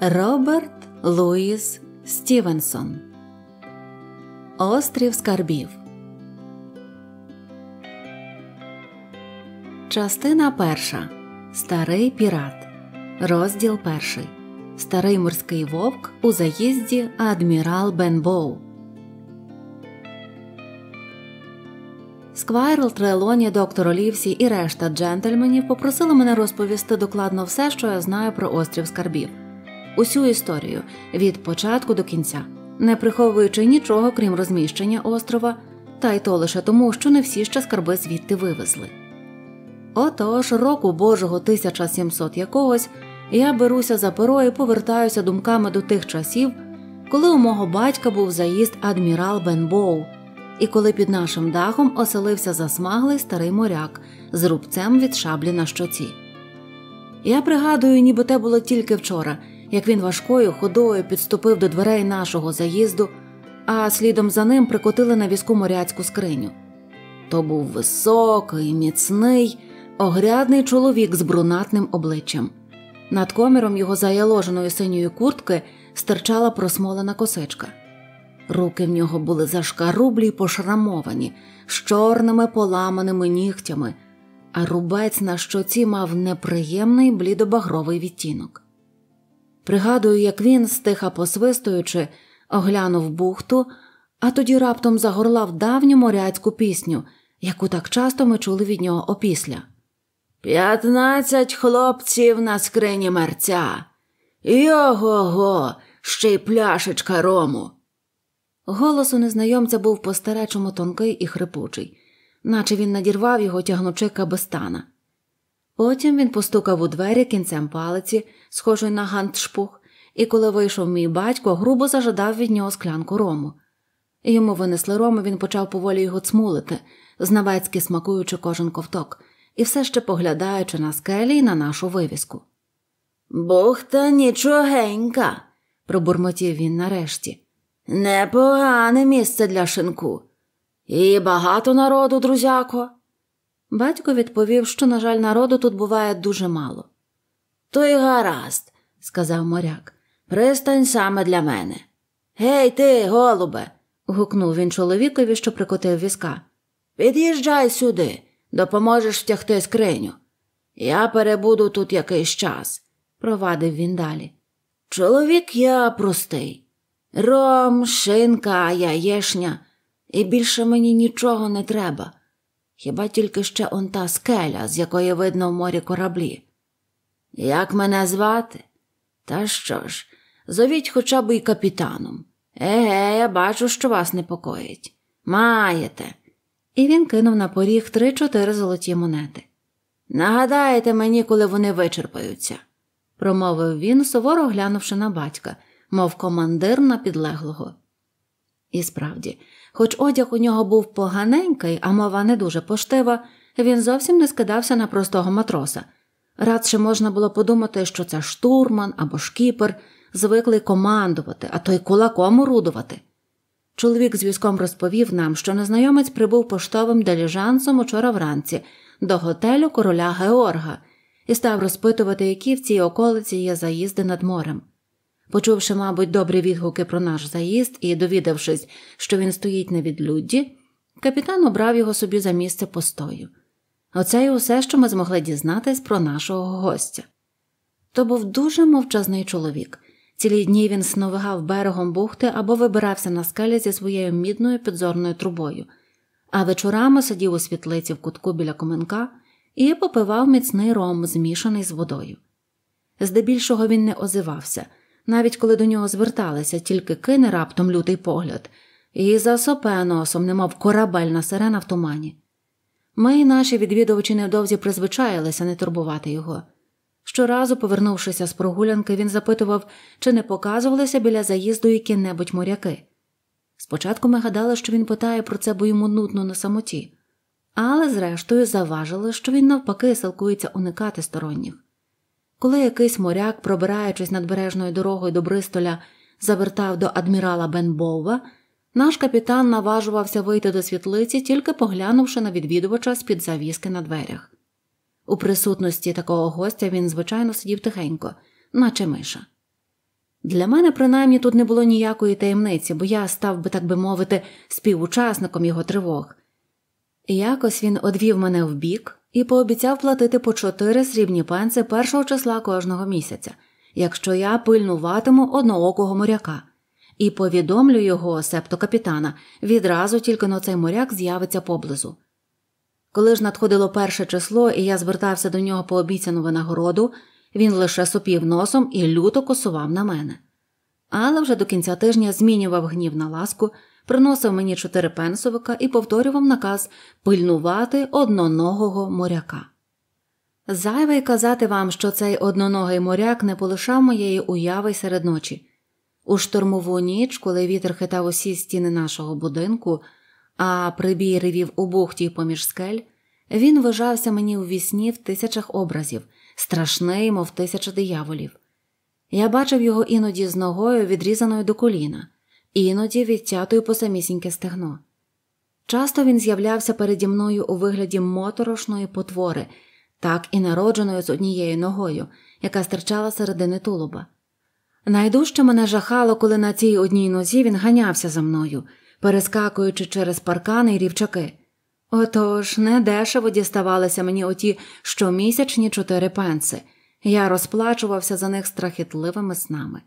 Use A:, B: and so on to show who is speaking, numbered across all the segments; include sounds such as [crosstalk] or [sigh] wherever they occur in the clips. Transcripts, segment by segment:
A: Роберт Луїс
B: Стівенсон Острів Скарбів. Частина перша. Старий Пірат. Розділ перший. Старий морський вовк у заїзді Адмірал Бенбоу. Сквайрл, Трелоні, доктор Олівсі і решта джентльменів попросили мене розповісти докладно все, що я знаю про острів Скарбів усю історію від початку до кінця, не приховуючи нічого, крім розміщення острова, та й то лише тому, що не всі ще скарби звідти вивезли. Отож, року Божого 1700 якогось я беруся за перо і повертаюся думками до тих часів, коли у мого батька був заїзд адмірал Бенбоу, і коли під нашим дахом оселився засмаглий старий моряк з рубцем від шаблі на щоці. Я пригадую, ніби те було тільки вчора, як він важкою ходою підступив до дверей нашого заїзду, а слідом за ним прикотили на візку моряцьку скриню. То був високий, міцний, огрядний чоловік з брунатним обличчям. Над коміром його заяложеної синьої куртки стирчала просмолена косичка. Руки в нього були зашкарублі й пошрамовані, з чорними поламаними нігтями, а рубець на щоці мав неприємний блідобагровий відтінок. Пригадую, як він, стиха посвистуючи, оглянув бухту, а тоді раптом загорлав давню моряцьку пісню, яку так часто ми чули від нього опісля. П'ятнадцять хлопців на скрині мерця. Його го, ще й пляшечка рому. Голос у незнайомця був по старечому тонкий і хрипучий, наче він надірвав його тягнучи кабестана. Потім він постукав у двері кінцем палиці, схожої на Гантшпух, і коли вийшов мій батько, грубо зажадав від нього склянку рому. Йому винесли рому, він почав поволі його цмулити, знавецьки смакуючи кожен ковток, і все ще поглядаючи на скелі і на нашу вивіску. Бухта нічогенька, пробурмотів він нарешті. Непогане місце для шинку. І багато народу, друзяко. Батько відповів, що, на жаль, народу тут буває дуже мало. То й гаразд, сказав моряк, пристань саме для мене. Гей, ти, голубе. гукнув він чоловікові, що прикотив візка. Під'їжджай сюди, допоможеш втягти скриню. Я перебуду тут якийсь час, провадив він далі. Чоловік я простий. Ром, шинка, яєшня, і більше мені нічого не треба. Хіба тільки ще он та скеля, з якої видно в морі кораблі. Як мене звати? Та що ж, зовіть хоча б і капітаном. Еге, я бачу, що вас непокоїть. Маєте. І він кинув на поріг три-чотири золоті монети. Нагадаєте мені, коли вони вичерпаються, промовив він, суворо глянувши на батька, мов командир на підлеглого. І справді, Хоч одяг у нього був поганенький, а мова не дуже поштива, він зовсім не скидався на простого матроса. Радше можна було подумати, що це штурман або шкіпер, звиклий командувати, а то й кулаком орудувати. Чоловік з візком розповів нам, що незнайомець прибув поштовим деліжансом учора вранці до готелю короля Георга і став розпитувати, які в цій околиці є заїзди над морем. Почувши, мабуть, добрі відгуки про наш заїзд і довідавшись, що він стоїть на відлюдді, капітан обрав його собі за місце постою. Оце і усе, що ми змогли дізнатись про нашого гостя. То був дуже мовчазний чоловік. Цілі дні він сновигав берегом бухти або вибирався на скелі зі своєю мідною підзорною трубою, а вечорами сидів у світлиці в кутку біля коменка і попивав міцний ром, змішаний з водою. Здебільшого він не озивався навіть коли до нього зверталися, тільки кине раптом лютий погляд, і засопе носом, немов корабельна сирена в тумані. Ми, й наші відвідувачі, невдовзі призвичаїлися не турбувати його. Щоразу, повернувшися з прогулянки, він запитував, чи не показувалися біля заїзду які небудь моряки. Спочатку ми гадали, що він питає про це, бо йому нудно на самоті, але, зрештою, заважили, що він навпаки силкується уникати сторонніх коли якийсь моряк, пробираючись надбережною дорогою до Бристоля, завертав до адмірала Бенбоува, наш капітан наважувався вийти до світлиці, тільки поглянувши на відвідувача з під завіски на дверях. У присутності такого гостя він, звичайно, сидів тихенько, наче миша. Для мене, принаймні, тут не було ніякої таємниці, бо я став би, так би мовити, співучасником його тривог. Якось він одвів мене вбік, і пообіцяв платити по чотири срібні пенси першого числа кожного місяця, якщо я пильнуватиму одноокого моряка, і повідомлю його, септо капітана, відразу тільки на цей моряк з'явиться поблизу. Коли ж надходило перше число, і я звертався до нього по обіцяну винагороду, він лише сопів носом і люто косував на мене. Але вже до кінця тижня змінював гнів на ласку приносив мені чотири пенсовика і повторював наказ пильнувати одноногого моряка. Зайвий казати вам, що цей одноногий моряк не полишав моєї уяви серед ночі. У штормову ніч, коли вітер хитав усі стіни нашого будинку, а прибій ревів у бухті поміж скель, він вижався мені у вісні в тисячах образів, страшний, мов тисяча дияволів. Я бачив його іноді з ногою, відрізаною до коліна, іноді відтятою по самісіньке стегно. Часто він з'являвся переді мною у вигляді моторошної потвори, так і народженою з однією ногою, яка стирчала середини тулуба. Найдужче мене жахало, коли на цій одній нозі він ганявся за мною, перескакуючи через паркани й рівчаки. Отож, недешево діставалися мені оті щомісячні чотири пенси, я розплачувався за них страхітливими снами.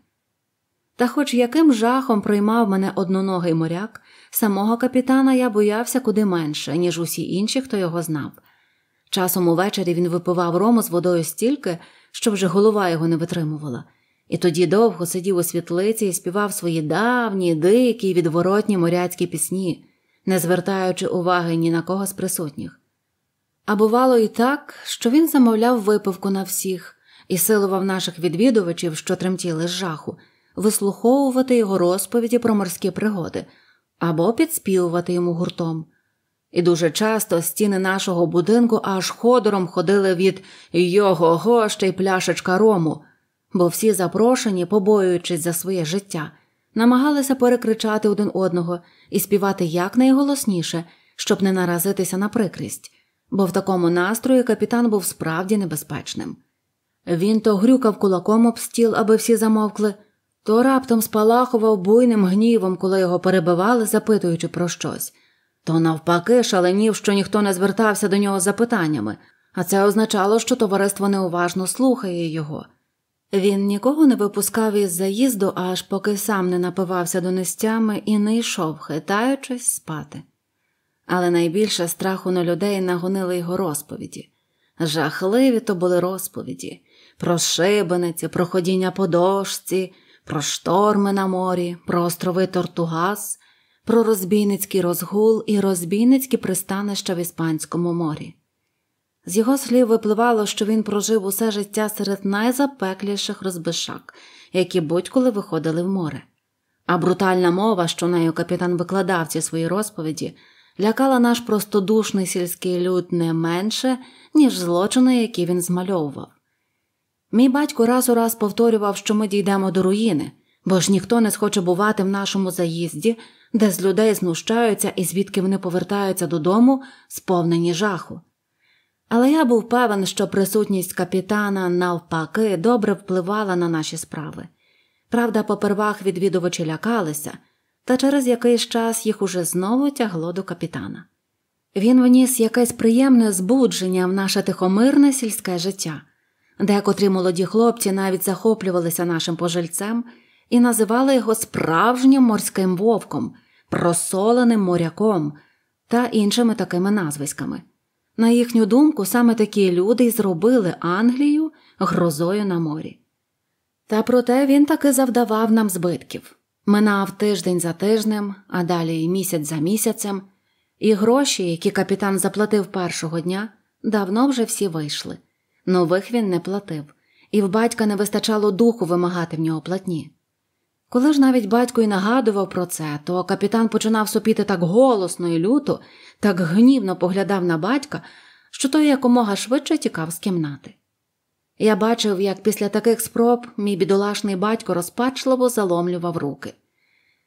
B: Та хоч яким жахом приймав мене одноногий моряк, самого капітана я боявся куди менше, ніж усі інші, хто його знав. Часом увечері він випивав рому з водою стільки, що вже голова його не витримувала, і тоді довго сидів у світлиці і співав свої давні, дикі, відворотні моряцькі пісні, не звертаючи уваги ні на кого з присутніх. А бувало і так, що він замовляв випивку на всіх і силував наших відвідувачів, що тремтіли з жаху вислуховувати його розповіді про морські пригоди або підспівувати йому гуртом. І дуже часто стіни нашого будинку аж ходором ходили від його гоща й пляшечка рому, бо всі запрошені, побоюючись за своє життя, намагалися перекричати один одного і співати якнайголосніше, щоб не наразитися на прикрість, бо в такому настрої капітан був справді небезпечним. Він то грюкав кулаком об стіл, аби всі замовкли, то раптом спалахував буйним гнівом, коли його перебивали, запитуючи про щось, то навпаки шаленів, що ніхто не звертався до нього з запитаннями, а це означало, що товариство неуважно слухає його. Він нікого не випускав із заїзду, аж поки сам не напивався донестями і не йшов, хитаючись спати. Але найбільше страху на людей нагонили його розповіді. Жахливі то були розповіді про шибениці, про ходіння по дошці, про шторми на морі, про острови Тортугас, про розбійницький розгул і розбійницькі пристанища в Іспанському морі. З його слів випливало, що він прожив усе життя серед найзапекліших розбишак, які будь-коли виходили в море. А брутальна мова, що нею капітан викладав ці свої розповіді, лякала наш простодушний сільський люд не менше, ніж злочини, які він змальовував. Мій батько раз у раз повторював, що ми дійдемо до руїни, бо ж ніхто не схоче бувати в нашому заїзді, де з людей знущаються і звідки вони повертаються додому, сповнені жаху. Але я був певен, що присутність капітана навпаки добре впливала на наші справи. Правда, попервах відвідувачі лякалися, та через якийсь час їх уже знову тягло до капітана. Він вніс якесь приємне збудження в наше тихомирне сільське життя. Декотрі молоді хлопці навіть захоплювалися нашим пожильцем і називали його справжнім морським вовком, просоленим моряком та іншими такими назвиськами. На їхню думку, саме такі люди й зробили Англію грозою на морі. Та проте він таки завдавав нам збитків минав тиждень за тижнем, а далі і місяць за місяцем, і гроші, які капітан заплатив першого дня, давно вже всі вийшли. Нових він не платив, і в батька не вистачало духу вимагати в нього платні. Коли ж навіть батько й нагадував про це, то капітан починав сопіти так голосно і люто, так гнівно поглядав на батька, що той якомога швидше тікав з кімнати. Я бачив, як після таких спроб мій бідолашний батько розпачливо заломлював руки.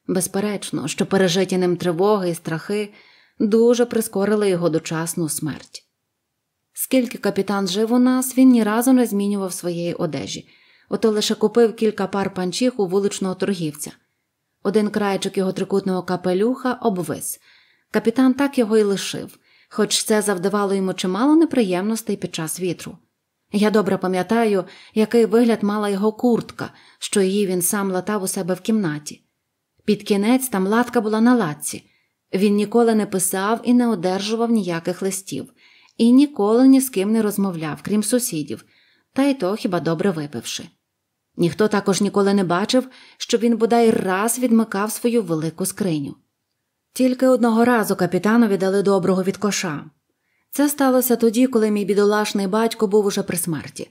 B: Безперечно, що пережиті ним тривоги і страхи дуже прискорили його дочасну смерть. Скільки капітан жив у нас, він ні разу не змінював своєї одежі, ото лише купив кілька пар панчіх у вуличного торгівця. Один краєчок його трикутного капелюха обвис. Капітан так його й лишив, хоч це завдавало йому чимало неприємностей під час вітру. Я добре пам'ятаю, який вигляд мала його куртка, що її він сам латав у себе в кімнаті. Під кінець там латка була на латці. Він ніколи не писав і не одержував ніяких листів і ніколи ні з ким не розмовляв, крім сусідів, та й то хіба добре випивши. Ніхто також ніколи не бачив, щоб він бодай раз відмикав свою велику скриню. Тільки одного разу капітанові дали доброго від коша. Це сталося тоді, коли мій бідолашний батько був уже при смерті.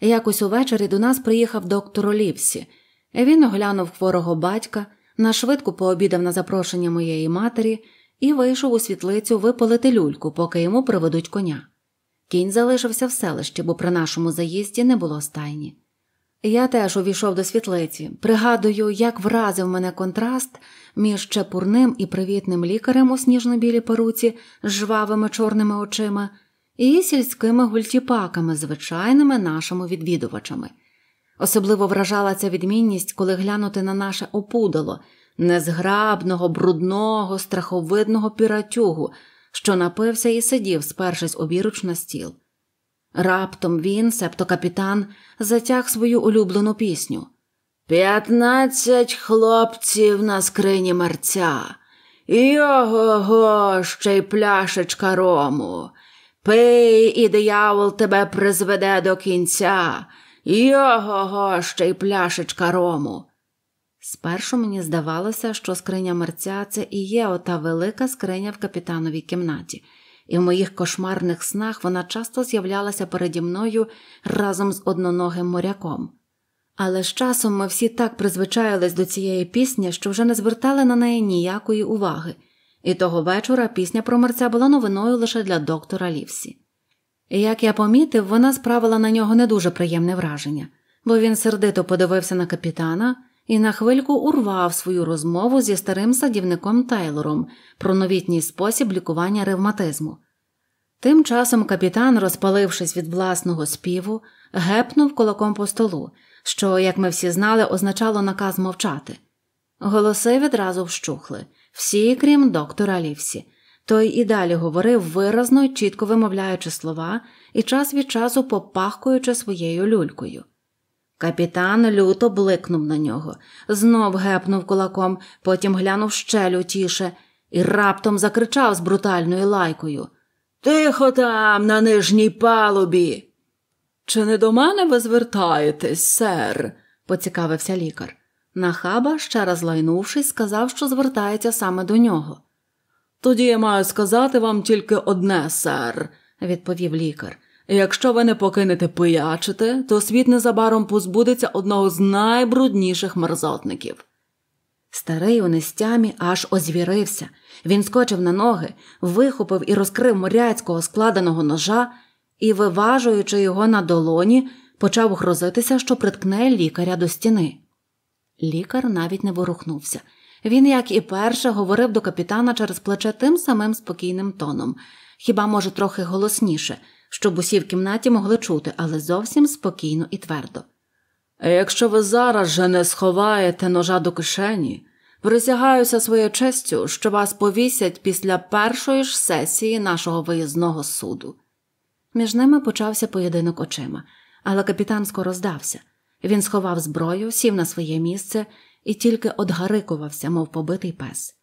B: Якось увечері до нас приїхав доктор Олівсі. Він оглянув хворого батька, нашвидку пообідав на запрошення моєї матері і вийшов у світлицю випалити люльку, поки йому приведуть коня. Кінь залишився в селищі, бо при нашому заїзді не було стайні. Я теж увійшов до світлиці, пригадую, як вразив мене контраст між чепурним і привітним лікарем у сніжно-білій перуці з жвавими чорними очима і сільськими гультіпаками, звичайними нашими відвідувачами. Особливо вражала ця відмінність, коли глянути на наше опудало – незграбного, брудного, страховидного піратюгу, що напився і сидів, спершись обіруч на стіл. Раптом він, себто капітан, затяг свою улюблену пісню П'ятнадцять хлопців на скрині мерця. Його го, ще й пляшечка рому. Пий, і диявол тебе призведе до кінця. Його го, ще й пляшечка рому. Спершу мені здавалося, що скриня мерця це і є ота велика скриня в капітановій кімнаті, і в моїх кошмарних снах вона часто з'являлася переді мною разом з одноногим моряком. Але з часом ми всі так призвичаїлись до цієї пісні, що вже не звертали на неї ніякої уваги, і того вечора пісня про мерця була новиною лише для доктора Лівсі. І як я помітив, вона справила на нього не дуже приємне враження, бо він сердито подивився на капітана і на хвильку урвав свою розмову зі старим садівником Тайлором про новітній спосіб лікування ревматизму. Тим часом капітан, розпалившись від власного співу, гепнув кулаком по столу, що, як ми всі знали, означало наказ мовчати. Голоси відразу вщухли, всі, крім доктора Лівсі. Той і далі говорив виразно й чітко вимовляючи слова і час від часу попахкуючи своєю люлькою. Капітан люто бликнув на нього, знов гепнув кулаком, потім глянув ще лютіше і раптом закричав з брутальною лайкою Тихо там, на нижній палубі. Чи не до мене ви звертаєтесь, сер? поцікавився лікар. Нахаба, ще раз лайнувшись, сказав, що звертається саме до нього. Тоді я маю сказати вам тільки одне, сер, відповів лікар. Якщо ви не покинете пиячити, то світ незабаром позбудеться одного з найбрудніших мерзотників. Старий у нестямі аж озвірився. Він скочив на ноги, вихопив і розкрив моряцького складеного ножа і, виважуючи його на долоні, почав грозитися, що приткне лікаря до стіни. Лікар навіть не ворухнувся. Він, як і перше, говорив до капітана через плече тим самим спокійним тоном, хіба, може, трохи голосніше щоб усі в кімнаті могли чути, але зовсім спокійно і твердо. «Е, якщо ви зараз же не сховаєте ножа до кишені, присягаюся своєю честю, що вас повісять після першої ж сесії нашого виїзного суду. Між ними почався поєдинок очима, але капітан скоро здався. Він сховав зброю, сів на своє місце і тільки одгарикувався, мов побитий пес.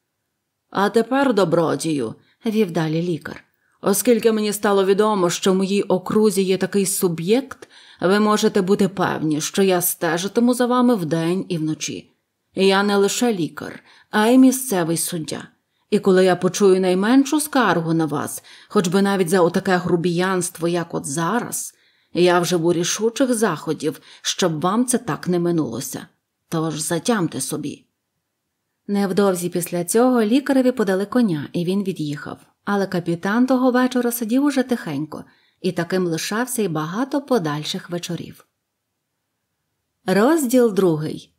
B: А тепер, добродію, вів далі лікар. Оскільки мені стало відомо, що в моїй окрузі є такий суб'єкт, ви можете бути певні, що я стежитиму за вами вдень і вночі. Я не лише лікар, а й місцевий суддя. І коли я почую найменшу скаргу на вас, хоч би навіть за отаке грубіянство, як от зараз, я вже у рішучих заходів, щоб вам це так не минулося. Тож затямте собі. Невдовзі після цього лікареві подали коня, і він від'їхав. Але капітан того вечора сидів уже тихенько і таким лишався й багато подальших вечорів. Розділ другий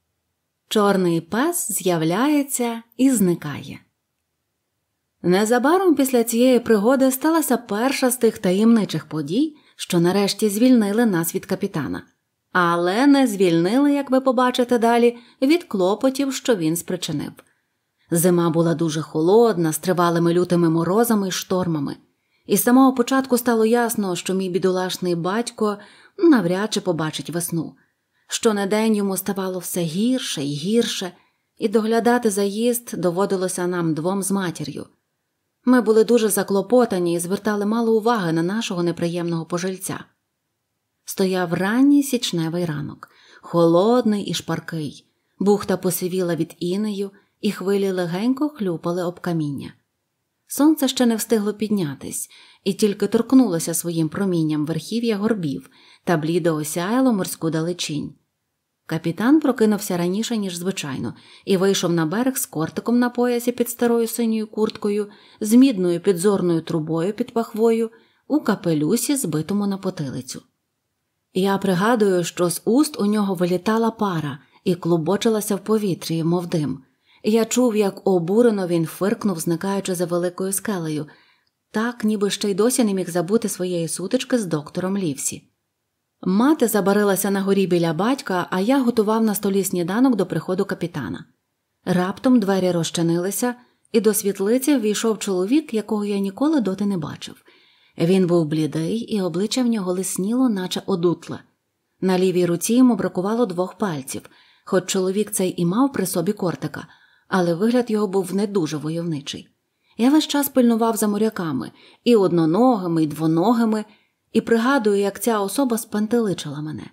B: Чорний пес з'являється і зникає. Незабаром після цієї пригоди сталася перша з тих таємничих подій, що нарешті звільнили нас від капітана, але не звільнили, як ви побачите далі, від клопотів, що він спричинив. Зима була дуже холодна, з тривалими лютими морозами і штормами, і з самого початку стало ясно, що мій бідолашний батько навряд чи побачить весну. Щонедень йому ставало все гірше і гірше, і доглядати заїзд доводилося нам двом з матір'ю. Ми були дуже заклопотані і звертали мало уваги на нашого неприємного пожильця. Стояв ранній січневий ранок, холодний і шпаркий, бухта посивіла від інею і хвилі легенько хлюпали об каміння. Сонце ще не встигло піднятись і тільки торкнулося своїм промінням верхів'я горбів та блідо осяяло морську далечінь. Капітан прокинувся раніше, ніж звичайно, і вийшов на берег з кортиком на поясі під старою синьою курткою, з мідною підзорною трубою під пахвою, у капелюсі, збитому на потилицю. Я пригадую, що з уст у нього вилітала пара і клубочилася в повітрі, мов дим. Я чув, як обурено він фиркнув, зникаючи за великою скелею, так ніби ще й досі не міг забути своєї сутички з доктором Лівсі. Мати забарилася на горі біля батька, а я готував на столі сніданок до приходу капітана. Раптом двері розчинилися, і до світлиці ввійшов чоловік, якого я ніколи доти не бачив. Він був блідий, і обличчя в нього лисніло, наче одутле. На лівій руці йому бракувало двох пальців, хоч чоловік цей і мав при собі кортика – але вигляд його був не дуже войовничий. Я весь час пильнував за моряками і одноногими, і двоногими, і пригадую, як ця особа спантеличила мене.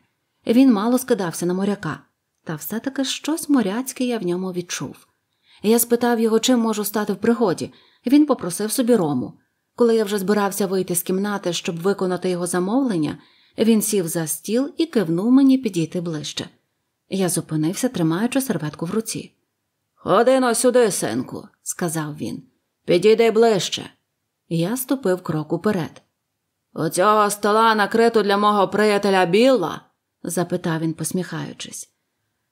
B: Він мало скидався на моряка, та все таки щось моряцьке я в ньому відчув. Я спитав його, чим можу стати в пригоді. Він попросив собі рому. Коли я вже збирався вийти з кімнати, щоб виконати його замовлення, він сів за стіл і кивнув мені підійти ближче. Я зупинився, тримаючи серветку в руці. Ходино сюди, синку, сказав він. Підійди ближче. Я ступив крок уперед. Оцього стола накрито для мого приятеля Білла? запитав він, посміхаючись.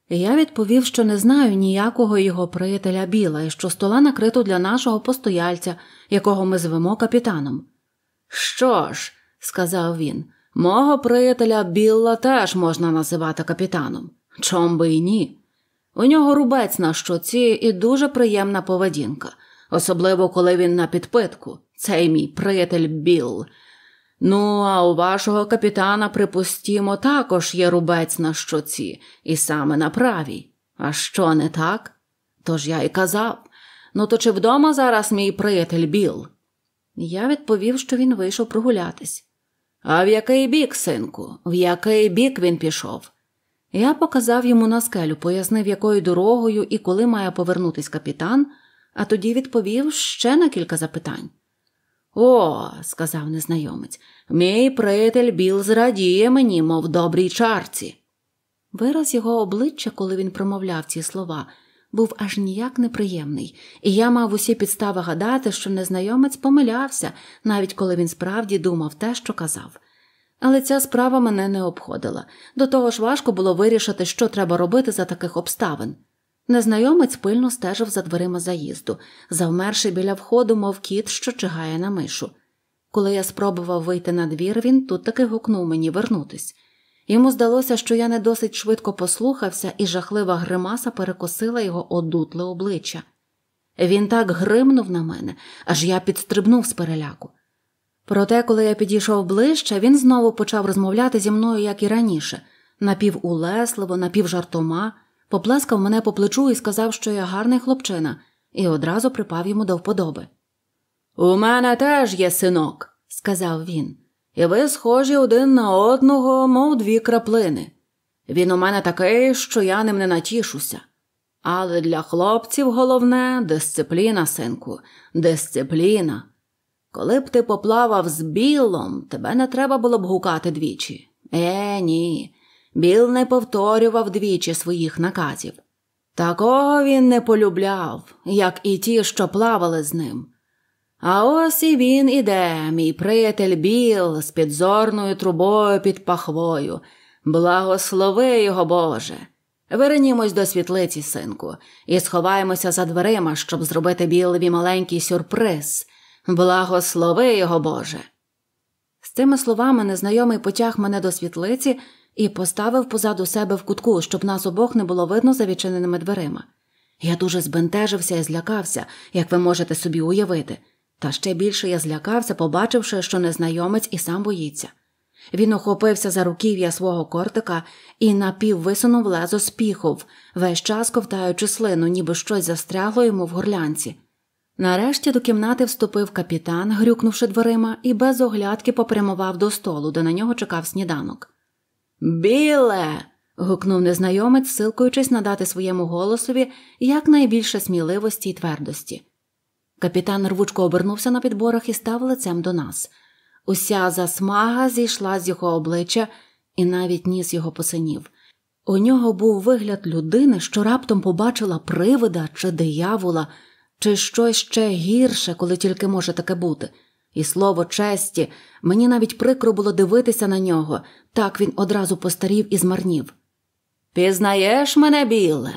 B: Я відповів, що не знаю ніякого його приятеля Біла і що стола накрито для нашого постояльця, якого ми звемо капітаном. Що ж, сказав він, мого приятеля Білла теж можна називати капітаном. Чом би і ні. У нього рубець на щоці і дуже приємна поведінка, особливо коли він на підпитку, цей мій приятель Білл. Ну, а у вашого капітана, припустімо, також є рубець на щоці, і саме на правій. А що не так? Тож я і казав. Ну, то чи вдома зараз мій приятель Біл? Я відповів, що він вийшов прогулятись. А в який бік, синку, в який бік він пішов? Я показав йому на скелю, пояснив, якою дорогою і коли має повернутись капітан, а тоді відповів ще на кілька запитань. О, сказав незнайомець, мій приятель Біл зрадіє мені, мов добрій чарці. Вираз його обличчя, коли він промовляв ці слова, був аж ніяк неприємний, і я мав усі підстави гадати, що незнайомець помилявся, навіть коли він справді думав те, що казав. Але ця справа мене не обходила. До того ж, важко було вирішити, що треба робити за таких обставин. Незнайомець пильно стежив за дверима заїзду, завмерши біля входу, мов кіт, що чигає на мишу. Коли я спробував вийти на двір, він тут таки гукнув мені вернутись. Йому здалося, що я не досить швидко послухався, і жахлива гримаса перекосила його одутле обличчя. Він так гримнув на мене, аж я підстрибнув з переляку. Проте, коли я підійшов ближче, він знову почав розмовляти зі мною, як і раніше, напівулесливо, напівжартома, поплескав мене по плечу і сказав, що я гарний хлопчина, і одразу припав йому до вподоби. У мене теж є синок, сказав він, і ви схожі один на одного, мов дві краплини. Він у мене такий, що я ним не натішуся. Але для хлопців головне дисципліна, синку, дисципліна. Коли б ти поплавав з білом, тебе не треба було б гукати двічі. Е, ні. Біл не повторював двічі своїх наказів. Такого він не полюбляв, як і ті, що плавали з ним. А ось і він іде, мій приятель Біл, з підзорною трубою під пахвою. Благослови його, Боже. Веренімось до світлиці, синку, і сховаємося за дверима, щоб зробити білові маленький сюрприз. Благослови його, Боже. З цими словами незнайомий потяг мене до світлиці і поставив позаду себе в кутку, щоб нас обох не було видно за відчиненими дверима. Я дуже збентежився і злякався, як ви можете собі уявити, та ще більше я злякався, побачивши, що незнайомець і сам боїться. Він охопився за руків'я свого кортика і напіввисунув лезо спіхов, весь час ковтаючи слину, ніби щось застрягло йому в горлянці. Нарешті до кімнати вступив капітан, грюкнувши дверима, і без оглядки попрямував до столу, де на нього чекав сніданок. Біле. гукнув незнайомець, силкуючись надати своєму голосові якнайбільше сміливості й твердості. Капітан рвучко обернувся на підборах і став лицем до нас. Уся засмага зійшла з його обличчя, і навіть ніс його посинів. У нього був вигляд людини, що раптом побачила привида чи диявола чи щось ще гірше, коли тільки може таке бути. І слово честі, мені навіть прикро було дивитися на нього, так він одразу постарів і змарнів. Пізнаєш мене, біле?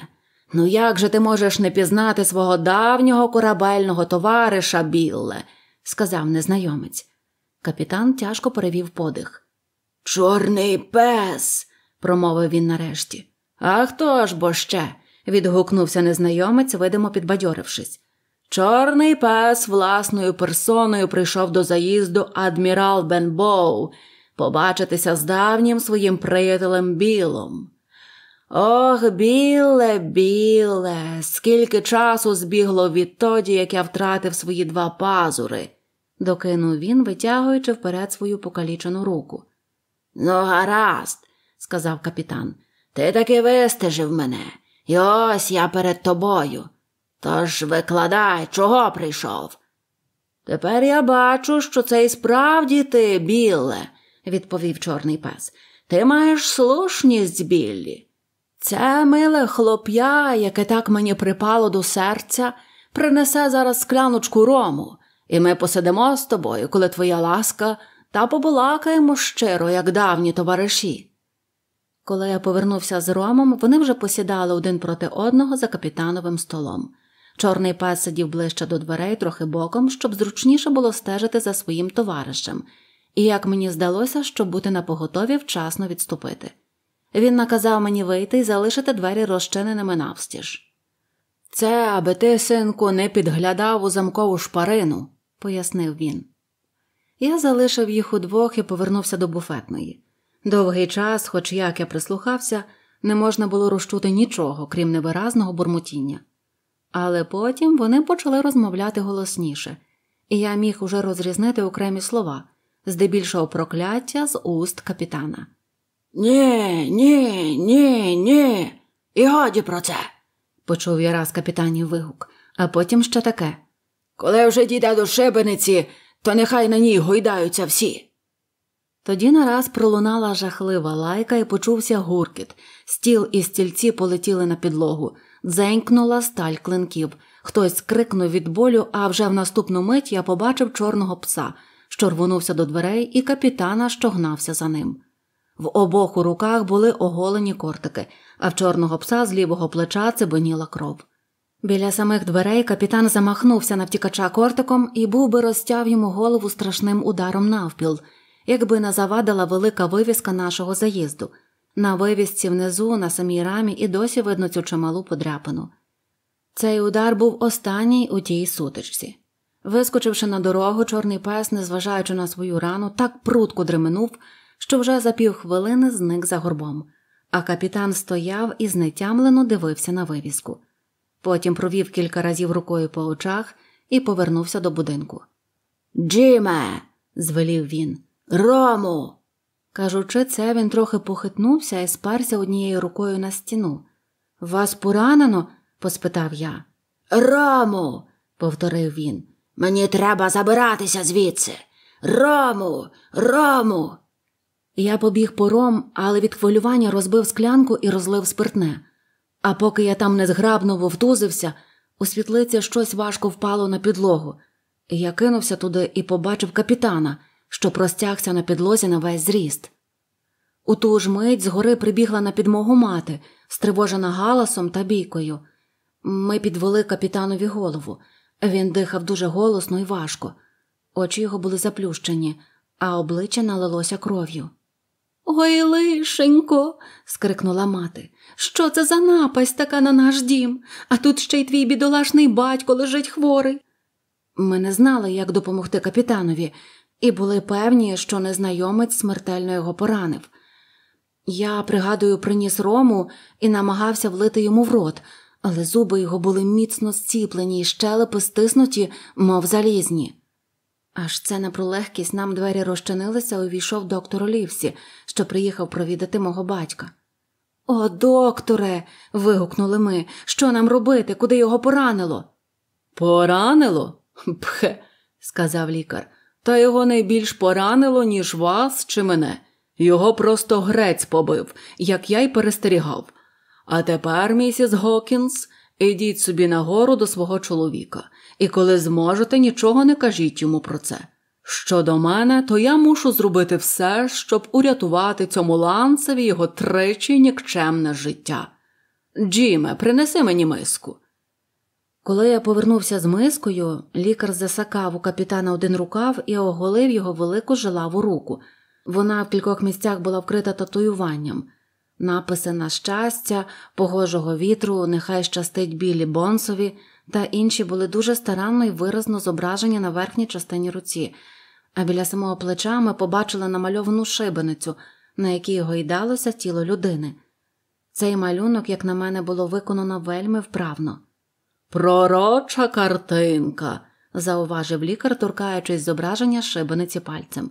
B: Ну як же ти можеш не пізнати свого давнього корабельного товариша, біле? сказав незнайомець. Капітан тяжко перевів подих. Чорний пес, промовив він нарешті. А хто ж бо ще? відгукнувся незнайомець, видимо, підбадьорившись. Чорний пес власною персоною прийшов до заїзду адмірал Бенбоу побачитися з давнім своїм приятелем Білом. Ох, біле, біле, скільки часу збігло відтоді, як я втратив свої два пазури, докинув він, витягуючи вперед свою покалічену руку. Ну, гаразд, сказав капітан, ти таки вистежив мене, і ось я перед тобою. Тож викладай, чого прийшов? Тепер я бачу, що це і справді ти, біле, відповів чорний пес. Ти маєш слушність, біллі. Це миле хлоп'я, яке так мені припало до серця, принесе зараз скляночку рому, і ми посидимо з тобою, коли твоя ласка, та побалакаємо щиро, як давні товариші. Коли я повернувся з ромом, вони вже посідали один проти одного за капітановим столом. Чорний пес сидів ближче до дверей, трохи боком, щоб зручніше було стежити за своїм товаришем, і як мені здалося, щоб бути на поготові вчасно відступити. Він наказав мені вийти і залишити двері розчиненими навстіж. Це аби ти, синку, не підглядав у замкову шпарину, пояснив він. Я залишив їх удвох і повернувся до буфетної. Довгий час, хоч як я прислухався, не можна було розчути нічого, крім невиразного бурмотіння. Але потім вони почали розмовляти голосніше, і я міг уже розрізнити окремі слова, здебільшого прокляття з уст капітана. Ні, ні, ні, ні, і годі про це, почув я раз капітанів вигук, а потім ще таке. Коли вже дійде до шибениці, то нехай на ній гойдаються всі. Тоді нараз пролунала жахлива лайка і почувся гуркіт, стіл і стільці полетіли на підлогу дзенькнула сталь клинків. Хтось крикнув від болю, а вже в наступну мить я побачив чорного пса, що рвонувся до дверей, і капітана, що гнався за ним. В обох у руках були оголені кортики, а в чорного пса з лівого плеча цибеніла кров. Біля самих дверей капітан замахнувся на втікача кортиком і був би розтяв йому голову страшним ударом навпіл, якби не завадила велика вивіска нашого заїзду. На вивісці внизу, на самій рамі, і досі видно цю чималу подряпину. Цей удар був останній у тій сутичці. Вискочивши на дорогу, чорний пес, незважаючи на свою рану, так прутко дременув, що вже за півхвилини зник за горбом, а капітан стояв і знетямлено дивився на вивіску. Потім провів кілька разів рукою по очах і повернувся до будинку. Джиме. звелів він. Рому. Кажучи це, він трохи похитнувся і сперся однією рукою на стіну. Вас поранено? поспитав я. Рому, повторив він. Мені треба забиратися звідси. Рому, рому. Я побіг по ром, але від хвилювання розбив склянку і розлив спиртне. А поки я там незграбно вовтузився, у світлиці щось важко впало на підлогу. Я кинувся туди і побачив капітана що простягся на підлозі на весь зріст. У ту ж мить згори прибігла на підмогу мати, стривожена галасом та бійкою. Ми підвели капітанові голову. Він дихав дуже голосно і важко. Очі його були заплющені, а обличчя налилося кров'ю. Ой, лишенько. скрикнула мати. Що це за напасть така на наш дім, а тут ще й твій бідолашний батько лежить хворий. Ми не знали, як допомогти капітанові, і були певні, що незнайомець смертельно його поранив. Я, пригадую, приніс рому і намагався влити йому в рот, але зуби його були міцно зціплені і щелепи стиснуті, мов залізні. Аж це на пролегкість нам двері розчинилися, увійшов доктор Олівсі, що приїхав провідати мого батька. О, докторе. вигукнули ми. Що нам робити, куди його поранило? Поранило? Пхе, сказав лікар. Та його найбільш поранило, ніж вас чи мене. Його просто грець побив, як я й перестерігав. А тепер, місіс Гокінс, ідіть собі нагору до свого чоловіка, і коли зможете, нічого не кажіть йому про це. Щодо мене, то я мушу зробити все, щоб урятувати цьому ланцеві його тричі нікчемне життя. Джіме, принеси мені миску. Коли я повернувся з мискою, лікар засакав у капітана один рукав і оголив його велику жилаву руку. Вона в кількох місцях була вкрита татуюванням. Написи на щастя, погожого вітру, нехай щастить білі бонсові та інші були дуже старанно і виразно зображені на верхній частині руці, а біля самого плеча ми побачили намальовану шибеницю, на якій гойдалося тіло людини. Цей малюнок, як на мене, було виконано вельми вправно. Пророча картинка, зауважив лікар, торкаючись зображення шибениці пальцем.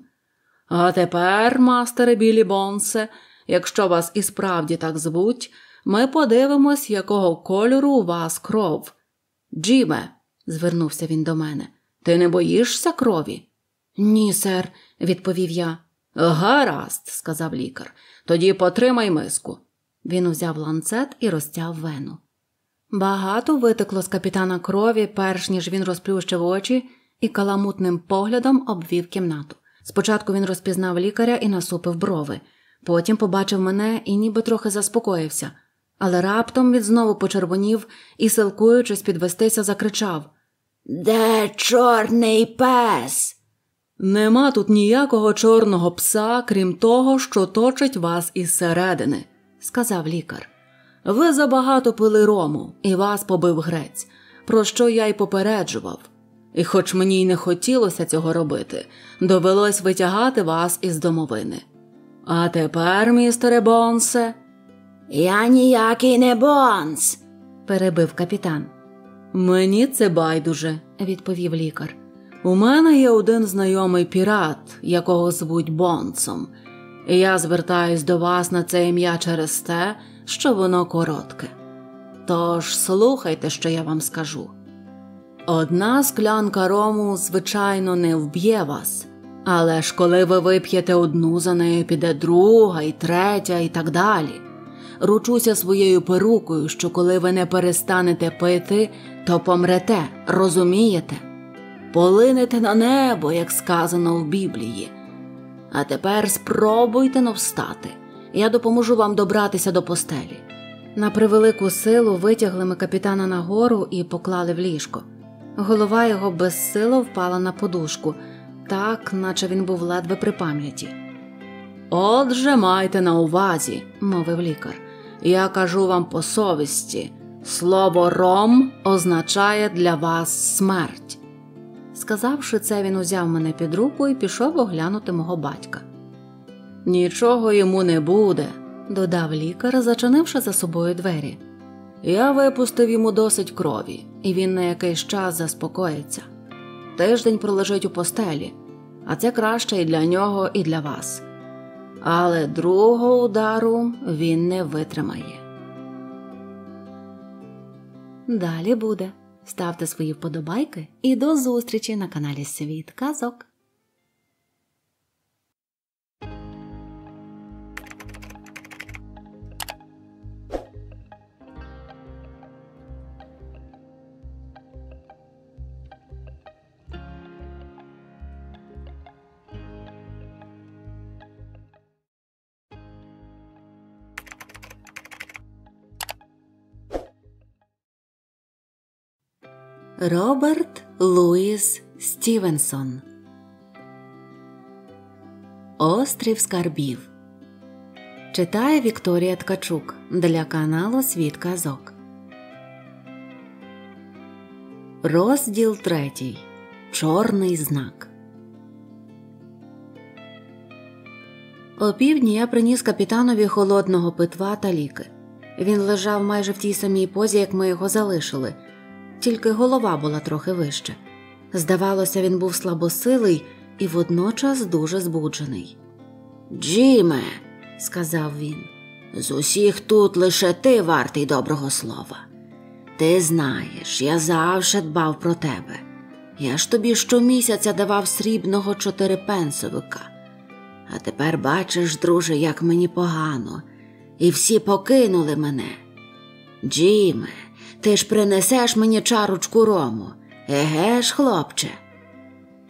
B: А тепер, мастере білі бонсе, якщо вас і справді так звуть, ми подивимось, якого кольору у вас кров. Джіме, звернувся він до мене, ти не боїшся крові? Ні, сер, відповів я. Гаразд, сказав лікар, тоді потримай миску. Він узяв ланцет і розтяв вену. Багато витекло з капітана крові, перш ніж він розплющив очі і каламутним поглядом обвів кімнату. Спочатку він розпізнав лікаря і насупив брови, потім побачив мене і ніби трохи заспокоївся, але раптом він знову почервонів і, силкуючись підвестися, закричав Де чорний пес? Нема тут ніякого чорного пса, крім того, що точить вас із середини», – сказав лікар. Ви забагато пили рому, і вас побив грець, про що я й попереджував. І, хоч мені й не хотілося цього робити, довелось витягати вас із домовини. А тепер, містере Бонсе, я ніякий не Бонс, перебив капітан. Мені це байдуже, відповів лікар. У мене є один знайомий пірат, якого звуть Бонсом, і я звертаюсь до вас на це ім'я через те що воно коротке. Тож слухайте, що я вам скажу. Одна склянка рому, звичайно, не вб'є вас, але ж коли ви вип'єте одну, за нею піде друга і третя, і так далі. Ручуся своєю перукою, що коли ви не перестанете пити, то помрете, розумієте? Полинете на небо, як сказано в Біблії. А тепер спробуйте навстати. Я допоможу вам добратися до постелі. На превелику силу витягли ми капітана нагору і поклали в ліжко. Голова його безсило впала на подушку, так наче він був ледве при пам'яті. Отже, майте на увазі, мовив лікар. Я кажу вам по совісті слово ром означає для вас смерть. Сказавши це, він узяв мене під руку і пішов оглянути мого батька. Нічого йому не буде, додав лікар, зачинивши за собою двері. Я випустив йому досить крові, і він на якийсь час заспокоїться. Тиждень пролежить у постелі, а це краще і для нього, і для вас. Але другого удару він не витримає. Далі буде. Ставте свої вподобайки і до зустрічі на каналі Світ Казок. Роберт Луїс Стівенсон. Острів Скарбів Читає Вікторія Ткачук для каналу Світ Казок. Розділ третій. Чорний знак. Опівдні я приніс капітанові холодного питва та ліки. Він лежав майже в тій самій позі, як ми його залишили тільки голова була трохи вище. Здавалося, він був слабосилий і водночас дуже збуджений. Джиме, сказав він, з усіх тут лише ти вартий доброго слова. Ти знаєш, я завжди дбав про тебе. Я ж тобі щомісяця давав срібного чотирипенсовика. А тепер бачиш, друже, як мені погано, і всі покинули мене. Джиме, ти ж принесеш мені чарочку рому. Еге ж, хлопче.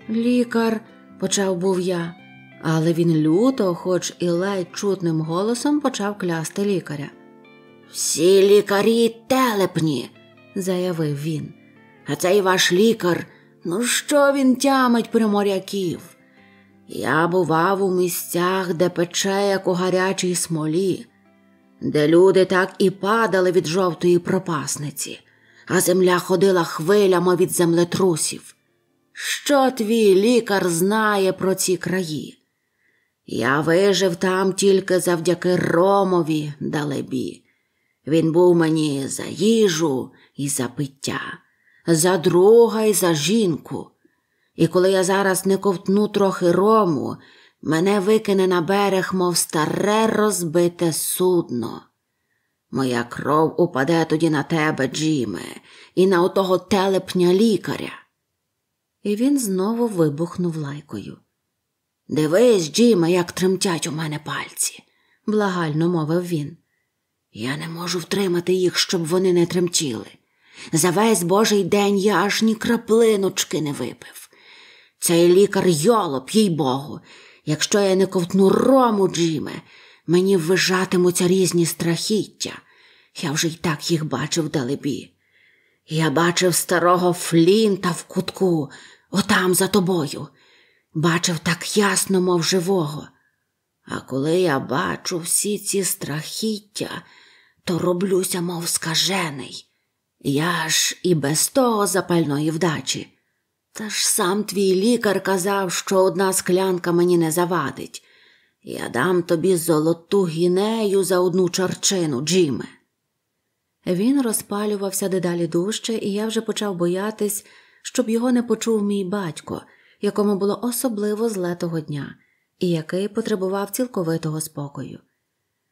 B: Лікар, почав був я, але він люто, хоч і ледь чутним голосом почав клясти лікаря. Всі лікарі телепні, заявив він. А цей ваш лікар, ну що він тямить при моряків? Я бував у місцях, де пече, як у гарячій смолі де люди так і падали від жовтої пропасниці, а земля ходила хвилями від землетрусів. Що твій лікар знає про ці краї? Я вижив там тільки завдяки Ромові далебі. Він був мені за їжу і за пиття, за друга і за жінку. І коли я зараз не ковтну трохи рому Мене викине на берег, мов старе розбите судно. Моя кров упаде тоді на тебе, Джиме, і на отого телепня лікаря. І він знову вибухнув лайкою. Дивись, Джиме, як тремтять у мене пальці, благально мовив він. Я не можу втримати їх, щоб вони не тремтіли. За весь божий день я аж ні краплиночки не випив. Цей лікар йолоп, їй богу. Якщо я не ковтну рому, Джиме, мені ввижатимуться різні страхіття. Я вже й так їх бачив далебі. Я бачив старого Флінта в кутку, отам за тобою. Бачив так ясно, мов живого. А коли я бачу всі ці страхіття, то роблюся, мов скажений. Я ж і без того запальної вдачі та ж сам твій лікар казав, що одна склянка мені не завадить. Я дам тобі золоту гінею за одну чарчину, Джиме. Він розпалювався дедалі дужче, і я вже почав боятись, щоб його не почув мій батько, якому було особливо зле того дня, і який потребував цілковитого спокою.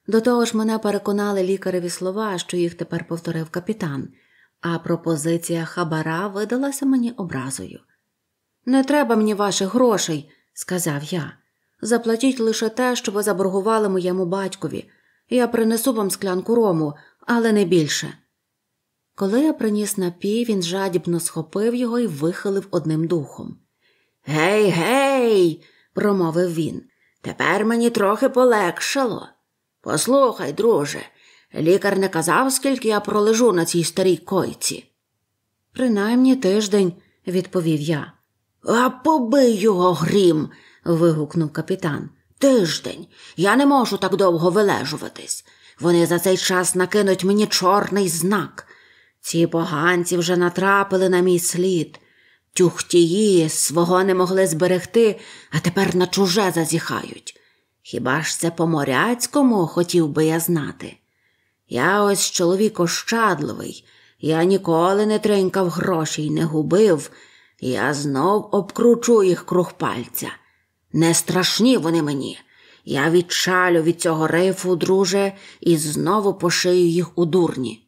B: До того ж, мене переконали лікареві слова, що їх тепер повторив капітан, а пропозиція хабара видалася мені образою. Не треба мені ваших грошей, сказав я. Заплатіть лише те, що ви заборгували моєму батькові. Я принесу вам склянку рому, але не більше. Коли я приніс напій, він жадібно схопив його і вихилив одним духом. Гей, гей, промовив він. Тепер мені трохи полегшало. Послухай, друже, лікар не казав, скільки я пролежу на цій старій койці. Принаймні тиждень, відповів я. А побий його грім. вигукнув капітан. Тиждень. Я не можу так довго вилежуватись. Вони за цей час накинуть мені чорний знак. Ці поганці вже натрапили на мій слід. Тюхтії свого не могли зберегти, а тепер на чуже зазіхають. Хіба ж це по моряцькому хотів би я знати? Я ось чоловік ощадливий, я ніколи не тринькав гроші й не губив, я знов обкручу їх круг пальця. Не страшні вони мені. Я відчалю від цього рифу, друже, і знову пошию їх у дурні.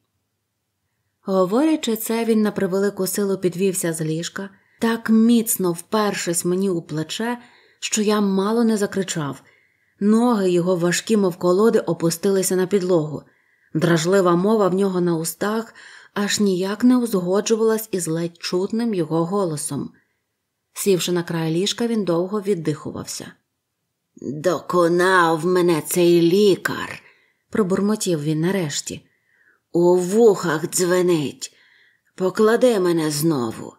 B: Говорячи це, він на превелику силу підвівся з ліжка, так міцно впершись мені у плече, що я мало не закричав. Ноги його важкі, мов колоди, опустилися на підлогу. Дражлива мова в нього на устах, аж ніяк не узгоджувалась із ледь чутним його голосом. Сівши на край ліжка, він довго віддихувався. Доконав мене цей лікар, пробурмотів він нарешті. У вухах дзвенить, поклади мене знову.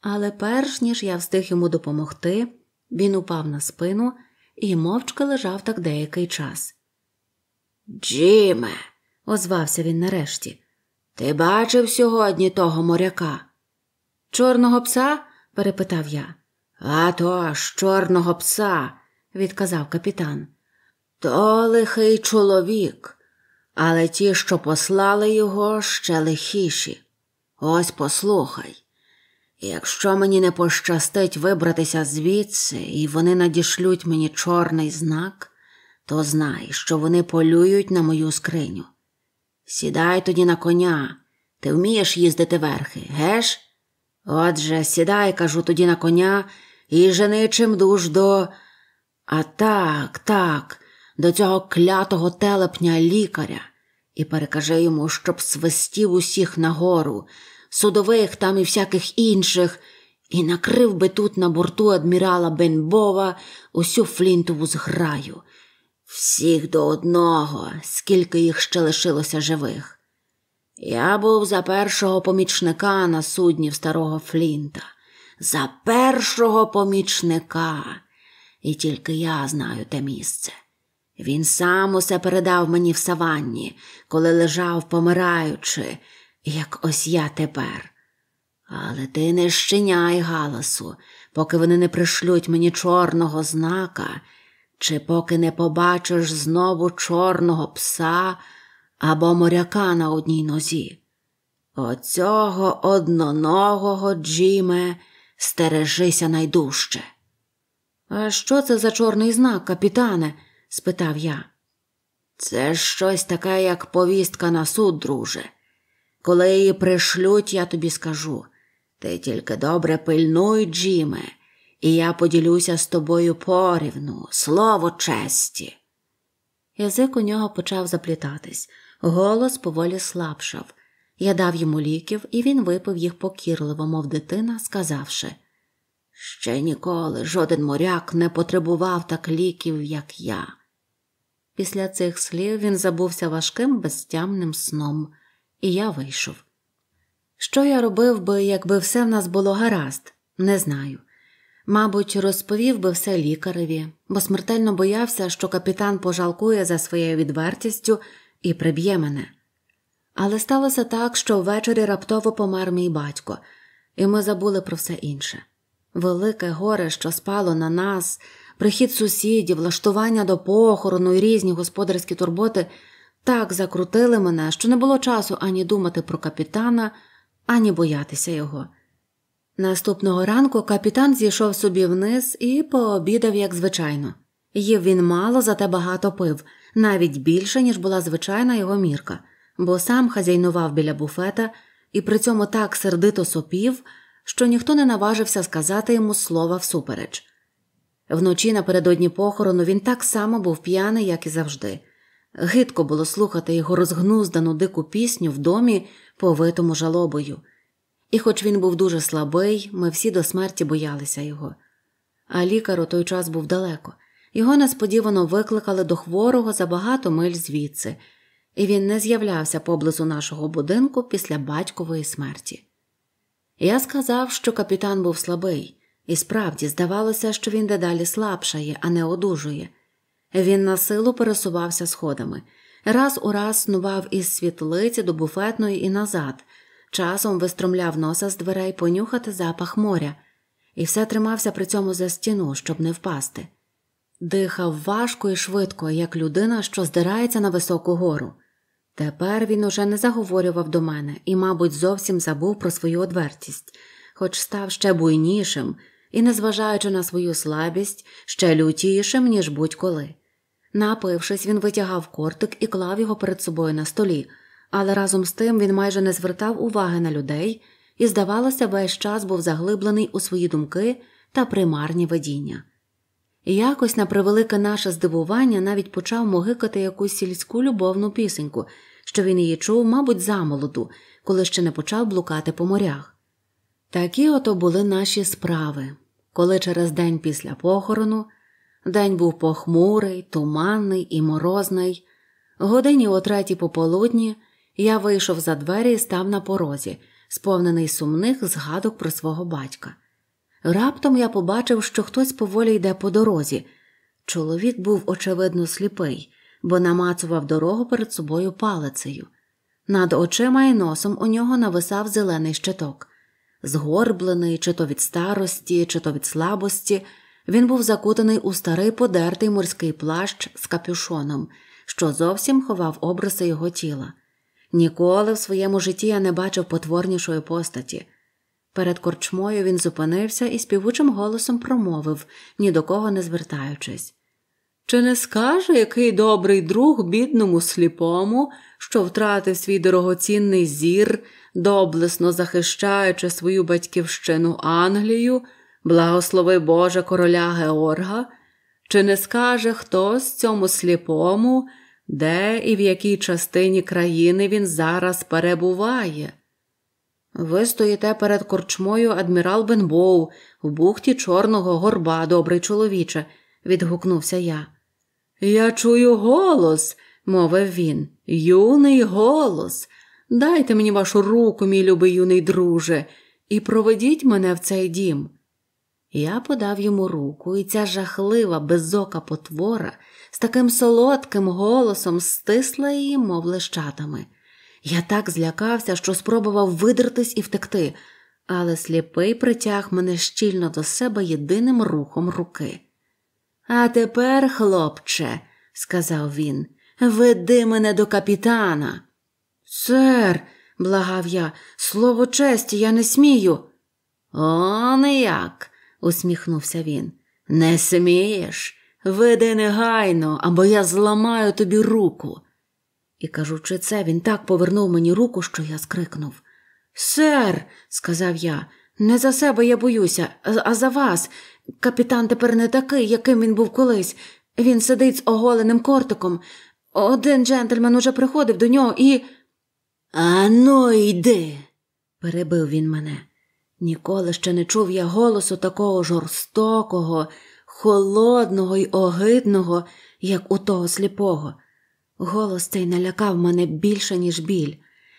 B: Але перш ніж я встиг йому допомогти, він упав на спину і мовчки лежав так деякий час. Джиме, озвався він нарешті, ти бачив сьогодні того моряка? Чорного пса? перепитав я. «А то ж, чорного пса, відказав капітан. То лихий чоловік, але ті, що послали його, ще лихіші. Ось послухай. Якщо мені не пощастить вибратися звідси, і вони надішлють мені чорний знак, то знай, що вони полюють на мою скриню. Сідай тоді на коня. Ти вмієш їздити верхи, геш? Отже, сідай, кажу, тоді на коня і жени чим душ до. А так, так, до цього клятого телепня лікаря, і перекажи йому, щоб свистів усіх нагору, судових там і всяких інших, і накрив би тут на борту адмірала Бенбова усю флінтову зграю всіх до одного, скільки їх ще лишилося живих. Я був за першого помічника на судні в старого Флінта, за першого помічника, і тільки я знаю те місце. Він сам усе передав мені в саванні, коли лежав, помираючи, як ось я тепер. Але ти не щиняй галасу, поки вони не пришлють мені чорного знака чи поки не побачиш знову чорного пса або моряка на одній нозі. Оцього одноногого, Джиме, стережися найдужче. А що це за чорний знак, капітане? спитав я. Це щось таке, як повістка на суд, друже. Коли її пришлють, я тобі скажу. Ти тільки добре пильнуй, Джиме, і я поділюся з тобою порівну, слово честі. Язик у нього почав заплітатись, голос поволі слабшав. Я дав йому ліків, і він випив їх покірливо, мов дитина, сказавши Ще ніколи жоден моряк не потребував так ліків, як я. Після цих слів він забувся важким, безтямним сном, і я вийшов. Що я робив би, якби все в нас було гаразд, не знаю. Мабуть, розповів би все лікареві, бо смертельно боявся, що капітан пожалкує за своєю відвертістю і приб'є мене. Але сталося так, що ввечері раптово помер мій батько, і ми забули про все інше. Велике горе, що спало на нас, прихід сусідів, влаштування до похорону і різні господарські турботи так закрутили мене, що не було часу ані думати про капітана, ані боятися його. Наступного ранку капітан зійшов собі вниз і пообідав, як звичайно. Їв він мало, зате багато пив, навіть більше, ніж була звичайна його мірка, бо сам хазяйнував біля буфета і при цьому так сердито сопів, що ніхто не наважився сказати йому слова всупереч. Вночі напередодні похорону він так само був п'яний, як і завжди. Гидко було слухати його розгнуздану дику пісню в домі, повитому жалобою. І, хоч він був дуже слабий, ми всі до смерті боялися його. А лікар у той час був далеко. Його несподівано викликали до хворого за багато миль звідси, і він не з'являвся поблизу нашого будинку після батькової смерті. Я сказав, що капітан був слабий, і справді здавалося, що він дедалі слабшає, а не одужує. Він на силу пересувався сходами, раз у раз снував із світлиці до буфетної і назад часом вистромляв носа з дверей понюхати запах моря, і все тримався при цьому за стіну, щоб не впасти. Дихав важко і швидко, як людина, що здирається на високу гору. Тепер він уже не заговорював до мене і, мабуть, зовсім забув про свою одвертість, хоч став ще буйнішим і, незважаючи на свою слабість, ще лютішим, ніж будь-коли. Напившись, він витягав кортик і клав його перед собою на столі але разом з тим він майже не звертав уваги на людей і, здавалося, весь час був заглиблений у свої думки та примарні видіння. І якось, на превелике наше здивування, навіть почав могикати якусь сільську любовну пісеньку, що він її чув, мабуть, замолоду, коли ще не почав блукати по морях. Такі ото були наші справи, коли через день після похорону день був похмурий, туманний і морозний, годині о третій пополудні. Я вийшов за двері і став на порозі, сповнений сумних згадок про свого батька. Раптом я побачив, що хтось поволі йде по дорозі. Чоловік був, очевидно, сліпий, бо намацував дорогу перед собою палицею. Над очима і носом у нього нависав зелений щиток. Згорблений, чи то від старості, чи то від слабості, він був закутаний у старий подертий морський плащ з капюшоном, що зовсім ховав обриси його тіла. Ніколи в своєму житті я не бачив потворнішої постаті. Перед корчмою він зупинився і співучим голосом промовив, ні до кого не звертаючись. Чи не скаже, який добрий друг бідному сліпому, що втратив свій дорогоцінний зір, доблесно захищаючи свою батьківщину Англію, благослови Боже короля Георга? Чи не скаже хтось цьому сліпому, де і в якій частині країни він зараз перебуває. Ви стоїте перед корчмою адмірал Бенбоу в бухті Чорного горба, добрий чоловіче, відгукнувся я. Я чую голос, мовив він. Юний голос. Дайте мені вашу руку, мій любий юний друже, і проведіть мене в цей дім. Я подав йому руку, і ця жахлива, беззока потвора таким солодким голосом стисла її, мов лищатами. Я так злякався, що спробував видертись і втекти, але сліпий притяг мене щільно до себе єдиним рухом руки. А тепер, хлопче, сказав він, веди мене до капітана. Сер, благав я, слово честі, я не смію. О, не як, усміхнувся він. Не смієш. Веди негайно, або я зламаю тобі руку. І кажучи це, він так повернув мені руку, що я скрикнув. Сер, сказав я, не за себе я боюся, а за вас. Капітан тепер не такий, яким він був колись. Він сидить з оголеним кортиком. Один джентльмен уже приходив до нього і. «А йди, перебив він мене. Ніколи ще не чув я голосу такого жорстокого холодного й огидного, як у того сліпого. Голос цей налякав мене більше, ніж біль.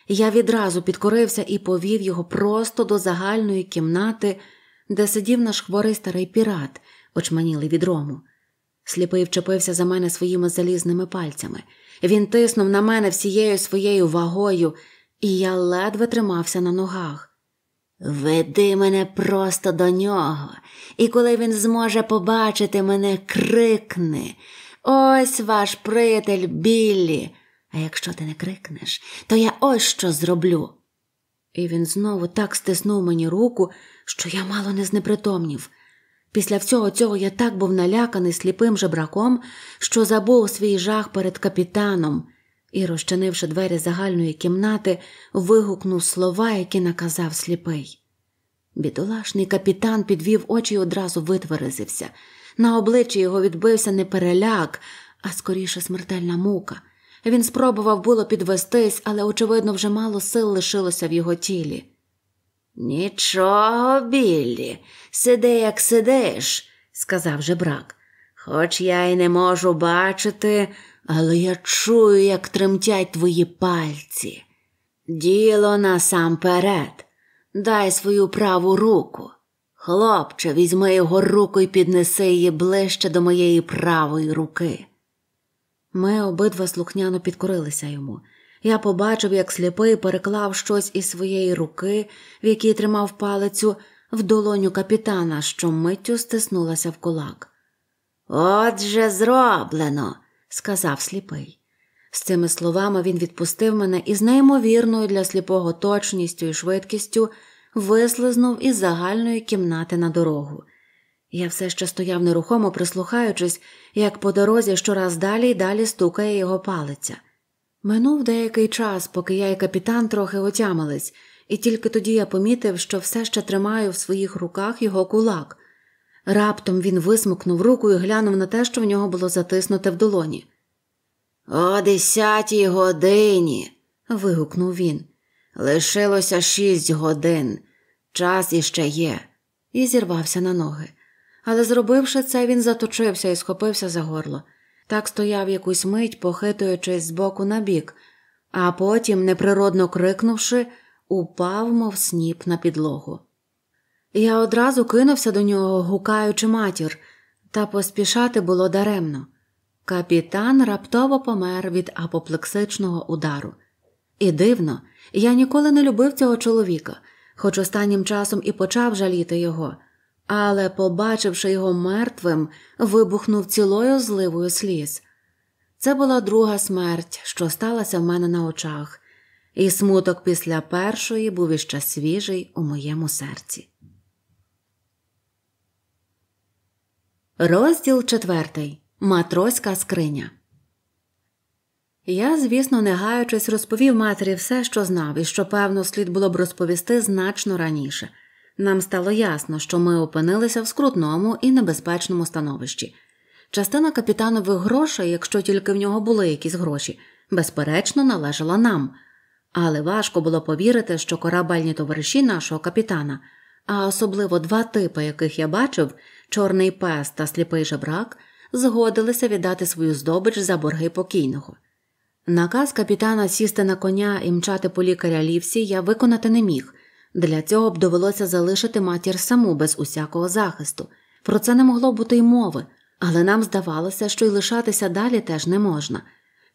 B: Я відразу підкорився і повів його просто до загальної кімнати, де сидів наш хворий старий пірат, очманілий від рому. Сліпий вчепився за мене своїми залізними пальцями. Він тиснув на мене всією своєю вагою, і я ледве тримався на ногах. Веди мене просто до нього, і коли він зможе побачити мене, крикни. Ось ваш приятель Біллі. А якщо ти не крикнеш, то я ось що зроблю. І він знову так стиснув мені руку, що я мало не знепритомнів. Після всього цього я так був наляканий сліпим жебраком, що забув свій жах перед капітаном і, розчинивши двері загальної кімнати, вигукнув слова, які наказав сліпий. Бідолашний капітан підвів очі і одразу витверезився. На обличчі його відбився не переляк, а скоріше смертельна мука. Він спробував було підвестись, але, очевидно, вже мало сил лишилося в його тілі. Нічого, Біллі, сиди, як сидиш, сказав жебрак. Хоч я й не можу бачити, але я чую, як тремтять твої пальці. Діло насамперед. Дай свою праву руку. Хлопче, візьми його руку і піднеси її ближче до моєї правої руки. Ми обидва слухняно підкорилися йому. Я побачив, як сліпий переклав щось із своєї руки, в якій тримав палицю, в долоню капітана, що миттю стиснулася в кулак. Отже, зроблено, сказав сліпий. З цими словами він відпустив мене і з неймовірною для сліпого точністю і швидкістю вислизнув із загальної кімнати на дорогу. Я все ще стояв нерухомо, прислухаючись, як по дорозі щораз далі й далі стукає його палиця. Минув деякий час, поки я і капітан трохи отямились, і тільки тоді я помітив, що все ще тримаю в своїх руках його кулак. Раптом він висмикнув руку і глянув на те, що в нього було затиснуте в долоні. О десятій годині. вигукнув він. Лишилося шість годин, час іще є, і зірвався на ноги. Але, зробивши це, він заточився і схопився за горло. Так стояв якусь мить, похитуючись з боку на бік, а потім, неприродно крикнувши, упав, мов сніп на підлогу. Я одразу кинувся до нього, гукаючи матір, та поспішати було даремно. Капітан раптово помер від апоплексичного удару. І дивно, я ніколи не любив цього чоловіка, хоч останнім часом і почав жаліти його, але, побачивши його мертвим, вибухнув цілою зливою сліз. Це була друга смерть, що сталася в мене на очах, і смуток після першої був іще свіжий у моєму серці. Розділ четвертий Матроська скриня. Я, звісно, не гаючись, розповів матері все, що знав, і що, певно, слід було б розповісти значно раніше. Нам стало ясно, що ми опинилися в скрутному і небезпечному становищі. Частина капітанових грошей, якщо тільки в нього були якісь гроші, безперечно, належала нам, але важко було повірити, що корабельні товариші нашого капітана, а особливо два типи, яких я бачив чорний пес та сліпий жебрак – згодилися віддати свою здобич за борги покійного. Наказ капітана сісти на коня і мчати по лікаря лівсі я виконати не міг. Для цього б довелося залишити матір саму без усякого захисту. Про це не могло бути й мови, але нам здавалося, що й лишатися далі теж не можна.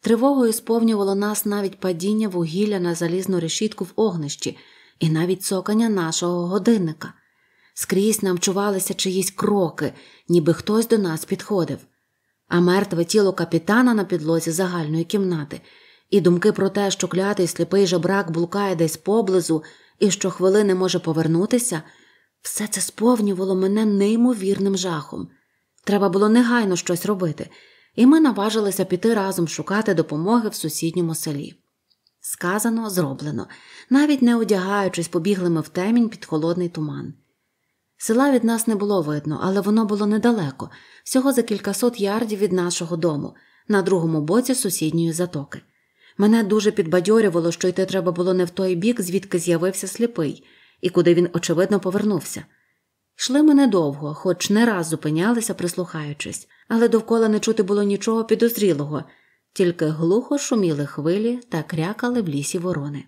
B: Тривогою сповнювало нас навіть падіння вугілля на залізну решітку в огнищі і навіть цокання нашого годинника. Скрізь нам чувалися чиїсь кроки, ніби хтось до нас підходив, а мертве тіло капітана на підлозі загальної кімнати, і думки про те, що клятий сліпий жебрак блукає десь поблизу і що хвилини може повернутися, все це сповнювало мене неймовірним жахом. Треба було негайно щось робити, і ми наважилися піти разом шукати допомоги в сусідньому селі. Сказано, зроблено, навіть не одягаючись, побігли ми в темінь під холодний туман. Села від нас не було видно, але воно було недалеко, всього за кількасот ярдів від нашого дому, на другому боці сусідньої затоки. Мене дуже підбадьорювало, що йти треба було не в той бік, звідки з'явився сліпий, і куди він, очевидно, повернувся. Йшли ми недовго, хоч не раз зупинялися, прислухаючись, але довкола не чути було нічого підозрілого, тільки глухо шуміли хвилі та крякали в лісі ворони.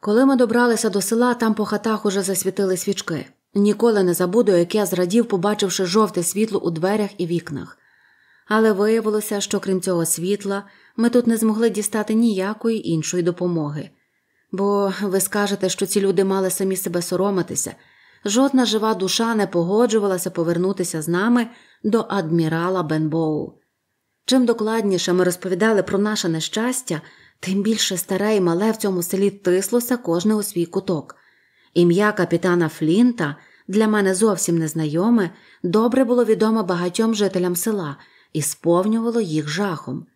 B: Коли ми добралися до села, там по хатах уже засвітили свічки. Ніколи не забуду, як я зрадів, побачивши жовте світло у дверях і вікнах. Але виявилося, що крім цього світла, ми тут не змогли дістати ніякої іншої допомоги. Бо ви скажете, що ці люди мали самі себе соромитися, жодна жива душа не погоджувалася повернутися з нами до адмірала Бенбоу. Чим докладніше ми розповідали про наше нещастя, тим більше старе і мале в цьому селі тислося кожне у свій куток. Ім'я капітана Флінта, для мене зовсім незнайоме, добре було відомо багатьом жителям села і сповнювало їх жахом.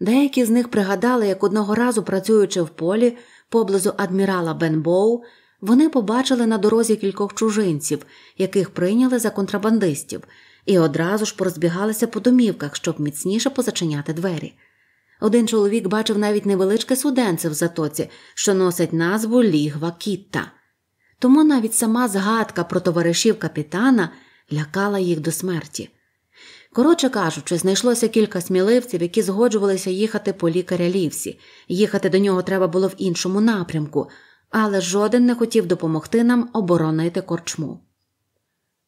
B: Деякі з них пригадали, як одного разу, працюючи в полі поблизу адмірала Бенбоу, вони побачили на дорозі кількох чужинців, яких прийняли за контрабандистів, і одразу ж порозбігалися по домівках, щоб міцніше позачиняти двері. Один чоловік бачив навіть невеличке суденце в затоці, що носить назву Лігва Кітта тому навіть сама згадка про товаришів капітана лякала їх до смерті. Коротше кажучи, знайшлося кілька сміливців, які згоджувалися їхати по лікаря лівсі. Їхати до нього треба було в іншому напрямку, але жоден не хотів допомогти нам оборонити корчму.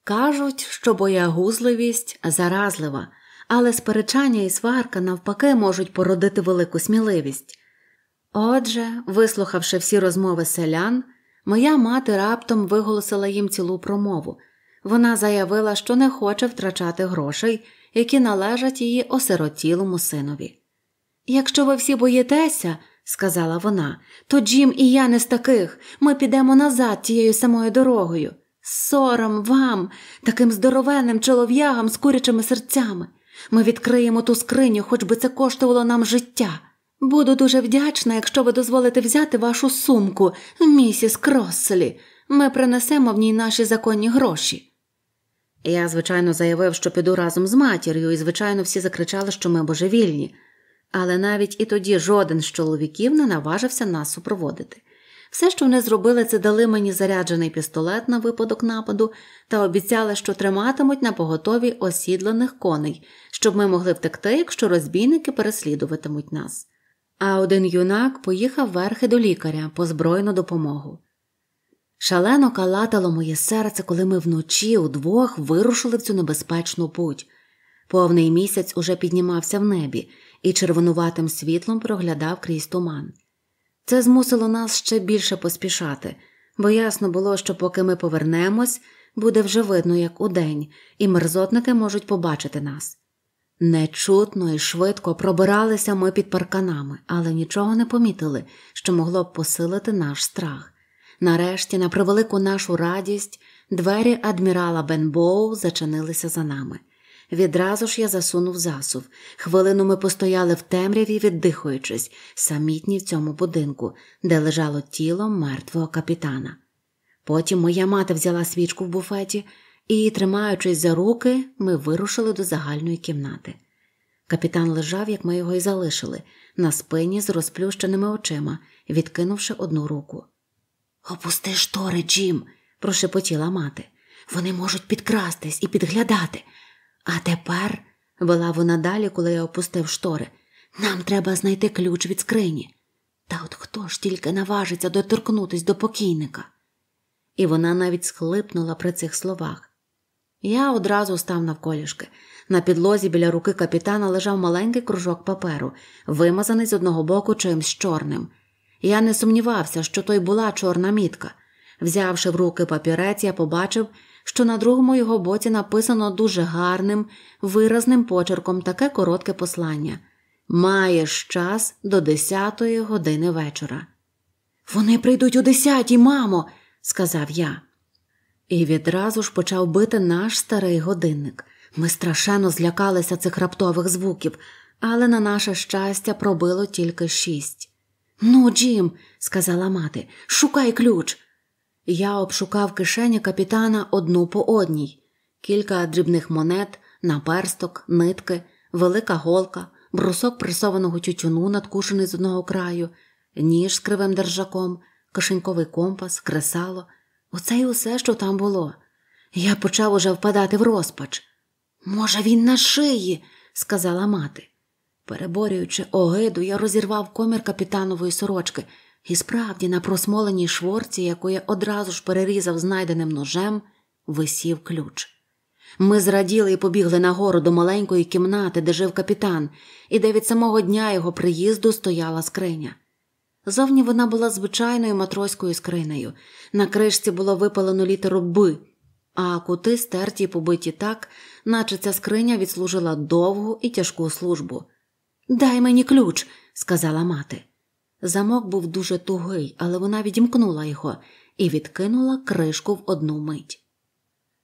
B: Кажуть, що боягузливість заразлива, але сперечання і сварка навпаки можуть породити велику сміливість. Отже, вислухавши всі розмови селян, Моя мати раптом виголосила їм цілу промову. Вона заявила, що не хоче втрачати грошей, які належать її осиротілому синові. Якщо ви всі боїтеся, сказала вона, то Джим і я не з таких. Ми підемо назад тією самою дорогою. Сором вам, таким здоровенним чолов'ягам з курячими серцями. Ми відкриємо ту скриню, хоч би це коштувало нам життя. Буду дуже вдячна, якщо ви дозволите взяти вашу сумку, місіс Кросселі. Ми принесемо в ній наші законні гроші. Я, звичайно, заявив, що піду разом з матір'ю, і, звичайно, всі закричали, що ми божевільні, але навіть і тоді жоден з чоловіків не наважився нас супроводити. Все, що вони зробили, це дали мені заряджений пістолет на випадок нападу та обіцяли, що триматимуть на поготові осідланих коней, щоб ми могли втекти, якщо розбійники переслідуватимуть нас а один юнак поїхав верхи до лікаря по збройну допомогу. Шалено калатало моє серце, коли ми вночі удвох вирушили в цю небезпечну путь. Повний місяць уже піднімався в небі і червонуватим світлом проглядав крізь туман. Це змусило нас ще більше поспішати, бо ясно було, що поки ми повернемось, буде вже видно, як удень, і мерзотники можуть побачити нас. Нечутно і швидко пробиралися ми під парканами, але нічого не помітили, що могло б посилити наш страх. Нарешті, на превелику нашу радість, двері адмірала Бенбоу зачинилися за нами. Відразу ж я засунув засув. Хвилину ми постояли в темряві, віддихуючись, самітні в цьому будинку, де лежало тіло мертвого капітана. Потім моя мати взяла свічку в буфеті і, тримаючись за руки, ми вирушили до загальної кімнати. Капітан лежав, як ми його й залишили, на спині з розплющеними очима, відкинувши одну руку. Опусти штори, Джим, прошепотіла мати. Вони можуть підкрастись і підглядати. А тепер, вела вона далі, коли я опустив штори, нам треба знайти ключ від скрині. Та от хто ж тільки наважиться доторкнутись до покійника? І вона навіть схлипнула при цих словах. Я одразу став навколішки. На підлозі біля руки капітана лежав маленький кружок паперу, вимазаний з одного боку чимсь чорним. Я не сумнівався, що то й була чорна мітка. Взявши в руки папірець, я побачив, що на другому його боці написано дуже гарним, виразним почерком таке коротке послання Маєш час до десятої години вечора. Вони прийдуть о десятій, мамо, сказав я. І відразу ж почав бити наш старий годинник. Ми страшенно злякалися цих раптових звуків, але на наше щастя пробило тільки шість. Ну, Джим, сказала мати, шукай ключ. Я обшукав кишені капітана одну по одній, кілька дрібних монет, наперсток, нитки, велика голка, брусок пресованого тютюну, надкушений з одного краю, ніж з кривим держаком, кишеньковий компас, кресало – Оце й усе, що там було. Я почав уже впадати в розпач. Може, він на шиї, сказала мати. Переборюючи огиду, я розірвав комір капітанової сорочки, і справді, на просмоленій шворці, яку я одразу ж перерізав знайденим ножем, висів ключ. Ми зраділи і побігли нагору до маленької кімнати, де жив капітан, і де від самого дня його приїзду стояла скриня. Зовні вона була звичайною матроською скринею. На кришці було випалено літеру Б, а кути стерті й побиті так, наче ця скриня відслужила довгу і тяжку службу. Дай мені ключ, сказала мати. Замок був дуже тугий, але вона відімкнула його і відкинула кришку в одну мить.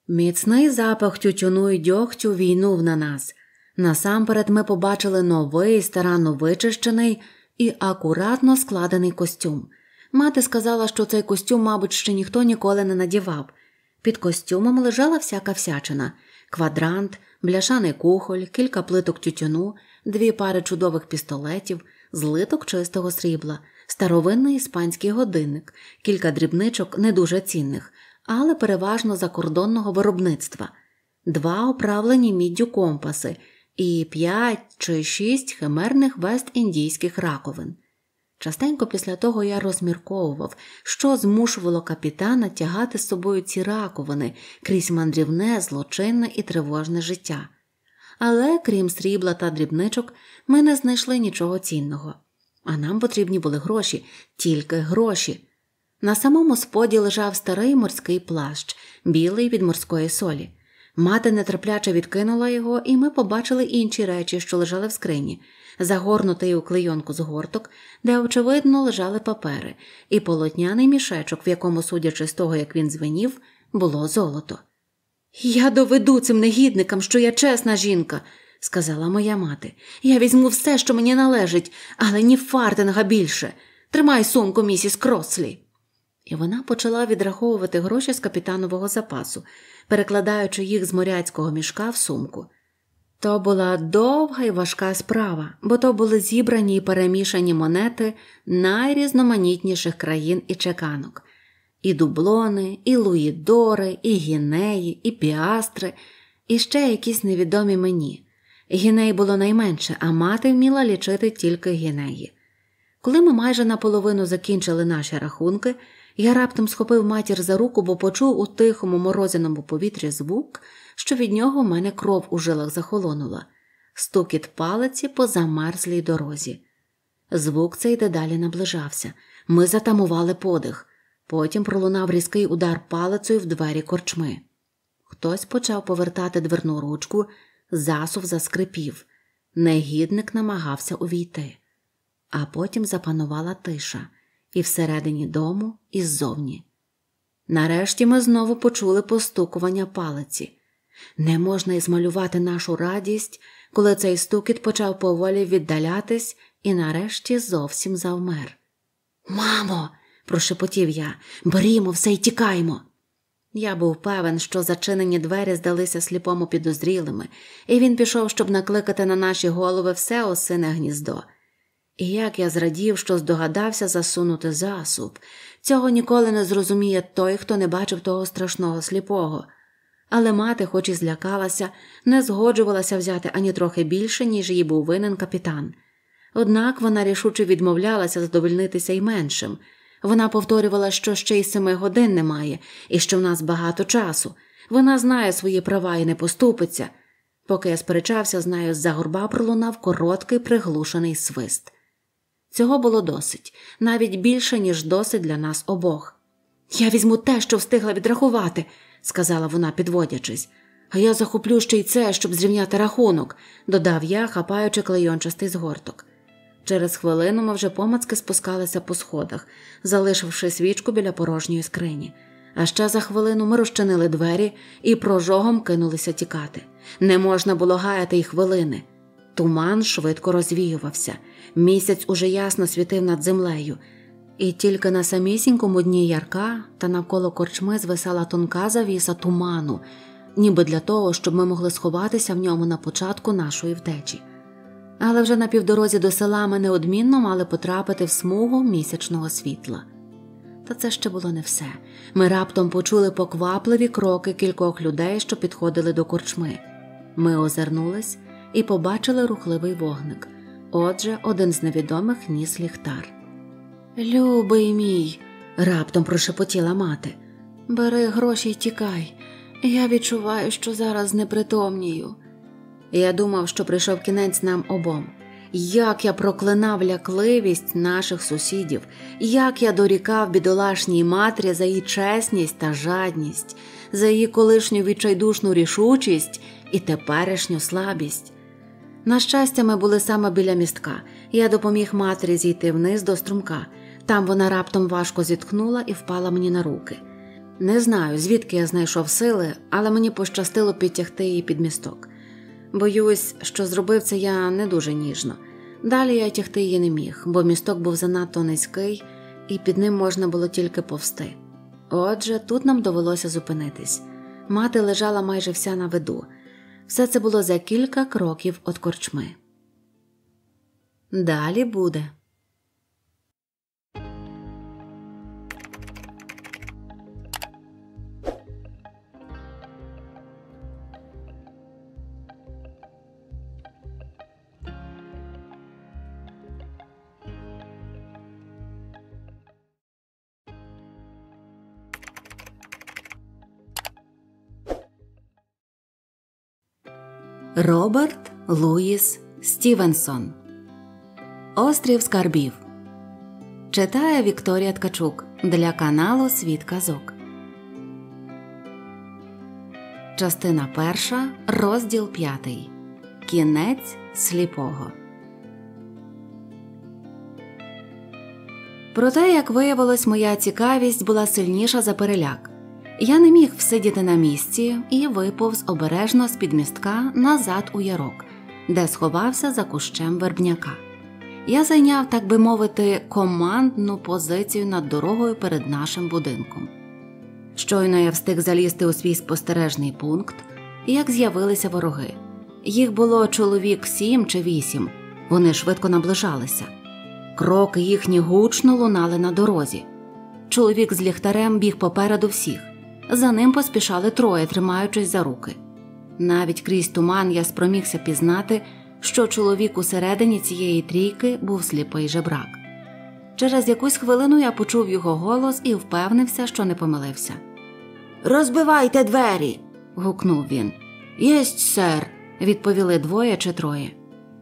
B: Міцний запах тютюну й дьогтю війнув на нас. Насамперед ми побачили новий старанно вичищений і акуратно складений костюм. Мати сказала, що цей костюм, мабуть, ще ніхто ніколи не надівав. Під костюмом лежала всяка всячина квадрант, бляшаний кухоль, кілька плиток тютюну, дві пари чудових пістолетів, злиток чистого срібла, старовинний іспанський годинник, кілька дрібничок не дуже цінних, але переважно закордонного виробництва, два оправлені міддю компаси і п'ять чи шість химерних вест-індійських раковин. Частенько після того я розмірковував, що змушувало капітана тягати з собою ці раковини крізь мандрівне, злочинне і тривожне життя. Але крім срібла та дрібничок, ми не знайшли нічого цінного, а нам потрібні були гроші, тільки гроші. На самому споді лежав старий морський плащ, білий від морської солі. Мати нетерпляче відкинула його, і ми побачили інші речі, що лежали в скрині, загорнутий у клейонку з горток, де, очевидно, лежали папери, і полотняний мішечок, в якому, судячи з того, як він звенів, було золото. Я доведу цим негідникам, що я чесна жінка, сказала моя мати. Я візьму все, що мені належить, але ні фартинга більше. Тримай сумку, місіс Крослі. І вона почала відраховувати гроші з капітанового запасу перекладаючи їх з моряцького мішка в сумку. То була довга і важка справа, бо то були зібрані і перемішані монети найрізноманітніших країн і чеканок і дублони, і луїдори, і гінеї, і піастри, і ще якісь невідомі мені. Гіней було найменше, а мати вміла лічити тільки гінеї. Коли ми майже наполовину закінчили наші рахунки, я раптом схопив матір за руку, бо почув у тихому морозяному повітрі звук, що від нього в мене кров у жилах захолонула, стукіт палиці по замерзлій дорозі. Звук цей дедалі наближався. Ми затамували подих. Потім пролунав різкий удар палицею в двері корчми. Хтось почав повертати дверну ручку, засув заскрипів. Негідник намагався увійти, а потім запанувала тиша і всередині дому, і ззовні. Нарешті ми знову почули постукування палиці. Не можна і змалювати нашу радість, коли цей стукіт почав поволі віддалятись і нарешті зовсім завмер. Мамо, прошепотів я, берімо все і тікаймо. Я був певен, що зачинені двері здалися сліпому підозрілими, і він пішов, щоб накликати на наші голови все осине гніздо. І як я зрадів, що здогадався засунути засуб. Цього ніколи не зрозуміє той, хто не бачив того страшного сліпого. Але мати, хоч і злякалася, не згоджувалася взяти ані трохи більше, ніж їй був винен капітан. Однак вона рішуче відмовлялася задовольнитися й меншим. Вона повторювала, що ще й семи годин немає і що в нас багато часу. Вона знає свої права і не поступиться. Поки я сперечався, з нею з-за горба пролунав короткий приглушений свист. Цього було досить, навіть більше, ніж досить для нас обох. Я візьму те, що встигла відрахувати, сказала вона, підводячись, а я захоплю ще й це, щоб зрівняти рахунок, додав я, хапаючи клейончастий згорток. Через хвилину ми вже помацки спускалися по сходах, залишивши свічку біля порожньої скрині. А ще за хвилину ми розчинили двері і прожогом кинулися тікати. Не можна було гаяти й хвилини. Туман швидко розвіювався. Місяць уже ясно світив над землею, і тільки на самісінькому дні ярка та навколо корчми звисала тонка завіса туману, ніби для того, щоб ми могли сховатися в ньому на початку нашої втечі. Але вже на півдорозі до села ми неодмінно мали потрапити в смугу місячного світла. Та це ще було не все. Ми раптом почули поквапливі кроки кількох людей, що підходили до корчми. Ми озирнулись і побачили рухливий вогник. Отже, один з невідомих ніс ліхтар. Любий мій, раптом прошепотіла мати, бери гроші й тікай. Я відчуваю, що зараз непритомнію. Я думав, що прийшов кінець нам обом. Як я проклинав лякливість наших сусідів, як я дорікав бідолашній матері за її чесність та жадність, за її колишню відчайдушну рішучість і теперішню слабість. На щастя, ми були саме біля містка. Я допоміг матері зійти вниз до струмка. Там вона раптом важко зітхнула і впала мені на руки. Не знаю, звідки я знайшов сили, але мені пощастило підтягти її під місток. Боюсь, що зробив це я не дуже ніжно. Далі я тягти її не міг, бо місток був занадто низький, і під ним можна було тільки повсти. Отже, тут нам довелося зупинитись. Мати лежала майже вся на виду. Все це було за кілька кроків від корчми. Далі буде.
A: Роберт Луїс
B: Стівенсон. Острів Скарбів. Читає Вікторія Ткачук для каналу Світ Казок. Частина перша. Розділ п'ятий. Кінець сліпого. Проте, як виявилось, моя цікавість була сильніша за переляк. Я не міг всидіти на місці і виповз обережно з під містка назад у ярок, де сховався за кущем вербняка. Я зайняв, так би мовити, командну позицію над дорогою перед нашим будинком. Щойно я встиг залізти у свій спостережний пункт, як з'явилися вороги. Їх було чоловік сім чи вісім, вони швидко наближалися. Кроки їхні гучно лунали на дорозі. Чоловік з ліхтарем біг попереду всіх. За ним поспішали троє, тримаючись за руки. Навіть крізь туман я спромігся пізнати, що чоловік усередині цієї трійки був сліпий жебрак. Через якусь хвилину я почув його голос і впевнився, що не помилився. Розбивайте двері. гукнув він. Єсть, сер, відповіли двоє чи троє.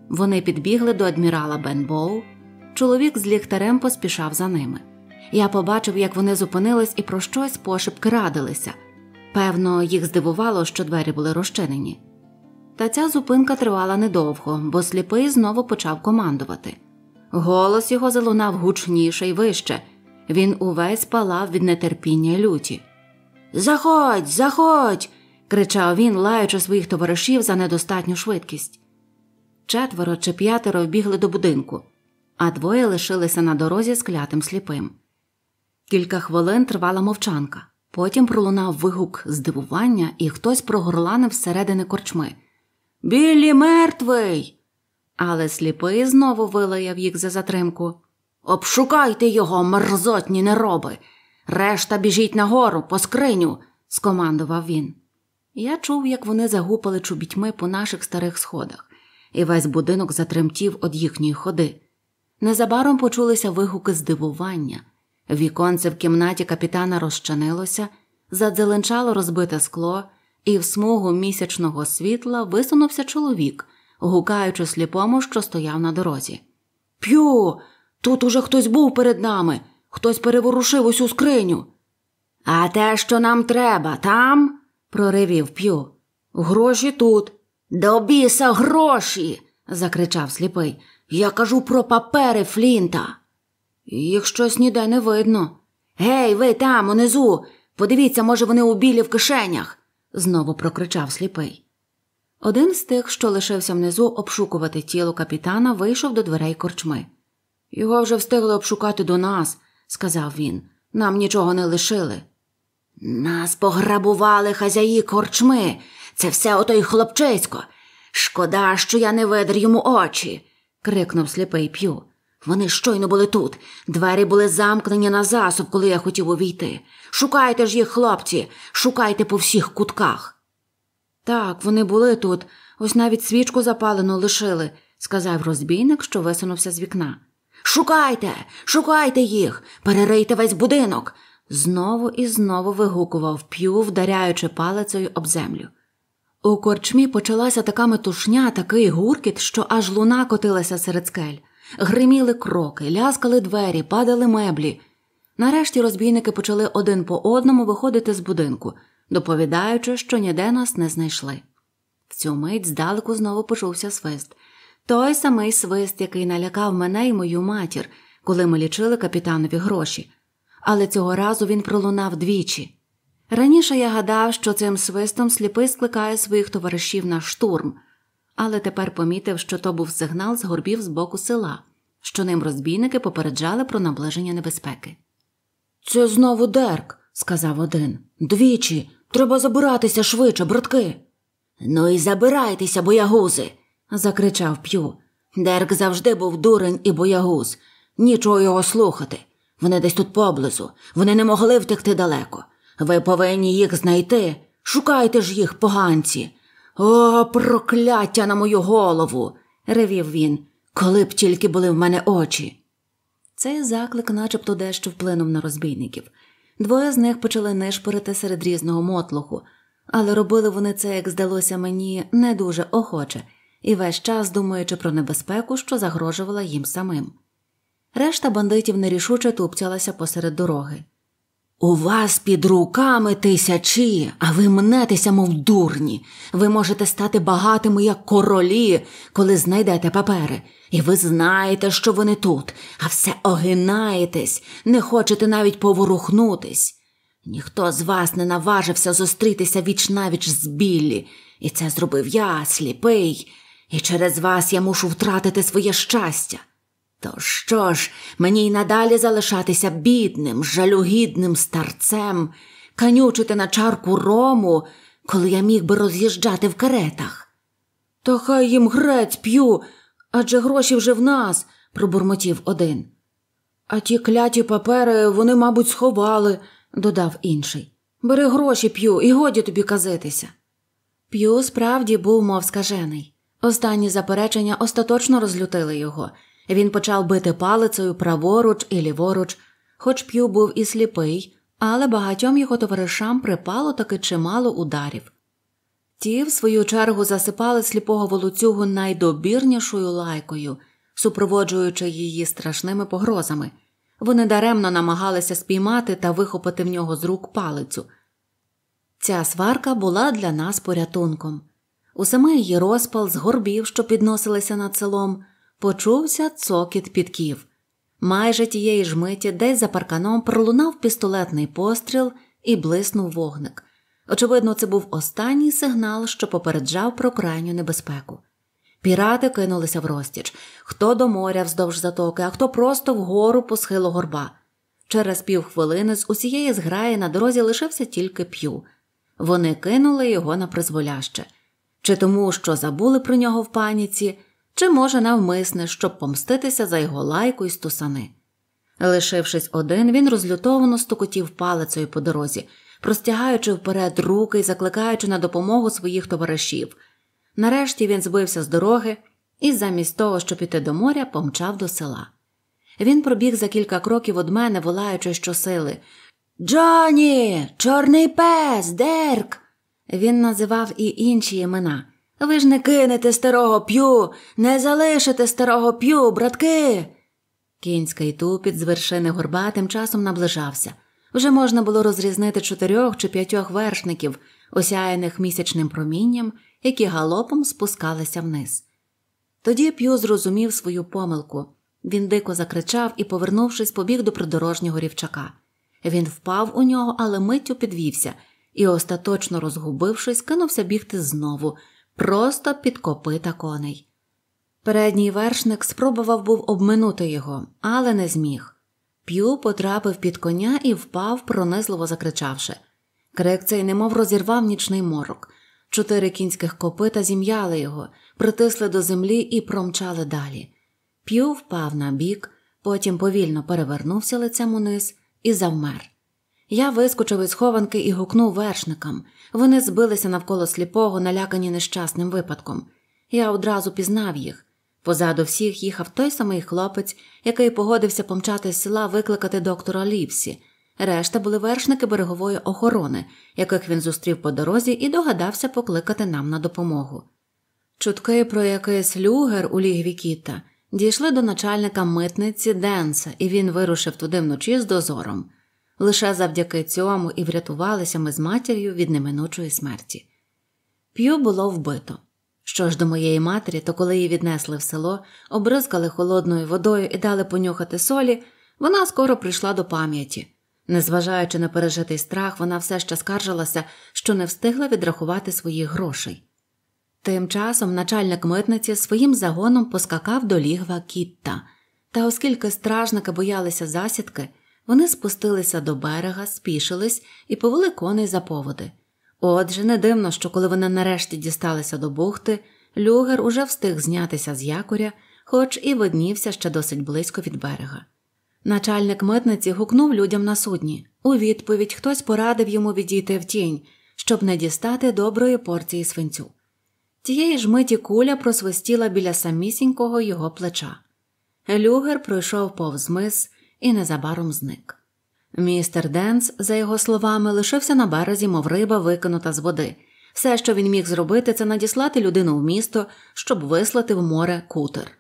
B: Вони підбігли до адмірала Бенбоу. Чоловік з ліхтарем поспішав за ними. Я побачив, як вони зупинились і про щось пошепки радилися. Певно, їх здивувало, що двері були розчинені. Та ця зупинка тривала недовго, бо сліпий знову почав командувати. Голос його залунав гучніше й вище. Він увесь палав від нетерпіння й люті. Заходь, заходь. кричав він, лаючи своїх товаришів за недостатню швидкість. Четверо чи п'ятеро вбігли до будинку, а двоє лишилися на дорозі з клятим сліпим. Кілька хвилин тривала мовчанка. Потім пролунав вигук здивування, і хтось прогорланив всередини корчми. Біллі мертвий. Але сліпий знову вилаяв їх за затримку. Обшукайте його, мерзотні нероби. Решта біжіть нагору, по скриню, скомандував він. Я чув, як вони загупали чубітьми по наших старих сходах, і весь будинок затремтів від їхньої ходи. Незабаром почулися вигуки здивування. Віконце в кімнаті капітана розчинилося, задзеленчало розбите скло, і в смугу місячного світла висунувся чоловік, гукаючи сліпому, що стояв на дорозі. П'ю, тут уже хтось був перед нами, хтось переворушив усю скриню. А те, що нам треба, там? проривів п'ю. Гроші тут. До біса гроші. закричав сліпий. Я кажу про папери Флінта. Їх щось ніде не видно. Гей, ви там, унизу. Подивіться, може, вони у білі в кишенях, знову прокричав сліпий. Один з тих, що лишився внизу обшукувати тіло капітана, вийшов до дверей корчми. Його вже встигли обшукати до нас, сказав він. Нам нічого не лишили. Нас пограбували хазяї корчми. Це все отой хлопчисько. Шкода, що я не видер йому очі. крикнув сліпий п'ю. Вони щойно були тут. Двері були замкнені на засоб, коли я хотів увійти. Шукайте ж їх, хлопці, шукайте по всіх кутках. Так, вони були тут, ось навіть свічку запалену лишили, сказав розбійник, що висунувся з вікна. Шукайте, шукайте їх, перерийте весь будинок. Знову і знову вигукував п'ю, вдаряючи палицею об землю. У корчмі почалася така метушня, такий гуркіт, що аж луна котилася серед скель. Гриміли кроки, ляскали двері, падали меблі. Нарешті розбійники почали один по одному виходити з будинку, доповідаючи, що ніде нас не знайшли. В цю мить здалеку знову почувся свист той самий свист, який налякав мене і мою матір, коли ми лічили капітанові гроші. Але цього разу він пролунав двічі. Раніше я гадав, що цим свистом сліпий скликає своїх товаришів на штурм але тепер помітив, що то був сигнал з горбів з боку села, що ним розбійники попереджали про наближення небезпеки. Це знову дерк, сказав один. Двічі. Треба забиратися швидше, братки. Ну і забирайтеся, боягузи. закричав п'ю. Дерк завжди був дурень і боягуз. Нічого його слухати. Вони десь тут поблизу, вони не могли втекти далеко. Ви повинні їх знайти. Шукайте ж їх, поганці. О, прокляття на мою голову. ревів він. Коли б тільки були в мене очі. Цей заклик начебто дещо вплинув на розбійників. Двоє з них почали нишпорити серед різного мотлуху, але робили вони це, як здалося мені, не дуже охоче і весь час думаючи про небезпеку, що загрожувала їм самим. Решта бандитів нерішуче тупцялася посеред дороги. У вас під руками тисячі, а ви мнетеся, мов дурні. Ви можете стати багатими, як королі, коли знайдете папери. І ви знаєте, що вони тут, а все огинаєтесь, не хочете навіть поворухнутись. Ніхто з вас не наважився зустрітися віч навіч з Біллі. і це зробив я, сліпий, і через вас я мушу втратити своє щастя. То що ж, мені й надалі залишатися бідним, жалюгідним старцем, канючити на чарку рому, коли я міг би роз'їжджати в каретах. То хай їм грець п'ю, адже гроші вже в нас, пробурмотів один. А ті кляті папери вони, мабуть, сховали, додав інший. Бери гроші п'ю, і годі тобі казитися. П'ю справді був мов скажений. Останні заперечення остаточно розлютили його. Він почав бити палицею праворуч і ліворуч, хоч п'ю був і сліпий, але багатьом його товаришам припало таки чимало ударів. Ті, в свою чергу, засипали сліпого волоцюгу найдобірнішою лайкою, супроводжуючи її страшними погрозами. Вони даремно намагалися спіймати та вихопити в нього з рук палицю. Ця сварка була для нас порятунком. У саме її розпал з горбів, що підносилися над селом почувся цокіт підків. Майже тієї ж миті десь за парканом пролунав пістолетний постріл і блиснув вогник. Очевидно, це був останній сигнал, що попереджав про крайню небезпеку. Пірати кинулися в розтіч хто до моря вздовж затоки, а хто просто вгору по схилу горба. Через півхвилини з усієї зграї на дорозі лишився тільки п'ю. Вони кинули його на призволяще. Чи тому, що забули про нього в паніці, чи, може, навмисне, щоб помститися за його лайку і стусани. Лишившись один, він розлютовано стукотів палицею по дорозі, простягаючи вперед руки і закликаючи на допомогу своїх товаришів. Нарешті він збився з дороги і, замість того, щоб піти до моря, помчав до села. Він пробіг за кілька кроків од мене, волаючи щосили Джоні, чорний пес, Дерк. Він називав і інші імена. Ви ж не кинете старого п'ю, не залишите старого п'ю, братки. Кінський тупіт з вершини горба тим часом наближався. Вже можна було розрізнити чотирьох чи п'ятьох вершників, осяяних місячним промінням, які галопом спускалися вниз. Тоді п'ю зрозумів свою помилку. Він дико закричав і, повернувшись, побіг до придорожнього рівчака. Він впав у нього, але миттю підвівся і, остаточно розгубившись, кинувся бігти знову, просто під копита коней. Передній вершник спробував був обминути його, але не зміг. П'ю потрапив під коня і впав, пронизливо закричавши. Крик цей немов розірвав нічний морок. Чотири кінських копита зім'яли його, притисли до землі і промчали далі. П'ю впав на бік, потім повільно перевернувся лицем униз і завмер. Я вискочив із хованки і гукнув вершникам. Вони збилися навколо сліпого, налякані нещасним випадком. Я одразу пізнав їх. Позаду всіх їхав той самий хлопець, який погодився помчати з села викликати доктора Ліпсі. Решта були вершники берегової охорони, яких він зустрів по дорозі і догадався покликати нам на допомогу. Чутки про якийсь люгер у лігві Кіта дійшли до начальника митниці Денса, і він вирушив туди вночі з дозором. Лише завдяки цьому і врятувалися ми з матір'ю від неминучої смерті. П'ю було вбито. Що ж до моєї матері, то коли її віднесли в село, обризкали холодною водою і дали понюхати солі, вона скоро прийшла до пам'яті. Незважаючи на пережитий страх, вона все ще скаржилася, що не встигла відрахувати своїх грошей. Тим часом начальник митниці своїм загоном поскакав до лігва кітта, та оскільки стражники боялися засідки. Вони спустилися до берега, спішились і повели коней за поводи. Отже, не дивно, що коли вони нарешті дісталися до бухти, люгер уже встиг знятися з якоря, хоч і виднівся ще досить близько від берега. Начальник митниці гукнув людям на судні. У відповідь хтось порадив йому відійти в тінь, щоб не дістати доброї порції свинцю. Тієї ж миті куля просвистіла біля самісінького його плеча. Люгер пройшов повз мис, і незабаром зник. Містер Денс, за його словами, лишився на березі, мов риба, викинута з води. Все, що він міг зробити, це надіслати людину в місто, щоб вислати в море кутер.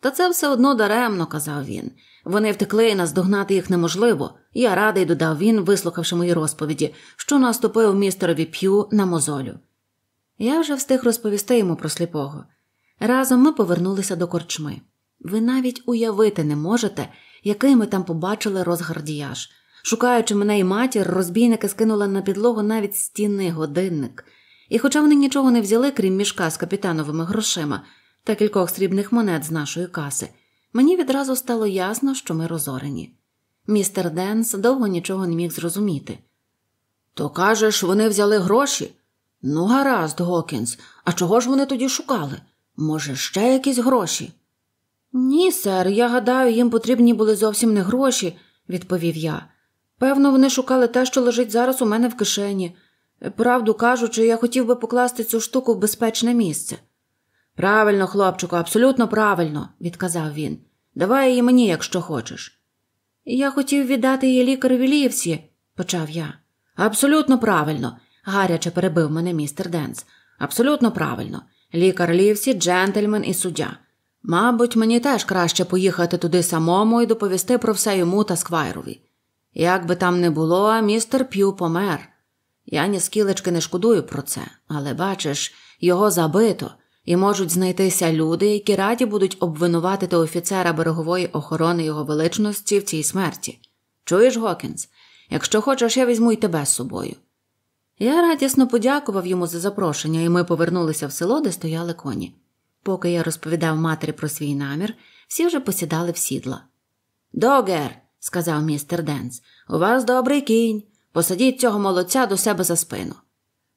B: Та це все одно даремно, казав він. Вони втекли і наздогнати їх неможливо. Я радий, додав він, вислухавши мої розповіді, що наступив містерові п'ю на мозолю. Я вже встиг розповісти йому про сліпого. Разом ми повернулися до корчми. Ви навіть уявити не можете, який ми там побачили розгардіяж. Шукаючи мене і матір, розбійники скинули на підлогу навіть стінний годинник. І, хоча вони нічого не взяли, крім мішка з капітановими грошима та кількох срібних монет з нашої каси, мені відразу стало ясно, що ми розорені. Містер Денс довго нічого не міг зрозуміти. То кажеш, вони взяли гроші? Ну, гаразд, Гокінс, а чого ж вони тоді шукали? Може, ще якісь гроші? Ні, сер, я гадаю, їм потрібні були зовсім не гроші, відповів я. Певно, вони шукали те, що лежить зараз у мене в кишені. Правду кажучи, я хотів би покласти цю штуку в безпечне місце. Правильно, хлопчику, абсолютно правильно, відказав він. Давай її мені, якщо хочеш. Я хотів віддати її лікареві лівці, почав я. Абсолютно правильно, гаряче перебив мене містер Денс. Абсолютно правильно. Лікар лівсі, джентльмен і суддя. Мабуть, мені теж краще поїхати туди самому і доповісти про все йому та сквайрові. Як би там не було, містер П'ю помер. Я ні скілечки не шкодую про це, але бачиш, його забито, і можуть знайтися люди, які раді будуть обвинуватити офіцера берегової охорони його величності в цій смерті. Чуєш, Гокінс? Якщо хочеш, я візьму й тебе з собою. Я радісно подякував йому за запрошення, і ми повернулися в село, де стояли коні. Поки я розповідав матері про свій намір, всі вже посідали в сідла. Догер, сказав містер Денс, у вас добрий кінь. Посадіть цього молодця до себе за спину.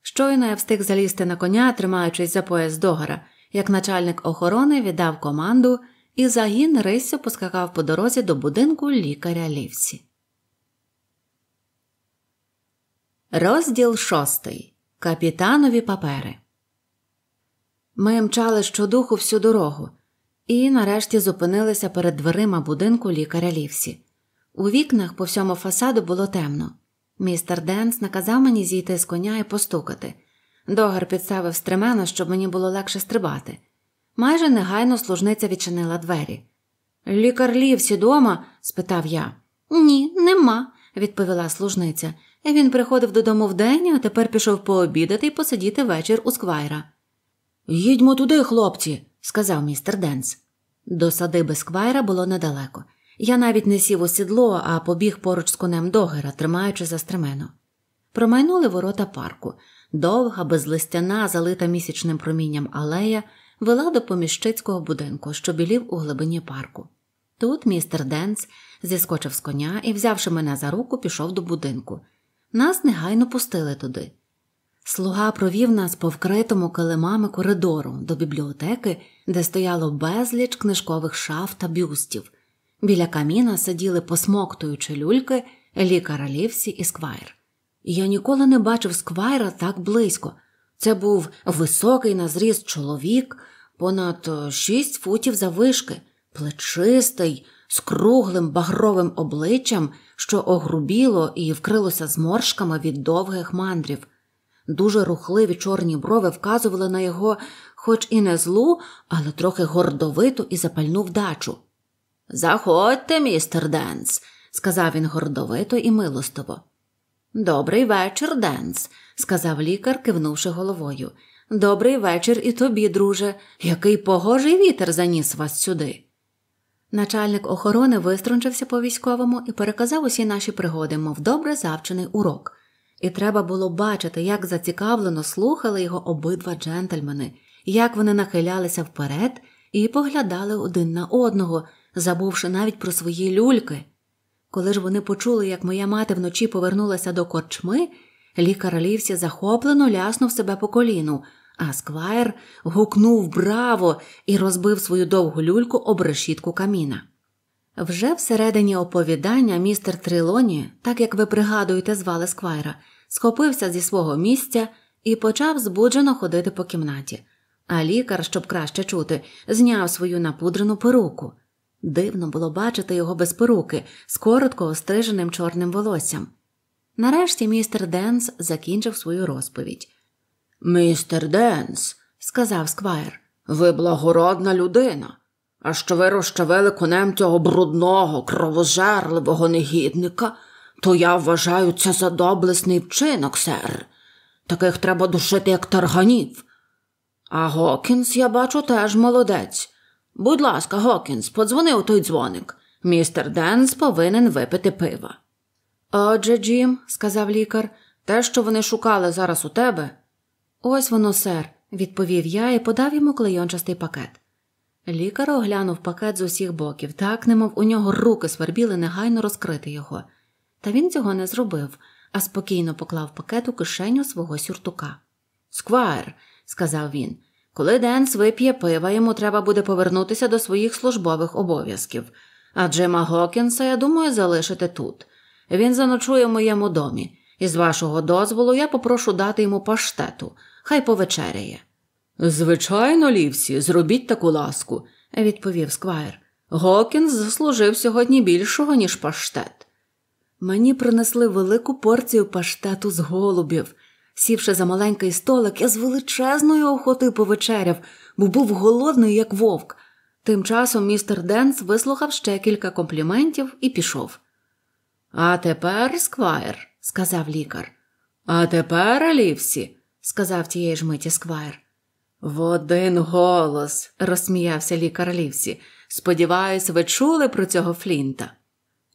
B: Щойно я встиг залізти на коня, тримаючись за пояс догора, як начальник охорони віддав команду і загін риссю поскакав по дорозі до будинку лікаря Лівсі. Розділ шостий. Капітанові папери. Ми мчали щодуху всю дорогу і нарешті зупинилися перед дверима будинку лікаря Лівсі. У вікнах по всьому фасаду було темно. Містер Денс наказав мені зійти з коня і постукати. Догар підставив стремено, щоб мені було легше стрибати. Майже негайно служниця відчинила двері. Лікар Лівсі дома? спитав я. Ні, нема, відповіла служниця. Він приходив додому вдень, а тепер пішов пообідати і посидіти вечір у сквайра. Їдьмо туди, хлопці, сказав містер Денс. До садиби сквайра було недалеко. Я навіть не сів у сідло, а побіг поруч з конем догера, тримаючи за стремену. Промайнули ворота парку. Довга, безлистяна, залита місячним промінням алея вела до поміщицького будинку, що білів у глибині парку. Тут містер Денс зіскочив з коня і, взявши мене за руку, пішов до будинку. Нас негайно пустили туди. Слуга провів нас по вкритому килимами коридору до бібліотеки, де стояло безліч книжкових шаф та бюстів. Біля каміна сиділи посмоктуючи люльки лікара Лівсі і сквайр. Я ніколи не бачив сквайра так близько. Це був високий на зріст чоловік, понад е, шість футів завишки, плечистий, з круглим багровим обличчям, що огрубіло і вкрилося зморшками від довгих мандрів. Дуже рухливі чорні брови вказували на його, хоч і не злу, але трохи гордовиту і запальну вдачу. Заходьте, містер Денс, сказав він гордовито і милостово. Добрий вечір, Денс, сказав лікар, кивнувши головою. Добрий вечір і тобі, друже, який погожий вітер заніс вас сюди. Начальник охорони виструнчився по військовому і переказав усі наші пригоди, мов добре завчений урок. І треба було бачити, як зацікавлено слухали його обидва джентльмени, як вони нахилялися вперед і поглядали один на одного, забувши навіть про свої люльки. Коли ж вони почули, як моя мати вночі повернулася до корчми, лікар лівсі захоплено ляснув себе по коліну, а сквайр гукнув браво і розбив свою довгу люльку об решітку каміна. Вже всередині оповідання містер Трилоні, так як ви пригадуєте, звали Сквайра, схопився зі свого місця і почав збуджено ходити по кімнаті, а лікар, щоб краще чути, зняв свою напудрену перуку. Дивно було бачити його без поруки з коротко остриженим чорним волоссям. Нарешті містер Денс закінчив свою розповідь. Містер Денс, сказав Сквайр, ви благородна людина а що ви розчавили конем цього брудного, кровожерливого негідника, то я вважаю це за доблесний вчинок, сер. Таких треба душити, як тарганів. А Гокінс, я бачу, теж молодець. Будь ласка, Гокінс, подзвони у той дзвоник. Містер Денс повинен випити пива. Отже, Джим, сказав лікар, те, що вони шукали зараз у тебе. Ось воно, сер, відповів я і подав йому клейончастий пакет. Лікар оглянув пакет з усіх боків, так немов у нього руки свербіли негайно розкрити його. Та він цього не зробив, а спокійно поклав пакет у кишеню свого сюртука. Сквайр, сказав він, коли Денс вип'є пива, йому треба буде повернутися до своїх службових обов'язків. А Джима Гокінса, я думаю, залишити тут. Він заночує в моєму домі, і з вашого дозволу я попрошу дати йому паштету, хай повечеряє. Звичайно, лівсі, зробіть таку ласку, відповів сквайр. Гокінс заслужив сьогодні більшого, ніж паштет. Мені принесли велику порцію паштету з голубів. Сівши за маленький столик, я з величезною охотою повечеряв, бо був голодний, як вовк. Тим часом містер Денс вислухав ще кілька компліментів і пішов. А тепер, сквайр, сказав лікар. А тепер, Лівсі, сказав тієї ж миті сквайр. В один голос, розсміявся лікар Лівсі. Сподіваюсь, ви чули про цього Флінта.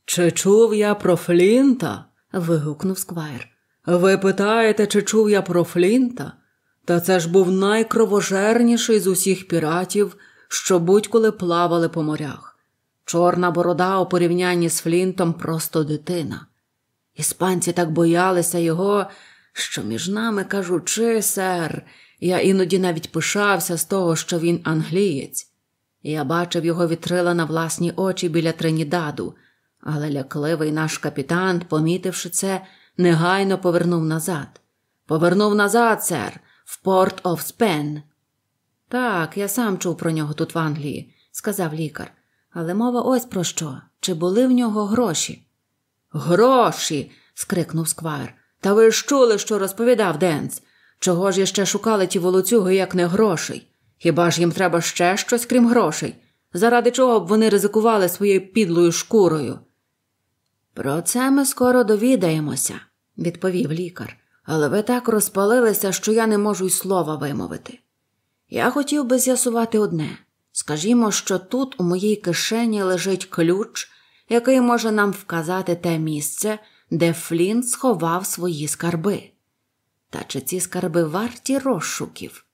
B: Чи чув я про Флінта? вигукнув сквайр. Ви питаєте, чи чув я про Флінта? Та це ж був найкровожерніший з усіх піратів, що будь-коли плавали по морях. Чорна борода у порівнянні з Флінтом просто дитина. Іспанці так боялися його, що між нами кажучи, сер, я іноді навіть пишався з того, що він англієць. Я бачив його вітрила на власні очі біля Тринідаду, але лякливий наш капітан, помітивши це, негайно повернув назад. Повернув назад, сер, в Порт оф Спен. Так, я сам чув про нього тут в Англії, сказав лікар. Але мова ось про що чи були в нього гроші? Гроші. скрикнув сквайр. Та ви ж чули, що розповідав Денс. Чого ж я ще шукали ті волоцюги, як не грошей? Хіба ж їм треба ще щось, крім грошей? Заради чого б вони ризикували своєю підлою шкурою? Про це ми скоро довідаємося, відповів лікар, але ви так розпалилися, що я не можу й слова вимовити. Я хотів би з'ясувати одне скажімо, що тут у моїй кишені лежить ключ, який може нам вказати те місце, де Флінт сховав свої скарби та чи ці скарби варті розшуків?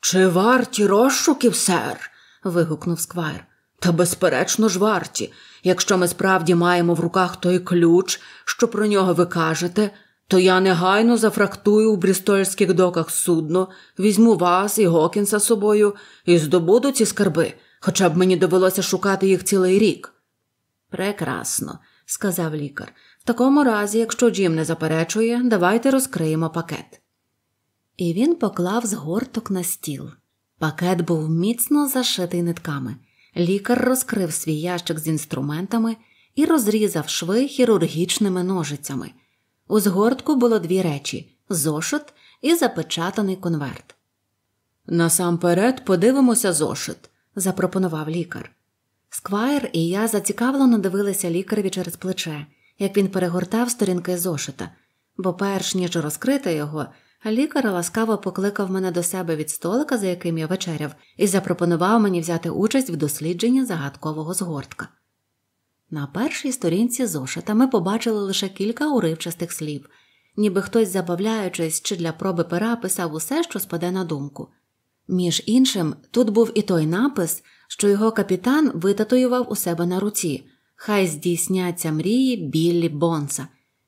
B: Чи варті розшуків, сер? вигукнув сквайр. Та, безперечно ж, варті, якщо ми справді маємо в руках той ключ, що про нього ви кажете, то я негайно зафрактую у брістольських доках судно, візьму вас і Гокінса з собою і здобуду ці скарби, хоча б мені довелося шукати їх цілий рік. Прекрасно, сказав лікар. В такому разі, якщо Джим не заперечує, давайте розкриємо пакет. І він поклав згорток на стіл. Пакет був міцно зашитий нитками. Лікар розкрив свій ящик з інструментами і розрізав шви хірургічними ножицями. У згортку було дві речі зошит і запечатаний конверт. Насамперед подивимося зошит, запропонував лікар. Сквайр і я зацікавлено дивилися лікареві через плече як він перегортав сторінки зошита, бо, перш ніж розкрити його, лікар ласкаво покликав мене до себе від столика, за яким я вечеряв, і запропонував мені взяти участь в дослідженні загадкового згортка. На першій сторінці зошита ми побачили лише кілька уривчастих слів, ніби хтось, забавляючись чи для проби пера писав усе, що спаде на думку. Між іншим, тут був і той напис, що його капітан витатуював у себе на руці. Хай здійсняться мрії Біллі Бонса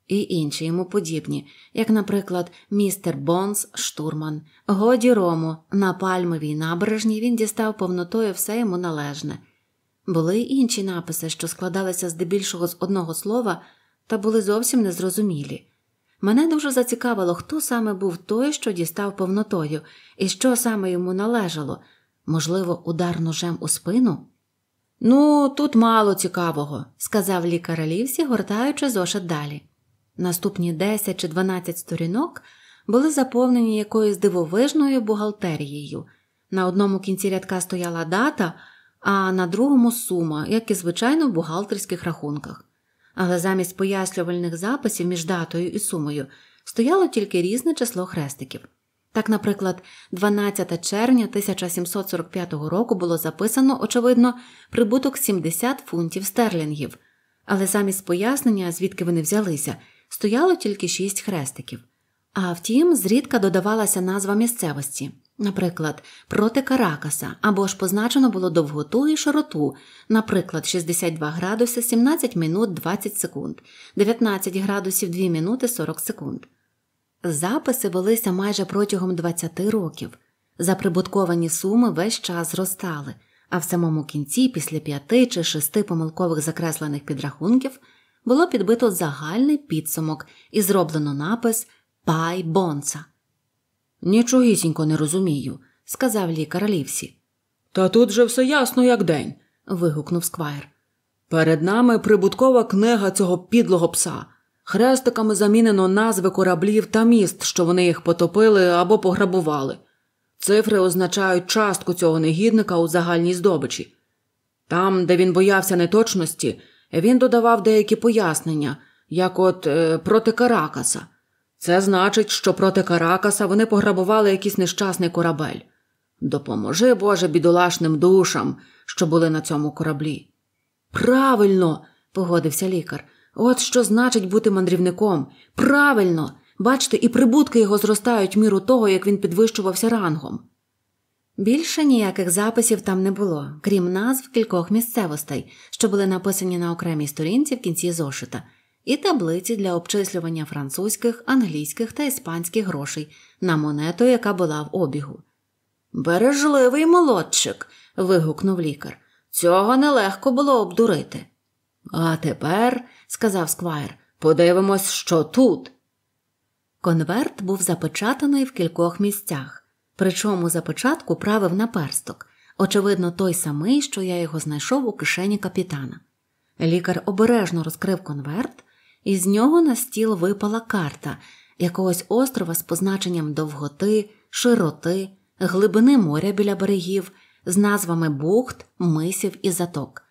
B: і інші йому подібні, як, наприклад, містер Бонс Штурман. Годі Рому на пальмовій набережні він дістав повнотою все йому належне. Були й інші написи, що складалися здебільшого з одного слова та були зовсім незрозумілі. Мене дуже зацікавило, хто саме був той, що дістав повнотою, і що саме йому належало можливо, удар ножем у спину. Ну, тут мало цікавого, сказав лікар Лівсі, гортаючи зошит далі. Наступні 10 чи 12 сторінок були заповнені якоюсь дивовижною бухгалтерією. На одному кінці рядка стояла дата, а на другому сума, як і звичайно в бухгалтерських рахунках. Але замість пояснювальних записів між датою і сумою стояло тільки різне число хрестиків. Так, наприклад, 12 червня 1745 року було записано, очевидно, прибуток 70 фунтів стерлінгів, але замість пояснення, звідки вони взялися, стояло тільки 6 хрестиків. А втім, зрідка додавалася назва місцевості, наприклад, проти Каракаса або ж позначено було довготу і широту, наприклад, 62 градуси 17 минут 20 секунд, 19 градусів 2 минути 40 секунд. Записи велися майже протягом 20 років. Заприбутковані суми весь час зростали, а в самому кінці, після п'яти чи шести помилкових закреслених підрахунків, було підбито загальний підсумок і зроблено напис Пай Бонса. Нічогісінько не розумію, сказав лікар Лівсі. Та тут же все ясно, як день. вигукнув сквайр. Перед нами прибуткова книга цього підлого пса. Хрестиками замінено назви кораблів та міст, що вони їх потопили або пограбували. Цифри означають частку цього негідника у загальній здобичі. Там, де він боявся неточності, він додавав деякі пояснення, як от е, проти Каракаса. Це значить, що проти Каракаса вони пограбували якийсь нещасний корабель. Допоможи Боже бідолашним душам, що були на цьому кораблі. Правильно, погодився лікар. От що значить бути мандрівником. Правильно! Бачите, і прибутки його зростають міру того, як він підвищувався рангом. Більше ніяких записів там не було, крім назв кількох місцевостей, що були написані на окремій сторінці в кінці зошита, і таблиці для обчислювання французьких, англійських та іспанських грошей на монету, яка була в обігу. Бережливий молодчик. вигукнув лікар. Цього нелегко було обдурити. А тепер сказав сквайр. Подивимось, що тут. Конверт був запечатаний в кількох місцях, причому запечатку правив на персток, очевидно, той самий, що я його знайшов у кишені капітана. Лікар обережно розкрив конверт, і з нього на стіл випала карта якогось острова з позначенням довготи, широти, глибини моря біля берегів, з назвами бухт, мисів і заток.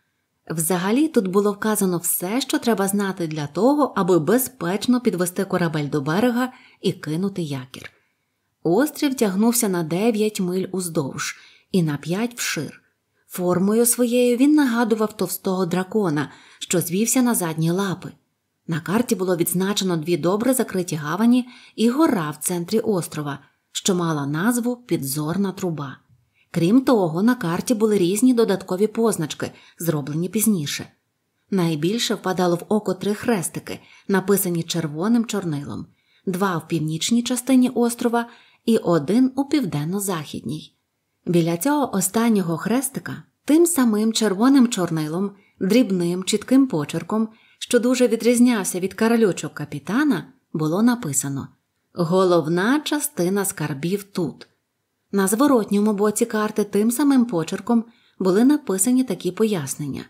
B: Взагалі тут було вказано все, що треба знати для того, аби безпечно підвести корабель до берега і кинути якір. Острів тягнувся на 9 миль уздовж і на 5 вшир. Формою своєю він нагадував товстого дракона, що звівся на задні лапи. На карті було відзначено дві добре закриті гавані і гора в центрі острова, що мала назву Підзорна труба. Крім того, на карті були різні додаткові позначки, зроблені пізніше. Найбільше впадало в око три хрестики, написані червоним чорнилом, два в північній частині острова і один у південно-західній. Біля цього останнього хрестика тим самим червоним чорнилом, дрібним чітким почерком, що дуже відрізнявся від королючок капітана, було написано Головна частина скарбів тут. На зворотньому боці карти тим самим почерком були написані такі пояснення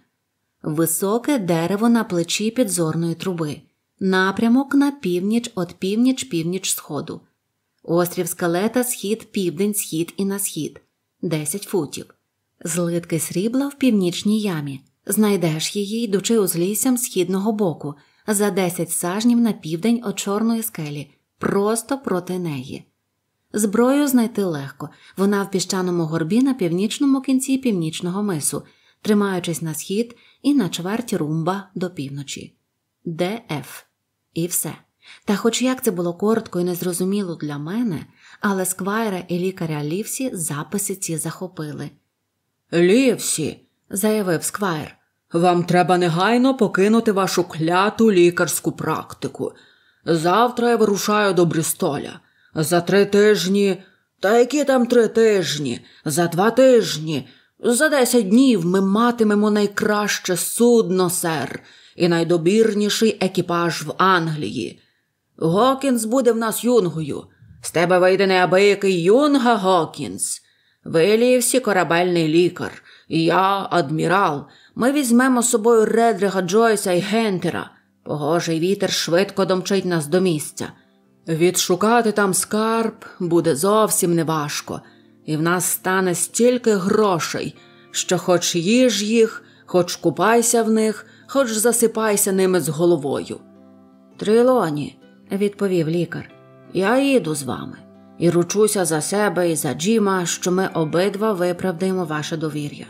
B: високе дерево на плечі підзорної труби, напрямок на північ от північ, північ сходу, острів скалета, схід, південь, схід і на схід 10 футів, злитки срібла в північній ямі. Знайдеш її, йдучи узліссям східного боку, за 10 сажнів на південь от чорної скелі, просто проти неї. Зброю знайти легко вона в піщаному горбі на північному кінці північного мису, тримаючись на схід і на чверть румба до півночі. ДФ. І все. Та, хоч як це було коротко і незрозуміло для мене, але сквайра і лікаря Лівсі записи ці захопили. Лівсі, заявив сквайр, вам треба негайно покинути вашу кляту лікарську практику. Завтра я вирушаю до Брістоля. За три тижні. Та які там три тижні, за два тижні, за десять днів ми матимемо найкраще судно, сер, і найдобірніший екіпаж в Англії. Гокінс буде в нас юнгою. З тебе вийде неабиякий юнга Гокінс. Виліївсі корабельний лікар, я адмірал. Ми візьмемо з собою Редрига Джойса і Гентера. Погожий вітер швидко домчить нас до місця. Відшукати там скарб буде зовсім неважко, і в нас стане стільки грошей, що хоч їж їх, хоч купайся в них, хоч засипайся ними з головою. Трилоні, відповів лікар, я їду з вами і ручуся за себе і за Джіма, що ми обидва виправдаємо ваше довір'я.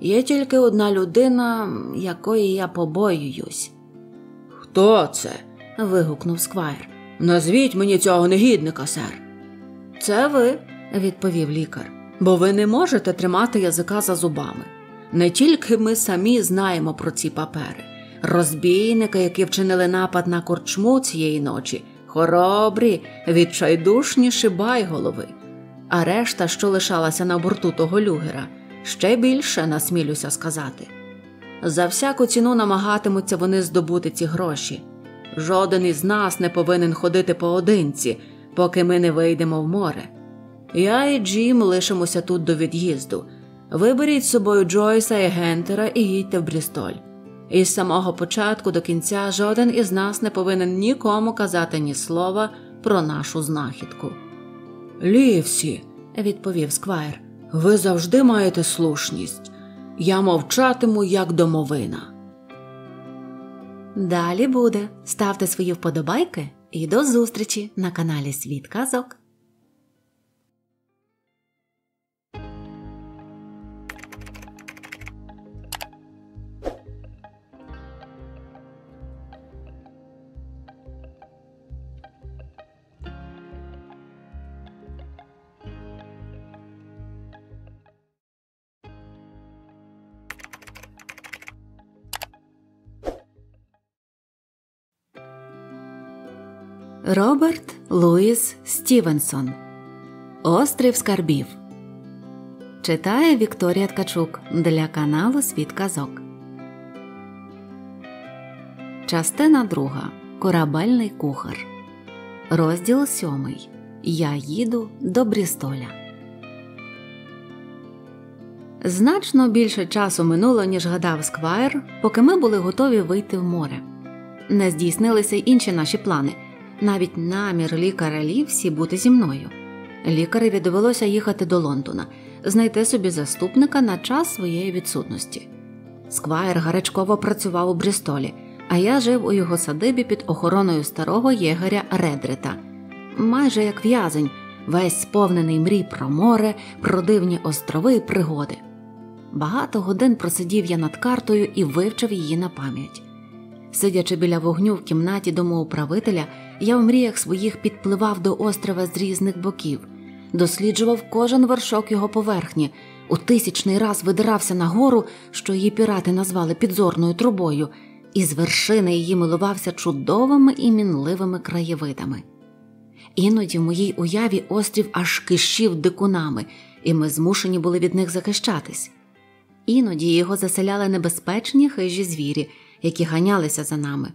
B: Є тільки одна людина, якої я побоююсь. Хто це? вигукнув сквайр. Назвіть мені цього негідника, сер. Це ви, відповів лікар, бо ви не можете тримати язика за зубами. Не тільки ми самі знаємо про ці папери. Розбійники, які вчинили напад на корчму цієї ночі, хоробрі, відчайдушні шибайголови. А решта, що лишалася на борту того люгера, ще більше насмілюся сказати. За всяку ціну намагатимуться вони здобути ці гроші. Жоден із нас не повинен ходити поодинці, поки ми не вийдемо в море. Я і Джим лишимося тут до від'їзду. Виберіть з собою Джойса і Гентера і їдьте в Брістоль. Із самого початку до кінця жоден із нас не повинен нікому казати ні слова про нашу знахідку. Лівсі, відповів сквайр, ви завжди маєте слушність. Я мовчатиму як домовина. Далі буде. Ставте свої вподобайки і до зустрічі на каналі Світ Казок. Роберт Луїс Стівенсон Острів Скарбів Читає Вікторія Ткачук для каналу Світ Казок. Частина друга. Корабельний кухар. Розділ сьомий. Я їду до Брістоля. Значно більше часу минуло, ніж гадав Сквайр, поки ми були готові вийти в море. Не здійснилися інші наші плани навіть намір лікаря Лівсі бути зі мною. Лікареві довелося їхати до Лондона, знайти собі заступника на час своєї відсутності. Сквайр гарячково працював у Брістолі, а я жив у його садибі під охороною старого єгеря Редрита, майже як в'язень, весь сповнений мрій про море, про дивні острови і пригоди. Багато годин просидів я над картою і вивчив її на пам'ять. Сидячи біля вогню в кімнаті домоуправителя, я в мріях своїх підпливав до острова з різних боків, досліджував кожен вершок його поверхні, у тисячний раз видирався на гору, що її пірати назвали підзорною трубою, і з вершини її милувався чудовими і мінливими краєвидами. Іноді в моїй уяві острів аж кишів дикунами, і ми змушені були від них захищатись. Іноді його заселяли небезпечні хижі звірі, які ганялися за нами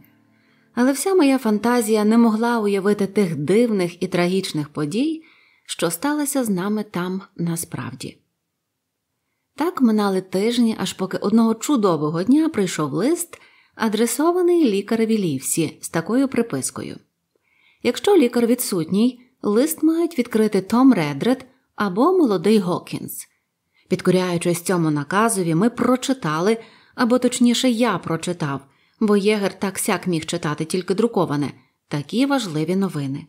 B: але вся моя фантазія не могла уявити тих дивних і трагічних подій, що сталося з нами там насправді. Так минали тижні, аж поки одного чудового дня прийшов лист, адресований лікареві Лівсі з такою припискою: Якщо лікар відсутній, лист мають відкрити Том Редред або молодий Гокінс. Підкоряючись цьому наказові, ми прочитали, або точніше, я прочитав бо Єгер так сяк міг читати тільки друковане такі важливі новини.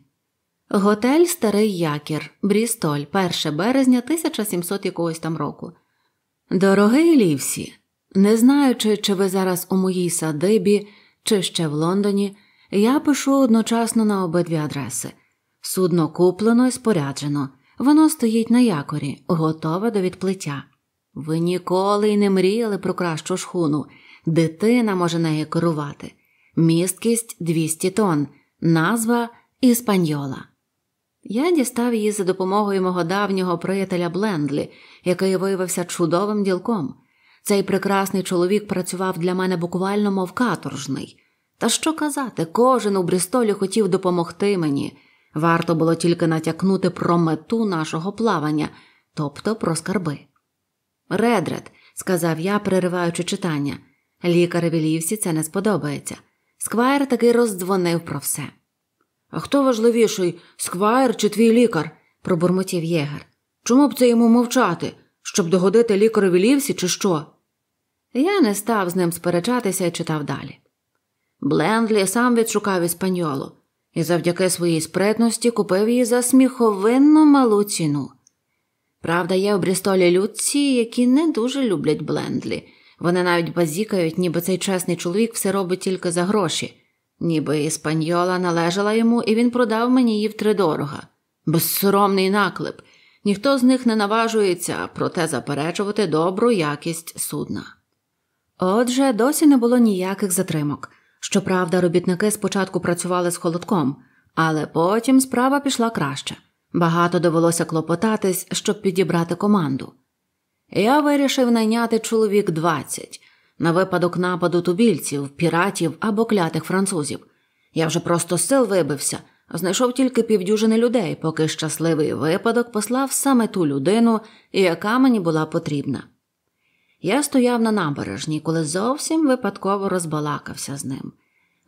B: Готель Старий Якір, Брістоль, 1 березня 1700 якогось там року. Дорогий Лівсі, не знаючи, чи ви зараз у моїй садибі, чи ще в Лондоні, я пишу одночасно на обидві адреси. Судно куплено і споряджено, воно стоїть на якорі, готове до відплиття. Ви ніколи й не мріяли про кращу шхуну, дитина може нею керувати, місткість 200 тонн, назва Іспаньола. Я дістав її за допомогою мого давнього приятеля Блендлі, який виявився чудовим ділком. Цей прекрасний чоловік працював для мене буквально мов каторжний. Та що казати, кожен у Брістолі хотів допомогти мені. Варто було тільки натякнути про мету нашого плавання, тобто про скарби. Редред, сказав я, перериваючи читання, Лікареві Лівсі це не сподобається. Сквайр таки роздзвонив про все. А хто важливіший, сквайр чи твій лікар? пробурмотів Єгер. Чому б це йому мовчати, щоб догодити лікареві Лівсі, чи що? Я не став з ним сперечатися і читав далі. Блендлі сам відшукав іспаньолу і завдяки своїй спритності купив її за сміховинно малу ціну. Правда, є в Брістолі людці, які не дуже люблять Блендлі. Вони навіть базікають, ніби цей чесний чоловік все робить тільки за гроші, ніби іспаньола належала йому, і він продав мені її втридорога. Безсоромний наклеп. Ніхто з них не наважується, проте заперечувати добру якість судна. Отже, досі не було ніяких затримок. Щоправда, робітники спочатку працювали з холодком, але потім справа пішла краще. Багато довелося клопотатись, щоб підібрати команду. Я вирішив найняти чоловік двадцять на випадок нападу тубільців, піратів або клятих французів. Я вже просто з сил вибився, знайшов тільки півдюжини людей, поки щасливий випадок послав саме ту людину, яка мені була потрібна. Я стояв на набережні, коли зовсім випадково розбалакався з ним.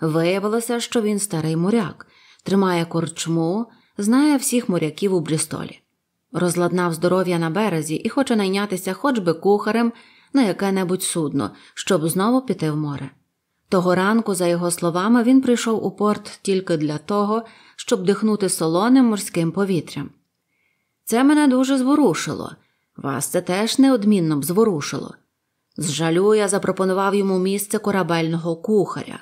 B: Виявилося, що він старий моряк, тримає корчму, знає всіх моряків у Брістолі розладнав здоров'я на березі і хоче найнятися хоч би кухарем на яке небудь судно, щоб знову піти в море. Того ранку, за його словами, він прийшов у порт тільки для того, щоб дихнути солоним морським повітрям. Це мене дуже зворушило, вас це теж неодмінно б зворушило. З жалю я запропонував йому місце корабельного кухаря,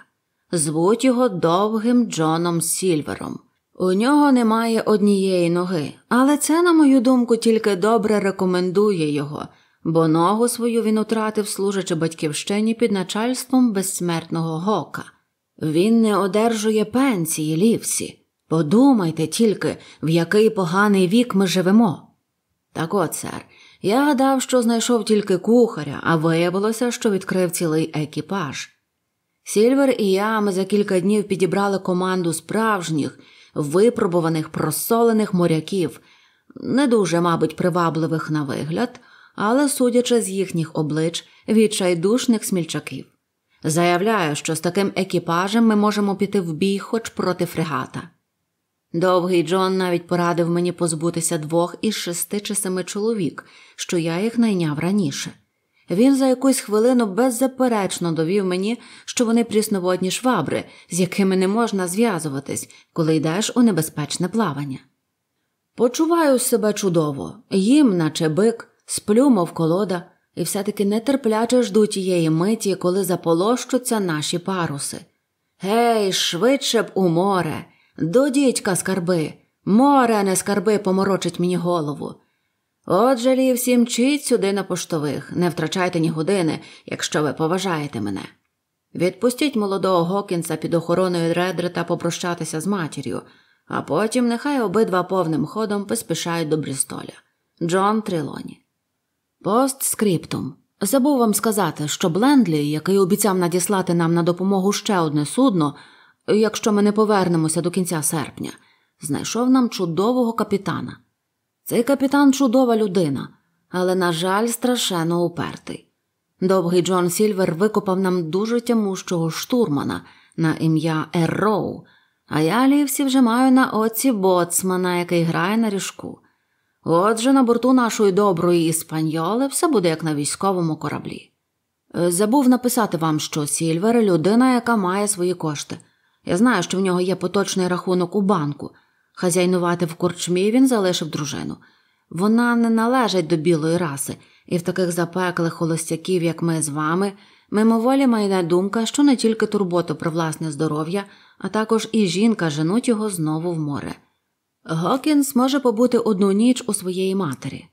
B: звуть його довгим Джоном Сільвером. У нього немає однієї ноги, але це, на мою думку, тільки добре рекомендує його, бо ногу свою він утратив, служачи батьківщині під начальством безсмертного гока. Він не одержує пенсії лівсі. Подумайте тільки, в який поганий вік ми живемо. Так от, сер, я гадав, що знайшов тільки кухаря, а виявилося, що відкрив цілий екіпаж. Сільвер і я ми за кілька днів підібрали команду справжніх, випробуваних просолених моряків, не дуже, мабуть, привабливих на вигляд, але, судячи з їхніх облич, відчайдушних смільчаків. Заявляю, що з таким екіпажем ми можемо піти в бій хоч проти фрегата. Довгий Джон навіть порадив мені позбутися двох із шести чи семи чоловік, що я їх найняв раніше. Він за якусь хвилину беззаперечно довів мені, що вони прісноводні швабри, з якими не можна зв'язуватись, коли йдеш у небезпечне плавання. Почуваю себе чудово, їм, наче бик, сплю, мов колода, і все таки нетерпляче жду тієї миті, коли заполощуться наші паруси. Гей, швидше б у море, до дідька скарби. Море не скарби поморочить мені голову. Отже, лівсі, мчіть сюди на поштових, не втрачайте ні години, якщо ви поважаєте мене. Відпустіть молодого Гокінса під охороною Редрета попрощатися з матір'ю, а потім нехай обидва повним ходом поспішають до Брістоля. Джон Трилоні. Постскриптум. Забув вам сказати, що Блендлі, який обіцяв надіслати нам на допомогу ще одне судно, якщо ми не повернемося до кінця серпня, знайшов нам чудового капітана. Цей капітан чудова людина, але, на жаль, страшенно упертий. Довгий Джон Сільвер викопав нам дуже тямущого штурмана на ім'я Ерроу, а я лівсі вже маю на оці боцмана, який грає на ріжку. Отже, на борту нашої доброї іспаньоли все буде як на військовому кораблі. Е, забув написати вам, що Сільвер людина, яка має свої кошти. Я знаю, що в нього є поточний рахунок у банку. Хазяйнувати в корчмі він залишив дружину. Вона не належить до білої раси, і в таких запеклих холостяків, як ми з вами, мимоволі майна думка, що не тільки турботу про власне здоров'я, а також і жінка женуть його знову в море. Гокінс може побути одну ніч у своєї матері.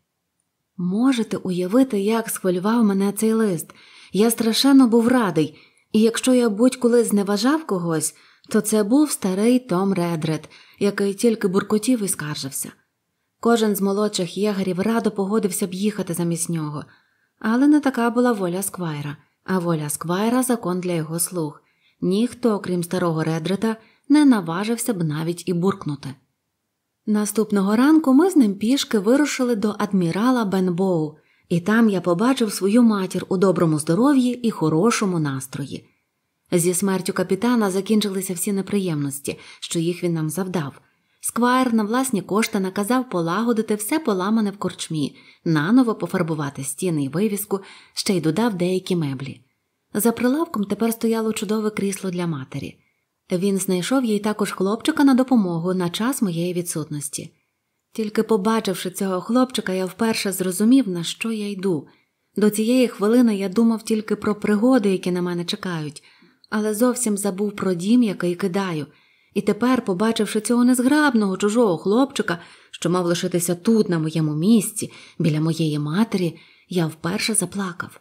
B: Можете уявити, як схвилював мене цей лист. Я страшенно був радий, і якщо я будь коли зневажав когось, то це був старий Том Редред, який тільки буркотів і скаржився. Кожен з молодших єгерів радо погодився б їхати замість нього, але не така була воля сквайра, а воля сквайра закон для його слуг. Ніхто, крім старого Редрета, не наважився б навіть і буркнути. Наступного ранку ми з ним пішки вирушили до адмірала Бенбоу, і там я побачив свою матір у доброму здоров'ї і хорошому настрої. Зі смертю капітана закінчилися всі неприємності, що їх він нам завдав. Сквайр на власні кошти наказав полагодити все поламане в корчмі, наново пофарбувати стіни і вивіску, ще й додав деякі меблі. За прилавком тепер стояло чудове крісло для матері. Він знайшов їй також хлопчика на допомогу на час моєї відсутності. Тільки побачивши цього хлопчика, я вперше зрозумів, на що я йду. До цієї хвилини я думав тільки про пригоди, які на мене чекають але зовсім забув про дім, який кидаю, і тепер, побачивши цього незграбного чужого хлопчика, що мав лишитися тут, на моєму місці, біля моєї матері, я вперше заплакав.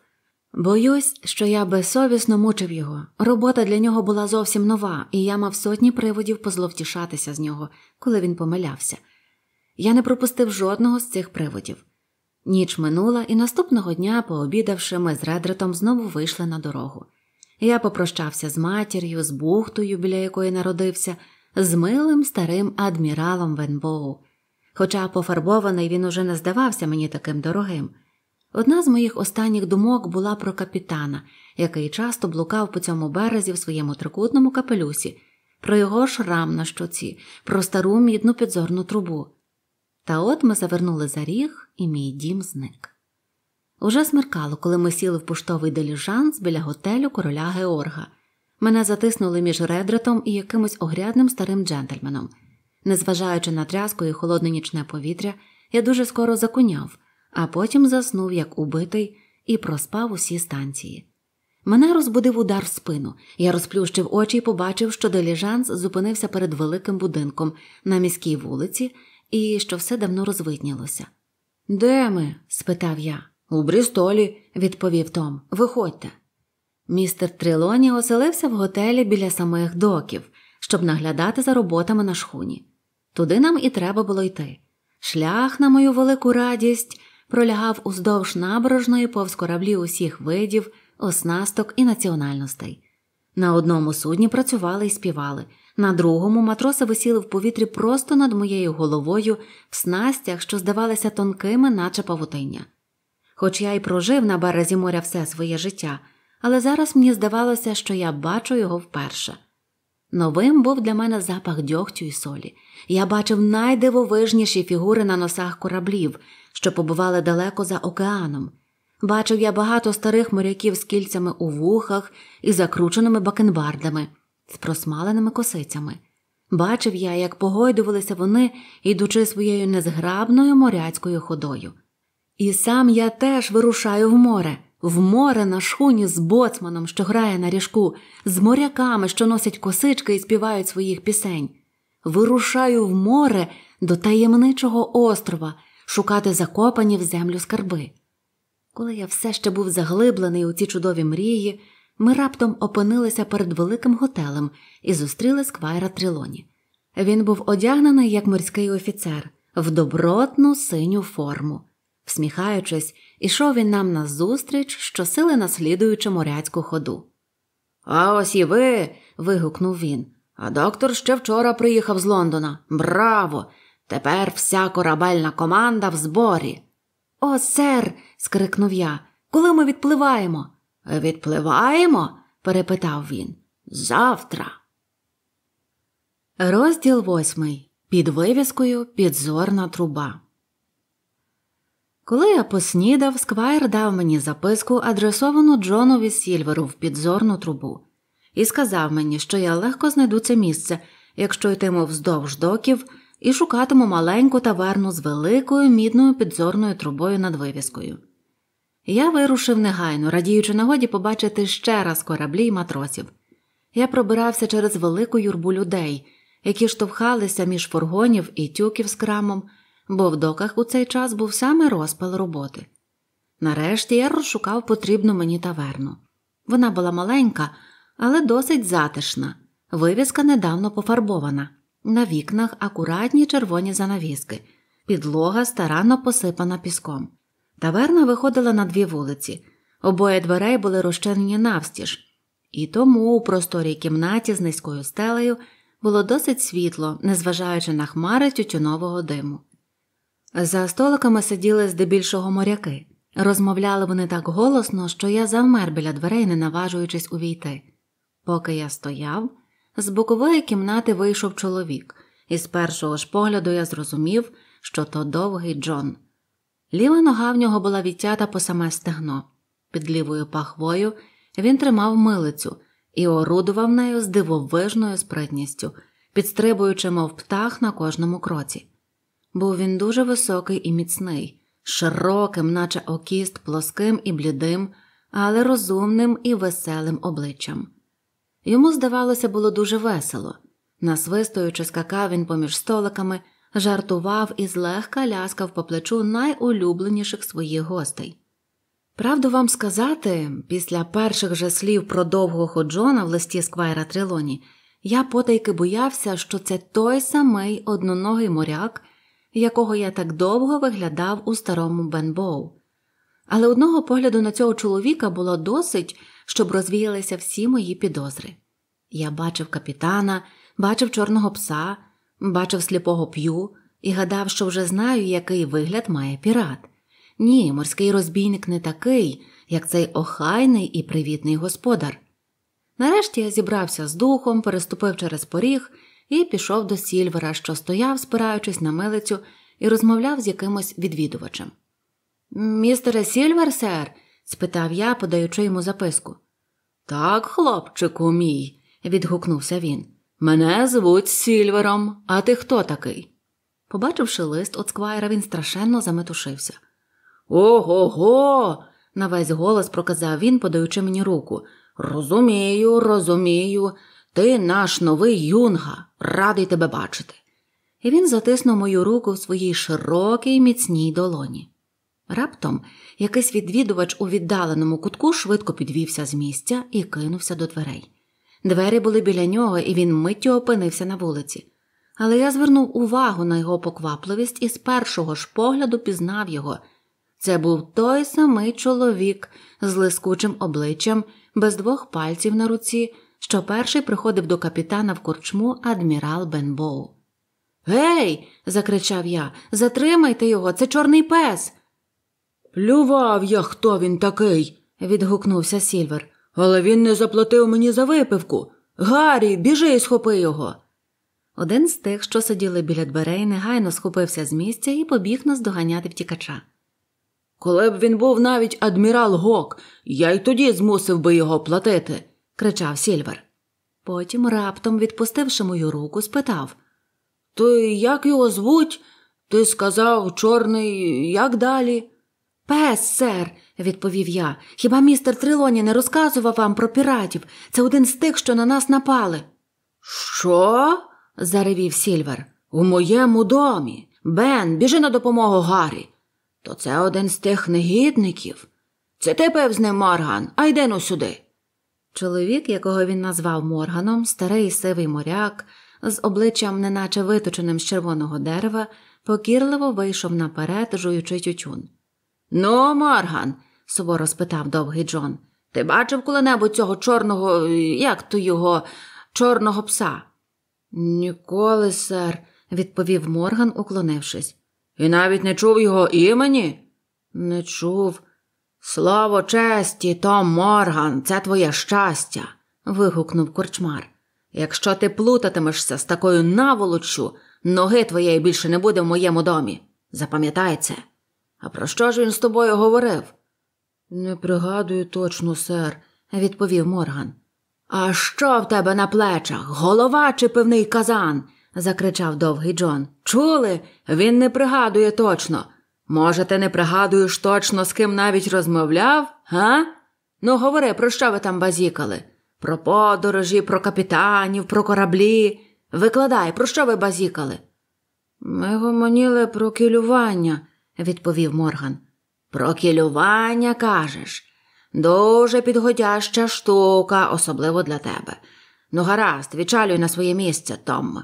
B: Боюсь, що я безсовісно мучив його. Робота для нього була зовсім нова, і я мав сотні приводів позловтішатися з нього, коли він помилявся. Я не пропустив жодного з цих приводів. Ніч минула, і наступного дня, пообідавши, ми з Редритом знову вийшли на дорогу. Я попрощався з матір'ю, з бухтою, біля якої народився, з милим старим адміралом Венбоу. Хоча пофарбований він уже не здавався мені таким дорогим. Одна з моїх останніх думок була про капітана, який часто блукав по цьому березі в своєму трикутному капелюсі, про його шрам на щоці, про стару мідну підзорну трубу. Та от ми завернули за ріг, і мій дім зник. Уже смеркало, коли ми сіли в поштовий деліжанс біля готелю короля Георга. Мене затиснули між редретом і якимось огрядним старим джентльменом. Незважаючи на тряску і холодне нічне повітря, я дуже скоро закуняв, а потім заснув, як убитий, і проспав усі станції. Мене розбудив удар в спину, я розплющив очі і побачив, що деліжанс зупинився перед великим будинком на міській вулиці і що все давно розвиднілося. Де ми? спитав я. У Брістолі, відповів Том, виходьте. Містер Трилоні оселився в готелі біля самих доків, щоб наглядати за роботами на шхуні. Туди нам і треба було йти. Шлях, на мою велику радість, пролягав уздовж набережної повз кораблі усіх видів, оснасток і національностей. На одному судні працювали і співали, на другому матроси висіли в повітрі просто над моєю головою в снастях, що здавалися тонкими, наче павутиння хоч я й прожив на березі моря все своє життя, але зараз мені здавалося, що я бачу його вперше. Новим був для мене запах дьогтю і солі. Я бачив найдивовижніші фігури на носах кораблів, що побували далеко за океаном. Бачив я багато старих моряків з кільцями у вухах і закрученими бакенбардами, з просмаленими косицями. Бачив я, як погойдувалися вони, ідучи своєю незграбною моряцькою ходою. І сам я теж вирушаю в море, в море на шхуні з боцманом, що грає на ріжку, з моряками, що носять косички і співають своїх пісень. Вирушаю в море до таємничого острова шукати закопані в землю скарби. Коли я все ще був заглиблений у ці чудові мрії, ми раптом опинилися перед великим готелем і зустріли сквайра трилоні. Він був одягнений як морський офіцер в добротну синю форму. Всміхаючись, ішов він нам назустріч, щосили наслідуючи моряцьку ходу. А ось і ви. вигукнув він. А доктор ще вчора приїхав з Лондона. Браво! Тепер вся корабельна команда в зборі. О, сер. скрикнув я. Коли ми відпливаємо? Відпливаємо? перепитав він. Завтра. Розділ восьмий. Під вивіскою підзорна труба. Коли я поснідав, сквайр дав мені записку, адресовану Джонові Сільверу в підзорну трубу, і сказав мені, що я легко знайду це місце, якщо йтиму вздовж доків і шукатиму маленьку таверну з великою мідною підзорною трубою над вивіскою. Я вирушив негайно, радіючи нагоді побачити ще раз кораблі й матросів. Я пробирався через велику юрбу людей, які штовхалися між фургонів і тюків з крамом бо в доках у цей час був саме розпал роботи. Нарешті я розшукав потрібну мені таверну. Вона була маленька, але досить затишна, вивіска недавно пофарбована, на вікнах акуратні червоні занавіски, підлога старанно посипана піском. Таверна виходила на дві вулиці, обоє дверей були розчинені навстіж, і тому у просторій кімнаті з низькою стелею було досить світло, незважаючи на хмари тютюнового диму. За столиками сиділи здебільшого моряки. Розмовляли вони так голосно, що я завмер біля дверей, не наважуючись увійти. Поки я стояв, з бокової кімнати вийшов чоловік, і з першого ж погляду я зрозумів, що то довгий Джон. Ліва нога в нього була відтята по саме стегно. Під лівою пахвою він тримав милицю і орудував нею з дивовижною спритністю, підстрибуючи, мов птах на кожному кроці. Був він дуже високий і міцний, широким, наче окіст, плоским і блідим, але розумним і веселим обличчям. Йому, здавалося, було дуже весело. Насвистуючи, скакав він поміж столиками, жартував і злегка ляскав по плечу найулюбленіших своїх гостей. Правду вам сказати, після перших же слів про довгого Джона в листі сквайра Трилоні, я потайки боявся, що це той самий одноногий моряк, якого я так довго виглядав у старому Бенбоу. Але одного погляду на цього чоловіка було досить, щоб розвіялися всі мої підозри. Я бачив капітана, бачив чорного пса, бачив сліпого п'ю і гадав, що вже знаю, який вигляд має пірат. Ні, морський розбійник не такий, як цей охайний і привітний господар. Нарешті я зібрався з духом, переступив через поріг і пішов до сільвера, що стояв, спираючись на милицю, і розмовляв з якимось відвідувачем. Містере Сільвер, сер? спитав я, подаючи йому записку. Так, хлопчику мій, відгукнувся він. Мене звуть Сільвером, а ти хто такий? Побачивши лист от сквайра, він страшенно заметушився. Ого го. на весь голос проказав він, подаючи мені руку. Розумію, розумію. Ти наш новий юнга, радий тебе бачити. І він затиснув мою руку в своїй широкій міцній долоні. Раптом якийсь відвідувач у віддаленому кутку швидко підвівся з місця і кинувся до дверей. Двері були біля нього, і він миттю опинився на вулиці. Але я звернув увагу на його поквапливість і з першого ж погляду пізнав його. Це був той самий чоловік з лискучим обличчям, без двох пальців на руці що перший приходив до капітана в корчму адмірал Бенбоу. Гей. закричав я, затримайте його, це чорний пес. Плював я, хто він такий, відгукнувся Сільвер. Але він не заплатив мені за випивку. Гаррі, біжи і схопи його. Один з тих, що сиділи біля дверей, негайно схопився з місця і побіг наздоганяти втікача. Коли б він був навіть адмірал Гок, я й тоді змусив би його платити кричав Сільвер. Потім, раптом, відпустивши мою руку, спитав Ти як його звуть? Ти сказав, чорний, як далі? Пес, сер, відповів я. Хіба містер Трилоні не розказував вам про піратів? Це один з тих, що на нас напали. Що? заревів Сільвер. У моєму домі. Бен, біжи на допомогу Гаррі. То це один з тих негідників. Це ти пив з ним, Марган, а йди ну сюди. Чоловік, якого він назвав Морганом, старий сивий моряк, з обличчям, неначе виточеним з червоного дерева, покірливо вийшов наперед, жуючи тютюн. Ну, Морган, суворо спитав довгий Джон, ти бачив коли-небудь цього чорного, як то його, чорного пса? Ніколи, сер, відповів Морган, уклонившись. І навіть не чув його імені? Не чув, Слава честі, Том Морган, це твоє щастя. вигукнув корчмар. Якщо ти плутатимешся з такою наволоччю, ноги твоєї більше не буде в моєму домі. Запам'ятай це. А про що ж він з тобою говорив? Не пригадую точно, сер, відповів Морган. А що в тебе на плечах? Голова чи пивний казан? закричав довгий Джон. Чули? Він не пригадує точно. Може, ти не пригадуєш точно, з ким навіть розмовляв, га? Ну, говори, про що ви там базікали? Про подорожі, про капітанів, про кораблі. Викладай, про що ви базікали? Ми гомоніли про кілювання, відповів Морган. Про кілювання кажеш. Дуже підгодяща штука, особливо для тебе. Ну, гаразд, відчалюй на своє місце, Том.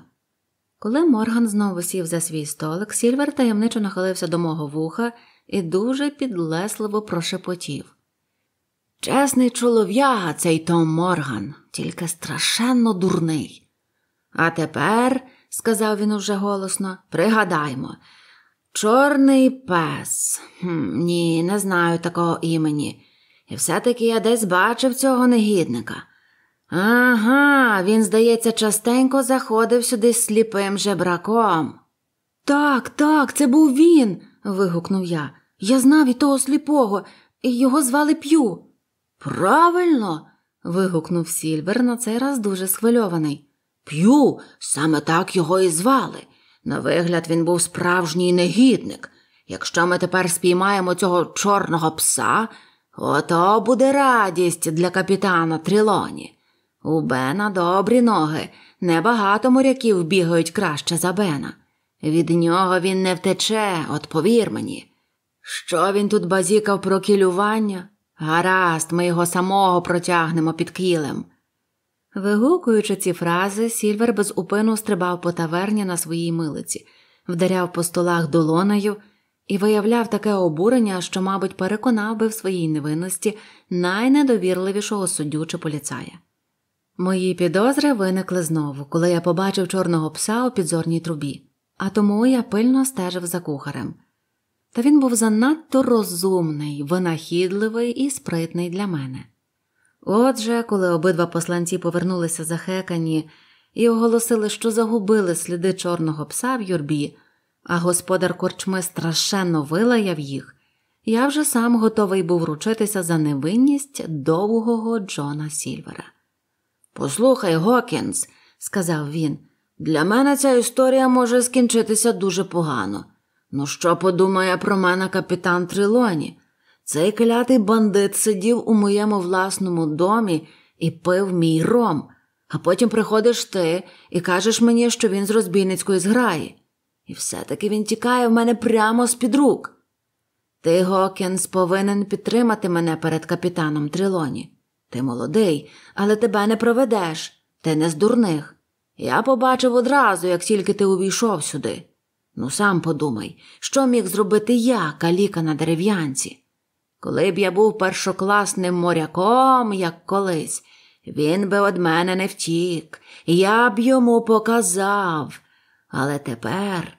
B: Коли Морган знову сів за свій столик, Сільвер таємничо нахилився до мого вуха і дуже підлесливо прошепотів. Чесний чолов'яга цей Том Морган, тільки страшенно дурний. А тепер, сказав він уже голосно, пригадаймо, чорний пес. Хм, ні, не знаю такого імені. І все таки я десь бачив цього негідника. Ага, він, здається, частенько заходив сюди сліпим жебраком. Так, так, це був він. вигукнув я. Я знав і того сліпого, і його звали П'ю. Правильно. вигукнув Сільвер на цей раз дуже схвильований. П'ю, саме так його і звали. На вигляд, він був справжній негідник. Якщо ми тепер спіймаємо цього чорного пса, ото буде радість для капітана Трілоні. У Бена добрі ноги, небагато моряків бігають краще за Бена. Від нього він не втече, от повір мені. Що він тут базікав про кілювання? Гаразд, ми його самого протягнемо під кілем. Вигукуючи ці фрази, Сільвер безупину стрибав по таверні на своїй милиці, вдаряв по столах долоною і виявляв таке обурення, що, мабуть, переконав би в своїй невинності найнедовірливішого суддю чи поліцая. Мої підозри виникли знову, коли я побачив чорного пса у підзорній трубі, а тому я пильно стежив за кухарем. Та він був занадто розумний, винахідливий і спритний для мене. Отже, коли обидва посланці повернулися захекані і оголосили, що загубили сліди чорного пса в юрбі, а господар корчми страшенно вилаяв їх, я вже сам готовий був ручитися за невинність довгого Джона Сільвера. Послухай, Гокінс, сказав він, для мене ця історія може скінчитися дуже погано. Ну, що подумає про мене капітан Трилоні? Цей клятий бандит сидів у моєму власному домі і пив мій ром, а потім приходиш ти і кажеш мені, що він з розбійницької зграї. І все-таки він тікає в мене прямо з під рук. Ти, Гокінс, повинен підтримати мене перед капітаном Трилоні. Ти молодий, але тебе не проведеш, ти не з дурних. Я побачив одразу, як тільки ти увійшов сюди. Ну сам подумай, що міг зробити я, каліка на дерев'янці. Коли б я був першокласним моряком, як колись, він би од мене не втік, я б йому показав. Але тепер.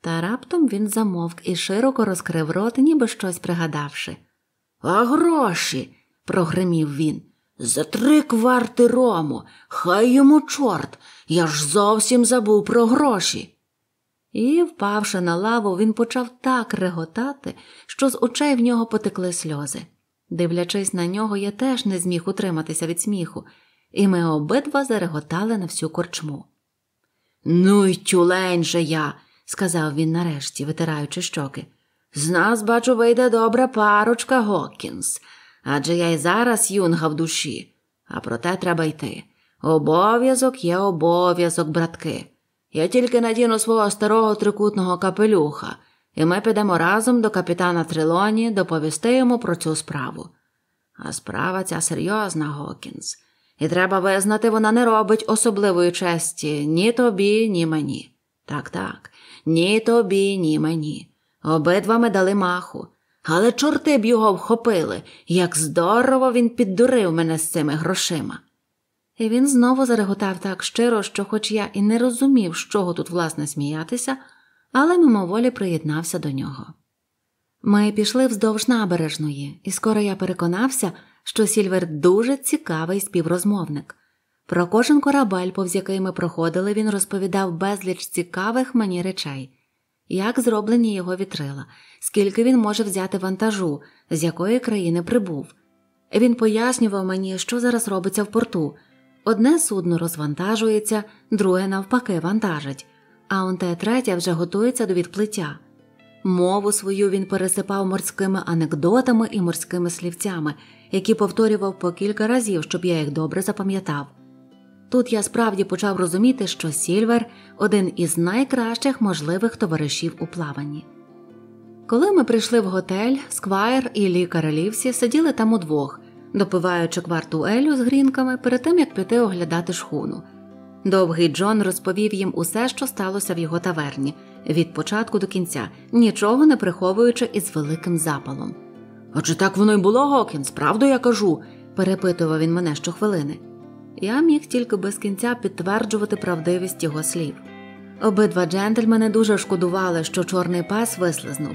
B: Та раптом він замовк і широко розкрив рот, ніби щось пригадавши. А гроші прогримів він. За три кварти рому, хай йому чорт, я ж зовсім забув про гроші. І, впавши на лаву, він почав так реготати, що з очей в нього потекли сльози. Дивлячись на нього, я теж не зміг утриматися від сміху, і ми обидва зареготали на всю корчму. Ну й тюлень же я, сказав він нарешті, витираючи щоки. З нас, бачу, вийде добра парочка Гокінс адже я й зараз юнга в душі, а проте треба йти. Обов'язок є обов'язок, братки. Я тільки надіну свого старого трикутного капелюха, і ми підемо разом до капітана Трилоні доповісти йому про цю справу. А справа ця серйозна, Гокінс, і треба визнати, вона не робить особливої честі ні тобі, ні мені. Так, так, ні тобі, ні мені. Обидва ми дали маху, але чорти б його вхопили, як здорово він піддурив мене з цими грошима. І він знову зареготав так щиро, що, хоч я і не розумів, з чого тут власне сміятися, але мимоволі приєднався до нього. Ми пішли вздовж набережної, і скоро я переконався, що Сільвер дуже цікавий співрозмовник. Про кожен корабель, повз який ми проходили, він розповідав безліч цікавих мені речей, як зроблені його вітрила, скільки він може взяти вантажу, з якої країни прибув. Він пояснював мені, що зараз робиться в порту. Одне судно розвантажується, друге, навпаки, вантажить, а онте третє вже готується до відплиття. Мову свою він пересипав морськими анекдотами і морськими слівцями, які повторював по кілька разів, щоб я їх добре запам'ятав. Тут я справді почав розуміти, що Сільвер один із найкращих можливих товаришів у плаванні. Коли ми прийшли в готель, сквайр і лікар Лівсі сиділи там удвох, допиваючи кварту Елю з грінками перед тим як піти оглядати шхуну. Довгий Джон розповів їм усе, що сталося в його таверні, від початку до кінця, нічого не приховуючи із великим запалом. А так воно й було, Гокінс, правду я кажу? перепитував він мене щохвилини. Я міг тільки без кінця підтверджувати правдивість його слів. Обидва джентльмени дуже шкодували, що чорний пас вислизнув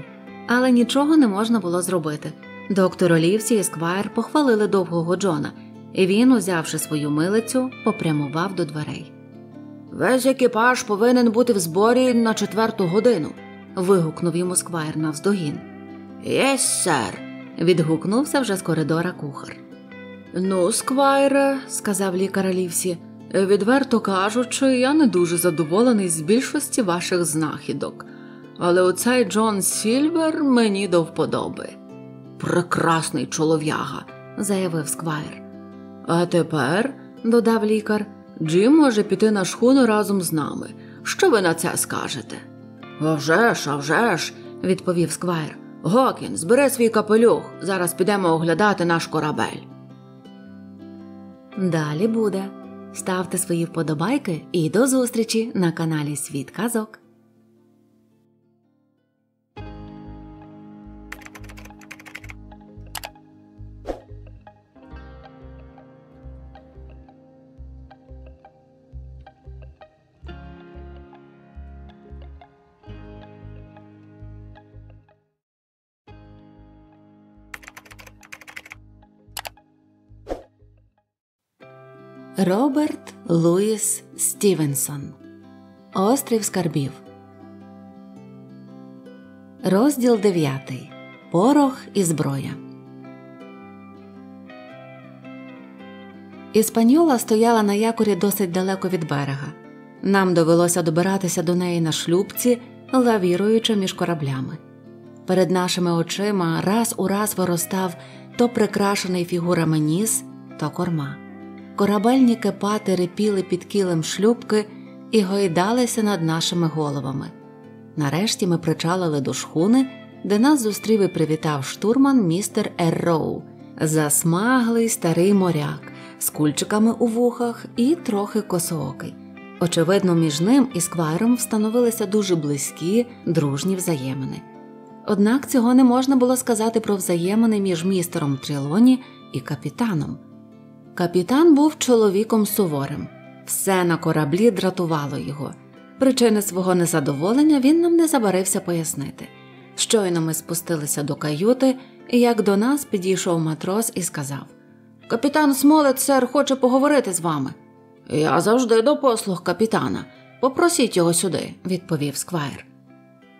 B: але нічого не можна було зробити. Доктор Олівсі і Сквайр похвалили довгого Джона, і він, узявши свою милицю, попрямував до дверей. Весь екіпаж повинен бути в зборі на четверту годину. вигукнув йому сквайр навздогін. Єс, сер. відгукнувся вже з коридора кухар. Ну, сквайре, сказав лікар Олівсі, відверто кажучи, я не дуже задоволений з більшості ваших знахідок але оцей Джон Сільвер мені до вподоби. Прекрасний чолов'яга, заявив сквайр. А тепер, додав лікар, Джим може піти на шхуну разом з нами. Що ви на це скажете? «А вже ж, а вже ж», – відповів сквайр. Гокін, збери свій капелюх, зараз підемо оглядати наш корабель. Далі буде. Ставте свої вподобайки і до зустрічі на каналі Світ Казок. Роберт Луїс Стівенсон Острів Скарбів. Розділ 9. Порох і зброя. Іспаньола стояла на якорі досить далеко від берега. Нам довелося добиратися до неї на шлюбці, лавіруючи між кораблями. Перед нашими очима раз у раз виростав то прикрашений фігурами ніс, то корма корабельні кепати репіли під кілем шлюпки і гойдалися над нашими головами. Нарешті ми причалили до шхуни, де нас зустрів і привітав штурман містер Ерроу, засмаглий старий моряк з кульчиками у вухах і трохи косоокий. Очевидно, між ним і сквайром встановилися дуже близькі, дружні взаємини. Однак цього не можна було сказати про взаємини між містером Трілоні і капітаном. Капітан був чоловіком суворим, все на кораблі дратувало його. Причини свого незадоволення він нам не забарився пояснити. Щойно ми спустилися до каюти, як до нас підійшов матрос і сказав: Капітан Смолет, сер, хоче поговорити з вами. Я завжди до послуг капітана. Попросіть його сюди, відповів сквайр.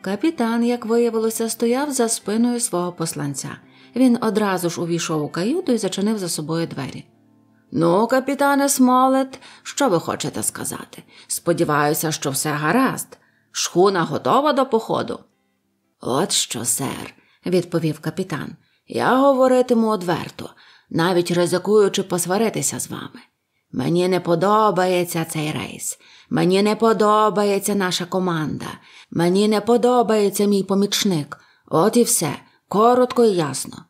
B: Капітан, як виявилося, стояв за спиною свого посланця. Він одразу ж увійшов у каюту і зачинив за собою двері. Ну, капітане Смолет, що ви хочете сказати? Сподіваюся, що все гаразд. Шхуна готова до походу. От що, сер, відповів капітан. Я говоритиму одверто, навіть ризикуючи посваритися з вами. Мені не подобається цей рейс, мені не подобається наша команда, мені не подобається мій помічник. От і все, коротко і ясно.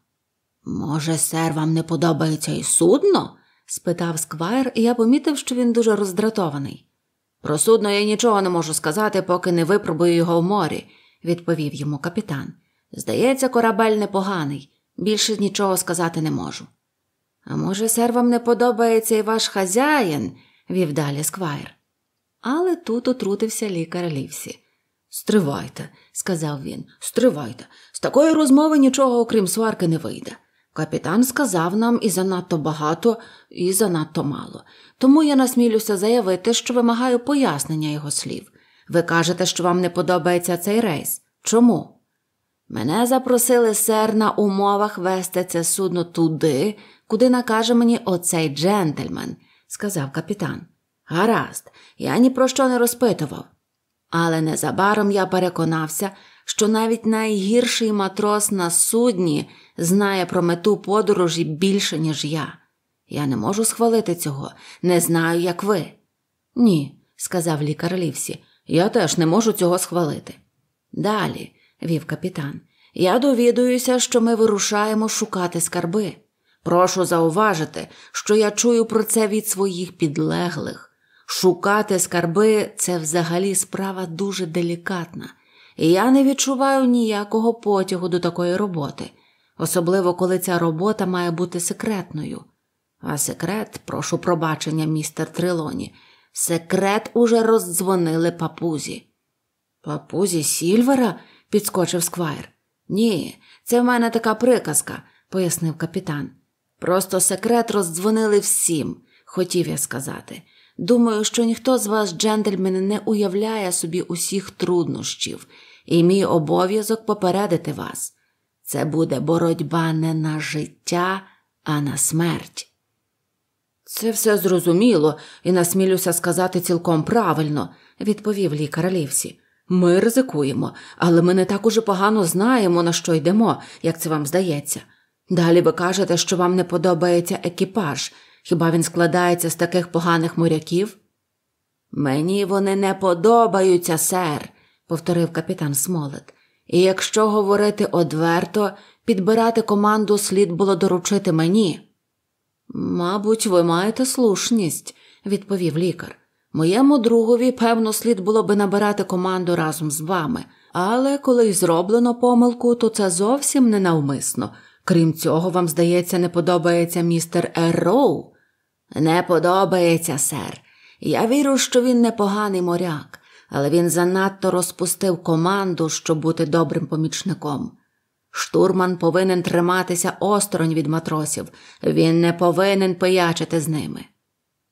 B: Може, сер, вам не подобається і судно? спитав сквайр, і я помітив, що він дуже роздратований. Про судно я нічого не можу сказати, поки не випробую його в морі, відповів йому капітан. Здається, корабель непоганий, більше нічого сказати не можу. А може, сер вам не подобається і ваш хазяїн, вів далі сквайр. Але тут отрутився лікар Лівсі. Стривайте, сказав він, стривайте. З такої розмови нічого, окрім сварки, не вийде. Капітан сказав нам і занадто багато, і занадто мало. Тому я насмілюся заявити, що вимагаю пояснення його слів. Ви кажете, що вам не подобається цей рейс. Чому? Мене запросили сер на умовах вести це судно туди, куди накаже мені оцей джентльмен, сказав капітан. Гаразд, я ні про що не розпитував. Але незабаром я переконався, що навіть найгірший матрос на судні знає про мету подорожі більше, ніж я. Я не можу схвалити цього, не знаю, як ви. Ні, сказав лікар Лівсі, я теж не можу цього схвалити. Далі, вів капітан, я довідуюся, що ми вирушаємо шукати скарби. Прошу зауважити, що я чую про це від своїх підлеглих. Шукати скарби це взагалі справа дуже делікатна я не відчуваю ніякого потягу до такої роботи, особливо коли ця робота має бути секретною. А секрет, прошу пробачення, містер Трилоні, секрет уже роздзвонили папузі. Папузі Сільвера? підскочив сквайр. Ні, це в мене така приказка, пояснив капітан. Просто секрет роздзвонили всім, хотів я сказати. Думаю, що ніхто з вас, джентльмени, не уявляє собі усіх труднощів, і мій обов'язок попередити вас. Це буде боротьба не на життя, а на смерть. Це все зрозуміло, і насмілюся сказати цілком правильно, відповів лікар Лівсі. Ми ризикуємо, але ми не так уже погано знаємо, на що йдемо, як це вам здається. Далі ви кажете, що вам не подобається екіпаж, хіба він складається з таких поганих моряків? Мені вони не подобаються, сер, повторив капітан Смолет. І якщо говорити одверто, підбирати команду слід було доручити мені. Мабуть, ви маєте слушність, відповів лікар. Моєму другові, певно, слід було би набирати команду разом з вами, але коли й зроблено помилку, то це зовсім не навмисно. Крім цього, вам здається, не подобається містер Ерроу? Не подобається, сер. Я вірю, що він непоганий моряк але він занадто розпустив команду, щоб бути добрим помічником. Штурман повинен триматися осторонь від матросів, він не повинен пиячити з ними.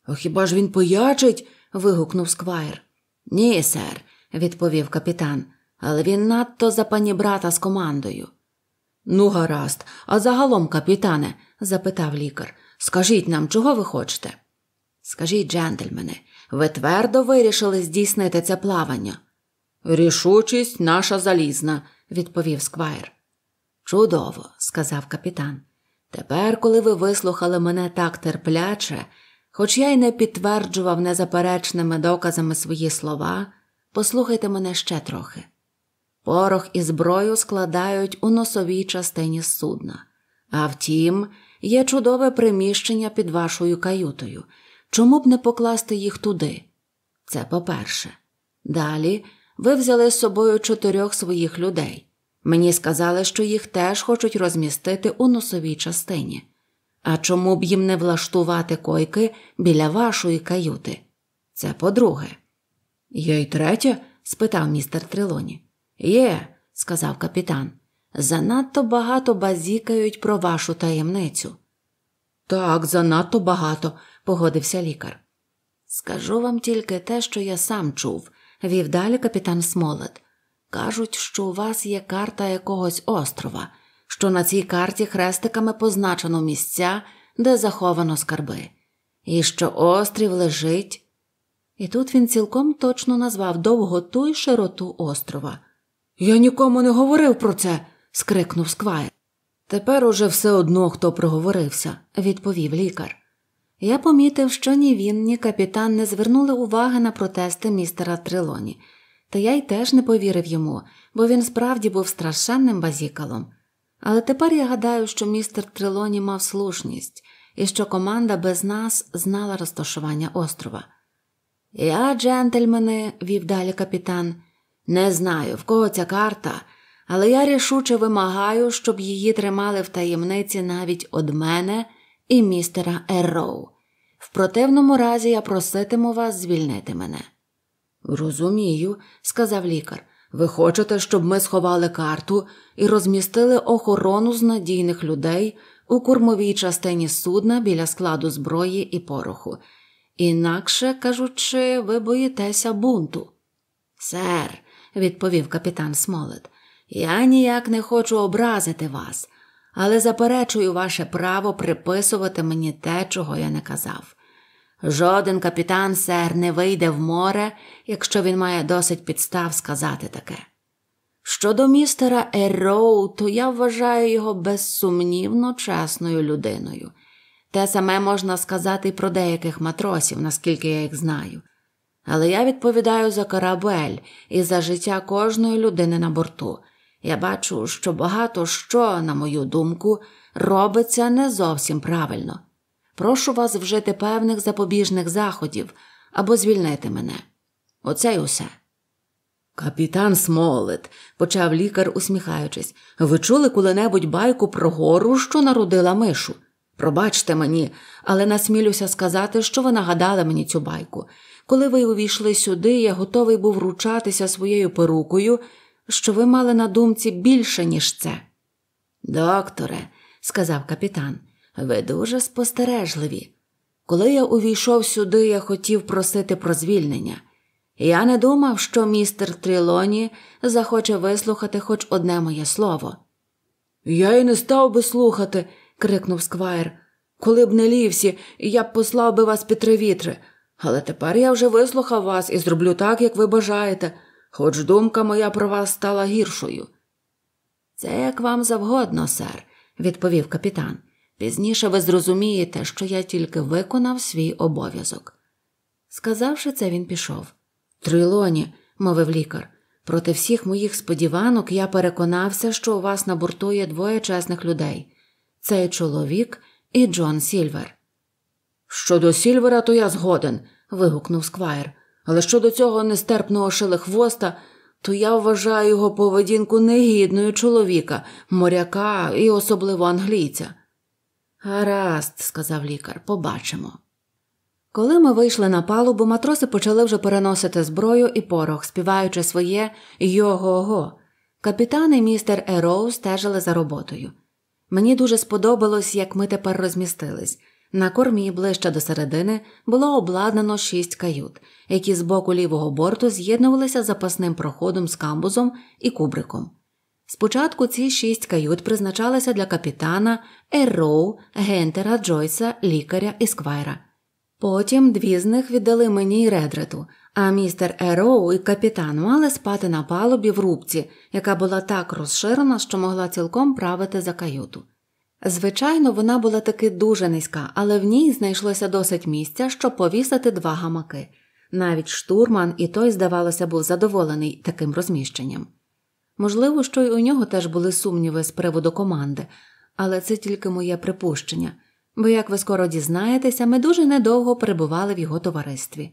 B: «А Хіба ж він пиячить? вигукнув сквайр. Ні, сер, відповів капітан, але він надто за пані брата з командою. Ну, гаразд, а загалом, капітане, запитав лікар, скажіть нам, чого ви хочете? Скажіть, джентльмени, ви твердо вирішили здійснити це плавання? Рішучість наша залізна, відповів сквайр. Чудово, сказав капітан. Тепер, коли ви вислухали мене так терпляче, хоч я й не підтверджував незаперечними доказами свої слова, послухайте мене ще трохи. Порох і зброю складають у носовій частині судна, а втім, є чудове приміщення під вашою каютою. Чому б не покласти їх туди? Це по-перше. Далі ви взяли з собою чотирьох своїх людей. Мені сказали, що їх теж хочуть розмістити у носовій частині. А чому б їм не влаштувати койки біля вашої каюти? Це по-друге. Є й третє? спитав містер Трилоні. Є, сказав капітан. Занадто багато базікають про вашу таємницю. Так, занадто багато погодився лікар. Скажу вам тільки те, що я сам чув, вів далі капітан Смолет. Кажуть, що у вас є карта якогось острова, що на цій карті хрестиками позначено місця, де заховано скарби, і що острів лежить. І тут він цілком точно назвав довготу й широту острова. Я нікому не говорив про це. скрикнув сквайр. Тепер уже все одно хто проговорився, відповів лікар. Я помітив, що ні він, ні капітан не звернули уваги на протести містера Трилоні, та я й теж не повірив йому, бо він справді був страшенним базікалом. Але тепер я гадаю, що містер Трилоні мав слушність і що команда без нас знала розташування острова. Я, джентльмени, вів далі капітан, не знаю, в кого ця карта, але я рішуче вимагаю, щоб її тримали в таємниці навіть од мене і містера Ерроу. В противному разі я проситиму вас звільнити мене. Розумію, сказав лікар. Ви хочете, щоб ми сховали карту і розмістили охорону з надійних людей у кормовій частині судна біля складу зброї і пороху. Інакше кажучи, ви боїтеся бунту. Сер, відповів капітан Смолет, я ніяк не хочу образити вас але заперечую ваше право приписувати мені те, чого я не казав. Жоден капітан, сер, не вийде в море, якщо він має досить підстав сказати таке. Щодо містера Ероу, то я вважаю його безсумнівно чесною людиною. Те саме можна сказати й про деяких матросів, наскільки я їх знаю. Але я відповідаю за корабель і за життя кожної людини на борту. Я бачу, що багато що, на мою думку, робиться не зовсім правильно. Прошу вас вжити певних запобіжних заходів або звільнити мене. Оце й усе. Капітан Смолет, почав лікар, усміхаючись, ви чули коли-небудь байку про гору, що народила мишу. Пробачте мені, але насмілюся сказати, що ви нагадали мені цю байку. Коли ви увійшли сюди, я готовий був ручатися своєю перукою, що ви мали на думці більше, ніж це. Докторе, сказав капітан, ви дуже спостережливі. Коли я увійшов сюди, я хотів просити про звільнення. Я не думав, що містер Трілоні захоче вислухати хоч одне моє слово. Я й не став би слухати, крикнув сквайр. Коли б не лівсі, я б послав би вас під три вітри. Але тепер я вже вислухав вас і зроблю так, як ви бажаєте хоч думка моя про вас стала гіршою. Це як вам завгодно, сер, відповів капітан. Пізніше ви зрозумієте, що я тільки виконав свій обов'язок. Сказавши це, він пішов. Трилоні, мовив лікар, проти всіх моїх сподіванок я переконався, що у вас на борту є двоє чесних людей цей чоловік і Джон Сільвер. Щодо Сільвера, то я згоден. вигукнув сквайр. Але щодо цього нестерпного шелехвоста, то я вважаю його поведінку негідною чоловіка, моряка і особливо англійця. Гаразд, сказав лікар, побачимо. Коли ми вийшли на палубу, матроси почали вже переносити зброю і порох, співаючи своє його го. Капітан і містер Ероу стежили за роботою. Мені дуже сподобалось, як ми тепер розмістились. На кормі ближче до середини було обладнано шість кают, які з боку лівого борту з'єднувалися запасним проходом з камбузом і кубриком. Спочатку ці шість кают призначалися для капітана, Ероу, Гентера, Джойса, лікаря і сквайра. Потім дві з них віддали мені й редрету, а містер Ероу і капітан мали спати на палубі в рубці, яка була так розширена, що могла цілком правити за каюту. Звичайно, вона була таки дуже низька, але в ній знайшлося досить місця, щоб повісити два гамаки. Навіть штурман і той, здавалося, був задоволений таким розміщенням. Можливо, що й у нього теж були сумніви з приводу команди, але це тільки моє припущення, бо, як ви скоро дізнаєтеся, ми дуже недовго перебували в його товаристві.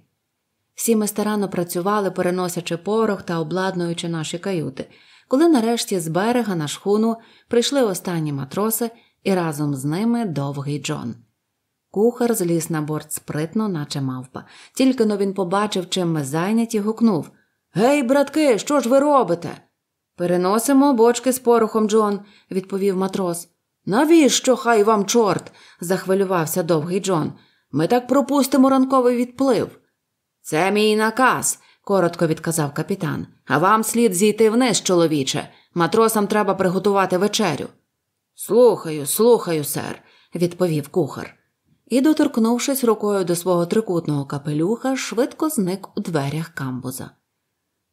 B: Всі ми старанно працювали, переносячи порох та обладнуючи наші каюти, коли нарешті з берега на шхуну прийшли останні матроси і разом з ними довгий Джон. Кухар зліз на борт спритно, наче мавпа. Тільки но він побачив, чим ми зайняті, гукнув Гей, братки, що ж ви робите? Переносимо бочки з порохом, Джон, відповів матрос. Навіщо хай вам, чорт? захвилювався довгий Джон. Ми так пропустимо ранковий відплив. Це мій наказ, коротко відказав капітан. А вам слід зійти вниз, чоловіче. Матросам треба приготувати вечерю. Слухаю, слухаю, сер, відповів кухар. І, доторкнувшись рукою до свого трикутного капелюха, швидко зник у дверях камбуза.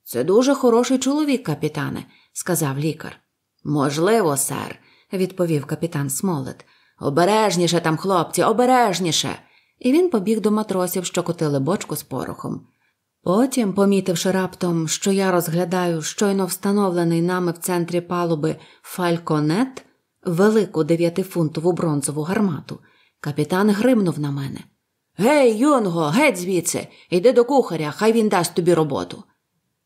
B: Це дуже хороший чоловік, капітане, сказав лікар. Можливо, сер, відповів капітан Смолет. Обережніше там, хлопці, обережніше. І він побіг до матросів, що котили бочку з порохом. Потім, помітивши раптом, що я розглядаю щойно встановлений нами в центрі палуби фальконет, велику дев'ятифунтову бронзову гармату, капітан гримнув на мене. Гей, Юнго, геть звідси, іди до кухаря, хай він дасть тобі роботу.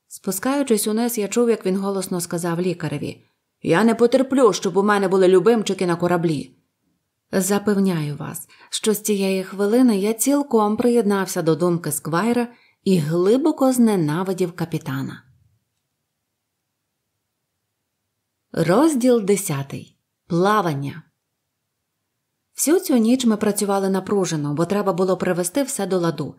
B: Спускаючись униз, я чув, як він голосно сказав лікареві Я не потерплю, щоб у мене були любимчики на кораблі. Запевняю вас, що з цієї хвилини я цілком приєднався до думки сквайра і глибоко зненавидів капітана. Розділ десятий. Плавання. Всю цю ніч ми працювали напружено, бо треба було привести все до ладу.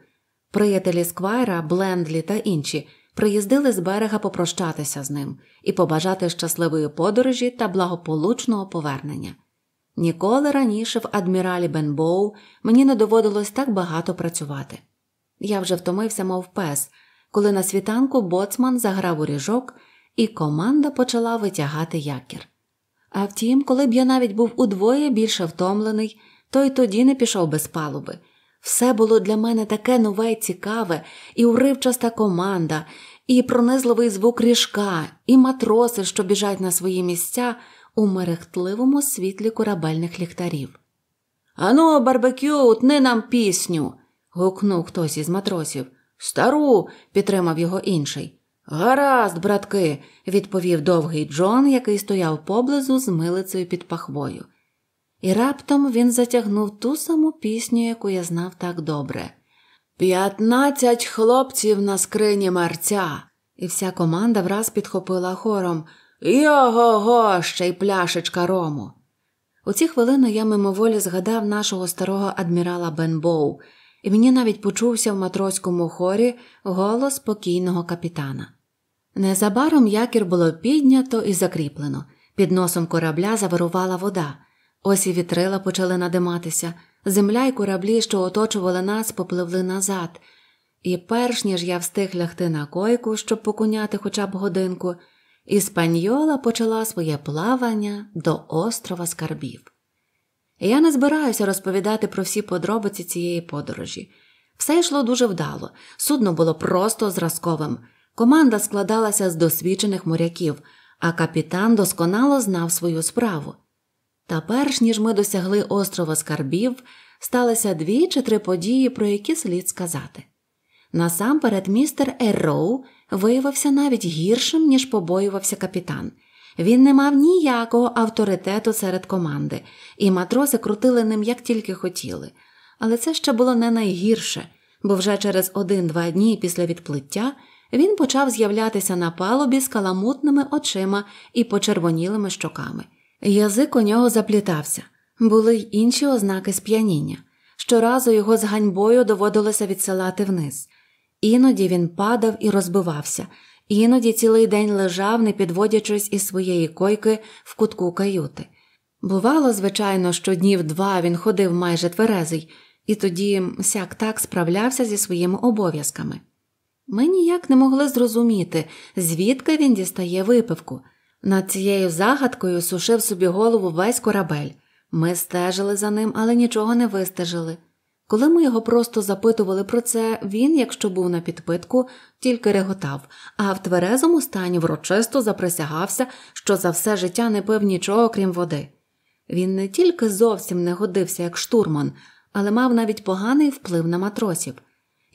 B: Приятелі Сквайра, Блендлі та інші приїздили з берега попрощатися з ним і побажати щасливої подорожі та благополучного повернення. Ніколи раніше в адміралі Бенбоу мені не доводилось так багато працювати. Я вже втомився, мов пес, коли на світанку боцман заграв у ріжок, і команда почала витягати якір. А втім, коли б я навіть був удвоє більше втомлений, то й тоді не пішов без палуби. Все було для мене таке нове й цікаве, і уривчаста команда, і пронизливий звук ріжка, і матроси, що біжать на свої місця у мерехтливому світлі корабельних ліхтарів. Ану, барбекю, утни нам пісню. гукнув хтось із матросів. Стару, підтримав його інший. Гаразд, братки, відповів довгий Джон, який стояв поблизу з милицею під пахвою. І раптом він затягнув ту саму пісню, яку я знав так добре. П'ятнадцять хлопців на скрині марця, І вся команда враз підхопила хором Його го, ще й пляшечка рому. У ці хвилини я мимоволі згадав нашого старого адмірала Бенбоу, і мені навіть почувся в матроському хорі голос покійного капітана. Незабаром якір було піднято і закріплено. Під носом корабля завирувала вода. Ось і вітрила почали надиматися. Земля й кораблі, що оточували нас, попливли назад. І перш ніж я встиг лягти на койку, щоб покуняти хоча б годинку, іспаньола почала своє плавання до острова Скарбів. Я не збираюся розповідати про всі подробиці цієї подорожі. Все йшло дуже вдало, судно було просто зразковим. Команда складалася з досвідчених моряків, а капітан досконало знав свою справу. Та перш ніж ми досягли острова Скарбів, сталися дві чи три події, про які слід сказати. Насамперед, містер Ерроу виявився навіть гіршим, ніж побоювався капітан. Він не мав ніякого авторитету серед команди, і матроси крутили ним як тільки хотіли. Але це ще було не найгірше, бо вже через один-два дні після відплиття він почав з'являтися на палубі з каламутними очима і почервонілими щоками. Язик у нього заплітався, були й інші ознаки сп'яніння. Щоразу його з ганьбою доводилося відсилати вниз. Іноді він падав і розбивався, іноді цілий день лежав, не підводячись із своєї койки в кутку каюти. Бувало, звичайно, що днів два він ходив майже тверезий, і тоді сяк так справлявся зі своїми обов'язками. Ми ніяк не могли зрозуміти, звідки він дістає випивку. Над цією загадкою сушив собі голову весь корабель. Ми стежили за ним, але нічого не вистежили. Коли ми його просто запитували про це, він, якщо був на підпитку, тільки реготав, а в тверезому стані врочисто заприсягався, що за все життя не пив нічого крім води. Він не тільки зовсім не годився як штурман, але мав навіть поганий вплив на матросів.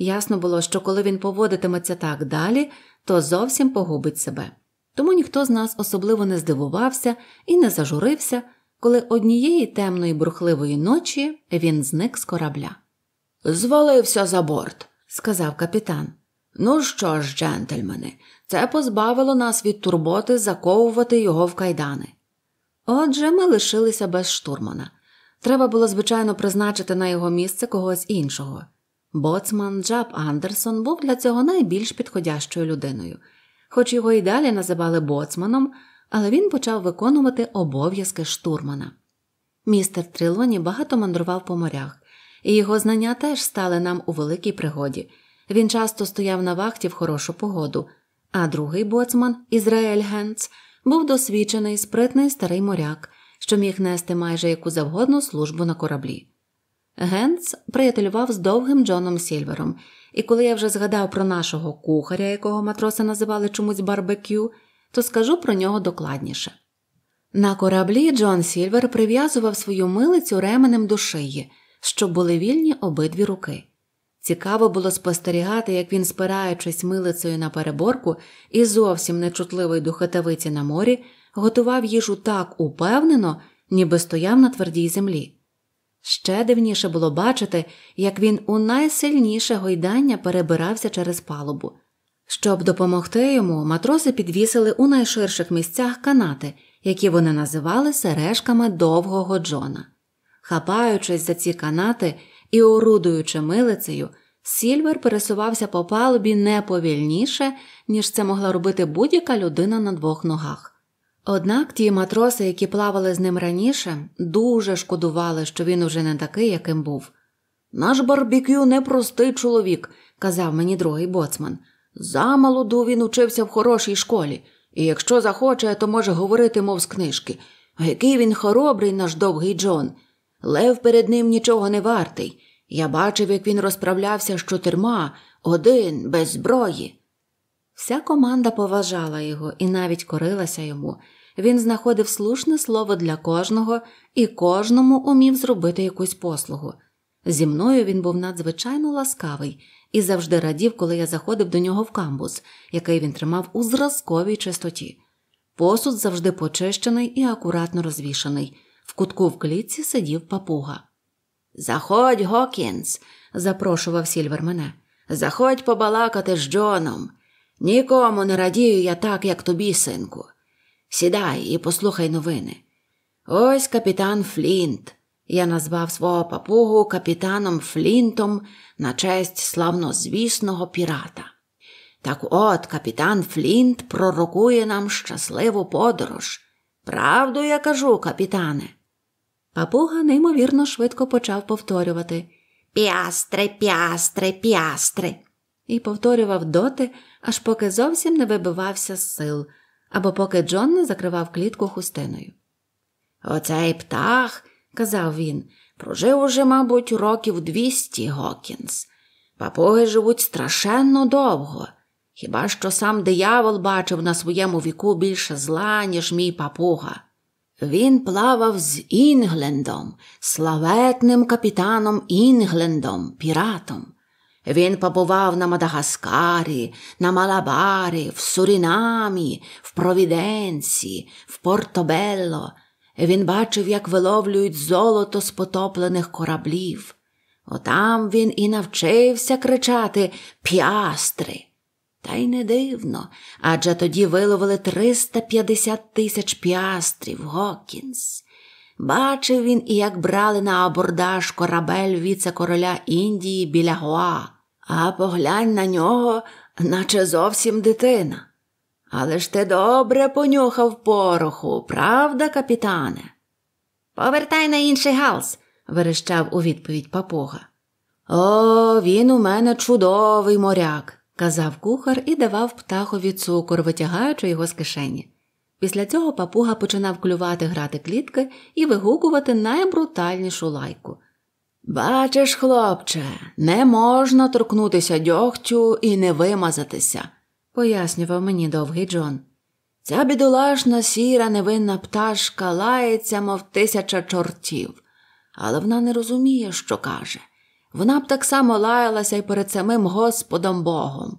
B: Ясно було, що коли він поводитиметься так далі, то зовсім погубить себе. Тому ніхто з нас особливо не здивувався і не зажурився, коли однієї темної бурхливої ночі він зник з корабля. Звалився за борт, сказав капітан. Ну що ж, джентльмени, це позбавило нас від турботи заковувати його в кайдани. Отже, ми лишилися без штурмана. Треба було, звичайно, призначити на його місце когось іншого. Боцман Джаб Андерсон був для цього найбільш підходящою людиною, хоч його і далі називали боцманом, але він почав виконувати обов'язки штурмана. Містер Трилоні багато мандрував по морях, і його знання теж стали нам у великій пригоді. Він часто стояв на вахті в хорошу погоду, а другий боцман, Ізраїль Генц, був досвідчений спритний старий моряк, що міг нести майже яку завгодну службу на кораблі. Генц приятелював з довгим Джоном Сільвером, і коли я вже згадав про нашого кухаря, якого матроси називали чомусь барбекю, то скажу про нього докладніше. На кораблі Джон Сільвер прив'язував свою милицю ременем до шиї, щоб були вільні обидві руки. Цікаво було спостерігати, як він, спираючись милицею на переборку і зовсім нечутливий до хатавиці на морі, готував їжу так упевнено, ніби стояв на твердій землі. Ще дивніше було бачити, як він у найсильніше гойдання перебирався через палубу. Щоб допомогти йому, матроси підвісили у найширших місцях канати, які вони називали сережками довгого Джона. Хапаючись за ці канати і орудуючи милицею, Сільвер пересувався по палубі не повільніше, ніж це могла робити будь-яка людина на двох ногах. Однак ті матроси, які плавали з ним раніше, дуже шкодували, що він уже не такий, яким був. Наш барбікю непростий чоловік, казав мені другий боцман. Замолоду він учився в хорошій школі, і якщо захоче, то може говорити, мов з книжки. А який він хоробрий, наш довгий Джон. Лев перед ним нічого не вартий. Я бачив, як він розправлявся з чотирма, один, без зброї. Вся команда поважала його і навіть корилася йому. Він знаходив слушне слово для кожного і кожному умів зробити якусь послугу. Зі мною він був надзвичайно ласкавий і завжди радів, коли я заходив до нього в камбус, який він тримав у зразковій чистоті. Посуд завжди почищений і акуратно розвішаний. В кутку в клітці сидів папуга. Заходь, Гокінс, запрошував Сільвер мене. Заходь побалакати з Джоном. Нікому не радію я так, як тобі, синку. Сідай і послухай новини. Ось капітан Флінт. Я назвав свого папугу капітаном Флінтом на честь славнозвісного пірата. Так от капітан Флінт пророкує нам щасливу подорож. Правду я кажу, капітане. Папуга неймовірно швидко почав повторювати П'ястри, п'ястри, п'ястри. І повторював доти, аж поки зовсім не вибивався з сил або поки Джон закривав клітку хустиною. Оцей птах, казав він, прожив уже, мабуть, років двісті Гокінс. Папуги живуть страшенно довго. Хіба що сам диявол бачив на своєму віку більше зла, ніж мій папуга. Він плавав з Інглендом, славетним капітаном Інглендом, піратом. Він побував на Мадагаскарі, на Малабарі, в Сурінамі, в Провіденці, в Портобелло. Він бачив, як виловлюють золото з потоплених кораблів. Отам він і навчився кричати П'ястри. Та й не дивно, адже тоді виловили 350 тисяч піастрів Гокінс. Бачив він і як брали на абордаж корабель віце-короля Індії біля Гоа, а поглянь на нього, наче зовсім дитина. Але ж ти добре понюхав пороху, правда, капітане? Повертай на інший галс, верещав у відповідь папуга. О, він у мене чудовий моряк, казав кухар і давав птахові цукор, витягаючи його з кишені. Після цього папуга починав клювати грати клітки і вигукувати найбрутальнішу лайку. Бачиш, хлопче, не можна торкнутися дьогтю і не вимазатися, пояснював мені довгий Джон. Ця бідолашна сіра невинна пташка лається, мов тисяча чортів, але вона не розуміє, що каже. Вона б так само лаялася і перед самим Господом Богом.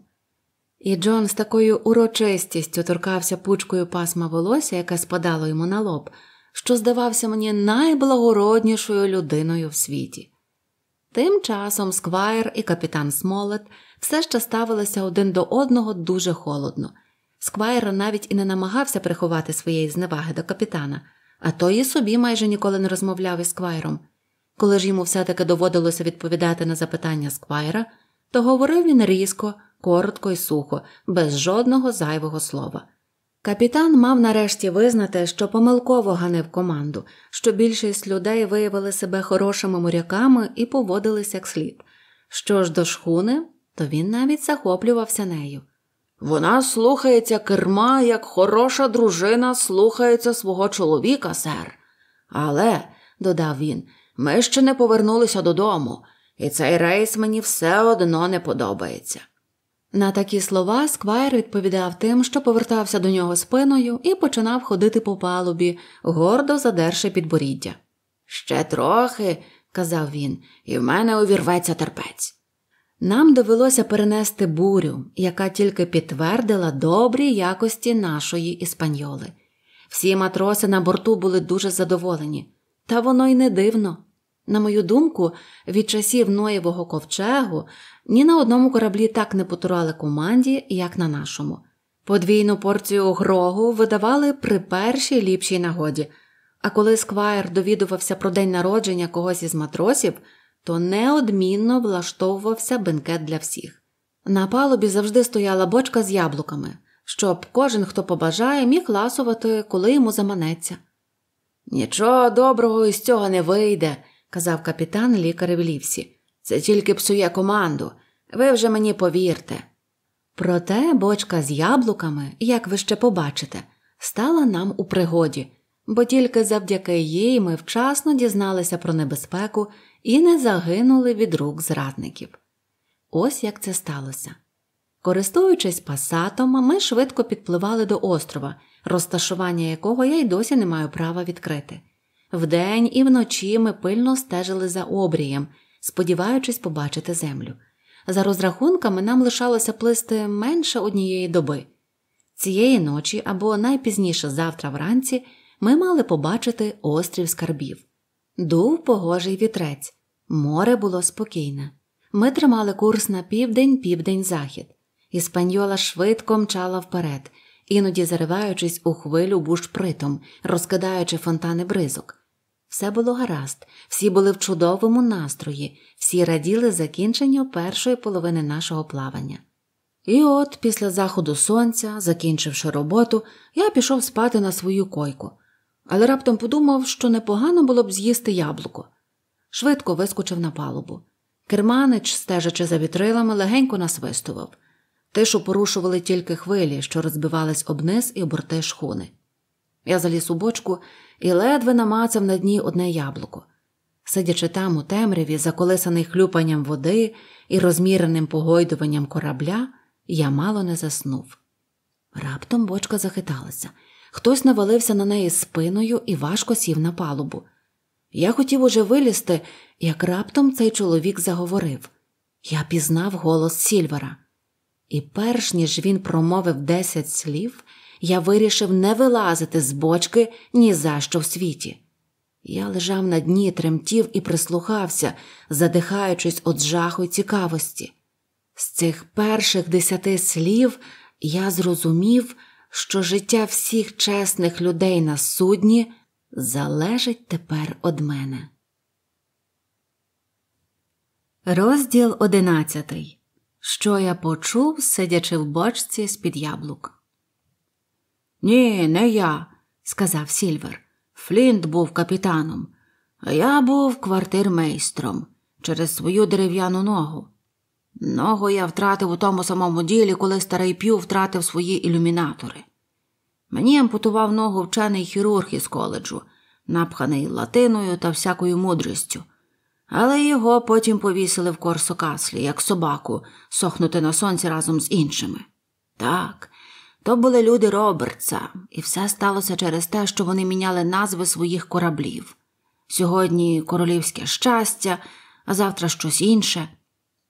B: І Джон з такою урочистістю торкався пучкою пасма волосся, яке спадало йому на лоб, що здавався мені найблагороднішою людиною в світі. Тим часом Сквайр і капітан Смолет все ще ставилися один до одного дуже холодно. Сквайр навіть і не намагався приховати своєї зневаги до капітана, а той і собі майже ніколи не розмовляв із Сквайром. Коли ж йому все таки доводилося відповідати на запитання Сквайра, то говорив він різко коротко і сухо, без жодного зайвого слова. Капітан мав нарешті визнати, що помилково ганив команду, що більшість людей виявили себе хорошими моряками і поводились як слід. Що ж до шхуни, то він навіть захоплювався нею. Вона слухається керма, як хороша дружина слухається свого чоловіка, сер. Але, додав він, ми ще не повернулися додому, і цей рейс мені все одно не подобається. На такі слова Сквайр відповідав тим, що повертався до нього спиною і починав ходити по палубі, гордо задерши підборіддя. Ще трохи, казав він, і в мене увірветься терпець. Нам довелося перенести бурю, яка тільки підтвердила добрі якості нашої іспаньоли. Всі матроси на борту були дуже задоволені, та воно й не дивно. На мою думку, від часів Ноєвого ковчегу ні на одному кораблі так не потурали команді, як на нашому. Подвійну порцію грогу видавали при першій ліпшій нагоді, а коли сквайр довідувався про день народження когось із матросів, то неодмінно влаштовувався бенкет для всіх. На палубі завжди стояла бочка з яблуками, щоб кожен, хто побажає, міг ласувати, коли йому заманеться. Нічого доброго із цього не вийде, казав капітан лікарів Лівсі. Це тільки псує команду, ви вже мені повірте. Проте бочка з яблуками, як ви ще побачите, стала нам у пригоді, бо тільки завдяки їй ми вчасно дізналися про небезпеку і не загинули від рук зрадників. Ось як це сталося. Користуючись пасатом, ми швидко підпливали до острова, розташування якого я й досі не маю права відкрити. Вдень і вночі ми пильно стежили за обрієм, сподіваючись побачити землю. За розрахунками, нам лишалося плисти менше однієї доби. Цієї ночі або найпізніше завтра вранці ми мали побачити острів скарбів. Дув погожий вітрець, море було спокійне. Ми тримали курс на південь, південь захід. Іспаньола швидко мчала вперед, іноді зариваючись у хвилю бушпритом, розкидаючи фонтани бризок. Все було гаразд, всі були в чудовому настрої, всі раділи закінченню першої половини нашого плавання. І от, після заходу сонця, закінчивши роботу, я пішов спати на свою койку, але раптом подумав, що непогано було б з'їсти яблуко. Швидко вискочив на палубу. Керманич, стежачи за вітрилами, легенько насвистував. Тишу порушували тільки хвилі, що розбивались обниз і оборти шхуни. Я заліз у бочку і ледве намацав на дні одне яблуко. Сидячи там у темряві, заколисаний хлюпанням води і розміреним погойдуванням корабля, я мало не заснув. Раптом бочка захиталася. Хтось навалився на неї спиною і важко сів на палубу. Я хотів уже вилізти, як раптом цей чоловік заговорив. Я пізнав голос Сільвера. І перш ніж він промовив десять слів, я вирішив не вилазити з бочки ні за що в світі. Я лежав на дні, тремтів і прислухався, задихаючись від жаху й цікавості. З цих перших десяти слів я зрозумів, що життя всіх чесних людей на судні залежить тепер од мене. Розділ одинадцятий. Що я почув, сидячи в бочці з під яблук. Ні, не я, сказав Сільвер. Флінт був капітаном, а я був квартирмейстром через свою дерев'яну ногу. Ногу я втратив у тому самому ділі, коли старий п'ю втратив свої ілюмінатори. Мені ампутував ногу вчений хірург із коледжу, напханий латиною та всякою мудрістю, але його потім повісили в корсокаслі, як собаку, сохнути на сонці разом з іншими. Так, то були люди Робертса, і все сталося через те, що вони міняли назви своїх кораблів. Сьогодні королівське щастя, а завтра щось інше.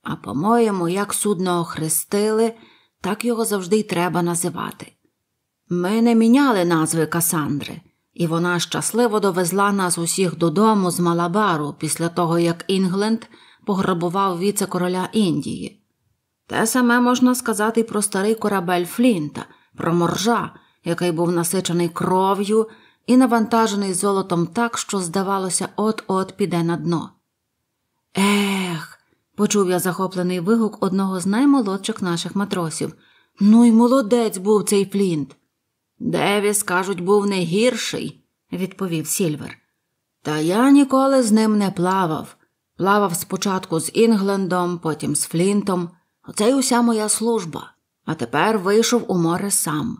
B: А по-моєму, як судно охрестили, так його завжди й треба називати. Ми не міняли назви Касандри, і вона щасливо довезла нас усіх додому з Малабару після того, як Інгленд пограбував віце короля Індії. Те саме можна сказати й про старий корабель Флінта про моржа, який був насичений кров'ю і навантажений золотом так, що, здавалося, от-от піде на дно. Ех, почув я захоплений вигук одного з наймолодших наших матросів. Ну й молодець був цей Флінт. Девіс, кажуть, був не гірший, відповів Сільвер. Та я ніколи з ним не плавав. Плавав спочатку з Інглендом, потім з Флінтом. Оце й уся моя служба а тепер вийшов у море сам.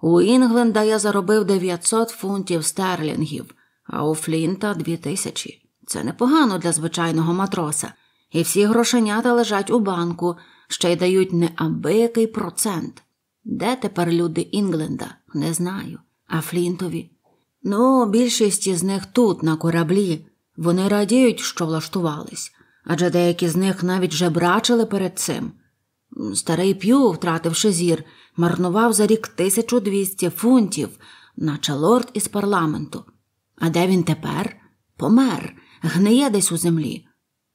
B: У Інгленда я заробив 900 фунтів стерлінгів, а у Флінта 2000. Це непогано для звичайного матроса, і всі грошенята лежать у банку, ще й дають неабиякий процент. Де тепер люди Інгленда? Не знаю. А Флінтові? Ну, більшість із них тут, на кораблі. Вони радіють, що влаштувались, адже деякі з них навіть жебрачили перед цим. Старий п'ю, втративши зір, марнував за рік 1200 фунтів, наче лорд із парламенту. А де він тепер? Помер, гниє десь у землі.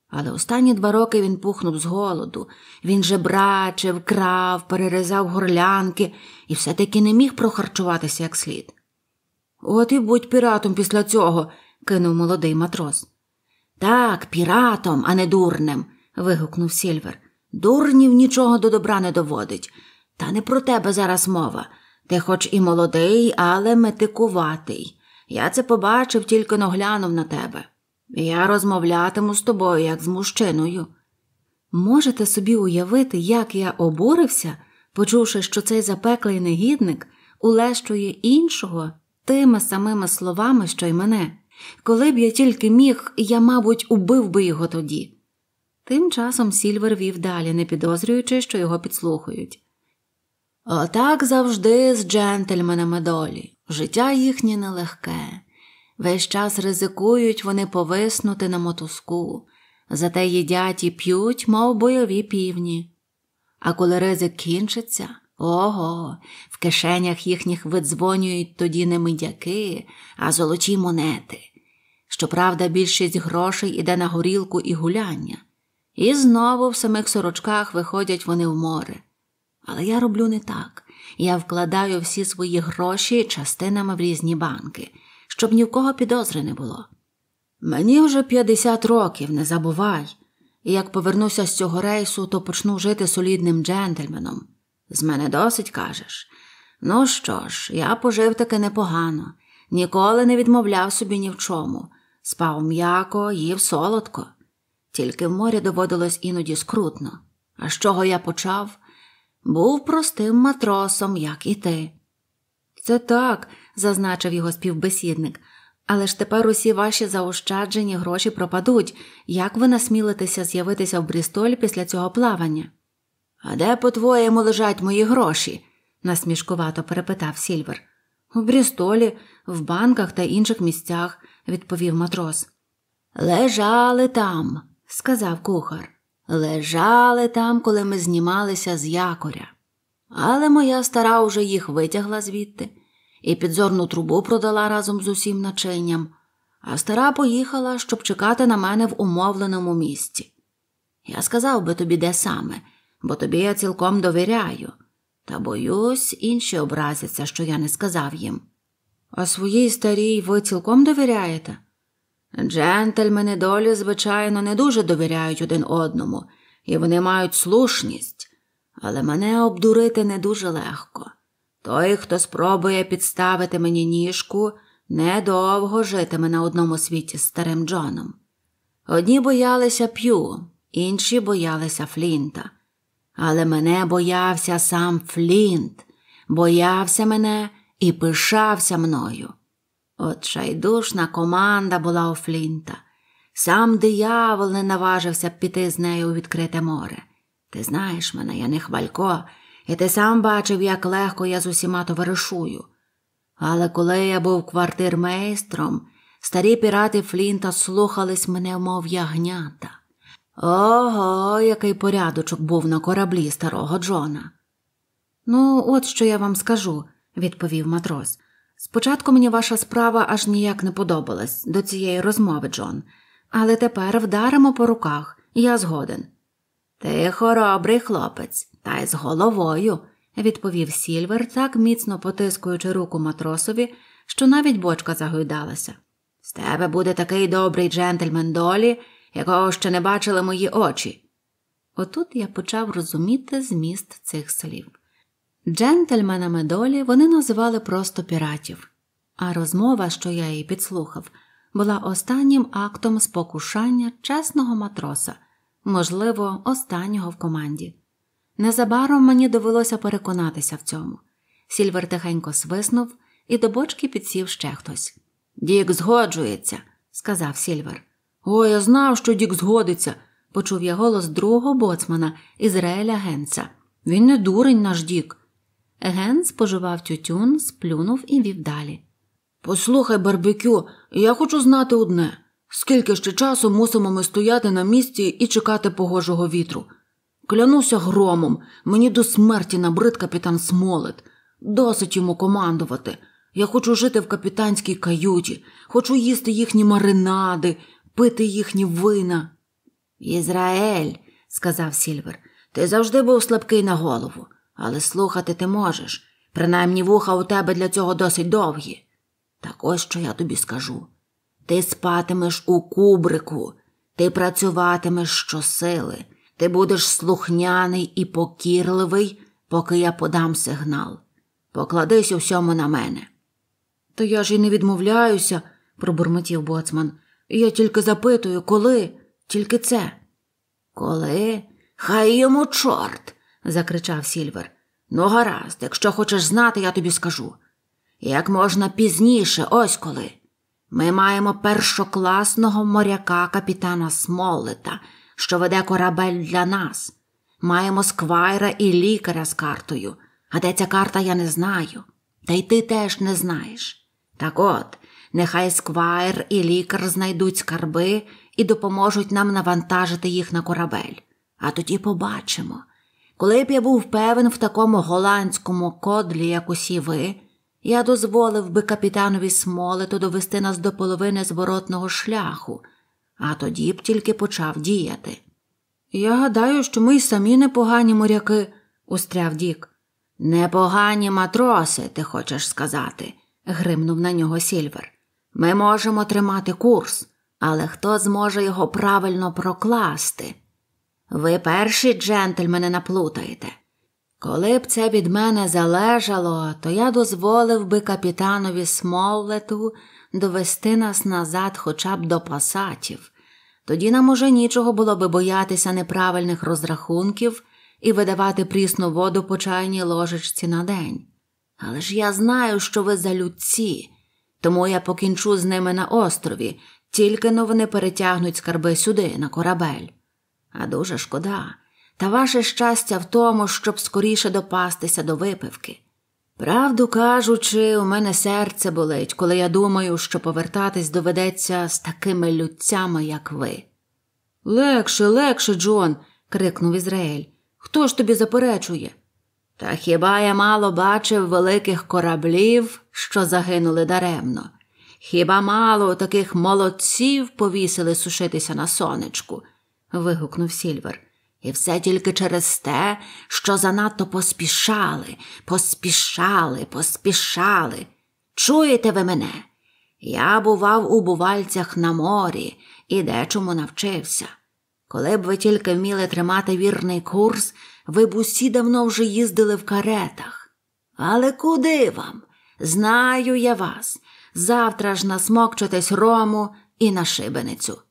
B: Але останні два роки він пухнув з голоду. Він же брачив, крав, перерізав горлянки і все таки не міг прохарчуватися як слід. От і будь піратом після цього, кинув молодий матрос. Так, піратом, а не дурним. вигукнув Сільвер. Дурнів нічого до добра не доводить. Та не про тебе зараз мова. Ти хоч і молодий, але метикуватий. Я це побачив, тільки наглянув на тебе. Я розмовлятиму з тобою, як з мужчиною. Можете собі уявити, як я обурився, почувши, що цей запеклий негідник улещує іншого тими самими словами, що й мене. Коли б я тільки міг, я, мабуть, убив би його тоді. Тим часом Сільвер вів далі, не підозрюючи, що його підслухають. Отак завжди з джентльменами долі. Життя їхнє нелегке. Весь час ризикують вони повиснути на мотузку, зате їдять і п'ють, мов бойові півні. А коли ризик кінчиться, ого, в кишенях їхніх видзвонюють тоді не мидяки, а золоті монети. Щоправда, більшість грошей іде на горілку і гуляння. І знову в самих сорочках виходять вони в море. Але я роблю не так. Я вкладаю всі свої гроші частинами в різні банки, щоб ні в кого підозри не було. Мені вже 50 років, не забувай, і як повернуся з цього рейсу, то почну жити солідним джентльменом. З мене досить кажеш. Ну що ж, я пожив таки непогано, ніколи не відмовляв собі ні в чому, спав м'яко, їв солодко. Тільки в морі доводилось іноді скрутно. А з чого я почав? Був простим матросом, як і ти. Це так, зазначив його співбесідник, але ж тепер усі ваші заощаджені гроші пропадуть. Як ви насмілитеся з'явитися в Брістоль після цього плавання? А де, по твоєму, лежать мої гроші? насмішкувато перепитав Сільвер. У Брістолі, в банках та інших місцях, відповів матрос. Лежали там сказав кухар. Лежали там, коли ми знімалися з якоря. Але моя стара уже їх витягла звідти і підзорну трубу продала разом з усім начинням, а стара поїхала, щоб чекати на мене в умовленому місці. Я сказав би тобі, де саме, бо тобі я цілком довіряю, та боюсь, інші образяться, що я не сказав їм. А своїй старій ви цілком довіряєте? Джентльмени долі, звичайно, не дуже довіряють один одному, і вони мають слушність, але мене обдурити не дуже легко. Той, хто спробує підставити мені ніжку, недовго житиме на одному світі з старим Джоном. Одні боялися п'ю, інші боялися Флінта. Але мене боявся сам Флінт, боявся мене і пишався мною. Отчайдушна команда була у Флінта. Сам диявол не наважився б піти з нею у відкрите море. Ти знаєш мене, я не хвалько, і ти сам бачив, як легко я з усіма товаришую. Але коли я був квартирмейстром, старі пірати Флінта слухались мене, мов ягнята. Ого, який порядочок був на кораблі старого Джона. Ну, от що я вам скажу, відповів матрос. Спочатку мені ваша справа аж ніяк не подобалась до цієї розмови, Джон, але тепер вдаримо по руках, я згоден. Ти хоробрий хлопець, та й з головою, відповів Сільвер, так міцно потискуючи руку матросові, що навіть бочка загойдалася. З тебе буде такий добрий джентльмен долі, якого ще не бачили мої очі. Отут я почав розуміти зміст цих слів. Джентльменами долі вони називали просто піратів, а розмова, що я її підслухав, була останнім актом спокушання чесного матроса, можливо, останнього в команді. Незабаром мені довелося переконатися в цьому. Сільвер тихенько свиснув, і до бочки підсів ще хтось. Дік згоджується, сказав Сільвер. О, я знав, що Дік згодиться, почув я голос другого боцмана Ізраїля Генца. Він не дурень наш Дік. Ген споживав тютюн, сплюнув і вів далі. Послухай, барбекю, я хочу знати одне скільки ще часу мусимо ми стояти на місці і чекати погожого вітру. Клянуся громом, мені до смерті набрид капітан Смолет. Досить йому командувати. Я хочу жити в капітанській каюті, хочу їсти їхні маринади, пити їхні вина. Ізраель, сказав Сільвер, ти завжди був слабкий на голову але слухати ти можеш, принаймні вуха у тебе для цього досить довгі. Так ось що я тобі скажу ти спатимеш у кубрику, ти працюватимеш щосили, ти будеш слухняний і покірливий, поки я подам сигнал. Покладись у всьому на мене. То я ж і не відмовляюся, пробурмотів боцман. Я тільки запитую, коли, тільки це. Коли? Хай йому чорт закричав Сільвер. Ну, гаразд, якщо хочеш знати, я тобі скажу. Як можна пізніше, ось коли. Ми маємо першокласного моряка капітана Смоллета, що веде корабель для нас. Маємо сквайра і лікаря з картою, а де ця карта я не знаю, та й ти теж не знаєш. Так от, нехай сквайр і лікар знайдуть скарби і допоможуть нам навантажити їх на корабель. А тоді побачимо, коли б я був певен в такому голландському кодлі, як усі ви, я дозволив би капітанові Смолету довести нас до половини зворотного шляху, а тоді б тільки почав діяти. Я гадаю, що ми й самі непогані моряки, устряв Дік. Непогані матроси, ти хочеш сказати, гримнув на нього Сільвер. Ми можемо тримати курс, але хто зможе його правильно прокласти? Ви перші джентльмени наплутаєте. Коли б це від мене залежало, то я дозволив би капітанові Смоллету довести нас назад хоча б до пасатів, тоді нам уже нічого було би боятися неправильних розрахунків і видавати прісну воду по чайній ложечці на день. Але ж я знаю, що ви за людці, тому я покінчу з ними на острові, тільки но вони перетягнуть скарби сюди, на корабель. А дуже шкода. Та ваше щастя в тому, щоб скоріше допастися до випивки. Правду кажучи, у мене серце болить, коли я думаю, що повертатись доведеться з такими людцями, як ви. Легше, легше, Джон. крикнув Ізраїль. Хто ж тобі заперечує? Та хіба я мало бачив великих кораблів, що загинули даремно? Хіба мало таких молодців повісили сушитися на сонечку? вигукнув Сільвер. І все тільки через те, що занадто поспішали, поспішали, поспішали. Чуєте ви мене? Я бував у бувальцях на морі і дечому навчився. Коли б ви тільки вміли тримати вірний курс, ви б усі давно вже їздили в каретах. Але куди вам? Знаю я вас. Завтра ж насмокчетесь рому і на шибеницю.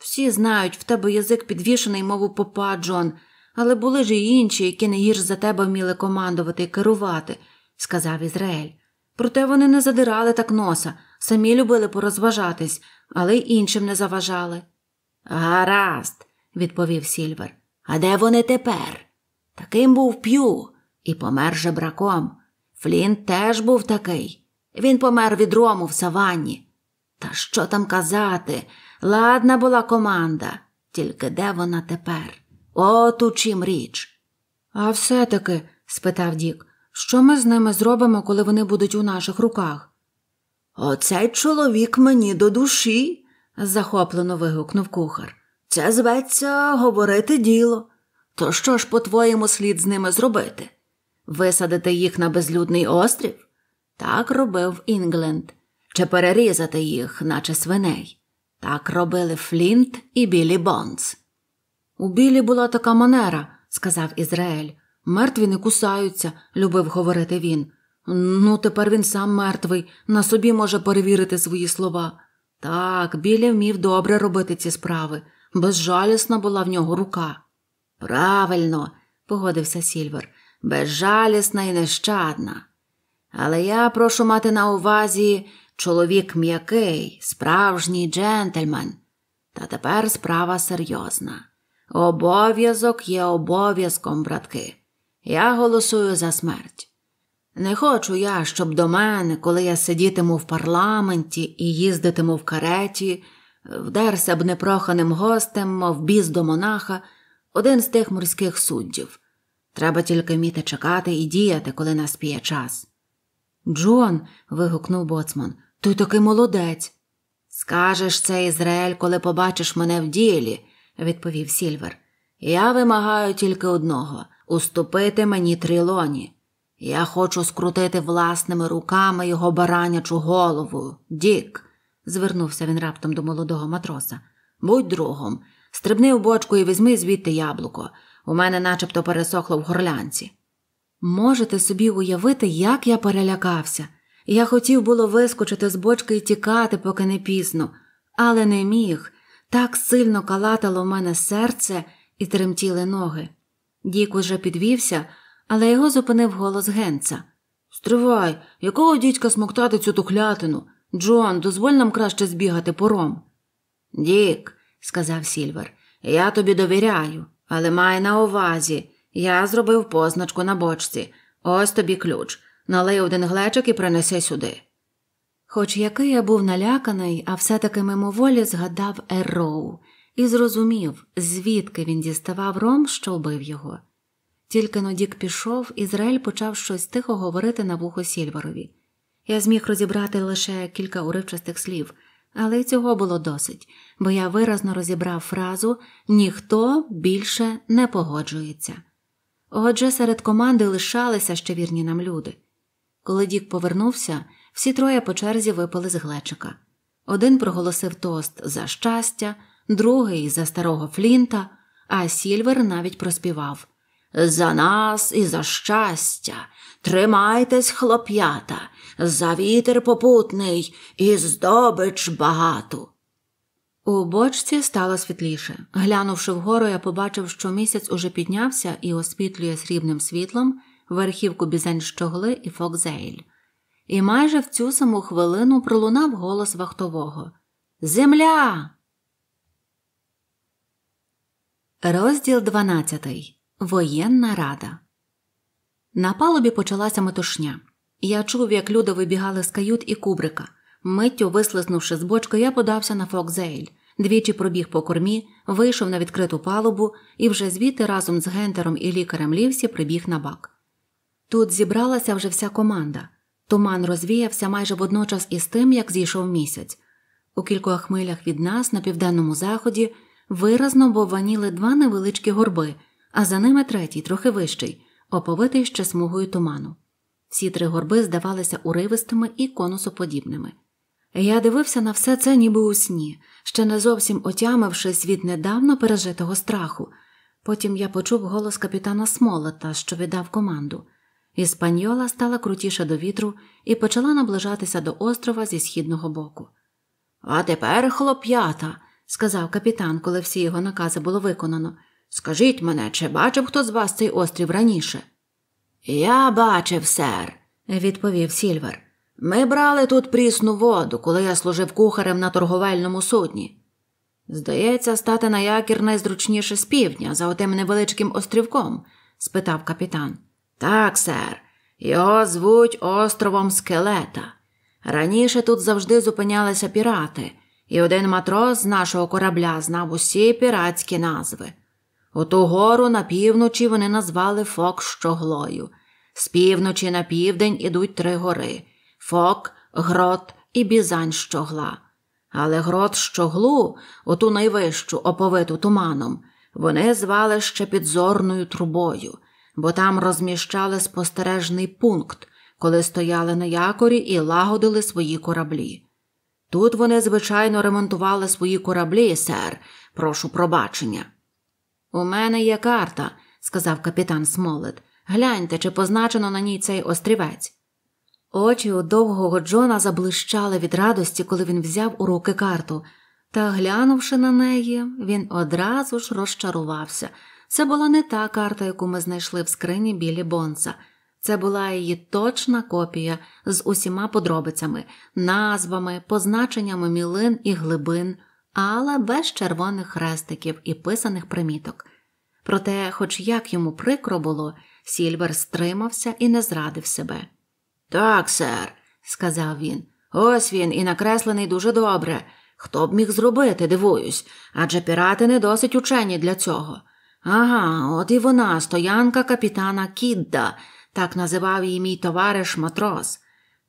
B: Всі знають, в тебе язик підвішений, мову попа, Джон, але були ж і інші, які не гірш за тебе вміли командувати і керувати, сказав Ізраїль. Проте вони не задирали так носа, самі любили порозважатись, але й іншим не заважали. Гаразд, відповів Сільвер. А де вони тепер? Таким був п'ю і помер жебраком. Флін теж був такий. Він помер від рому в саванні. Та що там казати? Ладна була команда, тільки де вона тепер? От у чим річ. А все-таки, спитав Дік, що ми з ними зробимо, коли вони будуть у наших руках? Оцей чоловік мені до душі, захоплено вигукнув кухар. Це зветься говорити діло. То що ж, по твоєму, слід з ними зробити? Висадити їх на безлюдний острів? Так робив Інгленд, чи перерізати їх, наче свиней. Так робили Флінт і Білі Бонс. У Білі була така манера, сказав Ізраїль. Мертві не кусаються, любив говорити він. Ну, тепер він сам мертвий, на собі може перевірити свої слова. Так, Білі вмів добре робити ці справи. Безжалісна була в нього рука. Правильно, погодився Сільвер, безжалісна і нещадна. Але я прошу мати на увазі Чоловік м'який, справжній джентльмен. Та тепер справа серйозна. Обов'язок є обов'язком, братки. Я голосую за смерть. Не хочу я, щоб до мене, коли я сидітиму в парламенті і їздитиму в кареті, вдерся б непроханим гостем, мов біз до монаха, один з тих морських суддів. Треба тільки вміти чекати і діяти, коли нас п'є час. Джон. вигукнув боцман. Ти таки молодець. Скажеш це, Ізраїль, коли побачиш мене в ділі, відповів Сільвер. Я вимагаю тільки одного уступити мені трилоні. Я хочу скрутити власними руками його баранячу голову. Дік, звернувся він раптом до молодого матроса. Будь другом, стрибни в бочку і візьми звідти яблуко. У мене начебто пересохло в горлянці. Можете собі уявити, як я перелякався. Я хотів було вискочити з бочки і тікати, поки не пізно, але не міг. Так сильно калатало в мене серце і тремтіли ноги. Дік уже підвівся, але його зупинив голос генца. Стривай, якого дідька смоктати цю тухлятину? Джон, дозволь нам краще збігати пором. Дік, сказав Сільвер, я тобі довіряю, але май на увазі. Я зробив позначку на бочці. Ось тобі ключ. Налий один глечик і принеси сюди. Хоч який я був наляканий, а все таки мимоволі згадав Ероу і зрозумів, звідки він діставав ром, що вбив його. Тільки нодік пішов, Ізраїль почав щось тихо говорити на вухо Сільварові. Я зміг розібрати лише кілька уривчастих слів, але й цього було досить, бо я виразно розібрав фразу ніхто більше не погоджується. Отже, серед команди лишалися ще вірні нам люди. Коли Дік повернувся, всі троє по черзі випили з глечика. Один проголосив тост за щастя, другий за старого Флінта, а Сільвер навіть проспівав За нас і за щастя. Тримайтесь, хлоп'ята, за вітер попутний і здобич багату. У бочці стало світліше. Глянувши вгору, я побачив, що місяць уже піднявся і освітлює срібним світлом верхівку бізань-щогли і Фокзейль. І майже в цю саму хвилину пролунав голос вахтового Земля. Розділ 12. Воєнна рада. На палубі почалася метушня. Я чув, як люди вибігали з кают і кубрика. Миттю вислизнувши з бочки, я подався на Фокзейль. Двічі пробіг по кормі, вийшов на відкриту палубу і вже звідти разом з Гентером і лікарем Лівсі прибіг на бак. Тут зібралася вже вся команда. Туман розвіявся майже водночас із тим, як зійшов місяць. У кількох хмилях від нас, на південному заході, виразно бованіли два невеличкі горби, а за ними третій, трохи вищий, оповитий ще смугою туману. Всі три горби здавалися уривистими і конусоподібними. Я дивився на все це, ніби у сні, ще не зовсім отямившись від недавно пережитого страху. Потім я почув голос капітана Смолета, що віддав команду. Іспаньола стала крутіша до вітру і почала наближатися до острова зі східного боку. А тепер, хлоп'ята, сказав капітан, коли всі його накази було виконано. Скажіть мене, чи бачив хто з вас цей острів раніше? Я бачив, сер, відповів Сільвер. Ми брали тут прісну воду, коли я служив кухарем на торговельному судні. Здається, стати на якір найзручніше з півдня за отим невеличким острівком? спитав капітан. Так, сер, його звуть островом скелета. Раніше тут завжди зупинялися пірати, і один матрос з нашого корабля знав усі піратські назви. У ту гору на півночі вони назвали фок щоглою. З півночі на південь ідуть три гори фок, грот і бізань щогла. Але грот щоглу, оту найвищу, оповиту туманом, вони звали ще підзорною трубою бо там розміщали спостережний пункт, коли стояли на якорі і лагодили свої кораблі. Тут вони, звичайно, ремонтували свої кораблі, сер, прошу пробачення. У мене є карта, сказав капітан Смолет. Гляньте, чи позначено на ній цей острівець. Очі у довгого Джона заблищали від радості, коли він взяв у руки карту, та глянувши на неї, він одразу ж розчарувався. Це була не та карта, яку ми знайшли в скрині Білі Бонса. Це була її точна копія з усіма подробицями, назвами, позначеннями мілин і глибин, але без червоних хрестиків і писаних приміток. Проте, хоч як йому прикро було, Сільвер стримався і не зрадив себе. Так, сер, сказав він, ось він і накреслений дуже добре. Хто б міг зробити, дивуюсь, адже пірати не досить учені для цього. Ага, от і вона, стоянка капітана Кідда, так називав її мій товариш матрос.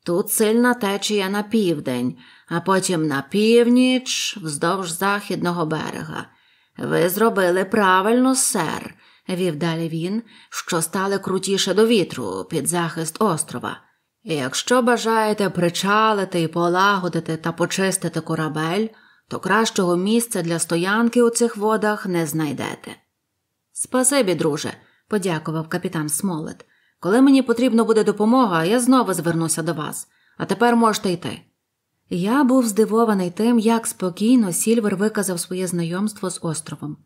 B: Тут сильна течія на південь, а потім на північ вздовж західного берега. Ви зробили правильно, сер, вів далі він, що стали крутіше до вітру під захист острова. І якщо бажаєте причалити і полагодити та почистити корабель, то кращого місця для стоянки у цих водах не знайдете. Спасибі, друже, подякував капітан Смолет. Коли мені потрібна буде допомога, я знову звернуся до вас, а тепер можете йти. Я був здивований тим, як спокійно Сільвер виказав своє знайомство з островом.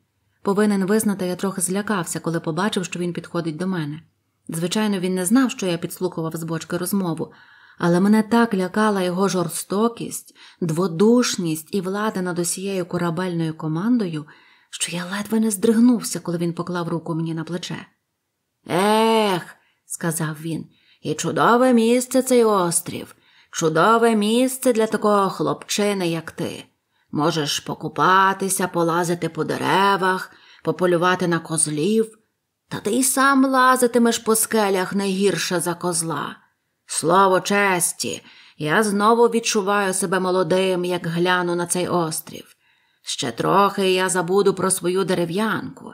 B: Повинен визнати, я трохи злякався, коли побачив, що він підходить до мене. Звичайно, він не знав, що я підслухував з бочки розмову, але мене так лякала його жорстокість, дводушність і влада над усією корабельною командою, що я ледве не здригнувся, коли він поклав руку мені на плече. Ех, сказав він, і чудове місце цей острів, чудове місце для такого хлопчини, як ти. Можеш покупатися, полазити по деревах, пополювати на козлів, та ти й сам лазитимеш по скелях не гірше за козла. Слово честі, я знову відчуваю себе молодим, як гляну на цей острів. Ще трохи я забуду про свою дерев'янку.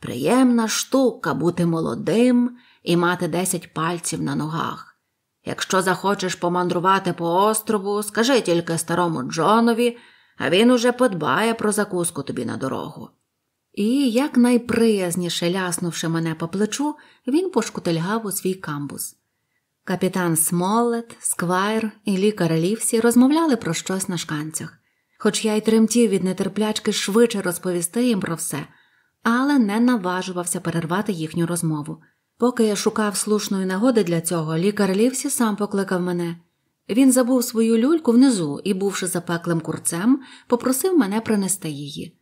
B: Приємна штука бути молодим і мати десять пальців на ногах. Якщо захочеш помандрувати по острову, скажи тільки старому Джонові, а він уже подбає про закуску тобі на дорогу. І, як найприязніше ляснувши мене по плечу, він пошкутильгав у свій камбус. Капітан Смолет, Сквайр і лікар Лівсі розмовляли про щось на шканцях хоч я й тремтів від нетерплячки швидше розповісти їм про все, але не наважувався перервати їхню розмову. Поки я шукав слушної нагоди для цього, лікар Лівсі сам покликав мене. Він забув свою люльку внизу і, бувши запеклим курцем, попросив мене принести її.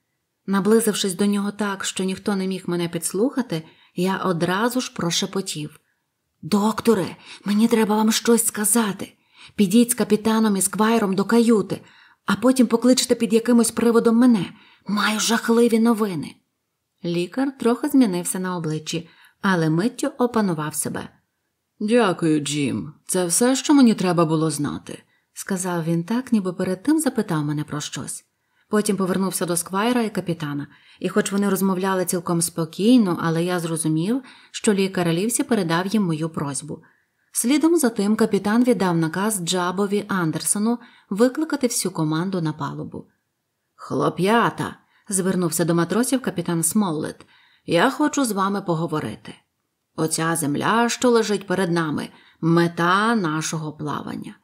B: Наблизившись до нього так, що ніхто не міг мене підслухати, я одразу ж прошепотів Докторе, мені треба вам щось сказати. Підіть з капітаном і сквайром до каюти, а потім покличете під якимось приводом мене. Маю жахливі новини. Лікар трохи змінився на обличчі, але миттю опанував себе. Дякую, Джим. Це все, що мені треба було знати, сказав він так, ніби перед тим запитав мене про щось. Потім повернувся до сквайра і капітана, і, хоч вони розмовляли цілком спокійно, але я зрозумів, що лікар Лівсі передав їм мою просьбу. Слідом за тим капітан віддав наказ Джабові Андерсону викликати всю команду на палубу. Хлоп'ята, звернувся до матросів капітан Смоллет, я хочу з вами поговорити. Оця земля, що лежить перед нами, мета нашого плавання.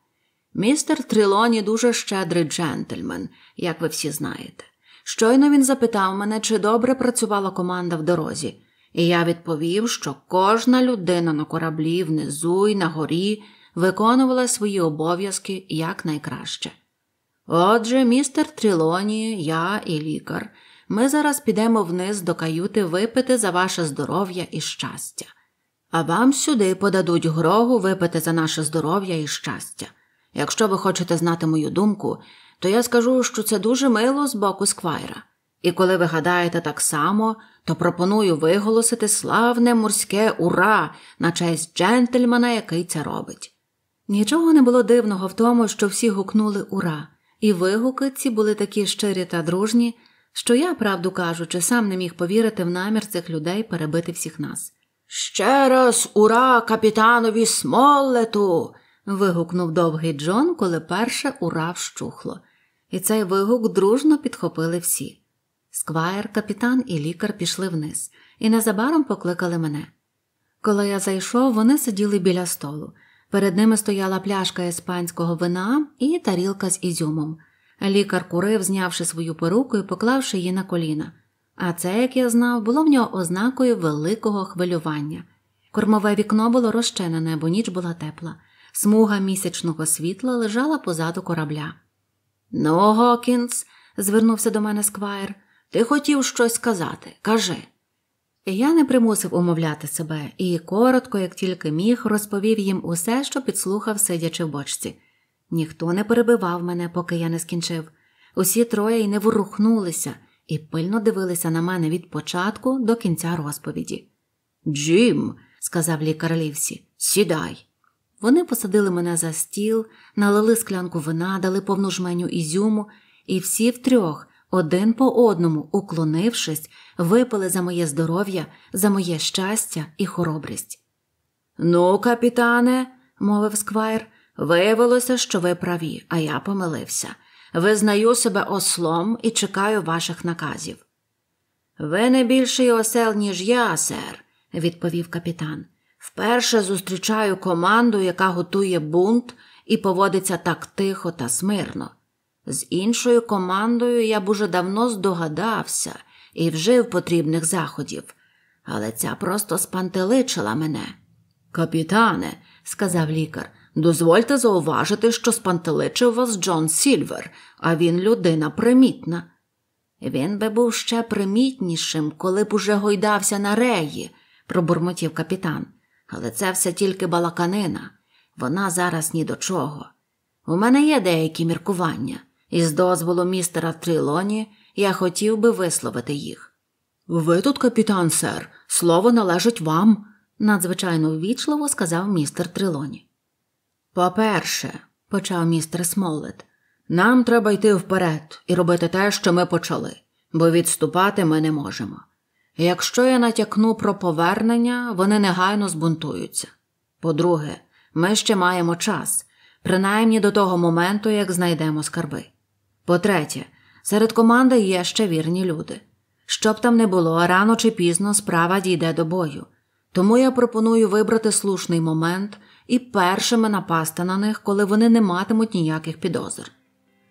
B: Містер Трилоні дуже щедрий джентльмен, як ви всі знаєте. Щойно він запитав мене, чи добре працювала команда в дорозі і я відповів, що кожна людина на кораблі внизу і на горі виконувала свої обов'язки якнайкраще. Отже, містер Трілоні, я і лікар, ми зараз підемо вниз до каюти випити за ваше здоров'я і щастя, а вам сюди подадуть грогу випити за наше здоров'я і щастя. Якщо ви хочете знати мою думку, то я скажу, що це дуже мило з боку сквайра. І коли ви гадаєте так само, то пропоную виголосити славне морське ура на честь джентльмена, який це робить. Нічого не було дивного в тому, що всі гукнули ура, і вигуки ці були такі щирі та дружні, що я, правду кажучи, сам не міг повірити в намір цих людей перебити всіх нас. Ще раз ура капітанові Смоллету. вигукнув довгий Джон, коли перше ура вщухло, і цей вигук дружно підхопили всі. Сквайр, капітан і лікар пішли вниз і незабаром покликали мене. Коли я зайшов, вони сиділи біля столу. Перед ними стояла пляшка іспанського вина і тарілка з ізюмом. Лікар курив, знявши свою перуку і поклавши її на коліна. А це, як я знав, було в нього ознакою великого хвилювання. Кормове вікно було розчинене, бо ніч була тепла. Смуга місячного світла лежала позаду корабля. Ну, Гокінс, звернувся до мене сквайр. Ти хотів щось сказати, кажи. Я не примусив умовляти себе і коротко, як тільки міг, розповів їм усе, що підслухав, сидячи в бочці. Ніхто не перебивав мене, поки я не скінчив. Усі троє й не ворухнулися і пильно дивилися на мене від початку до кінця розповіді. Джим, сказав лікар Лівсі, сідай. Вони посадили мене за стіл, налили склянку вина, дали повну жменю ізюму, і всі втрьох один по одному, уклонившись, випили за моє здоров'я, за моє щастя і хоробрість. Ну, капітане, мовив сквайр, виявилося, що ви праві, а я помилився. Визнаю себе ослом і чекаю ваших наказів. Ви не більший осел, ніж я, сер, відповів капітан. Вперше зустрічаю команду, яка готує бунт і поводиться так тихо та смирно. З іншою командою я б уже давно здогадався і вжив потрібних заходів, але ця просто спантеличила мене. Капітане, сказав лікар, дозвольте зауважити, що спантеличив вас Джон Сільвер, а він людина примітна. Він би був ще примітнішим, коли б уже гойдався на реї, пробурмотів капітан. Але це все тільки балаканина. Вона зараз ні до чого. У мене є деякі міркування. І з дозволу містера Трилоні я хотів би висловити їх. Ви тут, капітан, сер, слово належить вам, надзвичайно ввічливо сказав містер Трилоні. По-перше, почав містер Смоллет, нам треба йти вперед і робити те, що ми почали, бо відступати ми не можемо. Якщо я натякну про повернення, вони негайно збунтуються. По-друге, ми ще маємо час, принаймні до того моменту, як знайдемо скарби. По-третє, серед команди є ще вірні люди. Щоб там не було, рано чи пізно справа дійде до бою. Тому я пропоную вибрати слушний момент і першими напасти на них, коли вони не матимуть ніяких підозр.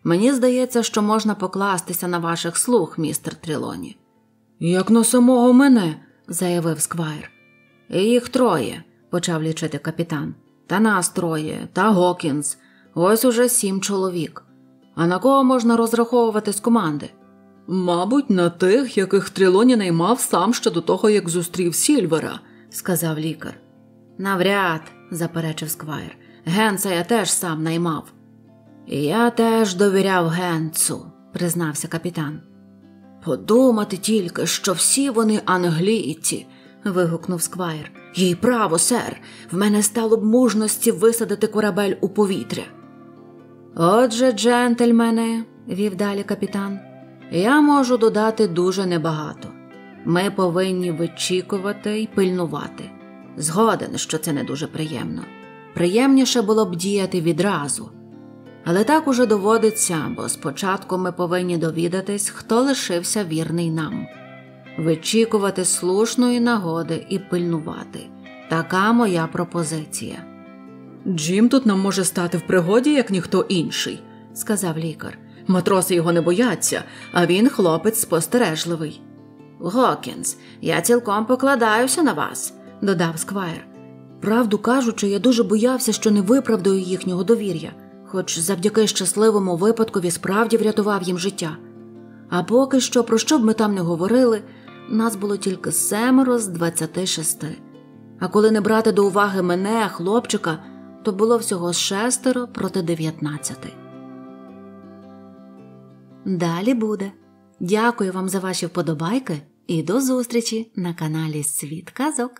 B: Мені здається, що можна покластися на ваших слух, містер Трілоні. Як на самого мене, заявив Сквайр. Їх троє, почав лічити капітан. Та нас троє, та Гокінс. Ось уже сім чоловік. А на кого можна розраховувати з команди? Мабуть, на тих, яких Трілоні наймав сам ще до того, як зустрів Сільвера, сказав лікар. Навряд, заперечив сквайр. Генса я теж сам наймав. Я теж довіряв Генцу, признався капітан. Подумати тільки, що всі вони англійці, вигукнув сквайр. Їй право, сер, в мене стало б мужності висадити корабель у повітря. Отже, джентльмени, вів далі капітан, я можу додати дуже небагато. Ми повинні вичікувати й пильнувати. Згоден, що це не дуже приємно. Приємніше було б діяти відразу. Але так уже доводиться, бо спочатку ми повинні довідатись, хто лишився вірний нам, вичікувати слушної нагоди і пильнувати. Така моя пропозиція. Джим тут нам може стати в пригоді, як ніхто інший, сказав лікар. Матроси його не бояться, а він хлопець спостережливий. Гокінс, я цілком покладаюся на вас, додав сквайр. Правду кажучи, я дуже боявся, що не виправдаю їхнього довір'я, хоч завдяки щасливому випадкові справді врятував їм життя. А поки що, про що б ми там не говорили, нас було тільки семеро з двадцяти шести. А коли не брати до уваги мене, хлопчика то було всього шестеро проти дев'ятнадцяти. Далі буде. Дякую вам за ваші вподобайки і до зустрічі на каналі Світ Казок.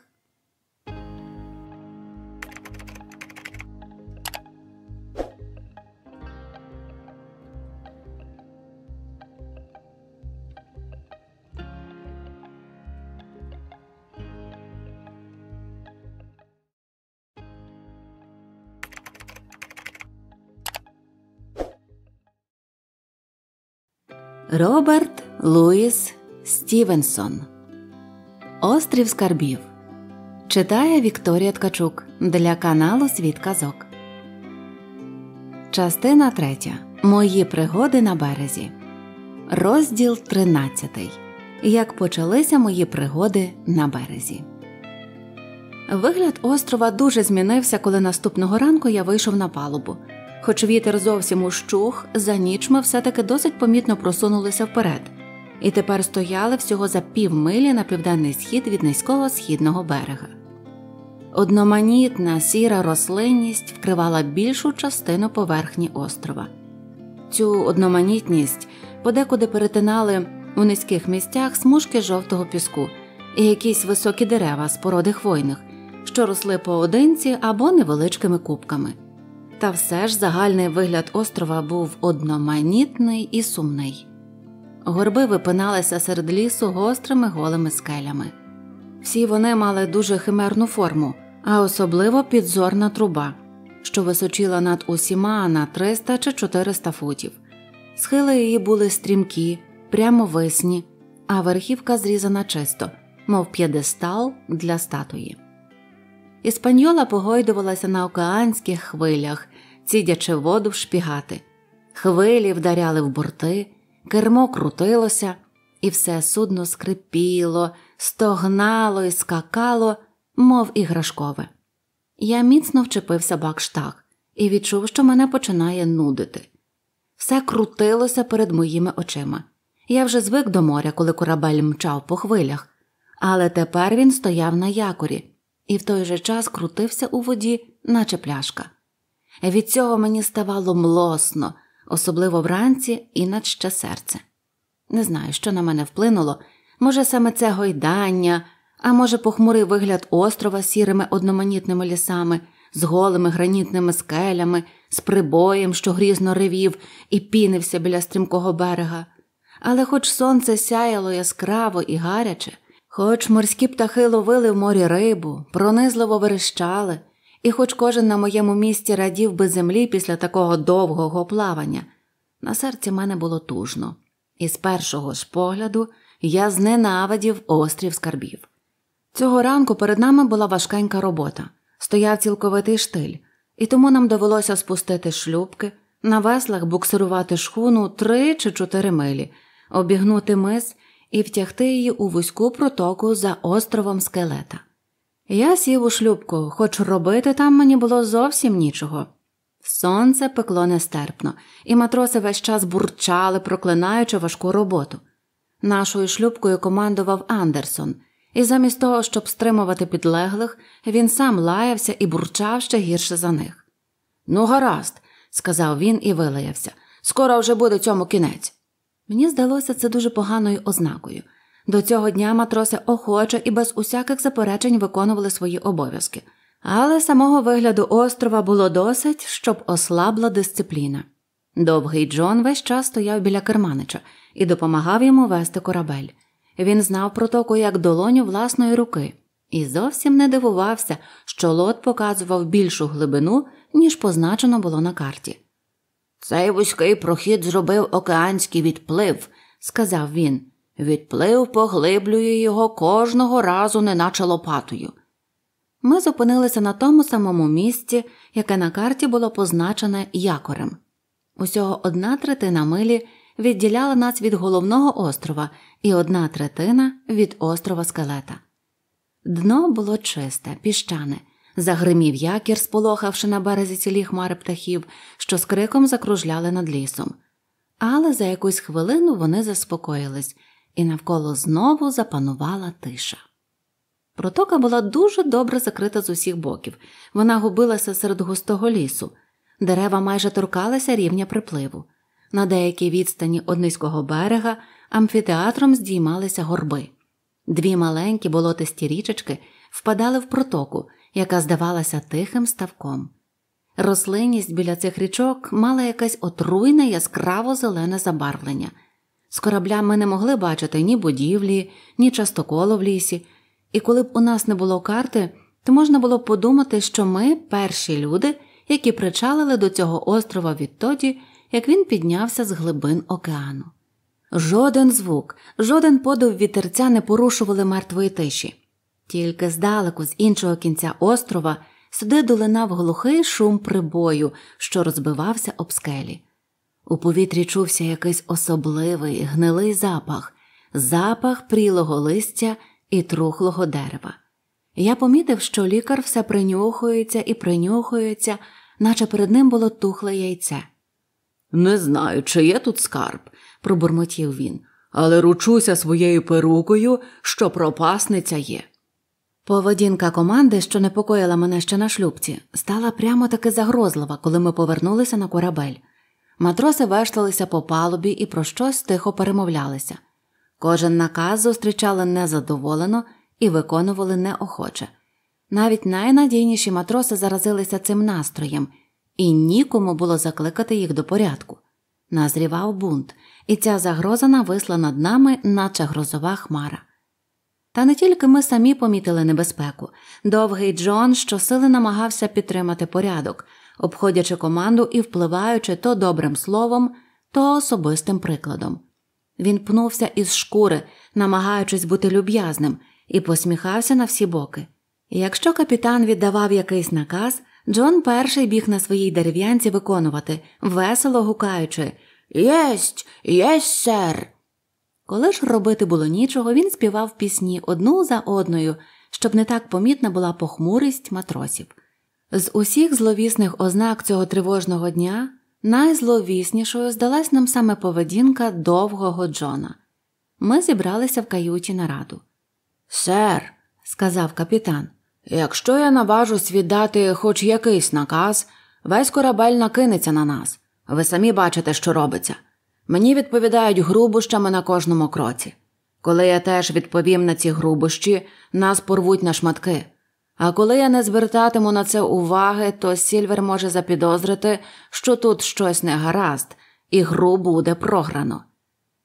A: Роберт
B: Луїс Стівенсон. Острів Скарбів. Читає Вікторія Ткачук для каналу Світ Казок. Частина ТРЕТЯ. Мої пригоди на березі. Розділ 13. Як почалися мої пригоди на березі. Вигляд острова дуже змінився, коли наступного ранку я вийшов на палубу. Хоч вітер зовсім ущух, за ніч ми все таки досить помітно просунулися вперед, і тепер стояли всього за півмилі на південний схід від низького східного берега. Одноманітна сіра рослинність вкривала більшу частину поверхні острова. Цю одноманітність подекуди перетинали у низьких місцях смужки жовтого піску і якісь високі дерева з породи хвойних, що росли поодинці або невеличкими кубками. Та все ж загальний вигляд острова був одноманітний і сумний. Горби випиналися серед лісу гострими голими скелями. Всі вони мали дуже химерну форму, а особливо підзорна труба, що височіла над усіма на 300 чи 400 футів. Схили її були стрімкі, прямовисні, а верхівка зрізана чисто, мов п'єдестал для статуї. Іспаньола погойдувалася на океанських хвилях, цідячи воду в шпігати. Хвилі вдаряли в борти, кермо крутилося, і все судно скрипіло, стогнало і скакало, мов іграшкове. Я міцно вчепився бакштаг і відчув, що мене починає нудити. Все крутилося перед моїми очима. Я вже звик до моря, коли корабель мчав по хвилях, але тепер він стояв на якорі і в той же час крутився у воді, наче пляшка. Від цього мені ставало млосно, особливо вранці і надще серце. Не знаю, що на мене вплинуло, може, саме це гойдання, а може, похмурий вигляд острова з сірими одноманітними лісами, з голими гранітними скелями, з прибоєм, що грізно ревів і пінився біля стрімкого берега. Але хоч сонце сяяло яскраво і гаряче, хоч морські птахи ловили в морі рибу, пронизливо верещали, і хоч кожен на моєму місці радів би землі після такого довгого плавання, на серці мене було тужно, і з першого ж погляду я зненавидів острів скарбів. Цього ранку перед нами була важкенька робота, стояв цілковитий штиль, і тому нам довелося спустити шлюбки, на веслах буксирувати шхуну три чи чотири милі, обігнути мис і втягти її у вузьку протоку за островом скелета. Я сів у шлюбку, хоч робити там мені було зовсім нічого. Сонце пекло нестерпно, і матроси весь час бурчали, проклинаючи важку роботу. Нашою шлюбкою командував Андерсон, і замість того, щоб стримувати підлеглих, він сам лаявся і бурчав ще гірше за них. Ну, гаразд, сказав він і вилаявся. Скоро вже буде цьому кінець. Мені здалося це дуже поганою ознакою. До цього дня матроси охоче і без усяких заперечень виконували свої обов'язки, але самого вигляду острова було досить, щоб ослабла дисципліна. Довгий Джон весь час стояв біля керманича і допомагав йому вести корабель. Він знав протоку як долоню власної руки і зовсім не дивувався, що лот показував більшу глибину, ніж позначено було на карті. Цей вузький прохід зробив океанський відплив, сказав він. Відплив поглиблює його кожного разу, неначе лопатою. Ми зупинилися на тому самому місці, яке на карті було позначене якорем. Усього одна третина милі відділяла нас від головного острова і одна третина від острова скелета. Дно було чисте, піщане, загримів якір, сполохавши на березі цілі хмари птахів, що з криком закружляли над лісом. Але за якусь хвилину вони заспокоїлись і навколо знову запанувала тиша. Протока була дуже добре закрита з усіх боків, вона губилася серед густого лісу, дерева майже торкалися рівня припливу. На деякій відстані од низького берега амфітеатром здіймалися горби. Дві маленькі болотисті річечки впадали в протоку, яка здавалася тихим ставком. Рослинність біля цих річок мала якесь отруйне яскраво зелене забарвлення – з корабля ми не могли бачити ні будівлі, ні частоколу в лісі, і коли б у нас не було карти, то можна було б подумати, що ми перші люди, які причалили до цього острова відтоді, як він піднявся з глибин океану. Жоден звук, жоден подув вітерця не порушували мертвої тиші, тільки здалеку, з іншого кінця острова, сюди долинав глухий шум прибою, що розбивався об скелі. У повітрі чувся якийсь особливий гнилий запах, запах прілого листя і трухлого дерева. Я помітив, що лікар все принюхується і принюхується, наче перед ним було тухле яйце. Не знаю, чи є тут скарб, пробурмотів він, але ручуся своєю перукою, що пропасниця є. Поведінка команди, що непокоїла мене ще на шлюбці, стала прямо таки загрозлива, коли ми повернулися на корабель. Матроси вешталися по палубі і про щось тихо перемовлялися. Кожен наказ зустрічали незадоволено і виконували неохоче. Навіть найнадійніші матроси заразилися цим настроєм, і нікому було закликати їх до порядку. Назрівав бунт, і ця загроза нависла над нами, наче грозова хмара. Та не тільки ми самі помітили небезпеку. Довгий Джон щосили намагався підтримати порядок, обходячи команду і впливаючи то добрим словом, то особистим прикладом. Він пнувся із шкури, намагаючись бути люб'язним, і посміхався на всі боки. якщо капітан віддавав якийсь наказ, Джон перший біг на своїй дерев'янці виконувати, весело гукаючи Єсть, єсть, сер. Коли ж робити було нічого, він співав пісні одну за одною, щоб не так помітна була похмурість матросів. З усіх зловісних ознак цього тривожного дня найзловіснішою здалась нам саме поведінка довгого Джона. Ми зібралися в каюті на раду. Сер, сказав капітан, якщо я наважусь віддати хоч якийсь наказ, весь корабель накинеться на нас. Ви самі бачите, що робиться. Мені відповідають грубощами на кожному кроці. Коли я теж відповім на ці грубощі, нас порвуть на шматки. А коли я не звертатиму на це уваги, то Сільвер може запідозрити, що тут щось не гаразд, і гру буде програно.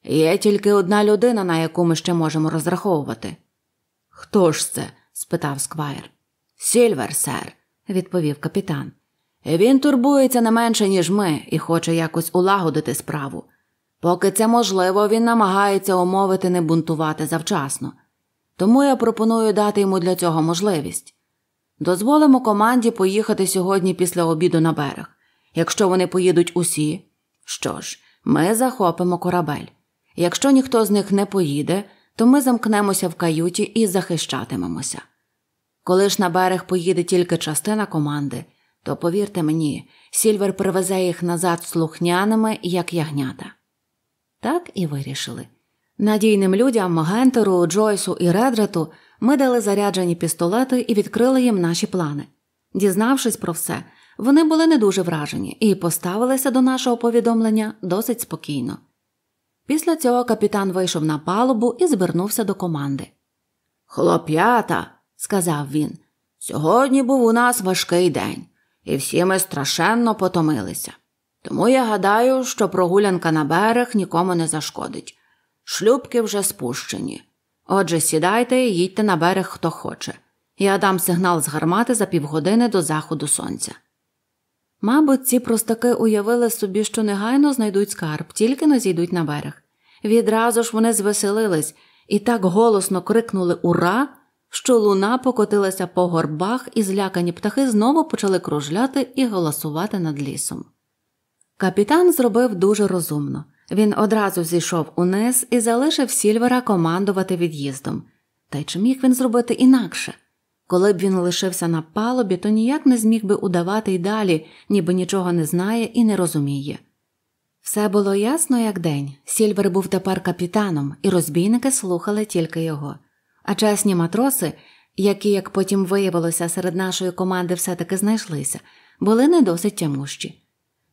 B: Є тільки одна людина, на яку ми ще можемо розраховувати. Хто ж це? спитав сквайр. Сільвер, сер, відповів капітан. Він турбується не менше, ніж ми, і хоче якось улагодити справу. Поки це можливо, він намагається умовити не бунтувати завчасно. Тому я пропоную дати йому для цього можливість. Дозволимо команді поїхати сьогодні після обіду на берег. Якщо вони поїдуть усі, що ж, ми захопимо корабель. Якщо ніхто з них не поїде, то ми замкнемося в каюті і захищатимемося. Коли ж на берег поїде тільки частина команди, то повірте мені, Сільвер привезе їх назад слухняними, як ягнята. Так і вирішили. Надійним людям Гентеру, Джойсу і Редрету ми дали заряджені пістолети і відкрили їм наші плани. Дізнавшись про все, вони були не дуже вражені і поставилися до нашого повідомлення досить спокійно. Після цього капітан вийшов на палубу і звернувся до команди. Хлоп'ята, сказав він, сьогодні був у нас важкий день, і всі ми страшенно потомилися. Тому я гадаю, що прогулянка на берег нікому не зашкодить. Шлюпки вже спущені. Отже, сідайте і їдьте на берег, хто хоче. Я дам сигнал з гармати за півгодини до заходу сонця. Мабуть, ці простаки уявили собі, що негайно знайдуть скарб, тільки не зійдуть на берег. Відразу ж вони звеселились і так голосно крикнули Ура! що луна покотилася по горбах, і злякані птахи знову почали кружляти і голосувати над лісом. Капітан зробив дуже розумно. Він одразу зійшов униз і залишив Сільвера командувати від'їздом. Та й чи міг він зробити інакше? Коли б він лишився на палубі, то ніяк не зміг би удавати й далі, ніби нічого не знає і не розуміє. Все було ясно, як день. Сільвер був тепер капітаном, і розбійники слухали тільки його. А чесні матроси, які, як потім виявилося, серед нашої команди все таки знайшлися, були не досить тямущі.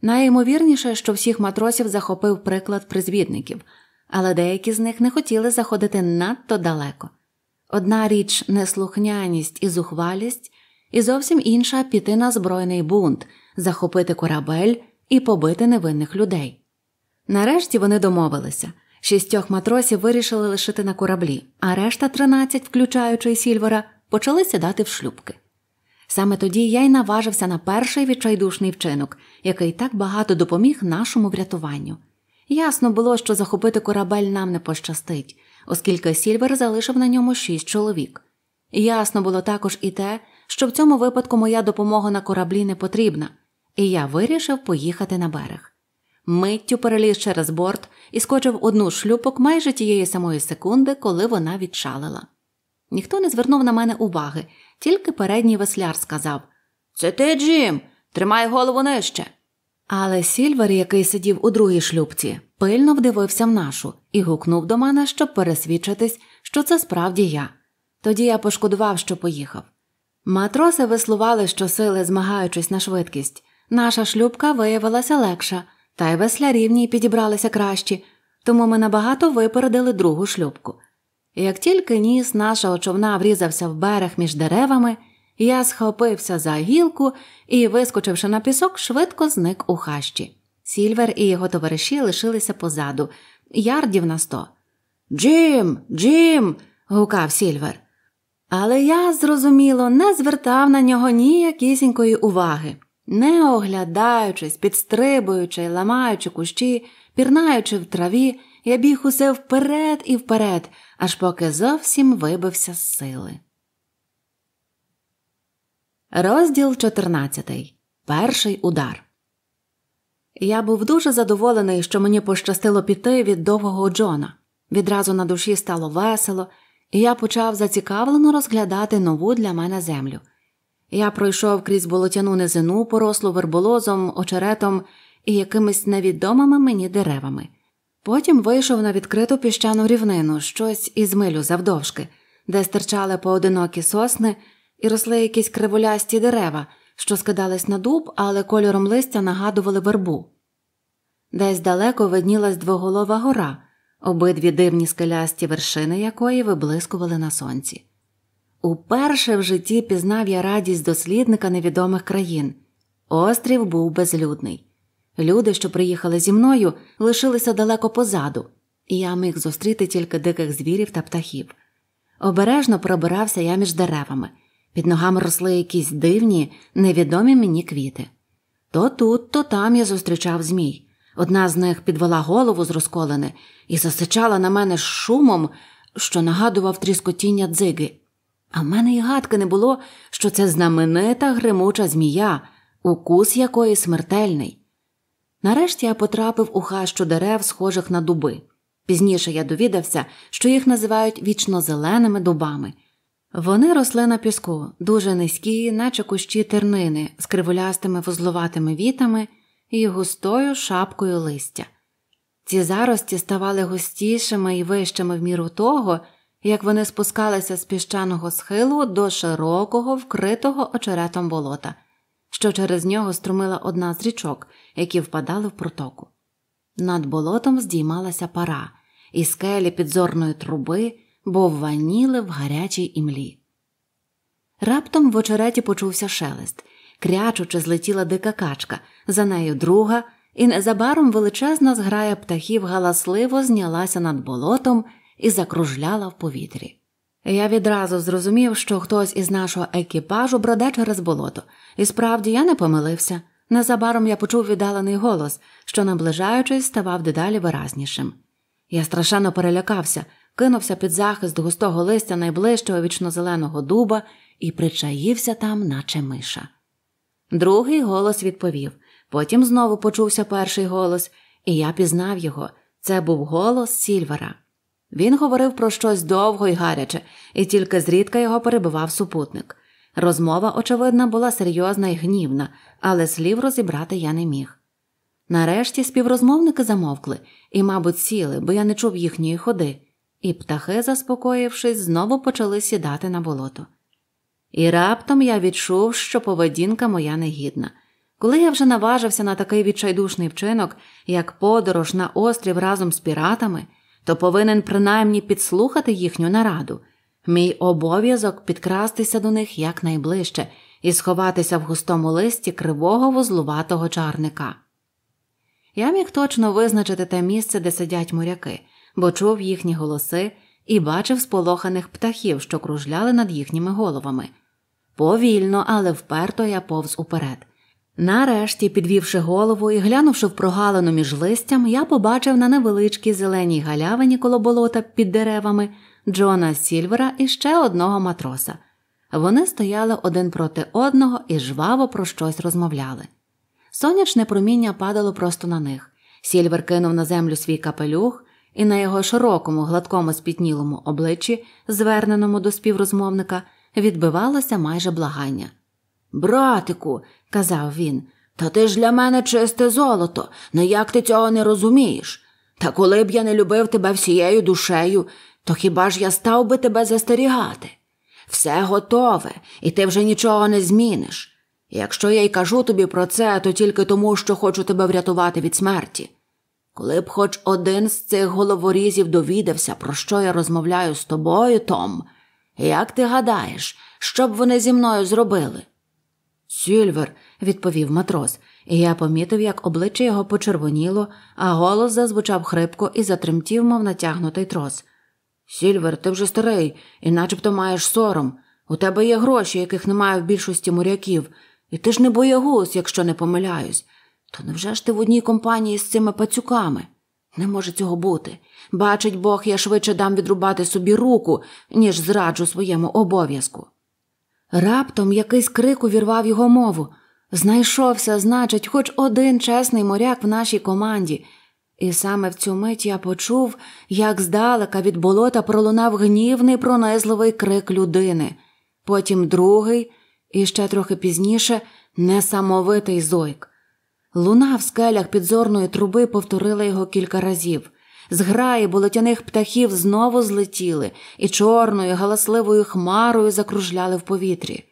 B: Найімовірніше, що всіх матросів захопив приклад призвідників, але деякі з них не хотіли заходити надто далеко. Одна річ неслухняність і зухвалість, і зовсім інша піти на збройний бунт, захопити корабель і побити невинних людей. Нарешті вони домовилися шістьох матросів вирішили лишити на кораблі, а решта тринадцять, включаючи й Сільвера, почали сідати в шлюбки. Саме тоді я й наважився на перший відчайдушний вчинок, який так багато допоміг нашому врятуванню. Ясно було, що захопити корабель нам не пощастить, оскільки Сільвер залишив на ньому шість чоловік. Ясно було також і те, що в цьому випадку моя допомога на кораблі не потрібна, і я вирішив поїхати на берег. Миттю переліз через борт і скочив одну шлюпок майже тієї самої секунди, коли вона відшалила. Ніхто не звернув на мене уваги, тільки передній весляр сказав Це ти, Джим, тримай голову нижче. Але Сільвер, який сидів у другій шлюбці, пильно вдивився в нашу і гукнув до мене, щоб пересвідчитись, що це справді я. Тоді я пошкодував, що поїхав. Матроси веслували щосили, змагаючись на швидкість. Наша шлюбка виявилася легша, та й веслярі підібралися кращі, тому ми набагато випередили другу шлюбку. Як тільки ніс нашого човна врізався в берег між деревами, я схопився за гілку і, вискочивши на пісок, швидко зник у хащі. Сільвер і його товариші лишилися позаду, ярдів на сто. Джим, Джим. гукав Сільвер. Але я, зрозуміло, не звертав на нього ніякісінької уваги. Не оглядаючись, підстрибуючи, ламаючи кущі, пірнаючи в траві, я біг усе вперед і вперед, аж поки зовсім вибився з сили. Розділ 14. Перший удар. Я був дуже задоволений, що мені пощастило піти від довгого Джона. Відразу на душі стало весело, і я почав зацікавлено розглядати нову для мене землю. Я пройшов крізь болотяну низину, порослу верболозом, очеретом і якимись невідомими мені деревами. Потім вийшов на відкриту піщану рівнину, щось із милю завдовжки, де стирчали поодинокі сосни і росли якісь криволясті дерева, що скидались на дуб, але кольором листя нагадували вербу. Десь далеко виднілась двоголова гора, обидві дивні скелясті вершини якої виблискували на сонці. Уперше в житті пізнав я радість дослідника невідомих країн. Острів був безлюдний. Люди, що приїхали зі мною, лишилися далеко позаду, і я міг зустріти тільки диких звірів та птахів. Обережно пробирався я між деревами, під ногами росли якісь дивні, невідомі мені квіти. То тут, то там я зустрічав змій. Одна з них підвела голову з розколини і засичала на мене шумом, що нагадував тріскотіння дзиги. А в мене й гадки не було, що це знаменита гримуча змія, укус якої смертельний. Нарешті я потрапив у хащу дерев, схожих на дуби. Пізніше я довідався, що їх називають вічно зеленими дубами. Вони росли на піску, дуже низькі, наче кущі тернини, з кривулястими вузловатими вітами і густою шапкою листя. Ці зарості ставали густішими і вищими в міру того, як вони спускалися з піщаного схилу до широкого, вкритого очеретом болота що через нього струмила одна з річок, які впадали в протоку. Над болотом здіймалася пара, і скелі підзорної труби бовваніли в гарячій імлі. Раптом в очереті почувся шелест, крячучи, злетіла дика качка, за нею друга, і незабаром величезна зграя птахів галасливо знялася над болотом і закружляла в повітрі. Я відразу зрозумів, що хтось із нашого екіпажу броде через болото, і справді я не помилився. Незабаром я почув віддалений голос, що, наближаючись, ставав дедалі виразнішим. Я страшенно перелякався, кинувся під захист густого листя найближчого вічнозеленого дуба і причаївся там, наче миша. Другий голос відповів, потім знову почувся перший голос, і я пізнав його це був голос Сільвера. Він говорив про щось довго й гаряче, і тільки зрідка його перебивав супутник. Розмова, очевидно, була серйозна й гнівна, але слів розібрати я не міг. Нарешті співрозмовники замовкли і, мабуть, сіли, бо я не чув їхньої ходи, і птахи, заспокоївшись, знову почали сідати на болото. І раптом я відчув, що поведінка моя негідна. Коли я вже наважився на такий відчайдушний вчинок, як подорож на острів разом з піратами то повинен принаймні підслухати їхню нараду. Мій обов'язок підкрастися до них якнайближче і сховатися в густому листі кривого вузлуватого чарника. Я міг точно визначити те місце, де сидять моряки, бо чув їхні голоси і бачив сполоханих птахів, що кружляли над їхніми головами. Повільно, але вперто я повз уперед. Нарешті, підвівши голову і глянувши в прогалину між листям, я побачив на невеличкій зеленій галявині коло болота під деревами Джона Сільвера і ще одного матроса. Вони стояли один проти одного і жваво про щось розмовляли. Сонячне проміння падало просто на них. Сільвер кинув на землю свій капелюх, і на його широкому, гладкому, спітнілому обличчі, зверненому до співрозмовника, відбивалося майже благання. Братику, казав він, та ти ж для мене чисте золото, ну як ти цього не розумієш? Та коли б я не любив тебе всією душею, то хіба ж я став би тебе застерігати? Все готове, і ти вже нічого не зміниш. Якщо я й кажу тобі про це, то тільки тому, що хочу тебе врятувати від смерті. Коли б хоч один з цих головорізів довідався, про що я розмовляю з тобою, Том, як ти гадаєш, що б вони зі мною зробили? Сільвер, відповів матрос, і я помітив, як обличчя його почервоніло, а голос зазвучав хрипко і затремтів, мов натягнутий трос. Сільвер, ти вже старий, і начебто маєш сором. У тебе є гроші, яких немає в більшості моряків, і ти ж не боягуз, якщо не помиляюсь. То невже ж ти в одній компанії з цими пацюками? Не може цього бути. Бачить Бог, я швидше дам відрубати собі руку, ніж зраджу своєму обов'язку. Раптом якийсь крик увірвав його мову. Знайшовся, значить, хоч один чесний моряк в нашій команді. І саме в цю мить я почув, як здалека від болота пролунав гнівний пронизливий крик людини, потім другий, і ще трохи пізніше несамовитий зойк. Луна в скелях підзорної труби повторила його кілька разів зграї болотяних птахів знову злетіли і чорною галасливою хмарою закружляли в повітрі.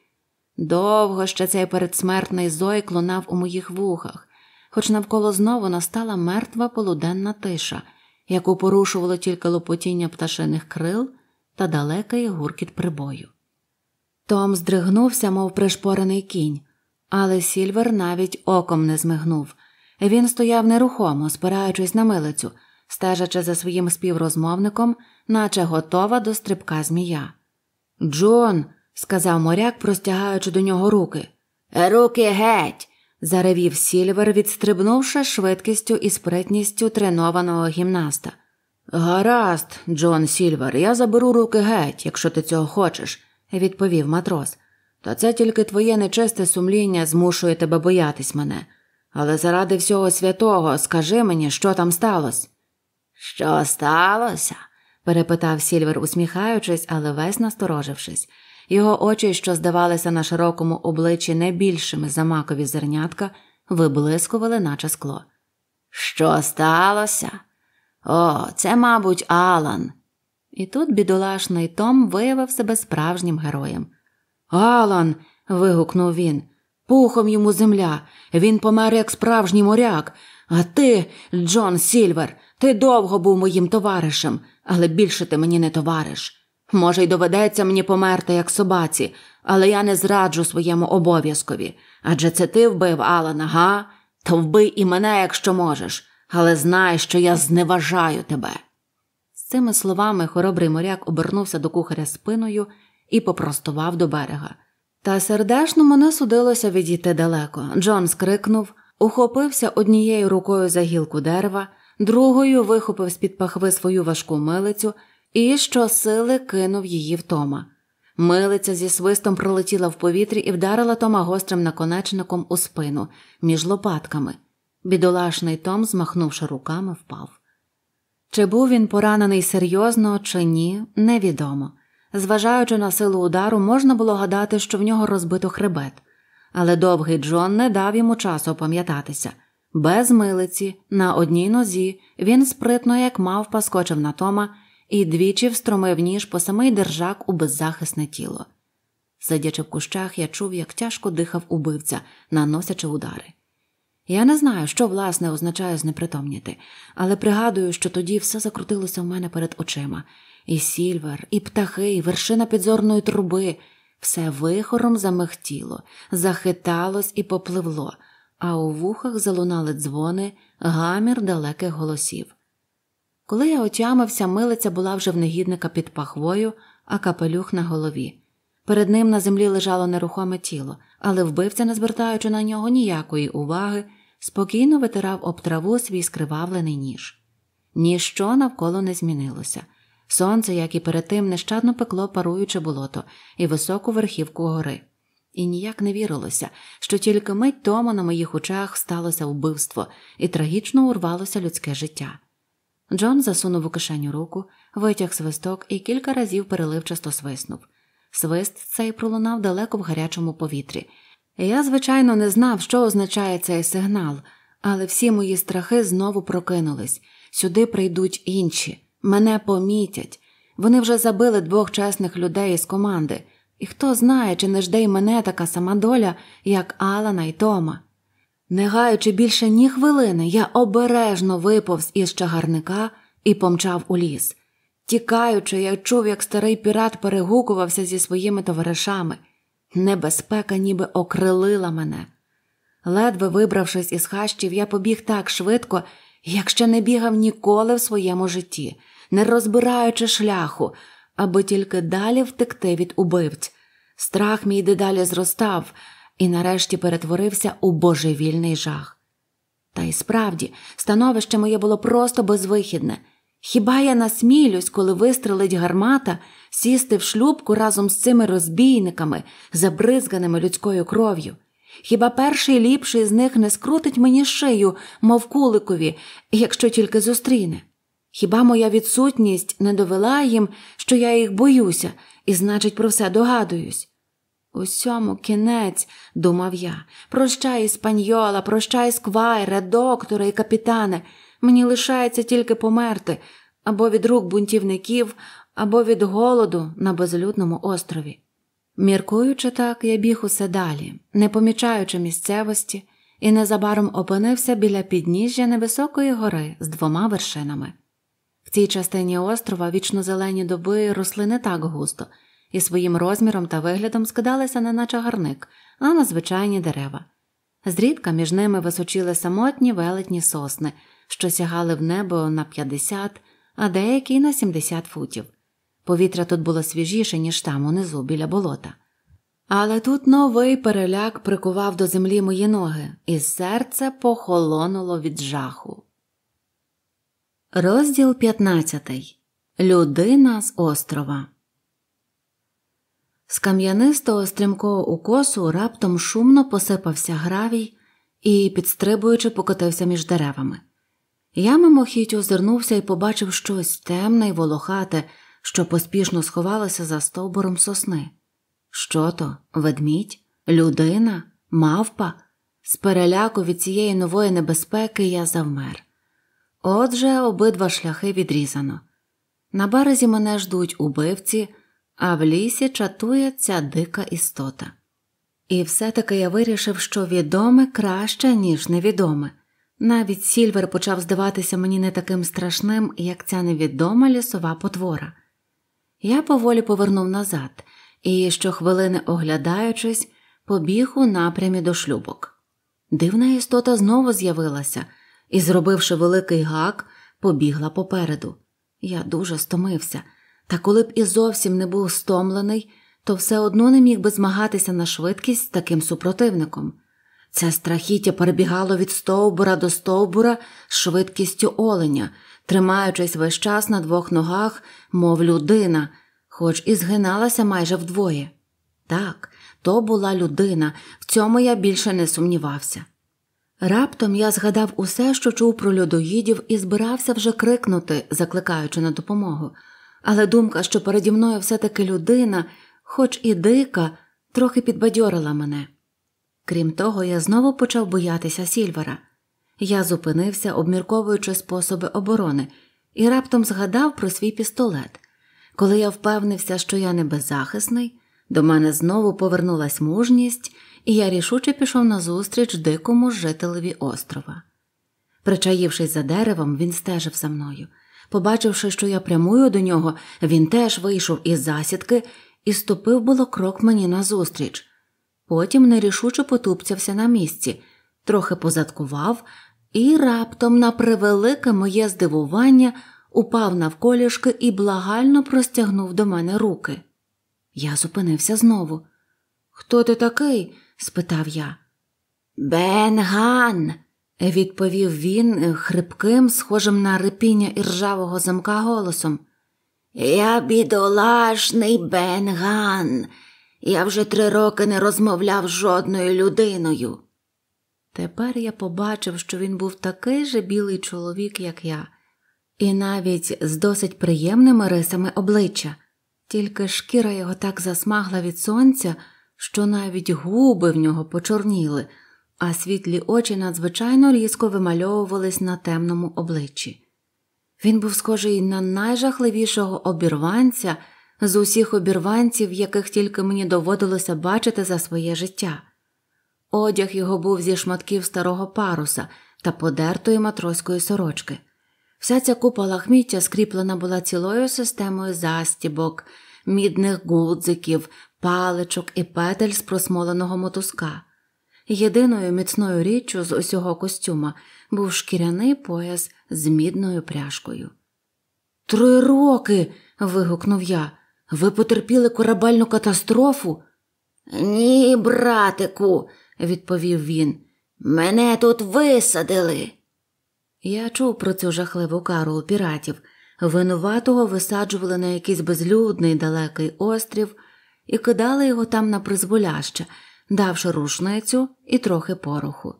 B: Довго ще цей передсмертний зой лунав у моїх вухах, хоч навколо знову настала мертва полуденна тиша, яку порушувало тільки лопотіння пташиних крил та далекий гуркіт прибою. Том здригнувся, мов пришпорений кінь, але Сільвер навіть оком не змигнув. Він стояв нерухомо, спираючись на милицю – стежачи за своїм співрозмовником, наче готова до стрибка змія. Джон, сказав моряк, простягаючи до нього руки. Руки геть. заревів Сільвер, відстрибнувши швидкістю і спритністю тренованого гімнаста. Гаразд, Джон Сільвер, я заберу руки геть, якщо ти цього хочеш, відповів матрос. Та це тільки твоє нечисте сумління змушує тебе боятись мене. Але заради всього святого скажи мені, що там сталося. Що сталося? перепитав Сільвер, усміхаючись, але весь насторожившись. Його очі, що здавалися на широкому обличчі не більшими за макові зернятка, виблискували, наче скло. Що сталося? О, це, мабуть, Алан. І тут бідолашний Том виявив себе справжнім героєм. Алан. вигукнув він. Пухом йому земля. Він помер як справжній моряк. А ти, Джон Сільвер, ти довго був моїм товаришем, але більше ти мені не товариш. Може, й доведеться мені померти як собаці, але я не зраджу своєму обов'язкові. Адже це ти вбив Алана, га? То вбий і мене, якщо можеш, але знай, що я зневажаю тебе. З цими словами хоробрий моряк обернувся до кухаря спиною і попростував до берега. Та сердечно мене судилося відійти далеко. Джон скрикнув, ухопився однією рукою за гілку дерева другою вихопив з під пахви свою важку милицю і щосили кинув її в Тома. Милиця зі свистом пролетіла в повітрі і вдарила Тома гострим наконечником у спину між лопатками. Бідолашний Том, змахнувши руками, впав. Чи був він поранений серйозно, чи ні, невідомо. Зважаючи на силу удару, можна було гадати, що в нього розбито хребет, але довгий Джон не дав йому часу опам'ятатися. Без милиці, на одній нозі, він спритно, як мав, поскочив на Тома і двічі встромив ніж по самий держак у беззахисне тіло. Сидячи в кущах, я чув, як тяжко дихав убивця, наносячи удари. Я не знаю, що власне означає знепритомніти, але пригадую, що тоді все закрутилося в мене перед очима і сільвер, і птахи, і вершина підзорної труби, все вихором замихтіло, захиталось і попливло а у вухах залунали дзвони, гамір далеких голосів. Коли я отямився, милиця була вже в негідника під пахвою, а капелюх на голові. Перед ним на землі лежало нерухоме тіло, але вбивця, не звертаючи на нього ніякої уваги, спокійно витирав об траву свій скривавлений ніж. Ніщо навколо не змінилося. Сонце, як і перед тим, нещадно пекло паруюче болото і високу верхівку гори і ніяк не вірилося, що тільки мить тому на моїх очах сталося вбивство і трагічно урвалося людське життя. Джон засунув у кишеню руку, витяг свисток і кілька разів переливчасто свиснув. Свист цей пролунав далеко в гарячому повітрі. Я, звичайно, не знав, що означає цей сигнал, але всі мої страхи знову прокинулись сюди прийдуть інші, мене помітять. Вони вже забили двох чесних людей із команди, і хто знає, чи не жде й мене така сама доля, як Алана й Тома. Не гаючи більше ні хвилини, я обережно виповз із чагарника і помчав у ліс. Тікаючи, я чув, як старий пірат перегукувався зі своїми товаришами. Небезпека ніби окрилила мене. Ледве вибравшись із хащів, я побіг так швидко, як ще не бігав ніколи в своєму житті, не розбираючи шляху, аби тільки далі втекти від убивць. Страх мій дедалі зростав і нарешті перетворився у божевільний жах. Та й справді, становище моє було просто безвихідне. Хіба я насмілюсь, коли вистрелить гармата, сісти в шлюбку разом з цими розбійниками, забризганими людською кров'ю? Хіба перший ліпший з них не скрутить мені шию, мов куликові, якщо тільки зустріне? Хіба моя відсутність не довела їм, що я їх боюся, і, значить, про все догадуюсь? Усьому кінець, думав я, прощай, іспаньола, прощай, сквайре, доктора і капітане. Мені лишається тільки померти або від рук бунтівників, або від голоду на безлюдному острові. Міркуючи так, я біг усе далі, не помічаючи місцевості, і незабаром опинився біля підніжжя невисокої гори з двома вершинами. В цій частині острова вічно зелені доби росли не так густо і своїм розміром та виглядом скидалися не наче гарник, а на звичайні дерева. Зрідка між ними височили самотні велетні сосни, що сягали в небо на 50, а деякі на 70 футів. Повітря тут було свіжіше, ніж там унизу біля болота. Але тут новий переляк прикував до землі мої ноги, і серце похолонуло від жаху. Розділ 15. Людина з острова. З кам'янистого стрімкого укосу раптом шумно посипався гравій і, підстрибуючи, покотився між деревами. Я мимохідь озирнувся і побачив щось темне й волохате, що поспішно сховалося за стовбуром сосни. Що то, ведмідь, людина, мавпа? З переляку від цієї нової небезпеки я завмер. Отже, обидва шляхи відрізано. На березі мене ждуть убивці, а в лісі чатує ця дика істота. І все-таки я вирішив, що відоме краще, ніж невідоме. Навіть Сільвер почав здаватися мені не таким страшним, як ця невідома лісова потвора. Я поволі повернув назад і, щохвилини оглядаючись, побіг у напрямі до шлюбок. Дивна істота знову з'явилася і, зробивши великий гак, побігла попереду. Я дуже стомився, та коли б і зовсім не був стомлений, то все одно не міг би змагатися на швидкість з таким супротивником. Це страхіття перебігало від стовбура до стовбура з швидкістю оленя, тримаючись весь час на двох ногах, мов людина, хоч і згиналася майже вдвоє. Так, то була людина, в цьому я більше не сумнівався. Раптом я згадав усе, що чув про людоїдів, і збирався вже крикнути, закликаючи на допомогу. Але думка, що переді мною все таки людина, хоч і дика, трохи підбадьорила мене. Крім того, я знову почав боятися сільвера. Я зупинився, обмірковуючи способи оборони, і раптом згадав про свій пістолет. Коли я впевнився, що я не беззахисний, до мене знову повернулась мужність і я рішуче пішов назустріч дикому жителеві острова. Причаївшись за деревом, він стежив за мною. Побачивши, що я прямую до нього, він теж вийшов із засідки і ступив було крок мені назустріч. Потім нерішуче потупцявся на місці, трохи позадкував і раптом, на превелике моє здивування, упав навколішки і благально простягнув до мене руки. Я зупинився знову. Хто ти такий? спитав я. Бенган, відповів він хрипким, схожим на рипіння іржавого замка голосом. Я бідолашний Бенган. Я вже три роки не розмовляв з жодною людиною. Тепер я побачив, що він був такий же білий чоловік, як я, і навіть з досить приємними рисами обличчя, тільки шкіра його так засмагла від сонця, що навіть губи в нього почорніли, а світлі очі надзвичайно різко вимальовувались на темному обличчі. Він був схожий на найжахливішого обірванця з усіх обірванців, яких тільки мені доводилося бачити за своє життя. Одяг його був зі шматків старого паруса та подертої матроської сорочки. Вся ця купа лахміття скріплена була цілою системою застібок, мідних гудзиків, паличок і петель з просмоленого мотузка. Єдиною міцною річчю з усього костюма був шкіряний пояс з мідною пряжкою. Три роки. вигукнув я. Ви потерпіли корабельну катастрофу? Ні, братику, відповів він. Мене тут висадили. Я чув про цю жахливу кару у піратів. Винуватого висаджували на якийсь безлюдний далекий острів і кидала його там на призволяще, давши рушницю і трохи пороху.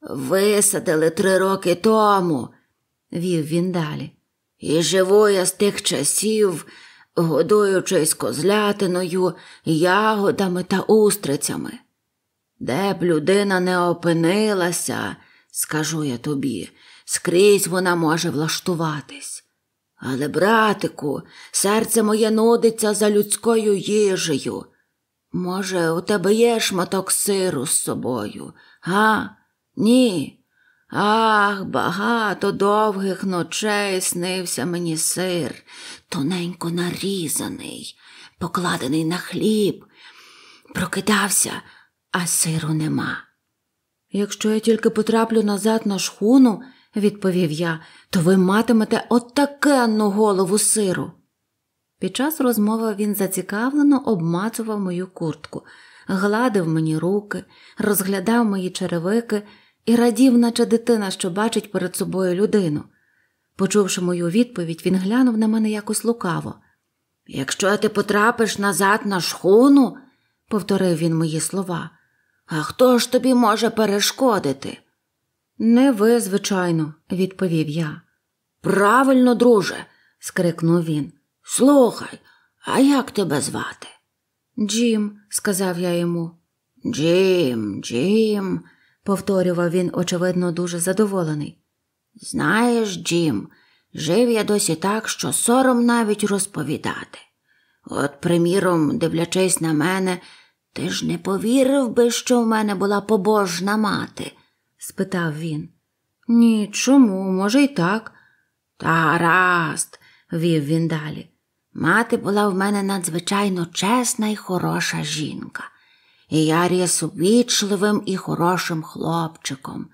B: Висадили три роки тому, вів він далі. І живу я з тих часів, годуючись козлятиною, ягодами та устрицями. Де б людина не опинилася, скажу я тобі, скрізь вона може влаштуватись. Але, братику, серце моє нудиться за людською їжею. Може, у тебе є шматок сиру з собою? Га? Ні. Ах, багато довгих ночей снився мені сир, тоненько нарізаний, покладений на хліб. Прокидався, а сиру нема. Якщо я тільки потраплю назад на шхуну, відповів я, то ви матимете отакенну голову сиру. Під час розмови він зацікавлено обмацував мою куртку, гладив мені руки, розглядав мої черевики і радів, наче дитина, що бачить перед собою людину. Почувши мою відповідь, він глянув на мене якось лукаво. Якщо ти потрапиш назад на шхуну, повторив він мої слова, а хто ж тобі може перешкодити? Не ви, звичайно, відповів я. Правильно, друже, скрикнув він. Слухай, а як тебе звати? Джим, сказав я йому. Джим, Джим, повторював він, очевидно, дуже задоволений. Знаєш, Джим, жив я досі так, що сором навіть розповідати. От, приміром, дивлячись на мене, ти ж не повірив би, що в мене була побожна мати спитав він. Ні, чому, може, й так. Та гаразд, вів він далі. Мати була в мене надзвичайно чесна і хороша жінка, і я ріс увічливим і хорошим хлопчиком,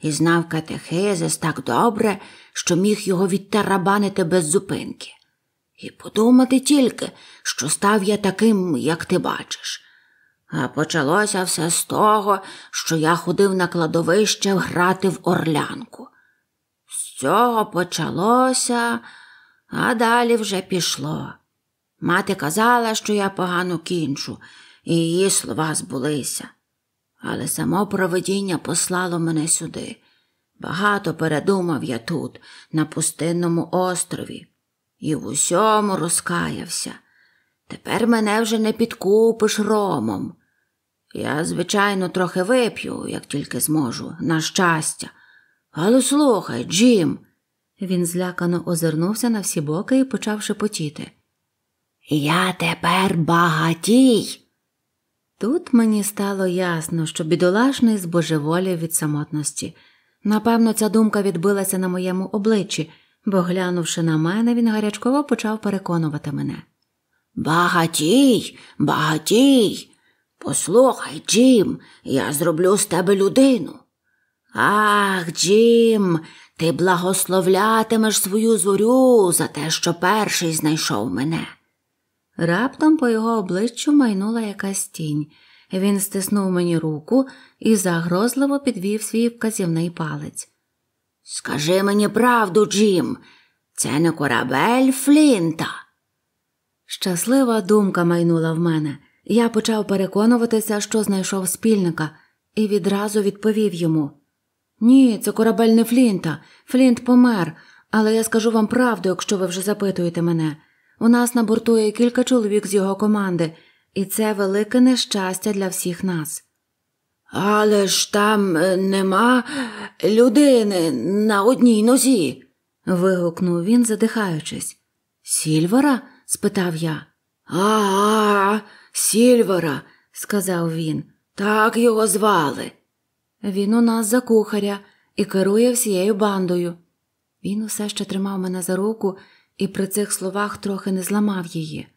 B: і знав катехизис так добре, що міг його відтарабанити без зупинки. І подумати тільки, що став я таким, як ти бачиш. А почалося все з того, що я ходив на кладовище грати в орлянку. З цього почалося, а далі вже пішло. Мати казала, що я погано кінчу, і її слова збулися. Але само провидіння послало мене сюди. Багато передумав я тут, на пустинному острові, і в усьому розкаявся. Тепер мене вже не підкупиш ромом. Я, звичайно, трохи вип'ю, як тільки зможу, на щастя. Але слухай, Джим. Він злякано озирнувся на всі боки і почав шепотіти. Я тепер багатій. Тут мені стало ясно, що бідолашний збожеволів від самотності. Напевно, ця думка відбилася на моєму обличчі, бо, глянувши на мене, він гарячково почав переконувати мене. Багатій, багатій. Послухай, Джим, я зроблю з тебе людину. Ах, Джим, ти благословлятимеш свою зорю за те, що перший знайшов мене. Раптом по його обличчю майнула якась тінь. Він стиснув мені руку і загрозливо підвів свій вказівний палець. Скажи мені правду, Джим, це не корабель Флінта. Щаслива думка майнула в мене. Я почав переконуватися, що знайшов спільника, і відразу відповів йому: Ні, це корабель не Флінта. Флінт помер, але я скажу вам правду, якщо ви вже запитуєте мене. У нас набортує кілька чоловік з його команди, і це велике нещастя для всіх нас. Але ж там е, нема людини на одній нозі. вигукнув він, задихаючись. Сільвера? спитав я. А, а Сільвера, сказав він. Так його звали. Він у нас за кухаря і керує всією бандою. Він усе ще тримав мене за руку і при цих словах трохи не зламав її.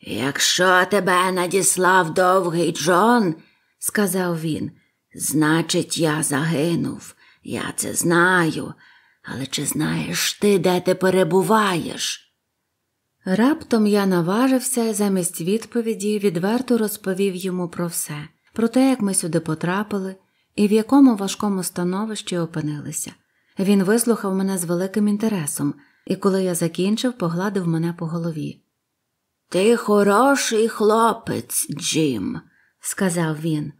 B: Якщо тебе надіслав довгий Джон, сказав він, значить, я загинув. Я це знаю. Але чи знаєш ти, де ти перебуваєш? Раптом я наважився замість відповіді відверто розповів йому про все, про те, як ми сюди потрапили і в якому важкому становищі опинилися. Він вислухав мене з великим інтересом, і коли я закінчив, погладив мене по голові. Ти хороший хлопець, Джим, сказав він,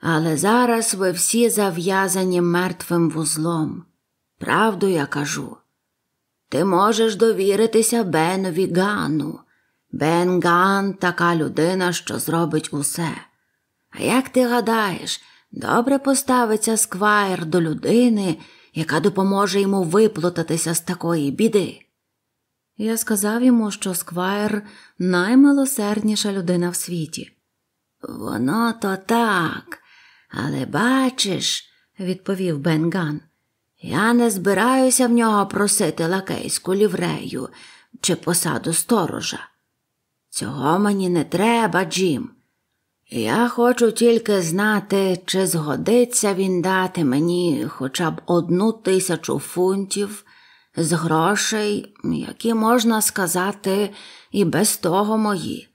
B: але зараз ви всі зав'язані мертвим вузлом. Правду я кажу. Ти можеш довіритися Бенові Гану. Бен Ган – така людина, що зробить усе. А як ти гадаєш, добре поставиться сквайр до людини, яка допоможе йому виплутатися з такої біди? Я сказав йому, що сквайр наймилосердніша людина в світі. Воно то так, але бачиш, відповів Бенган. Я не збираюся в нього просити лакейську ліврею чи посаду сторожа. Цього мені не треба, Джим. Я хочу тільки знати, чи згодиться він дати мені хоча б одну тисячу фунтів з грошей, які, можна сказати, і без того мої.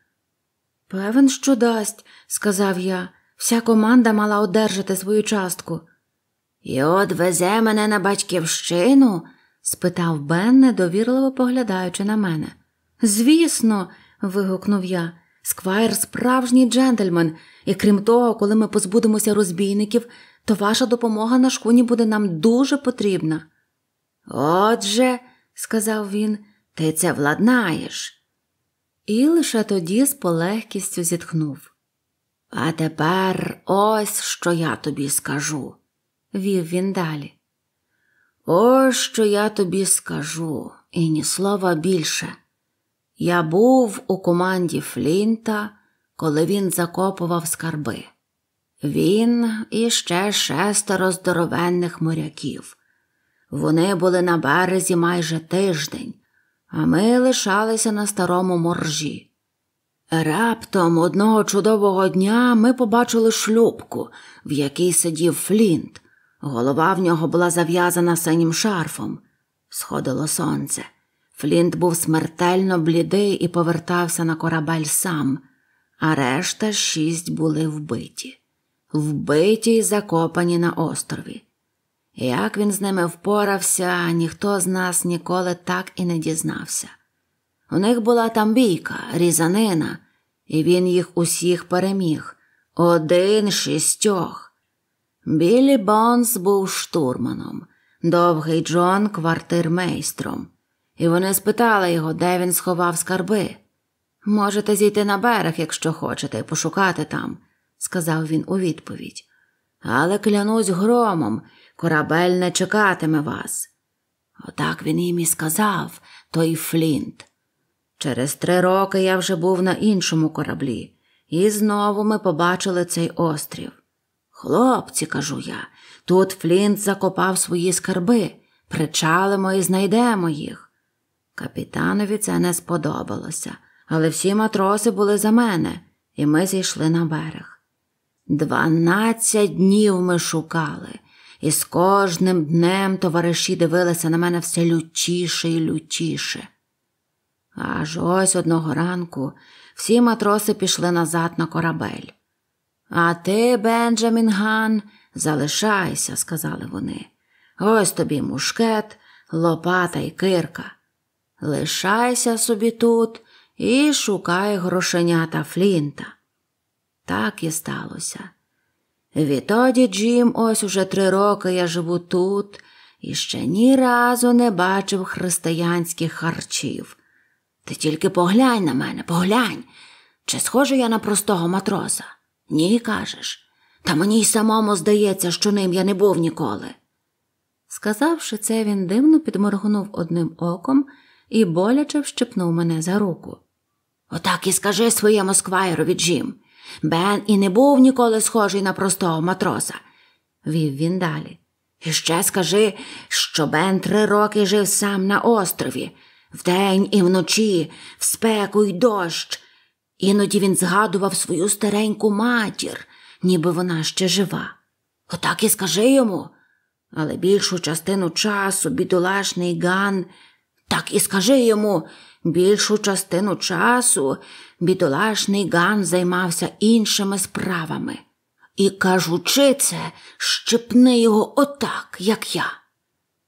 B: Певен, що дасть, сказав я, вся команда мала одержати свою частку. І от везе мене на батьківщину? спитав Бен, недовірливо поглядаючи на мене. Звісно, вигукнув я. Сквайр справжній джентльмен, і крім того, коли ми позбудемося розбійників, то ваша допомога на шкуні буде нам дуже потрібна. Отже, сказав він, ти це владнаєш. І лише тоді з полегкістю зітхнув. А тепер ось що я тобі скажу вів він далі. О, що я тобі скажу, і ні слова більше. Я був у команді Флінта, коли він закопував скарби. Він і ще шестеро здоровенних моряків. Вони були на березі майже тиждень, а ми лишалися на старому моржі. Раптом одного чудового дня ми побачили шлюпку, в якій сидів Флінт. Голова в нього була зав'язана синім шарфом. Сходило сонце. Флінт був смертельно блідий і повертався на корабель сам, а решта шість були вбиті, вбиті й закопані на острові. Як він з ними впорався, ніхто з нас ніколи так і не дізнався. У них була там бійка, різанина, і він їх усіх переміг один шістьох. Білі Бонс був штурманом, довгий Джон квартирмейстром, і вони спитали його, де він сховав скарби. Можете зійти на берег, якщо хочете, і пошукати там, сказав він у відповідь. Але клянусь громом, корабель не чекатиме вас. Отак він їм і сказав, той Флінт. Через три роки я вже був на іншому кораблі, і знову ми побачили цей острів. Хлопці, кажу я, тут Флінт закопав свої скарби, причалимо і знайдемо їх. Капітанові це не сподобалося, але всі матроси були за мене, і ми зійшли на берег. Дванадцять днів ми шукали, і з кожним днем товариші дивилися на мене все лютіше і лютіше. Аж ось одного ранку всі матроси пішли назад на корабель. А ти, Бенджамін Ган, залишайся, сказали вони. Ось тобі мушкет, лопата і кирка. Лишайся собі тут і шукай грошенята Флінта. Так і сталося. Відтоді, Джим, ось уже три роки я живу тут і ще ні разу не бачив християнських харчів. Ти тільки поглянь на мене, поглянь, чи схожу я на простого матроса. Ні, кажеш, та мені й самому здається, що ним я не був ніколи. Сказавши це, він дивно підморгнув одним оком і боляче вщипнув мене за руку. Отак і скажи своєму сквайрові Джим. Бен і не був ніколи схожий на простого матроса, вів він далі. І ще скажи, що Бен три роки жив сам на острові, вдень і вночі, в спеку й дощ, Іноді він згадував свою стареньку матір, ніби вона ще жива. Отак і скажи йому. Але більшу частину часу бідолашний Ган, так і скажи йому, більшу частину часу бідолашний Ган займався іншими справами. І, кажучи це, щепни його отак, як я.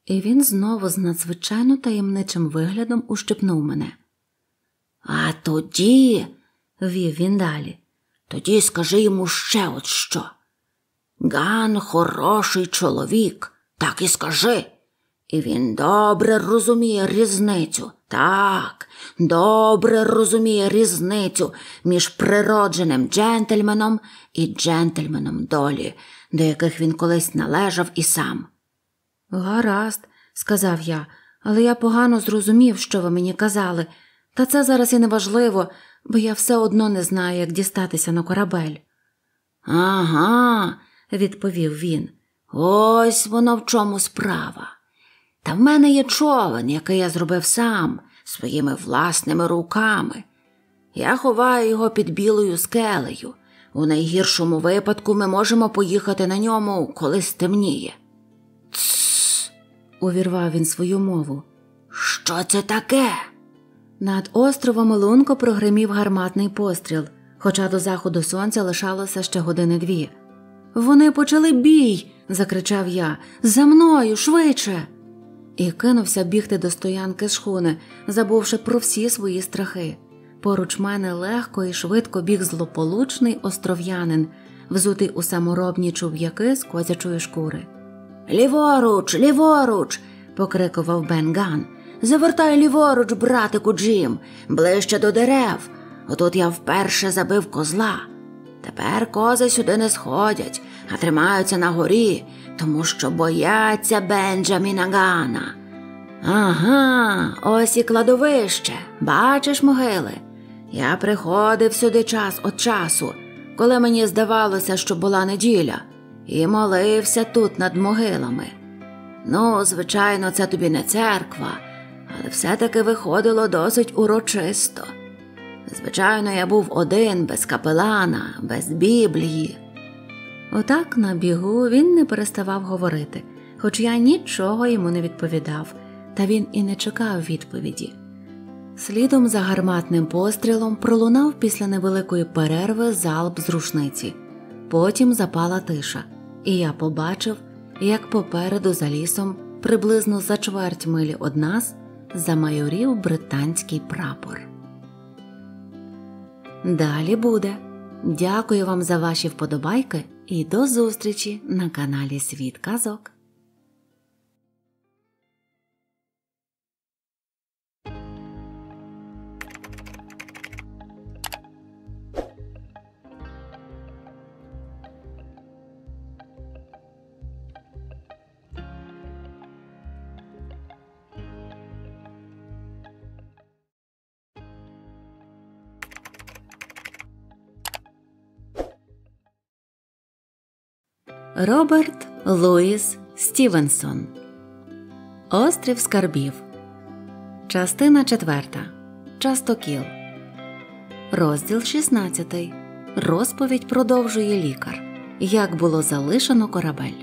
B: І він знову з надзвичайно таємничим виглядом ущипнув мене. А тоді, вів він далі. Тоді скажи йому ще от що. Ган хороший чоловік, так і скажи. І він добре розуміє різницю, так, добре розуміє різницю між природженим джентльменом і джентльменом долі, до яких він колись належав і сам. Гаразд, сказав я, але я погано зрозумів, що ви мені казали, та це зараз і неважливо. важливо бо я все одно не знаю, як дістатися на корабель. Ага, відповів він. Ось воно в чому справа. Та в мене є човен, який я зробив сам своїми власними руками. Я ховаю його під білою скелею. У найгіршому випадку ми можемо поїхати на ньому, коли стемніє. Тссс, увірвав він свою мову. Що це таке? Над островом лунко прогримів гарматний постріл, хоча до заходу сонця лишалося ще години дві. Вони почали бій. закричав я. За мною швидше. І кинувся бігти до стоянки шхуни, забувши про всі свої страхи. Поруч мене легко і швидко біг злополучний остров'янин, взутий у саморобні чуб'яки з козячої шкури. Ліворуч, ліворуч. покрикував Бенган. Завертай ліворуч, братику Джим, ближче до дерев. Отут я вперше забив козла. Тепер кози сюди не сходять, а тримаються на горі, тому що бояться Бенджаміна Гана. Ага, ось і кладовище. Бачиш могили? Я приходив сюди час від часу, коли мені здавалося, що була неділя, і молився тут над могилами. Ну, звичайно, це тобі не церква але все-таки виходило досить урочисто. Звичайно, я був один, без капелана, без біблії. Отак, на бігу, він не переставав говорити, хоч я нічого йому не відповідав, та він і не чекав відповіді. Слідом за гарматним пострілом пролунав після невеликої перерви залп з рушниці, потім запала тиша, і я побачив, як попереду за лісом, приблизно за чверть милі од нас, замайорів британський прапор. Далі буде. Дякую вам за ваші вподобайки і до зустрічі на каналі Світ Казок. Роберт Луїс Стівенсон Острів Скарбів. Частина 4. Частокіл. Розділ 16. Розповідь продовжує лікар. Як було залишено корабель.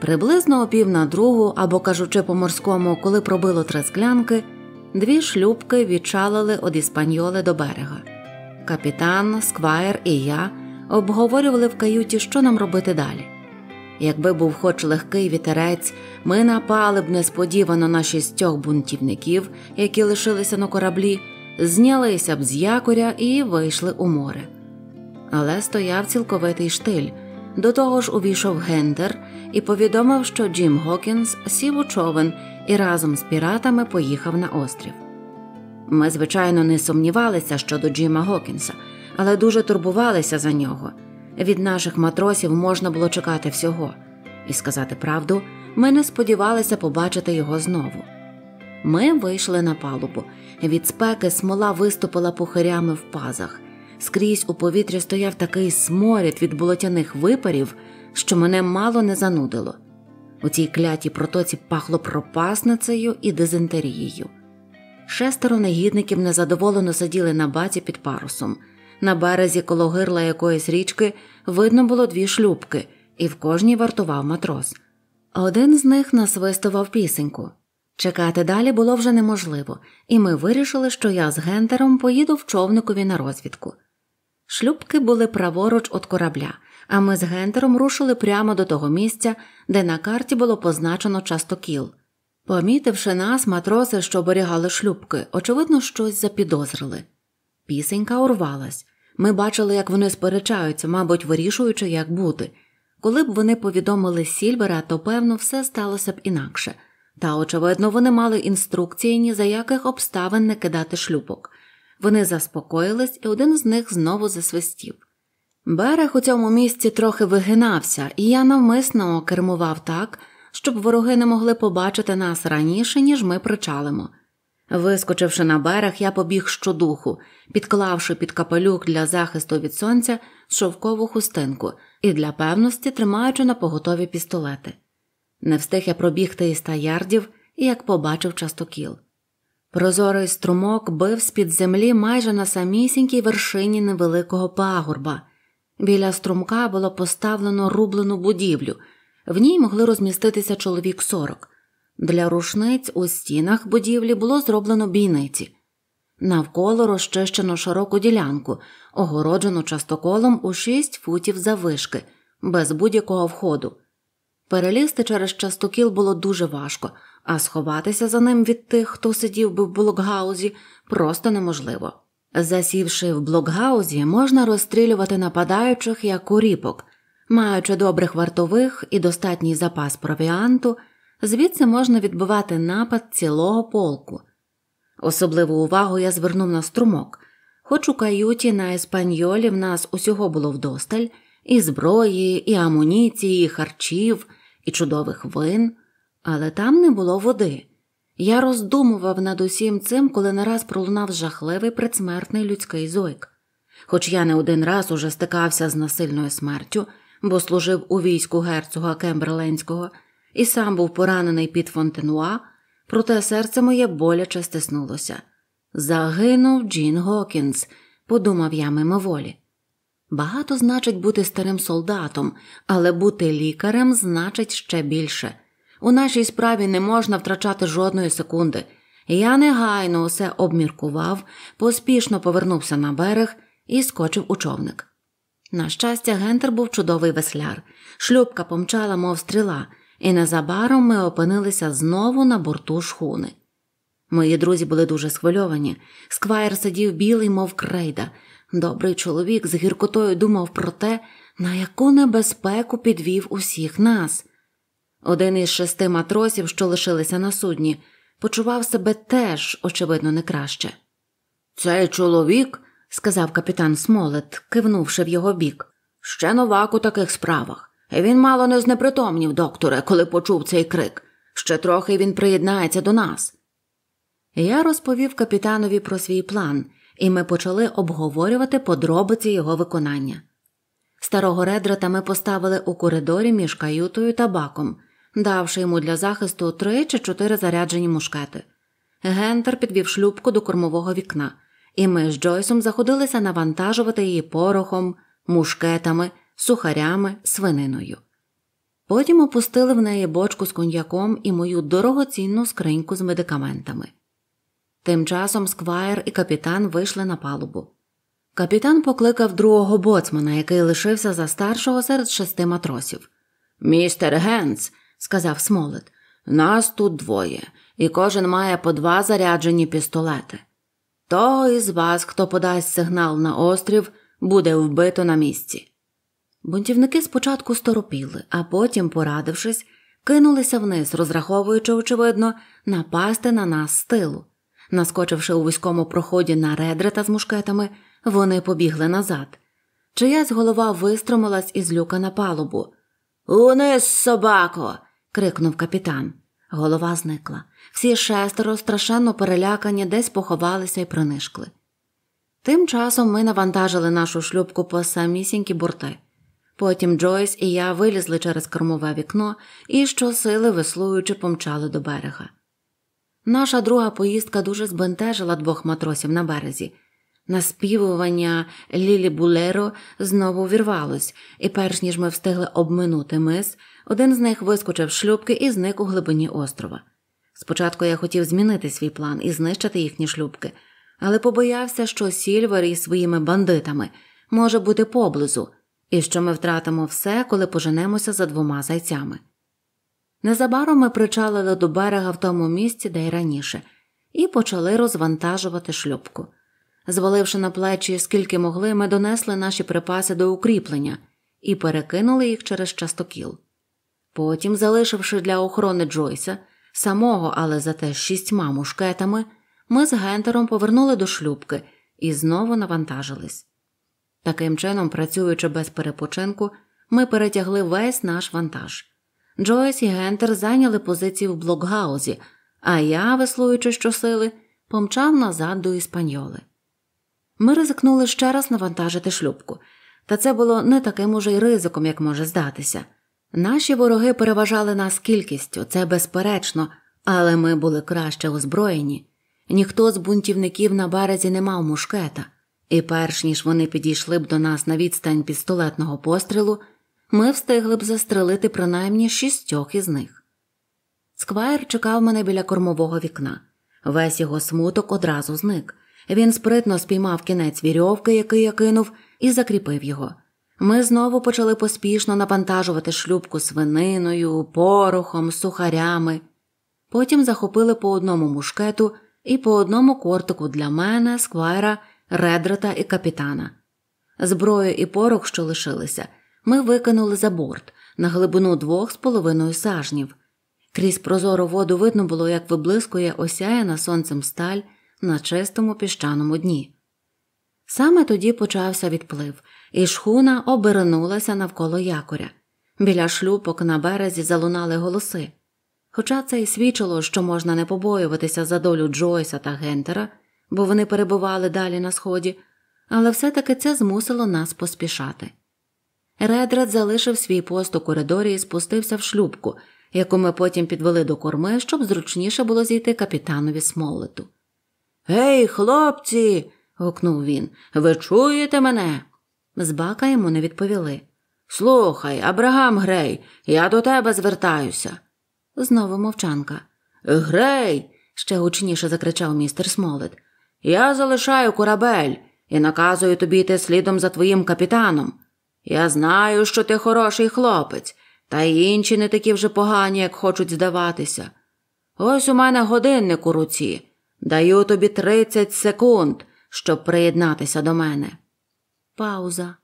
B: Приблизно о пів на другу, або кажучи по морському, коли пробило три склянки, дві шлюбки відчалили від іспаньоли до берега. Капітан, сквайр і я обговорювали в каюті, що нам робити далі. Якби був хоч легкий вітерець, ми напали б несподівано на шістьох бунтівників, які лишилися на кораблі, знялися б з якоря і вийшли у море. Але стояв цілковитий штиль. До того ж, увійшов Гендер і повідомив, що Джим Гокінс сів у човен і разом з піратами поїхав на острів. Ми, звичайно, не сумнівалися щодо Джима Гокінса – але дуже турбувалися за нього. Від наших матросів можна було чекати всього, і сказати правду, ми не сподівалися побачити його знову. Ми вийшли на палубу. Від спеки смола виступила пухирями в пазах. Скрізь у повітрі стояв такий сморід від болотяних випарів, що мене мало не занудило. У цій клятій протоці пахло пропасницею і дизентерією. Шестеро негідників незадоволено сиділи на баці під парусом на березі коло гирла якоїсь річки видно було дві шлюбки, і в кожній вартував матрос. Один з них насвистував пісеньку. Чекати далі було вже неможливо, і ми вирішили, що я з гентером поїду в човникові на розвідку. Шлюбки були праворуч від корабля, а ми з гентером рушили прямо до того місця, де на карті було позначено частокіл. Помітивши нас, матроси, що оберігали шлюбки, очевидно, щось запідозрили. Пісенька урвалась, ми бачили, як вони сперечаються, мабуть, вирішуючи, як бути. Коли б вони повідомили Сільвера, то певно все сталося б інакше. Та, очевидно, вони мали інструкції ні за яких обставин не кидати шлюпок. Вони заспокоїлись, і один з них знову засвистів. Берег у цьому місці трохи вигинався, і я навмисно кермував так, щоб вороги не могли побачити нас раніше, ніж ми причалимо. Вискочивши на берег, я побіг щодуху, підклавши під капелюк для захисту від сонця шовкову хустинку і для певності тримаючи на поготові пістолети. Не встиг я пробігти із ста ярдів, як побачив частокіл. Прозорий струмок бив з під землі майже на самісінькій вершині невеликого пагорба. Біля струмка було поставлено рублену будівлю, в ній могли розміститися чоловік сорок. Для рушниць у стінах будівлі було зроблено бійниці. Навколо розчищено широку ділянку, огороджену частоколом у шість футів завишки, без будь-якого входу. Перелізти через частокіл було дуже важко, а сховатися за ним від тих, хто сидів би в блокгаузі, просто неможливо. Засівши в блокгаузі, можна розстрілювати нападаючих як уріпок, маючи добрих вартових і достатній запас провіанту звідси можна відбивати напад цілого полку. Особливу увагу я звернув на струмок, хоч у каюті на еспаньолі в нас усього було вдосталь і зброї, і амуніції, і харчів, і чудових вин, але там не було води. Я роздумував над усім цим, коли нараз пролунав жахливий предсмертний людський зойк. Хоч я не один раз уже стикався з насильною смертю, бо служив у війську герцога Кемберленського – і сам був поранений під Фонтенуа, проте серце моє боляче стиснулося. Загинув Джін Гокінс, подумав я мимоволі. Багато значить бути старим солдатом, але бути лікарем значить ще більше. У нашій справі не можна втрачати жодної секунди. Я негайно усе обміркував, поспішно повернувся на берег і скочив у човник. На щастя, Гентер був чудовий весляр. Шлюпка помчала, мов стріла, і незабаром ми опинилися знову на борту шхуни. Мої друзі були дуже схвильовані. Сквайр сидів білий, мов крейда. Добрий чоловік з гіркотою думав про те, на яку небезпеку підвів усіх нас. Один із шести матросів, що лишилися на судні, почував себе теж, очевидно, не краще. Цей чоловік, сказав капітан Смолет, кивнувши в його бік, ще новак у таких справах. Він мало не знепритомнів, докторе, коли почув цей крик. Ще трохи він приєднається до нас. Я розповів капітанові про свій план, і ми почали обговорювати подробиці його виконання. Старого редрата ми поставили у коридорі між каютою та баком, давши йому для захисту три чи чотири заряджені мушкети. Гентер підвів шлюпку до кормового вікна, і ми з Джойсом заходилися навантажувати її порохом, мушкетами сухарями, свининою. Потім опустили в неї бочку з коньяком і мою дорогоцінну скриньку з медикаментами. Тим часом сквайр і капітан вийшли на палубу. Капітан покликав другого боцмана, який лишився за старшого серед шести матросів. Містер Генц, сказав Смолет, нас тут двоє, і кожен має по два заряджені пістолети. Того із вас, хто подасть сигнал на острів, буде вбито на місці. Бунтівники спочатку сторопіли, а потім, порадившись, кинулися вниз, розраховуючи, очевидно, напасти на нас з тилу. Наскочивши у вузькому проході на редрета з мушкетами, вони побігли назад. Чиясь голова вистромилась із люка на палубу. Униз, собако. крикнув капітан. Голова зникла. Всі шестеро, страшенно перелякані, десь поховалися і принишкли. Тим часом ми навантажили нашу шлюбку по самісінькі борти. Потім Джойс і я вилізли через кормове вікно і щосили веслуючи помчали до берега. Наша друга поїздка дуже збентежила двох матросів на березі. Наспівування Лілі Булеро знову вірвалось, і перш ніж ми встигли обминути мис, один з них вискочив з шлюбки і зник у глибині острова. Спочатку я хотів змінити свій план і знищити їхні шлюбки, але побоявся, що Сільвер із своїми бандитами може бути поблизу і що ми втратимо все, коли поженемося за двома зайцями. Незабаром ми причалили до берега в тому місці, де й раніше, і почали розвантажувати шлюпку. Зваливши на плечі, скільки могли, ми донесли наші припаси до укріплення і перекинули їх через частокіл. Потім, залишивши для охорони Джойса, самого, але зате шістьма мушкетами, ми з Гентером повернули до шлюпки і знову навантажились. Таким чином, працюючи без перепочинку, ми перетягли весь наш вантаж. Джойс і Гентер зайняли позиції в блокгаузі, а я, веслуючи щосили, помчав назад до іспаньоли. Ми ризикнули ще раз навантажити шлюбку, та це було не таким уже й ризиком, як може здатися. Наші вороги переважали нас кількістю, це безперечно, але ми були краще озброєні. Ніхто з бунтівників на березі не мав мушкета. І перш ніж вони підійшли б до нас на відстань пістолетного пострілу, ми встигли б застрелити принаймні шістьох із них. Сквайр чекав мене біля кормового вікна. Весь його смуток одразу зник. Він спритно спіймав кінець вірьовки, який я кинув, і закріпив його. Ми знову почали поспішно напантажувати шлюбку свининою, порохом, сухарями. Потім захопили по одному мушкету і по одному кортику для мене, сквайра редрата і капітана. Зброю і порох, що лишилися, ми викинули за борт на глибину двох з половиною сажнів. Крізь прозору воду видно було, як виблискує осяяна сонцем сталь на чистому піщаному дні. Саме тоді почався відплив, і шхуна обернулася навколо якоря. Біля шлюпок на березі залунали голоси. Хоча це й свідчило, що можна не побоюватися за долю Джойса та Гентера бо вони перебували далі на сході, але все таки це змусило нас поспішати. Редред залишив свій пост у коридорі і спустився в шлюбку, яку ми потім підвели до корми, щоб зручніше було зійти капітанові Смоллету. Гей, хлопці. гукнув він. Ви чуєте мене? З бака йому не відповіли. Слухай, Абрагам Грей, я до тебе звертаюся. Знову мовчанка. Грей. ще гучніше закричав містер Смолет. Я залишаю корабель і наказую тобі йти слідом за твоїм капітаном. Я знаю, що ти хороший хлопець, та й інші не такі вже погані, як хочуть здаватися. Ось у мене годинник у руці. Даю тобі 30 секунд, щоб приєднатися до мене. Пауза.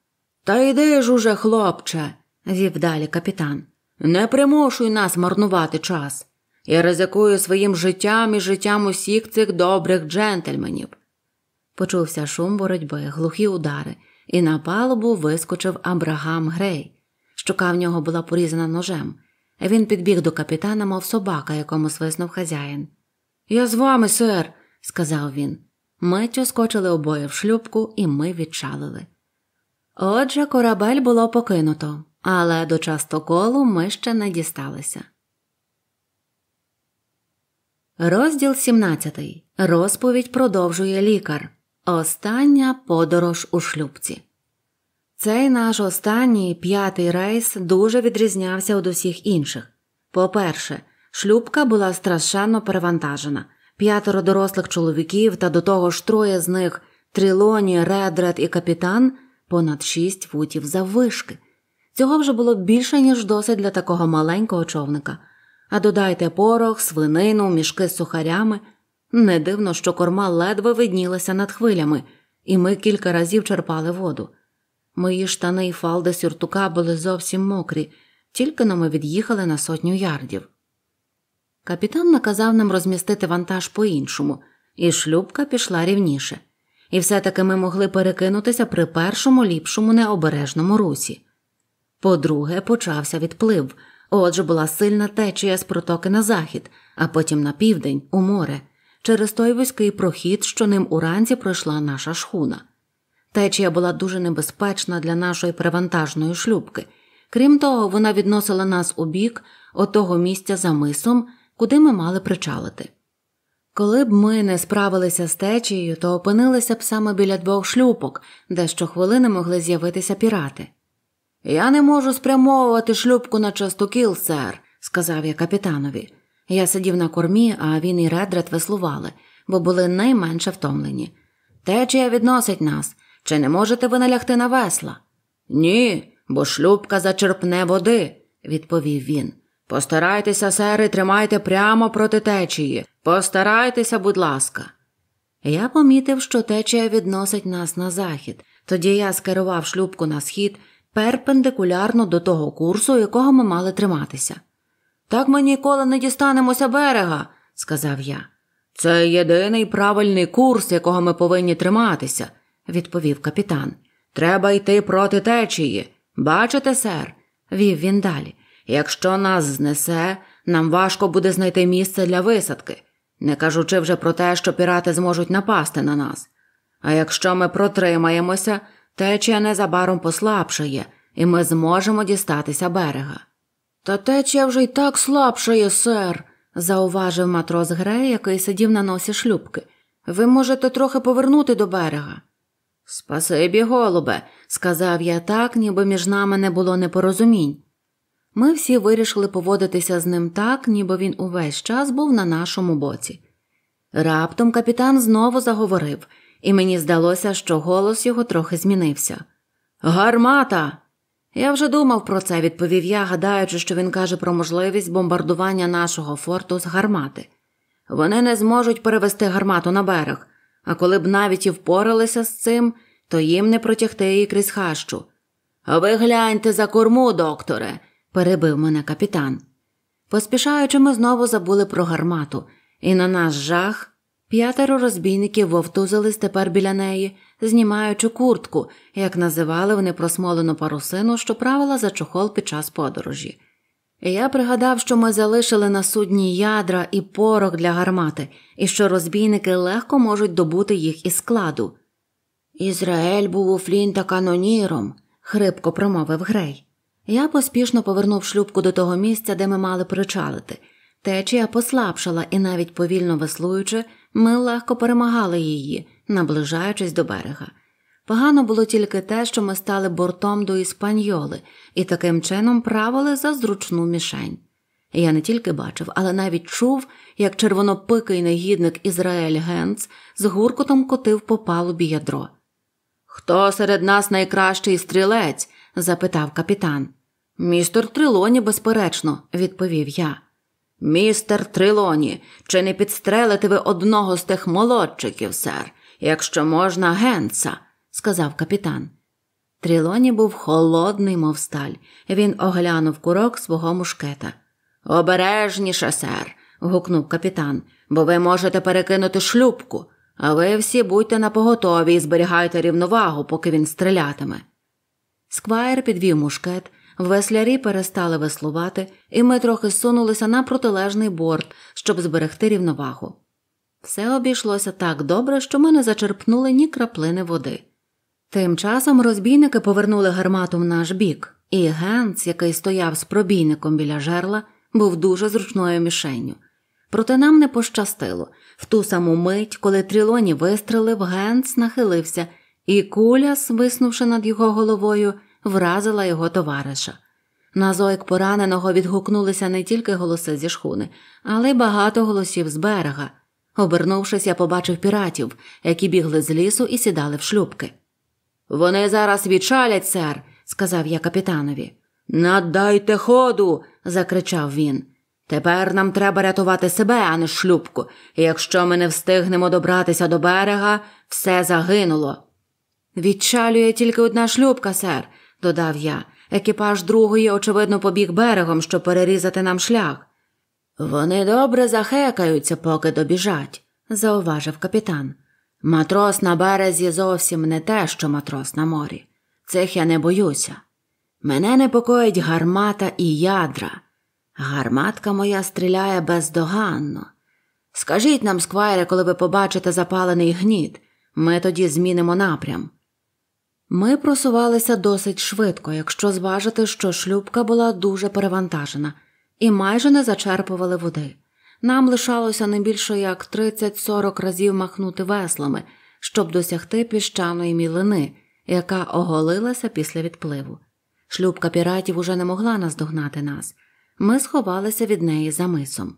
B: Та йди ж уже, хлопче, вів далі капітан. Не примушуй нас марнувати час і ризикую своїм життям і життям усіх цих добрих джентльменів. Почувся шум боротьби, глухі удари, і на палубу вискочив Абрагам Грей. Щука в нього була порізана ножем. Він підбіг до капітана, мов собака, якому свиснув хазяїн. Я з вами, сер, сказав він. Миттю скочили обоє в шлюбку, і ми відчалили. Отже, корабель було покинуто, але до частоколу ми ще не дісталися. Розділ 17. Розповідь продовжує лікар. Остання подорож у шлюбці. Цей наш останній п'ятий рейс дуже відрізнявся від усіх інших. По-перше, шлюбка була страшенно перевантажена. П'ятеро дорослих чоловіків та до того ж троє з них Трілоні, Редред і капітан понад шість футів заввишки. Цього вже було більше, ніж досить для такого маленького човника а додайте порох, свинину, мішки з сухарями. Не дивно, що корма ледве виднілася над хвилями, і ми кілька разів черпали воду. Мої штани і фалди сюртука були зовсім мокрі, тільки но ми від'їхали на сотню ярдів. Капітан наказав нам розмістити вантаж по іншому, і шлюбка пішла рівніше, і все таки ми могли перекинутися при першому ліпшому необережному русі. По друге, почався відплив, Отже, була сильна течія з протоки на захід, а потім на південь, у море, через той вузький прохід, що ним уранці пройшла наша шхуна. Течія була дуже небезпечна для нашої перевантажної шлюбки. Крім того, вона відносила нас у бік отого місця за мисом, куди ми мали причалити. Коли б ми не справилися з течією, то опинилися б саме біля двох шлюпок, де щохвилини могли з'явитися пірати. Я не можу спрямовувати шлюпку на частокіл, сер, сказав я капітанові. Я сидів на кормі, а він і редрет веслували, бо були найменше втомлені. Течія відносить нас. Чи не можете ви налягти на весла? Ні, бо шлюпка зачерпне води, відповів він. Постарайтеся, сери, тримайте прямо проти течії. Постарайтеся, будь ласка. Я помітив, що течія відносить нас на захід, тоді я скерував шлюпку на схід перпендикулярно до того курсу, якого ми мали триматися. Так ми ніколи не дістанемося берега, сказав я. Це єдиний правильний курс, якого ми повинні триматися, відповів капітан. Треба йти проти течії. Бачите, сер, вів він далі. Якщо нас знесе, нам важко буде знайти місце для висадки, не кажучи вже про те, що пірати зможуть напасти на нас. А якщо ми протримаємося, Течія незабаром послабшає, і ми зможемо дістатися берега. Та течія вже й так слабшає, сер, зауважив матрос Грей, який сидів на носі шлюбки. Ви можете трохи повернути до берега. Спасибі, голубе, сказав я так, ніби між нами не було непорозумінь. Ми всі вирішили поводитися з ним так, ніби він увесь час був на нашому боці. Раптом капітан знову заговорив і мені здалося, що голос його трохи змінився. Гармата! Я вже думав про це, відповів я, гадаючи, що він каже про можливість бомбардування нашого форту з гармати. Вони не зможуть перевести гармату на берег, а коли б навіть і впоралися з цим, то їм не протягти її крізь хащу. Ви гляньте за корму, докторе, перебив мене капітан. Поспішаючи, ми знову забули про гармату, і на наш жах П'ятеро розбійників вовтузились тепер біля неї, знімаючи куртку, як називали вони просмолену парусину, що правила за чохол під час подорожі. Я пригадав, що ми залишили на судні ядра і порох для гармати, і що розбійники легко можуть добути їх із складу. Ізраель був у флінта каноніром, хрипко промовив Грей. Я поспішно повернув шлюпку до того місця, де ми мали причалити. Течія послабшала і навіть повільно веслуючи, ми легко перемагали її, наближаючись до берега. Погано було тільки те, що ми стали бортом до іспаньоли і таким чином правили за зручну мішень. Я не тільки бачив, але навіть чув, як червонопикий негідник Ізраїль Генц з гуркотом котив по палубі ядро. Хто серед нас найкращий стрілець? запитав капітан. Містер Трилоні, безперечно, відповів я. Містер Трилоні, чи не підстрелите ви одного з тих молодчиків, сер, якщо можна, генса, сказав капітан. Трілоні був холодний, мов сталь. Він оглянув курок свого мушкета. Обережніше, сер, гукнув капітан, бо ви можете перекинути шлюпку, а ви всі будьте напоготові і зберігайте рівновагу, поки він стрілятиме. Сквайр підвів мушкет, Веслярі перестали веслувати, і ми трохи сунулися на протилежний борт, щоб зберегти рівновагу. Все обійшлося так добре, що ми не зачерпнули ні краплини води. Тим часом розбійники повернули гармату в наш бік, і Генц, який стояв з пробійником біля жерла, був дуже зручною мішенню. Проте нам не пощастило в ту саму мить, коли трілоні вистрелив, Генц нахилився, і куля, свиснувши над його головою, вразила його товариша. На зойк пораненого відгукнулися не тільки голоси зі шхуни, але й багато голосів з берега. Обернувшись, я побачив піратів, які бігли з лісу і сідали в шлюбки. Вони зараз відчалять, сер, сказав я капітанові. Надайте ходу. закричав він. Тепер нам треба рятувати себе, а не шлюбку, якщо ми не встигнемо добратися до берега, все загинуло. Відчалює тільки одна шлюбка, сер, додав я. Екіпаж другої, очевидно, побіг берегом, щоб перерізати нам шлях. Вони добре захекаються, поки добіжать, зауважив капітан. Матрос на березі зовсім не те, що матрос на морі. Цих я не боюся. Мене непокоїть гармата і ядра. Гарматка моя стріляє бездоганно. Скажіть нам, сквайре, коли ви побачите запалений гніт, ми тоді змінимо напрям. Ми просувалися досить швидко, якщо зважити, що шлюбка була дуже перевантажена, і майже не зачерпували води. Нам лишалося не більше як 30-40 разів махнути веслами, щоб досягти піщаної мілини, яка оголилася після відпливу. Шлюбка піратів уже не могла наздогнати нас. Ми сховалися від неї за мисом.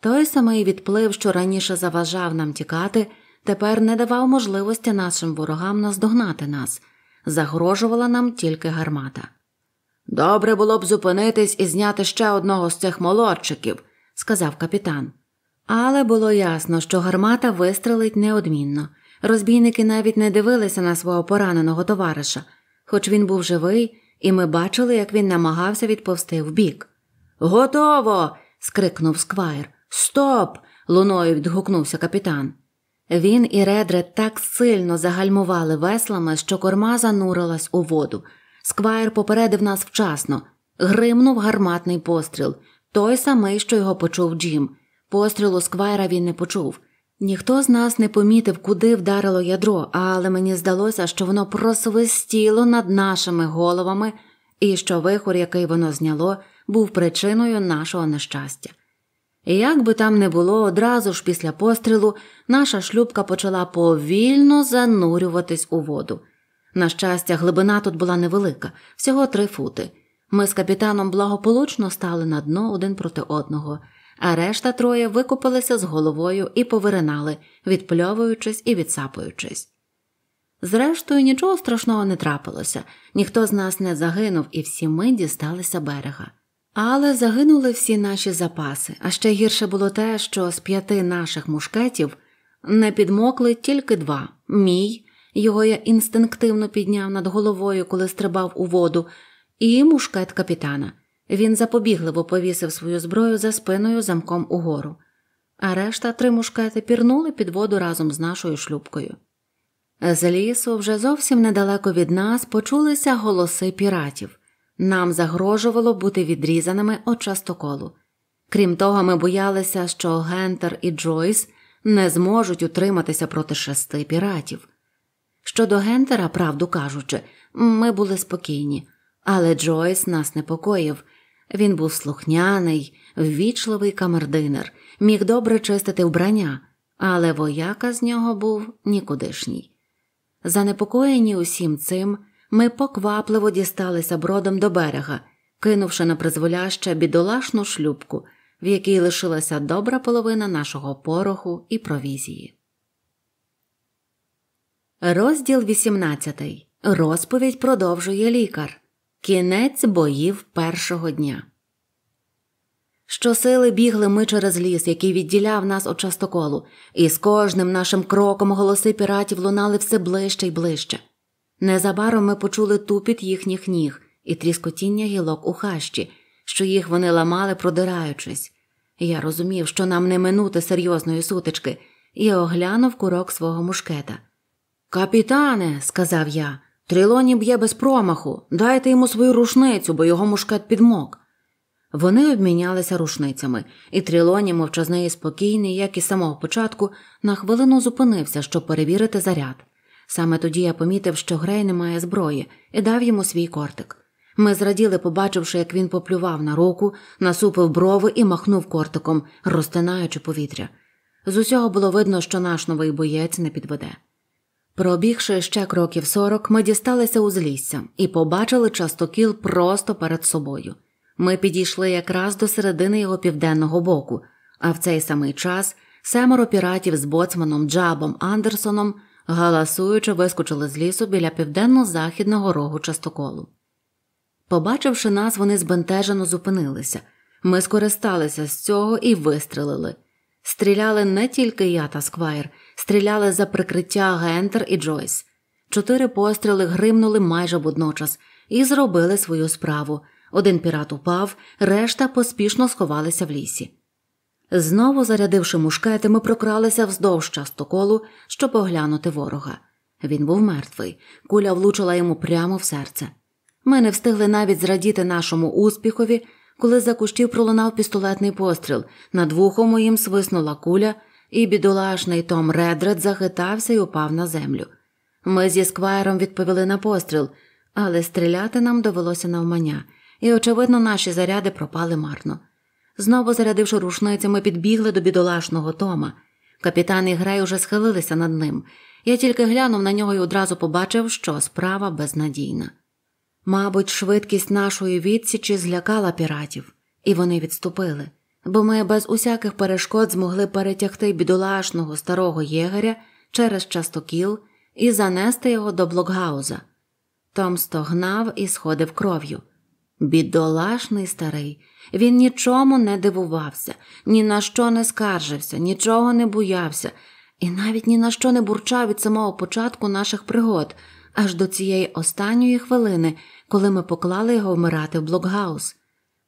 B: Той самий відплив, що раніше заважав нам тікати, тепер не давав можливості нашим ворогам наздогнати нас, загрожувала нам тільки гармата. Добре було б зупинитись і зняти ще одного з цих молодчиків, сказав капітан. Але було ясно, що гармата вистрелить неодмінно. Розбійники навіть не дивилися на свого пораненого товариша, хоч він був живий, і ми бачили, як він намагався відповсти вбік. Готово. скрикнув сквайр. Стоп! луною відгукнувся капітан. Він і редре так сильно загальмували веслами, що корма занурилась у воду. Сквайр попередив нас вчасно, гримнув гарматний постріл, той самий, що його почув Джим. Пострілу сквайра він не почув. Ніхто з нас не помітив, куди вдарило ядро, але мені здалося, що воно просвистіло над нашими головами і що вихор, який воно зняло, був причиною нашого нещастя. Як би там не було, одразу ж після пострілу наша шлюбка почала повільно занурюватись у воду. На щастя, глибина тут була невелика, всього три фути. Ми з капітаном благополучно стали на дно один проти одного, а решта троє викупилися з головою і повиринали, відпльовуючись і відсапуючись. Зрештою, нічого страшного не трапилося, ніхто з нас не загинув, і всі ми дісталися берега. Але загинули всі наші запаси, а ще гірше було те, що з п'яти наших мушкетів не підмокли тільки два мій, його я інстинктивно підняв над головою, коли стрибав у воду, і мушкет капітана. Він запобігливо повісив свою зброю за спиною замком угору, а решта три мушкети пірнули під воду разом з нашою шлюбкою. З лісу, вже зовсім недалеко від нас, почулися голоси піратів. Нам загрожувало бути відрізаними від частоколу. Крім того, ми боялися, що Гентер і Джойс не зможуть утриматися проти шести піратів. Щодо Гентера, правду кажучи, ми були спокійні, але Джойс нас непокоїв. Він був слухняний, ввічливий камердинер, міг добре чистити вбрання, але вояка з нього був нікудишній. Занепокоєні усім цим. Ми поквапливо дісталися бродом до берега, кинувши на призволяще бідолашну шлюбку, в якій лишилася добра половина нашого пороху і провізії. Розділ 18. Розповідь продовжує лікар. Кінець боїв першого дня. Щосили бігли ми через ліс, який відділяв нас від частоколу, і з кожним нашим кроком голоси піратів лунали все ближче й ближче. Незабаром ми почули тупіт їхніх ніг і тріскотіння гілок у хащі, що їх вони ламали, продираючись. Я розумів, що нам не минути серйозної сутички, і оглянув курок свого мушкета. Капітане, сказав я, трилоні б'є без промаху. Дайте йому свою рушницю, бо його мушкет підмок. Вони обмінялися рушницями, і трилоні, мовчазний і спокійний, як і з самого початку, на хвилину зупинився, щоб перевірити заряд. Саме тоді я помітив, що Грей не має зброї, і дав йому свій кортик. Ми зраділи, побачивши, як він поплював на руку, насупив брови і махнув кортиком, розтинаючи повітря. З усього було видно, що наш новий боєць не підведе. Пробігши ще кроків сорок, ми дісталися узлісся і побачили частокіл просто перед собою. Ми підійшли якраз до середини його південного боку, а в цей самий час семеро піратів з боцманом Джабом Андерсоном галасуючи, вискочили з лісу біля південно-західного рогу частоколу. Побачивши нас, вони збентежено зупинилися. Ми скористалися з цього і вистрелили. Стріляли не тільки я та сквайр, стріляли за прикриття Гентер і Джойс. Чотири постріли гримнули майже водночас і зробили свою справу. Один пірат упав, решта поспішно сховалися в лісі. Знову, зарядивши мушкети, ми прокралися вздовж частоколу, щоб оглянути ворога. Він був мертвий, куля влучила йому прямо в серце. Ми не встигли навіть зрадіти нашому успіхові, коли за кущів пролунав пістолетний постріл, над вухом їм свиснула куля, і бідолашний Том Редред захитався і упав на землю. Ми зі сквайром відповіли на постріл, але стріляти нам довелося навмання, і, очевидно, наші заряди пропали марно. Знову зарядивши ми підбігли до бідолашного Тома. Капітан і Грей уже схилилися над ним. Я тільки глянув на нього і одразу побачив, що справа безнадійна. Мабуть, швидкість нашої відсічі злякала піратів, і вони відступили, бо ми без усяких перешкод змогли перетягти бідолашного старого єгеря через частокіл і занести його до блокгауза. Том стогнав і сходив кров'ю. Бідолашний старий, він нічому не дивувався, ні на що не скаржився, нічого не боявся, і навіть ні на що не бурчав від самого початку наших пригод, аж до цієї останньої хвилини, коли ми поклали його вмирати в блокгаус.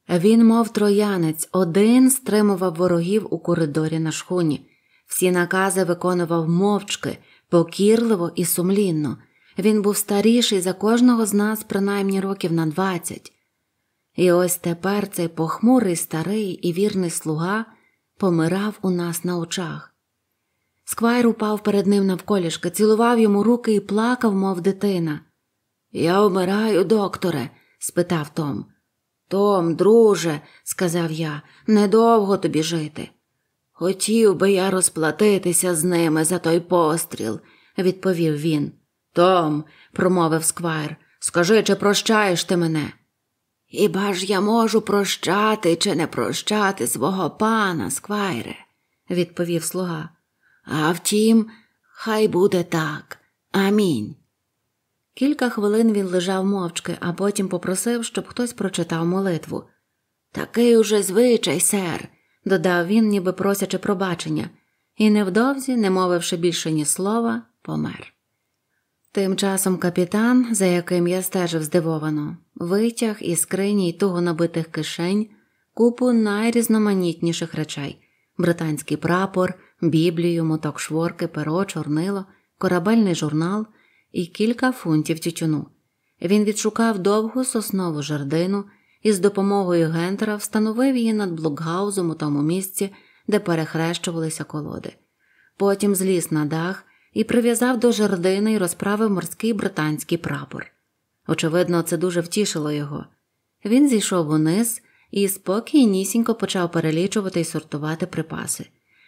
B: Він, мов троянець, один стримував ворогів у коридорі на шхуні, всі накази виконував мовчки, покірливо і сумлінно. Він був старіший за кожного з нас, принаймні років на двадцять. І ось тепер цей похмурий старий і вірний слуга помирав у нас на очах. Сквайр упав перед ним навколішки, цілував йому руки і плакав, мов дитина. Я вмираю, докторе? спитав Том. Том, друже, сказав я, недовго тобі жити. Хотів би я розплатитися з ними за той постріл, відповів він. Том, промовив сквайр, скажи, чи прощаєш ти мене? Іба ж я можу прощати чи не прощати свого пана, сквайре, відповів слуга. А втім, хай буде так. Амінь. Кілька хвилин він лежав мовчки, а потім попросив, щоб хтось прочитав молитву. Такий уже звичай, сер, додав він, ніби просячи пробачення, і невдовзі, не мовивши більше ні слова, помер. Тим часом капітан, за яким я стежив здивовано, витяг із скрині й того набитих кишень купу найрізноманітніших речей британський прапор, біблію, моток шворки, перо, чорнило, корабельний журнал і кілька фунтів тютюну. Він відшукав довгу соснову жердину і з допомогою Гентера встановив її над блокгаузом у тому місці, де перехрещувалися колоди. Потім зліз на дах і прив'язав до жердини і розправив морський британський прапор. Очевидно, це дуже втішило його. Він зійшов униз і спокійнісінько почав перелічувати і сортувати припаси.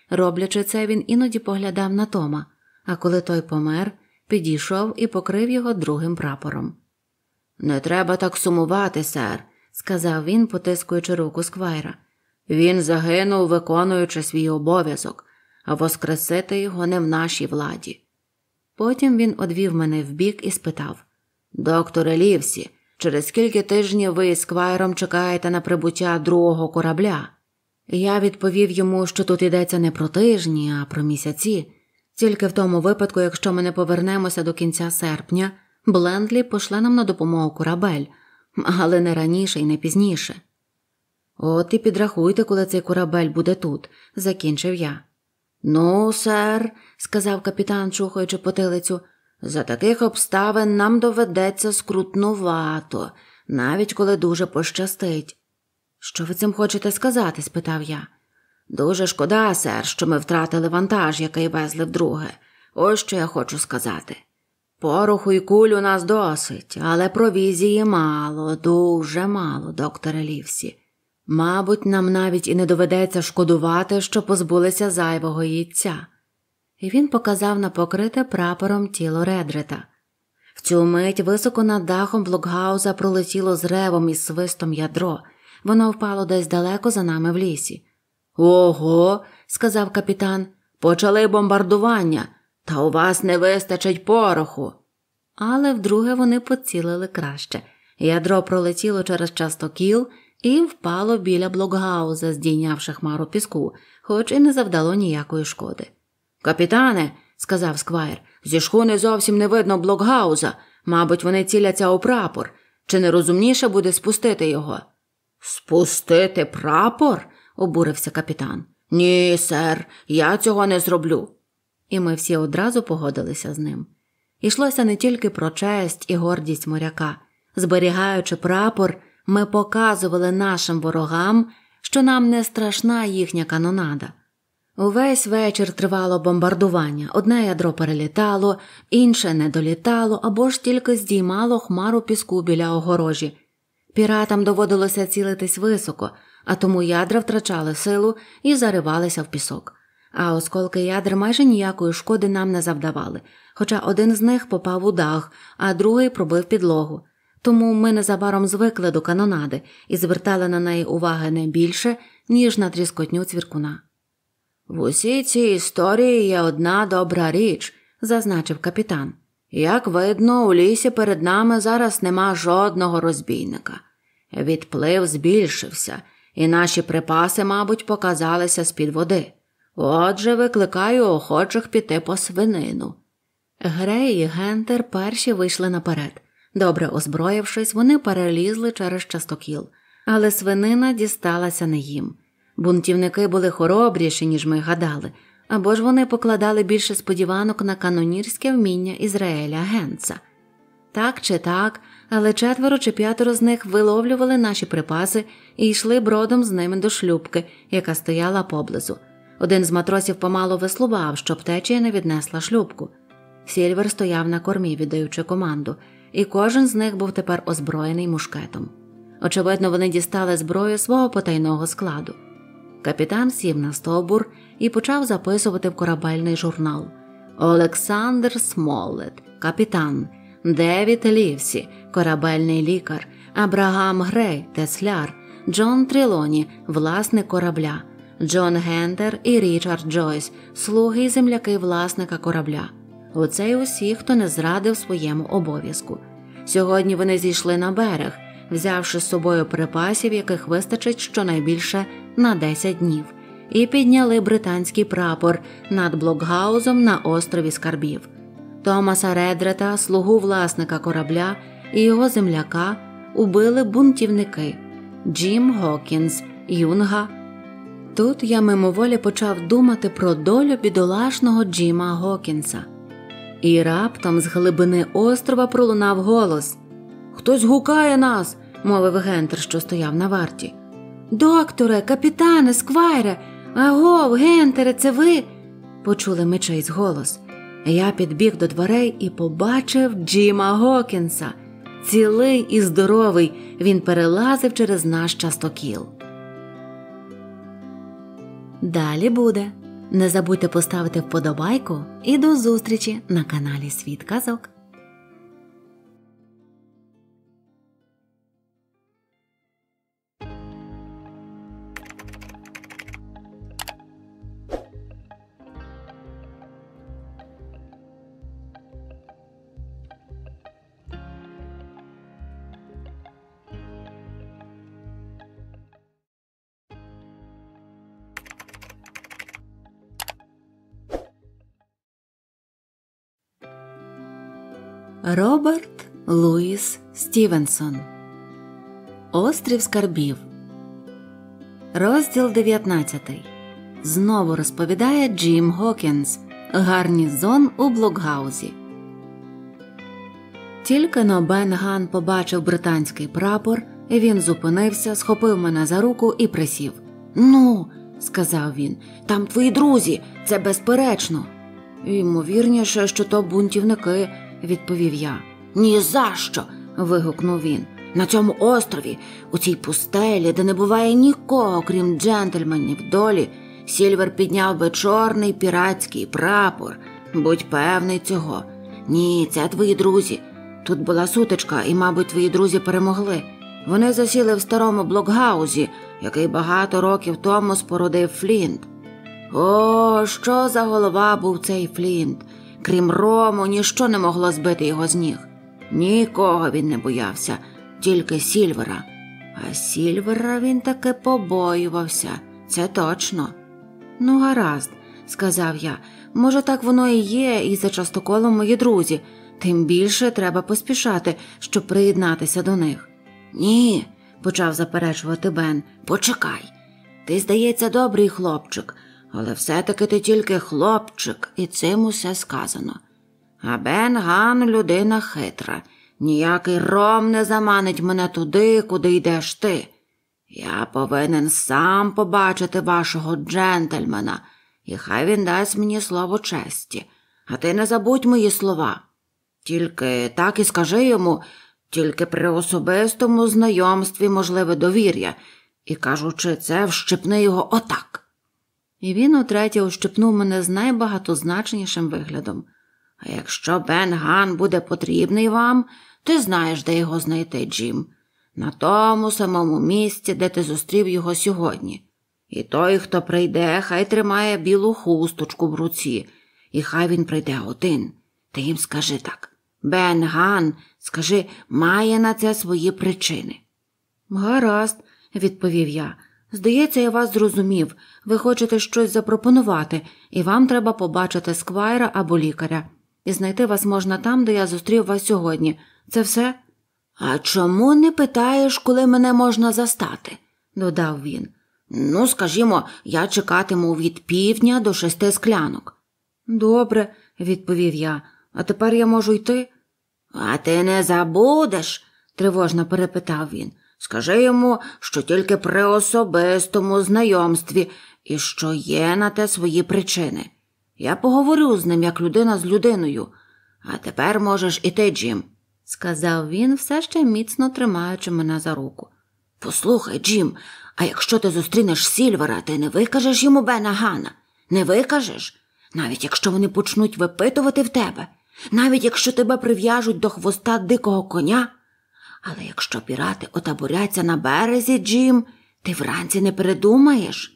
B: Роблячи це, він іноді поглядав на Тома, а коли той помер, підійшов і покрив його другим прапором. Не треба так сумувати, сер, сказав він, потискуючи руку сквайра. Він загинув, виконуючи свій обов'язок а воскресити його не в нашій владі. Потім він одвів мене вбік і спитав Докторе Лівсі, через скільки тижнів ви з квайром чекаєте на прибуття другого корабля? Я відповів йому, що тут йдеться не про тижні, а про місяці, тільки в тому випадку, якщо ми не повернемося до кінця серпня, Блендлі пошле нам на допомогу корабель, але не раніше і не пізніше. От і підрахуйте, коли цей корабель буде тут, закінчив я. Ну, сер, сказав капітан, чухаючи потилицю, за таких обставин нам доведеться скрутнувато, навіть коли дуже пощастить. Що ви цим хочете сказати? спитав я. Дуже шкода, сер, що ми втратили вантаж, який везли вдруге. Ось що я хочу сказати. Пороху і куль у нас досить, але провізії мало, дуже мало, докторе Лівсі. Мабуть, нам навіть і не доведеться шкодувати, що позбулися зайвого яйця, і він показав на покрите прапором тіло Редрета. В цю мить високо над дахом блокгауза пролетіло з ревом і свистом ядро, воно впало десь далеко за нами в лісі. Ого, сказав капітан, почали бомбардування, та у вас не вистачить пороху. Але вдруге вони поцілили краще. Ядро пролетіло через частокіл – і впало біля блокгауза, здійнявши хмару піску, хоч і не завдало ніякої шкоди. Капітане, сказав сквайр, зі шхуни зовсім не видно блокгауза. Мабуть, вони ціляться у прапор. Чи не розумніше буде спустити його? Спустити прапор? обурився капітан. Ні, сер, я цього не зроблю. І ми всі одразу погодилися з ним. Ішлося не тільки про честь і гордість моряка. Зберігаючи прапор, ми показували нашим ворогам, що нам не страшна їхня канонада. Увесь вечір тривало бомбардування, одне ядро перелітало, інше не долітало або ж тільки здіймало хмару піску біля огорожі. Піратам доводилося цілитись високо, а тому ядра втрачали силу і заривалися в пісок. А осколки ядер майже ніякої шкоди нам не завдавали, хоча один з них попав у дах, а другий пробив підлогу тому ми незабаром звикли до канонади і звертали на неї уваги не більше, ніж на тріскотню цвіркуна. В усій цій історії є одна добра річ, зазначив капітан. Як видно, у лісі перед нами зараз нема жодного розбійника. Відплив збільшився, і наші припаси, мабуть, показалися з під води. Отже, викликаю охочих піти по свинину. Грей і Гентер перші вийшли наперед. Добре озброївшись, вони перелізли через частокіл, але свинина дісталася не їм. Бунтівники були хоробріші, ніж ми гадали, або ж вони покладали більше сподіванок на канонірське вміння Ізраїля Генца. Так чи так, але четверо чи п'ятеро з них виловлювали наші припаси і йшли бродом з ними до шлюбки, яка стояла поблизу. Один з матросів помало веслував, щоб течія не віднесла шлюбку. Сільвер стояв на кормі, віддаючи команду і кожен з них був тепер озброєний мушкетом. Очевидно, вони дістали зброю свого потайного складу. Капітан сів на стовбур і почав записувати в корабельний журнал Олександр Смоллет, капітан, Девід Лівсі, корабельний лікар, Абрагам Грей, Тесляр, Джон Трілоні, власник корабля, Джон Гентер і Річард Джойс, слуги і земляки власника корабля. Оце й усі, хто не зрадив своєму обов'язку. Сьогодні вони зійшли на берег, взявши з собою припасів, яких вистачить щонайбільше на 10 днів, і підняли британський прапор над блокгаузом на острові Скарбів. Томаса Редрета, слугу власника корабля і його земляка, убили бунтівники Джим Гокінс, Юнга. Тут я мимоволі почав думати про долю бідолашного Джима Гокінса. І раптом з глибини острова пролунав голос Хтось гукає нас, мовив Гентер, що стояв на варті. Докторе, капітане, сквайре, агов, Гентере, це ви. Почули мечейсь голос. Я підбіг до дверей і побачив Джима Гокінса. Цілий і здоровий, він перелазив через наш частокіл. Далі буде. Не забудьте поставити вподобайку і до зустрічі на каналі Світ Казок. Роберт Луїс Стівенсон. Острів Скарбів. Розділ 19. Знову розповідає Джим Гокінс. Гарнізон у Блокгаузі. Тільки но Бен Ган побачив британський прапор. Він зупинився, схопив мене за руку і присів. Ну, сказав він, там твої друзі. Це безперечно. Ймовірніше, що то бунтівники відповів я. Ні за що. вигукнув він. На цьому острові, у цій пустелі, де не буває нікого, крім джентльменів долі, Сільвер підняв би чорний піратський прапор. Будь певний цього. Ні, це твої друзі. Тут була сутичка, і, мабуть, твої друзі перемогли. Вони засіли в старому блокгаузі, який багато років тому спорудив Флінт. О, що за голова був цей Флінт! Крім рому, ніщо не могло збити його з ніг. Нікого він не боявся, тільки сільвера. А сільвера він таки побоювався, це точно. Ну, гаразд, сказав я, може, так воно і є, і за частоколом мої друзі, тим більше треба поспішати, щоб приєднатися до них. Ні, почав заперечувати Бен, почекай. Ти, здається, добрий хлопчик, але все-таки ти тільки хлопчик, і цим усе сказано. А Бенган людина хитра, ніякий ром не заманить мене туди, куди йдеш ти. Я повинен сам побачити вашого джентльмена, і хай він дасть мені слово честі, а ти не забудь мої слова. Тільки так і скажи йому, тільки при особистому знайомстві можливе довір'я, і кажучи, це вщипни його отак і він утретє ущипнув мене з найбагатозначнішим виглядом. А якщо Бен Ган буде потрібний вам, ти знаєш, де його знайти, Джим, на тому самому місці, де ти зустрів його сьогодні. І той, хто прийде, хай тримає білу хусточку в руці, і хай він прийде один. Ти їм скажи так. Бен Ган, скажи, має на це свої причини. Гаразд, відповів я. Здається, я вас зрозумів ви хочете щось запропонувати, і вам треба побачити сквайра або лікаря. І знайти вас можна там, де я зустрів вас сьогодні. Це все? А чому не питаєш, коли мене можна застати? додав він. Ну, скажімо, я чекатиму від півдня до шести склянок. Добре, відповів я, а тепер я можу йти. А ти не забудеш? тривожно перепитав він. Скажи йому, що тільки при особистому знайомстві і що є на те свої причини. Я поговорю з ним як людина з людиною, а тепер можеш іти, Джим, сказав він, все ще міцно тримаючи мене за руку. Послухай, Джим, а якщо ти зустрінеш Сільвера, ти не викажеш йому Бена Гана, не викажеш, навіть якщо вони почнуть випитувати в тебе, навіть якщо тебе прив'яжуть до хвоста дикого коня. Але якщо пірати отаборяться на березі, Джим, ти вранці не передумаєш.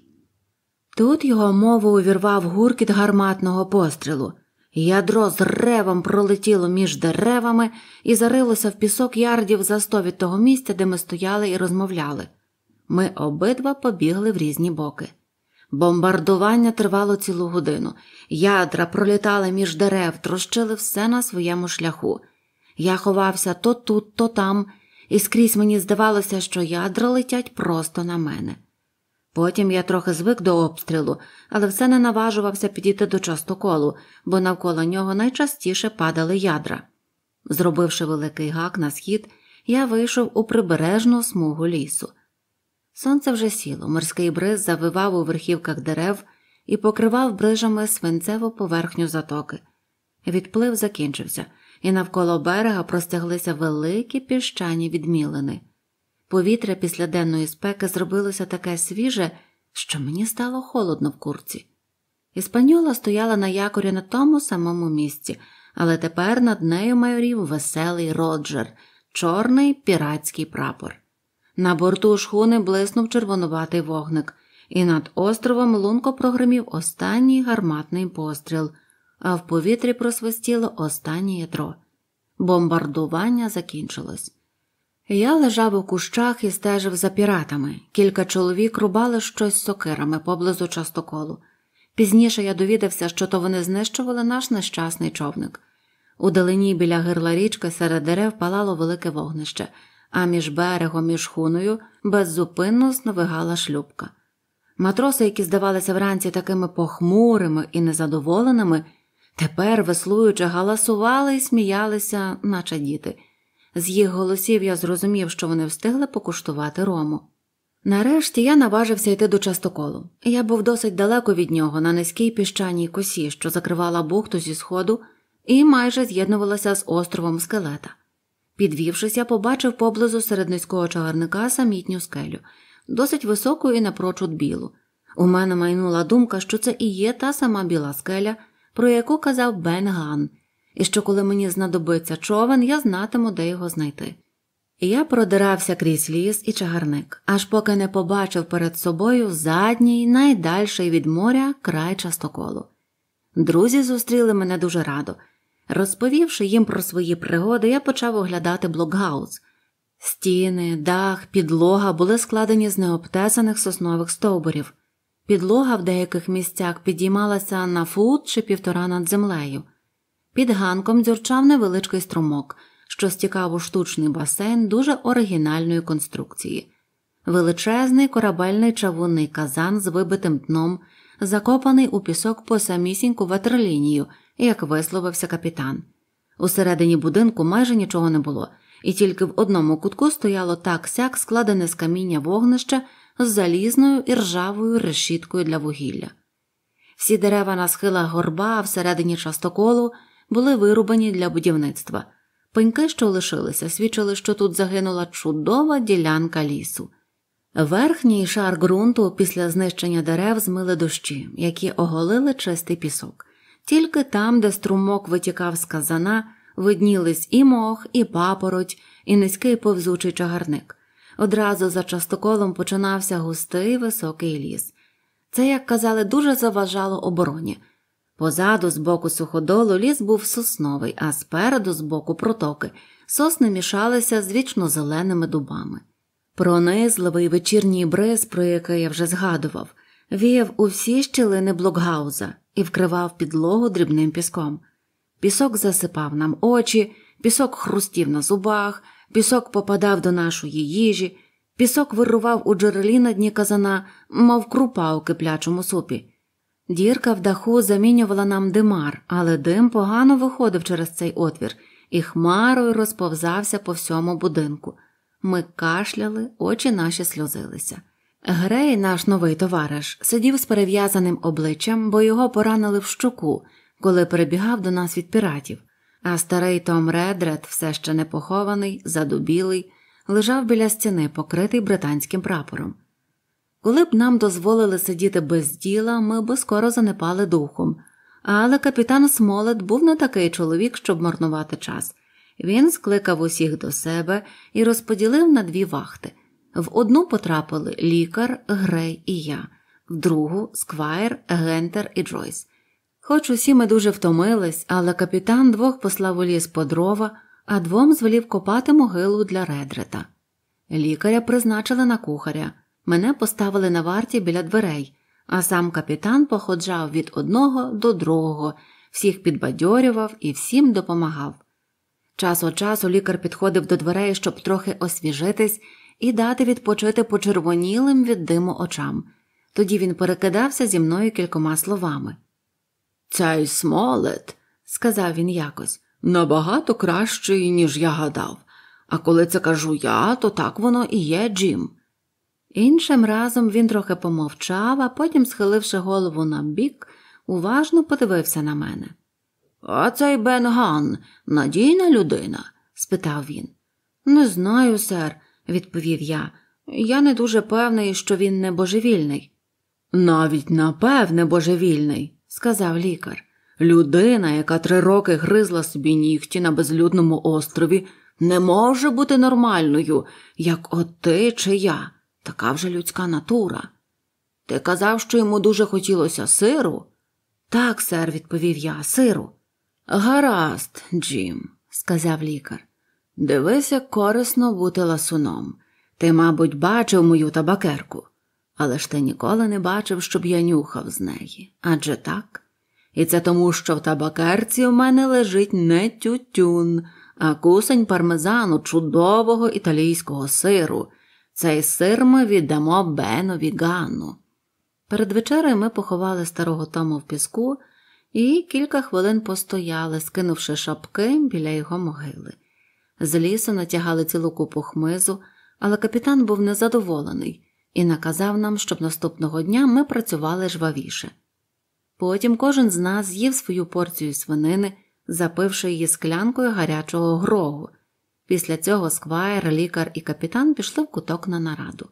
B: Тут його мову увірвав гуркіт гарматного пострілу. Ядро з ревом пролетіло між деревами і зарилося в пісок ярдів за сто від того місця, де ми стояли і розмовляли. Ми обидва побігли в різні боки. Бомбардування тривало цілу годину. Ядра пролітали між дерев, трощили все на своєму шляху. Я ховався то тут, то там, і скрізь мені здавалося, що ядра летять просто на мене. Потім я трохи звик до обстрілу, але все не наважувався підійти до частоколу, бо навколо нього найчастіше падали ядра. Зробивши великий гак на схід, я вийшов у прибережну смугу лісу. Сонце вже сіло, морський бриз завивав у верхівках дерев і покривав брижами свинцеву поверхню затоки. Відплив закінчився, і навколо берега простяглися великі піщані відмілини. Повітря після денної спеки зробилося таке свіже, що мені стало холодно в курці. Іспаньола стояла на якорі на тому самому місці, але тепер над нею майорів веселий Роджер, чорний піратський прапор. На борту шхуни блиснув червонуватий вогник, і над островом лунко прогримів останній гарматний постріл, а в повітрі просвистіло останнє ядро. Бомбардування закінчилось. Я лежав у кущах і стежив за піратами. Кілька чоловік рубали щось сокирами поблизу частоколу. Пізніше я довідався, що то вони знищували наш нещасний човник. У далині біля гирла річки серед дерев палало велике вогнище, а між берегом і шхуною беззупинно сновигала шлюбка. Матроси, які здавалися вранці такими похмурими і незадоволеними, тепер, веслуючи, галасували і сміялися, наче діти. З їх голосів я зрозумів, що вони встигли покуштувати рому. Нарешті я наважився йти до частоколу. Я був досить далеко від нього на низькій піщаній косі, що закривала бухту зі сходу, і майже з'єднувалася з островом скелета. Підвівшись, я побачив поблизу серед низького чагарника самітню скелю, досить високу і напрочуд білу. У мене майнула думка, що це і є та сама біла скеля, про яку казав Бен Ган, і що, коли мені знадобиться човен, я знатиму, де його знайти. Я продирався крізь ліс і чагарник, аж поки не побачив перед собою задній, найдальший від моря край частоколу. Друзі зустріли мене дуже радо. Розповівши їм про свої пригоди, я почав оглядати блокгаус. Стіни, дах, підлога були складені з необтесаних соснових стовбурів. Підлога в деяких місцях підіймалася на фут чи півтора над землею. Під ганком дзюрчав невеличкий струмок, що стікав у штучний басейн дуже оригінальної конструкції, величезний корабельний чавунний казан з вибитим дном, закопаний у пісок по самісіньку ватерлінію, як висловився капітан. Усередині будинку майже нічого не було, і тільки в одному кутку стояло так сяк складене з каміння вогнище з залізною і ржавою решіткою для вугілля. Всі дерева на схилах горба, всередині частоколу були вирубані для будівництва. Пеньки, що лишилися, свідчили, що тут загинула чудова ділянка лісу. Верхній шар ґрунту після знищення дерев змили дощі, які оголили чистий пісок. Тільки там, де струмок витікав з казана, виднілись і мох, і папороть, і низький повзучий чагарник. Одразу за частоколом починався густий високий ліс. Це, як казали, дуже заважало обороні. Позаду з боку суходолу ліс був сосновий, а спереду з боку протоки сосни мішалися з вічно зеленими дубами. Пронизливий вечірній бриз, про який я вже згадував, віяв у всі щілини блокгауза і вкривав підлогу дрібним піском. Пісок засипав нам очі, пісок хрустів на зубах, пісок попадав до нашої їжі, пісок вирував у джерелі на дні казана, мов крупа у киплячому супі. Дірка в даху замінювала нам димар, але дим погано виходив через цей отвір і хмарою розповзався по всьому будинку. Ми кашляли, очі наші сльозилися. Грей, наш новий товариш, сидів з перев'язаним обличчям, бо його поранили в щоку, коли перебігав до нас від піратів. А старий Том Редред, все ще не похований, задубілий, лежав біля стіни, покритий британським прапором. Коли б нам дозволили сидіти без діла, ми б скоро занепали духом. Але капітан Смолет був не такий чоловік, щоб марнувати час. Він скликав усіх до себе і розподілив на дві вахти. В одну потрапили лікар, Грей і я, в другу сквайр, Гентер і Джойс. Хоч усі ми дуже втомились, але капітан двох послав у ліс по дрова, а двом звелів копати могилу для редрета. Лікаря призначили на кухаря мене поставили на варті біля дверей, а сам капітан походжав від одного до другого, всіх підбадьорював і всім допомагав. Час від часу лікар підходив до дверей, щоб трохи освіжитись і дати відпочити почервонілим від диму очам. Тоді він перекидався зі мною кількома словами. Цей смолет, сказав він якось, набагато кращий, ніж я гадав. А коли це кажу я, то так воно і є, Джим. Іншим разом він трохи помовчав, а потім, схиливши голову на бік, уважно подивився на мене. А цей Бен Ган надійна людина? спитав він. Не знаю, сер, відповів я. Я не дуже певний, що він не божевільний. Навіть напевне божевільний, сказав лікар. Людина, яка три роки гризла собі нігті на безлюдному острові, не може бути нормальною, як от ти чи я. Така вже людська натура. Ти казав, що йому дуже хотілося сиру? Так, сер, відповів я, сиру. Гаразд, Джим, сказав лікар. Дивись, як корисно бути ласуном. Ти, мабуть, бачив мою табакерку, але ж ти ніколи не бачив, щоб я нюхав з неї. Адже так? І це тому, що в табакерці у мене лежить не тютюн, а кусень пармезану чудового італійського сиру. Цей сир ми віддамо Бенові Ганну. Перед вечерею ми поховали старого Тома в піску і кілька хвилин постояли, скинувши шапки біля його могили. З лісу натягали цілу купу хмизу, але капітан був незадоволений і наказав нам, щоб наступного дня ми працювали жвавіше. Потім кожен з нас з'їв свою порцію свинини, запивши її склянкою гарячого грогу, Після цього сквайр, лікар і капітан пішли в куток на нараду.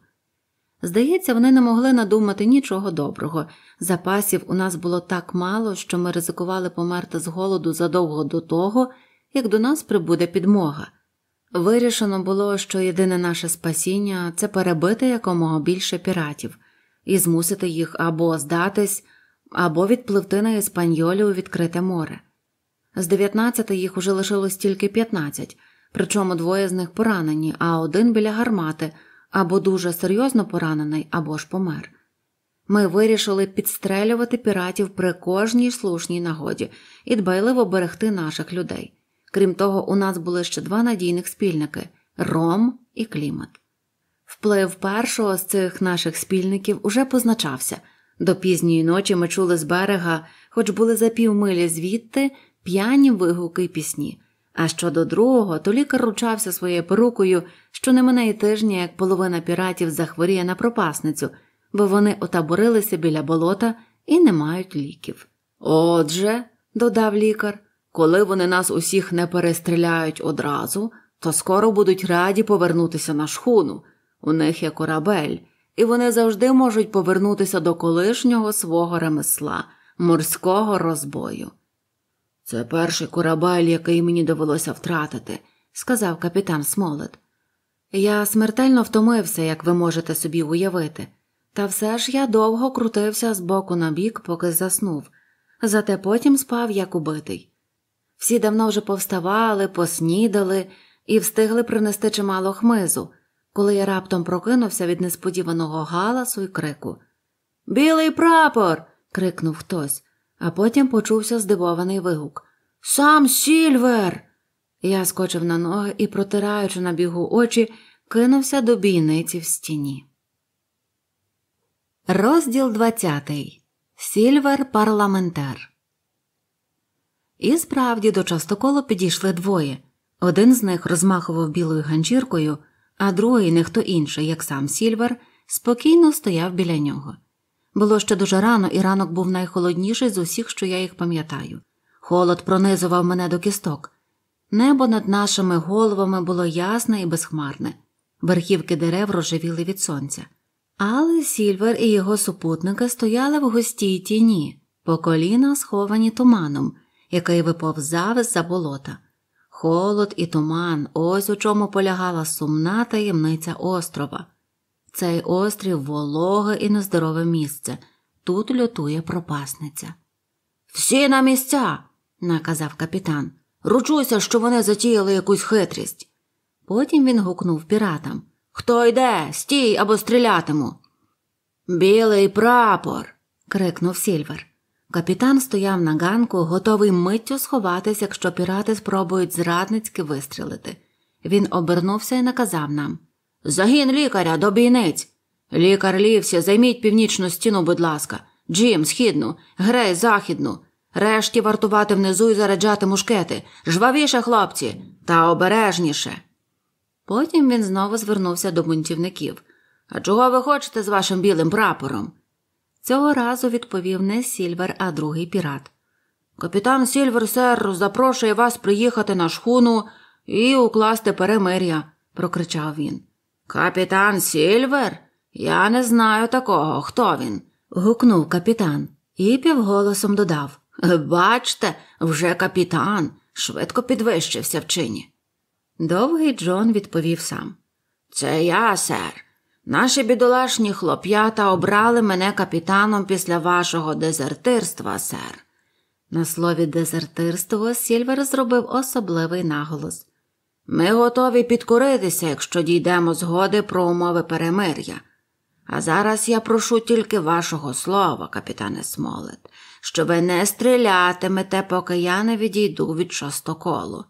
B: Здається, вони не могли надумати нічого доброго. Запасів у нас було так мало, що ми ризикували померти з голоду задовго до того, як до нас прибуде підмога. Вирішено було, що єдине наше спасіння це перебити якомога більше піратів і змусити їх або здатись, або відпливти на іспаньолі у відкрите море. З 19 їх уже лишилось тільки 15, причому двоє з них поранені, а один біля гармати або дуже серйозно поранений, або ж помер. Ми вирішили підстрелювати піратів при кожній слушній нагоді і дбайливо берегти наших людей. Крім того, у нас були ще два надійних спільники ром і клімат. Вплив першого з цих наших спільників уже позначався. До пізньої ночі ми чули з берега, хоч були за півмилі звідти п'яні вигуки й пісні. А щодо другого, то лікар ручався своєю перукою, що не й тижня, як половина піратів захворіє на пропасницю, бо вони отаборилися біля болота і не мають ліків. Отже, додав лікар, коли вони нас усіх не перестріляють одразу, то скоро будуть раді повернутися на шхуну. У них є корабель, і вони завжди можуть повернутися до колишнього свого ремесла, морського розбою. Це перший корабель, який мені довелося втратити, сказав капітан Смолет. Я смертельно втомився, як ви можете собі уявити, та все ж я довго крутився з боку на бік, поки заснув, зате потім спав як убитий. Всі давно вже повставали, поснідали і встигли принести чимало хмизу, коли я раптом прокинувся від несподіваного галасу і крику. Білий прапор. крикнув хтось а потім почувся здивований вигук Сам Сільвер. Я скочив на ноги і, протираючи на бігу очі, кинувся до бійниці в стіні. Розділ двадцятий. Сільвер Парламентар. І справді до частоколу підійшли двоє. Один з них розмахував білою ганчіркою, а другий, не хто інший, як сам Сільвер, спокійно стояв біля нього. Було ще дуже рано, і ранок був найхолодніший з усіх, що я їх пам'ятаю. Холод пронизував мене до кісток. Небо над нашими головами було ясне і безхмарне, верхівки дерев рожевіли від сонця. Але Сільвер і його супутники стояли в густій тіні, по коліна сховані туманом, який виповзав з за болота. Холод і туман ось у чому полягала сумна таємниця острова. Цей острів вологе і нездорове місце. Тут лютує пропасниця. Всі на місця, наказав капітан. Ручуся, що вони затіяли якусь хитрість. Потім він гукнув піратам Хто йде, стій або стрілятиму. Білий прапор. крикнув Сільвер. Капітан стояв на ганку, готовий миттю сховатись, якщо пірати спробують зрадницьки вистрілити. Він обернувся і наказав нам Загін лікаря до бійниць. Лікар лівся, займіть північну стіну, будь ласка, Джим, східну, грей, західну. Решті вартувати внизу і заряджати мушкети. Жвавіше, хлопці, та обережніше. Потім він знову звернувся до бунтівників. А чого ви хочете з вашим білим прапором? Цього разу відповів не Сільвер, а другий пірат. Капітан Сільвер сер запрошує вас приїхати на шхуну і укласти перемир'я, прокричав він. Капітан Сільвер? Я не знаю такого, хто він. гукнув капітан і півголосом додав Бачте, вже капітан швидко підвищився в чині. Довгий Джон відповів сам Це я, сер. Наші бідолашні хлоп'ята обрали мене капітаном після вашого дезертирства, сер. На слові дезертирство Сільвер зробив особливий наголос. Ми готові підкоритися, якщо дійдемо згоди про умови перемир'я. А зараз я прошу тільки вашого слова, капітане Смолет, що ви не стрілятимете, поки я не відійду від шостоколу.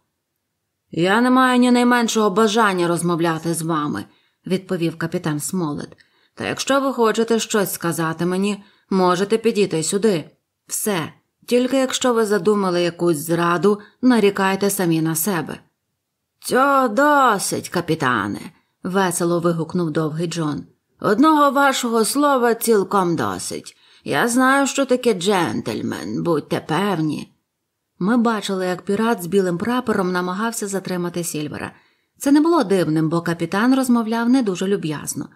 B: Я не маю ні найменшого бажання розмовляти з вами, відповів капітан Смолет. Та якщо ви хочете щось сказати мені, можете підійти сюди. Все, тільки якщо ви задумали якусь зраду, нарікайте самі на себе. Цього досить, капітане, весело вигукнув довгий Джон. Одного вашого слова цілком досить. Я знаю, що таке джентльмен, будьте певні. Ми бачили, як пірат з білим прапором намагався затримати Сільвера. Це не було дивним, бо капітан розмовляв не дуже люб'язно,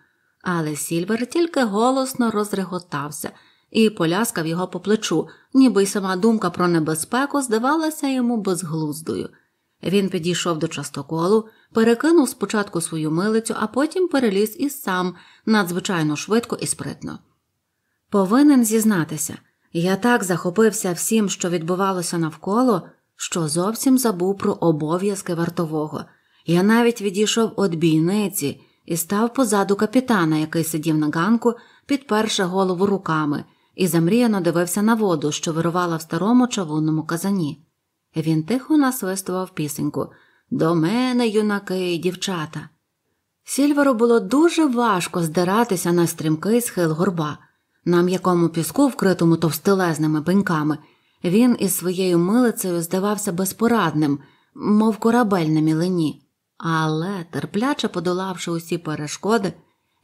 B: але Сільвер тільки голосно розреготався і поляскав його по плечу, ніби й сама думка про небезпеку здавалася йому безглуздою. Він підійшов до частоколу, перекинув спочатку свою милицю, а потім переліз і сам надзвичайно швидко і спритно. Повинен зізнатися, я так захопився всім, що відбувалося навколо, що зовсім забув про обов'язки вартового. Я навіть відійшов від бійниці і став позаду капітана, який сидів на ганку, підперши голову руками, і замріяно дивився на воду, що вирувала в старому чавунному казані. Він тихо насвистував пісеньку До мене, юнаки дівчата. Сільверу було дуже важко здиратися на стрімкий схил горба, на м'якому піску, вкритому товстелезними пеньками, він із своєю милицею здавався безпорадним, мов корабель на мілені. Але, терпляче подолавши усі перешкоди,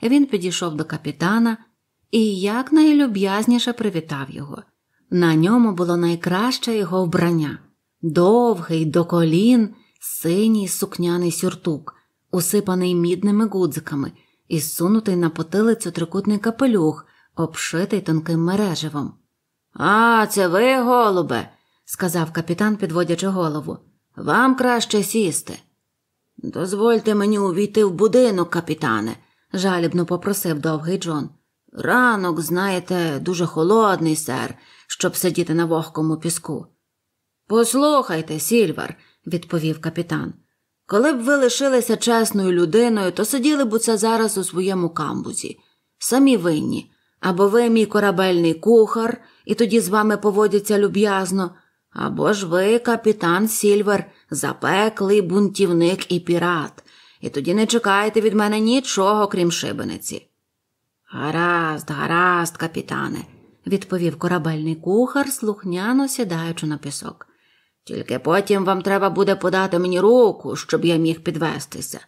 B: він підійшов до капітана і якнайлюб'язніше привітав його. На ньому було найкраще його вбрання довгий до колін, синій сукняний сюртук, усипаний мідними гудзиками, і сунутий на потилицю трикутний капелюх, обшитий тонким мереживом. А, це ви, голубе, сказав капітан, підводячи голову. Вам краще сісти. Дозвольте мені увійти в будинок, капітане, жалібно попросив довгий Джон. Ранок, знаєте, дуже холодний, сер, щоб сидіти на вогкому піску. Послухайте, Сільвар, відповів капітан. Коли б ви лишилися чесною людиною, то сиділи б це зараз у своєму камбузі. Самі винні. Або ви мій корабельний кухар, і тоді з вами поводяться люб'язно, або ж ви, капітан Сільвер, запеклий бунтівник і пірат, і тоді не чекаєте від мене нічого, крім шибениці. Гаразд, гаразд, капітане, відповів корабельний кухар, слухняно сідаючи на пісок. Тільки потім вам треба буде подати мені руку, щоб я міг підвестися.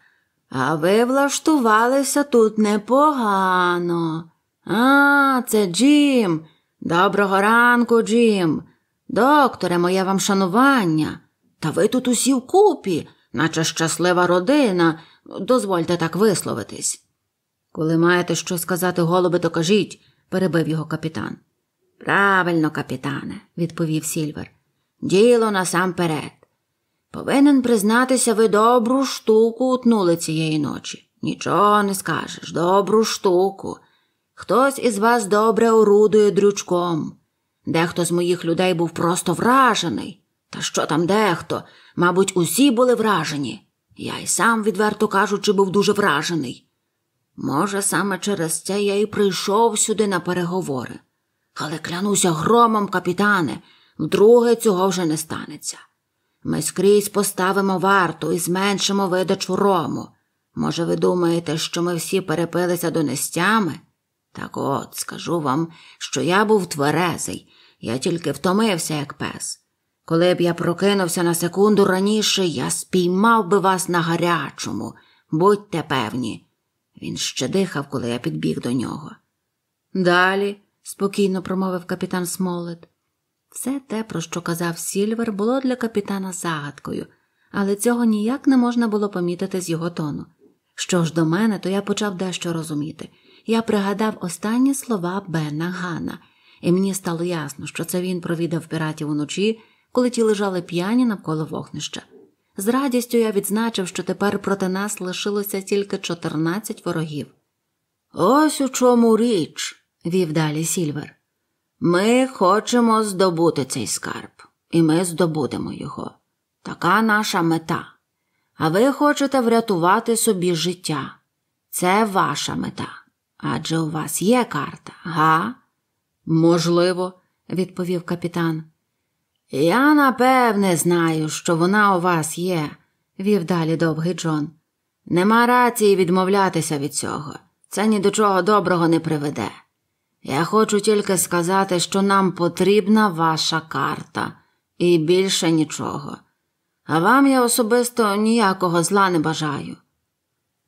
B: А ви влаштувалися тут непогано. А, це Джим. Доброго ранку, Джим. Докторе, моє вам шанування. Та ви тут усі вкупі, наче щаслива родина. Дозвольте так висловитись. Коли маєте що сказати, голуби, то кажіть, перебив його капітан. Правильно, капітане, відповів Сільвер. Діло насамперед. Повинен признатися, ви добру штуку утнули цієї ночі. Нічого не скажеш, добру штуку. Хтось із вас добре орудує дрючком. Дехто з моїх людей був просто вражений. Та що там дехто? Мабуть, усі були вражені. Я й сам, відверто кажучи, був дуже вражений. Може, саме через це я і прийшов сюди на переговори. Але клянуся громом, капітане. Вдруге цього вже не станеться. Ми скрізь поставимо варту і зменшимо видачу рому. Може, ви думаєте, що ми всі перепилися до нестями? Так от, скажу вам, що я був тверезий, я тільки втомився, як пес. Коли б я прокинувся на секунду раніше, я спіймав би вас на гарячому, будьте певні. Він ще дихав, коли я підбіг до нього. Далі, спокійно промовив капітан Смолет, все те, про що казав Сільвер, було для капітана загадкою, але цього ніяк не можна було помітити з його тону. Що ж до мене, то я почав дещо розуміти. Я пригадав останні слова Бена Гана, і мені стало ясно, що це він провідав піратів уночі, коли ті лежали п'яні навколо вогнища. З радістю я відзначив, що тепер проти нас лишилося тільки 14 ворогів. Ось у чому річ, вів далі Сільвер. Ми хочемо здобути цей скарб, і ми здобудемо його. Така наша мета. А ви хочете врятувати собі життя. Це ваша мета. Адже у вас є карта, га? Можливо, відповів капітан. Я напевне знаю, що вона у вас є, вів далі довгий Джон. Нема рації відмовлятися від цього. Це ні до чого доброго не приведе. Я хочу тільки сказати, що нам потрібна ваша карта, і більше нічого. А вам я особисто ніякого зла не бажаю.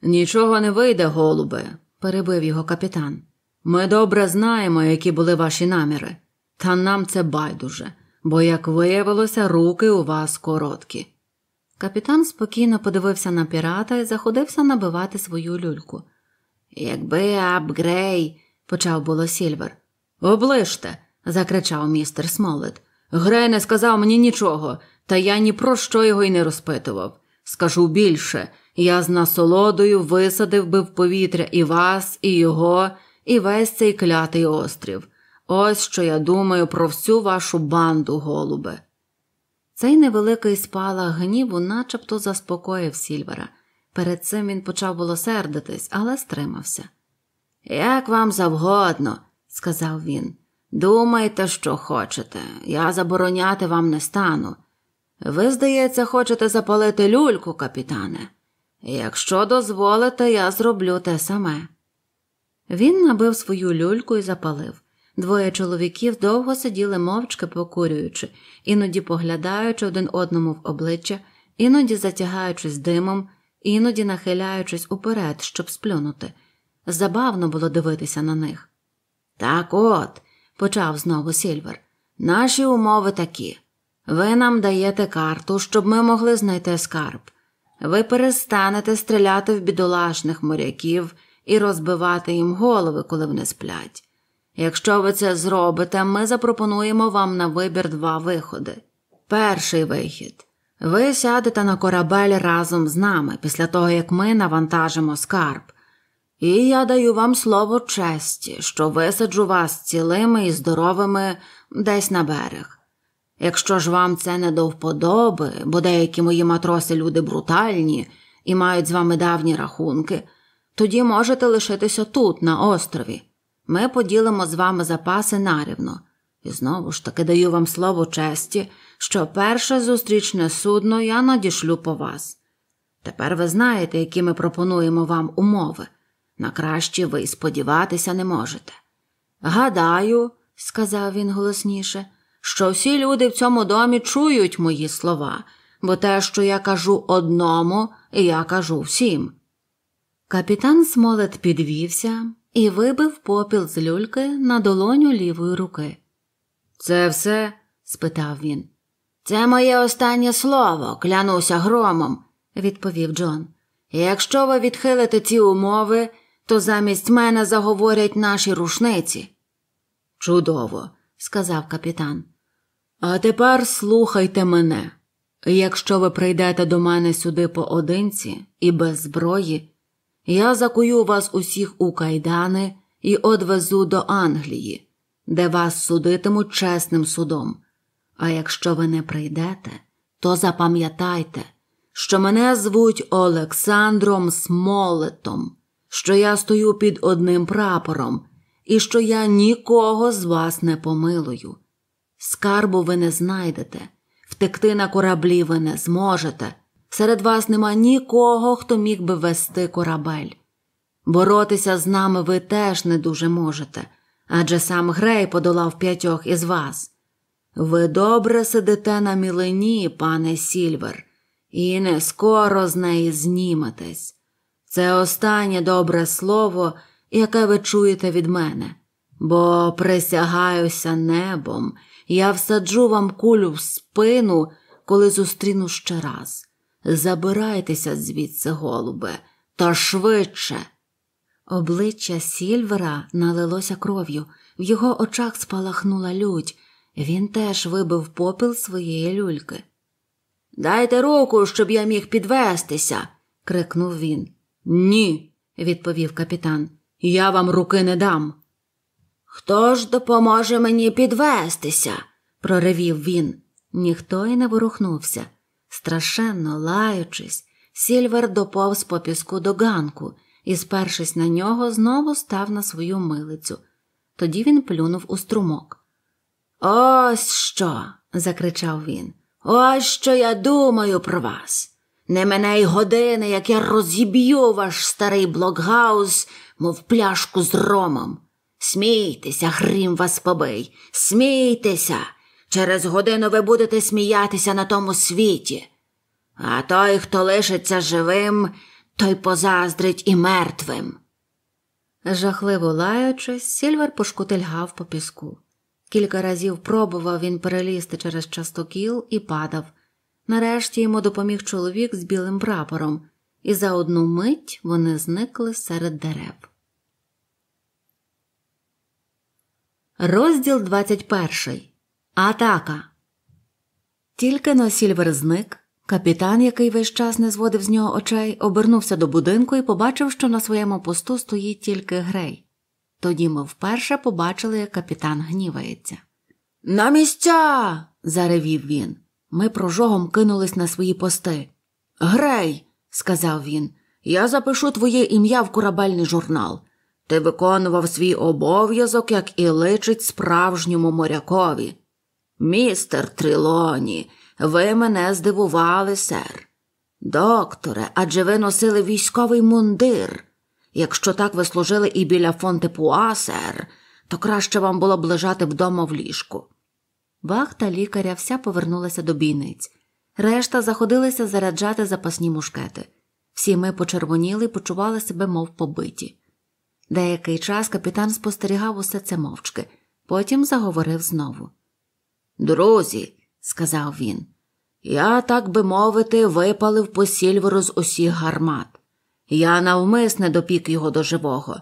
B: Нічого не вийде, голубе, перебив його капітан. Ми добре знаємо, які були ваші наміри, та нам це байдуже, бо, як виявилося, руки у вас короткі. Капітан спокійно подивився на пірата і заходився набивати свою люльку. Якби Абгрей почав було Сільвер. Оближте. закричав містер Смолет. Грей не сказав мені нічого, та я ні про що його й не розпитував. Скажу більше, я з насолодою висадив би в повітря і вас, і його, і весь цей клятий острів. Ось що я думаю про всю вашу банду, голубе. Цей невеликий спалах гніву начебто заспокоїв Сільвера. Перед цим він почав було сердитись, але стримався. Як вам завгодно, сказав він. Думайте, що хочете, я забороняти вам не стану. Ви, здається, хочете запалити люльку, капітане. Якщо дозволите, я зроблю те саме. Він набив свою люльку і запалив. Двоє чоловіків довго сиділи мовчки покурюючи, іноді поглядаючи один одному в обличчя, іноді затягаючись димом, іноді нахиляючись уперед, щоб сплюнути. Забавно було дивитися на них. Так от, почав знову Сільвер, наші умови такі. Ви нам даєте карту, щоб ми могли знайти скарб. Ви перестанете стріляти в бідолашних моряків і розбивати їм голови, коли вони сплять. Якщо ви це зробите, ми запропонуємо вам на вибір два виходи. Перший вихід ви сядете на корабель разом з нами після того, як ми навантажимо скарб. І я даю вам слово честі, що висаджу вас цілими і здоровими десь на берег. Якщо ж вам це не до вподоби, бо деякі мої матроси люди брутальні і мають з вами давні рахунки, тоді можете лишитися тут, на острові. Ми поділимо з вами запаси нарівно. І знову ж таки даю вам слово честі, що перше зустрічне судно я надішлю по вас. Тепер ви знаєте, які ми пропонуємо вам умови. На краще ви сподіватися не можете. Гадаю, сказав він голосніше, що всі люди в цьому домі чують мої слова, бо те, що я кажу одному, я кажу всім. Капітан Смолет підвівся і вибив попіл з люльки на долоню лівої руки. Це все? спитав він. Це моє останнє слово, клянуся громом, відповів Джон. Якщо ви відхилите ці умови, то замість мене заговорять наші рушниці. Чудово, сказав капітан. А тепер слухайте мене. Якщо ви прийдете до мене сюди поодинці і без зброї, я закую вас усіх у кайдани і одвезу до Англії, де вас судитимуть чесним судом. А якщо ви не прийдете, то запам'ятайте, що мене звуть Олександром Смолетом що я стою під одним прапором і що я нікого з вас не помилую. Скарбу ви не знайдете, втекти на кораблі ви не зможете. Серед вас нема нікого, хто міг би вести корабель. Боротися з нами ви теж не дуже можете, адже сам Грей подолав п'ятьох із вас. Ви добре сидите на мілині, пане Сільвер, і не скоро з неї зніметесь. Це останнє добре слово, яке ви чуєте від мене, бо присягаюся небом, я всаджу вам кулю в спину, коли зустріну ще раз. Забирайтеся звідси, голубе, та швидше. Обличчя Сільвера налилося кров'ю, в його очах спалахнула лють, він теж вибив попіл своєї люльки. Дайте руку, щоб я міг підвестися, крикнув він. Ні, відповів капітан. Я вам руки не дам. Хто ж допоможе мені підвестися? проривів він. Ніхто й не ворухнувся. Страшенно лаючись, Сільвер доповз по піску до ганку і, спершись на нього, знову став на свою милицю. Тоді він плюнув у струмок. Ось що. закричав він. Ось що я думаю про вас. Не мене й години, як я розіб'ю ваш старий блокгаус, мов пляшку з ромом. Смійтеся, грім вас побий, смійтеся. Через годину ви будете сміятися на тому світі. А той, хто лишиться живим, той позаздрить і мертвим. Жахливо лаючись, Сільвер пошкутильгав по піску. Кілька разів пробував він перелізти через частокіл і падав. Нарешті йому допоміг чоловік з білим прапором, і за одну мить вони зникли серед дерев. Розділ 21. Атака. Тільки но Сільвер зник. Капітан, який весь час не зводив з нього очей, обернувся до будинку і побачив, що на своєму посту стоїть тільки грей. Тоді ми вперше побачили, як капітан гнівається. На місця. заревів він. Ми прожогом кинулись на свої пости. Грей, сказав він, я запишу твоє ім'я в корабельний журнал. Ти виконував свій обов'язок, як і личить справжньому морякові. Містер Трилоні, ви мене здивували, сер. Докторе, адже ви носили військовий мундир. Якщо так ви служили і біля Пуа, сер, то краще вам було б лежати вдома в ліжку. Вахта лікаря вся повернулася до бійниць, решта заходилися заряджати запасні мушкети. Всі ми почервоніли і почували себе, мов побиті. Деякий час капітан спостерігав усе це мовчки, потім заговорив знову. Друзі, сказав він, я, так би мовити, випалив по сільвору з усіх гармат. Я навмисне допік його до живого.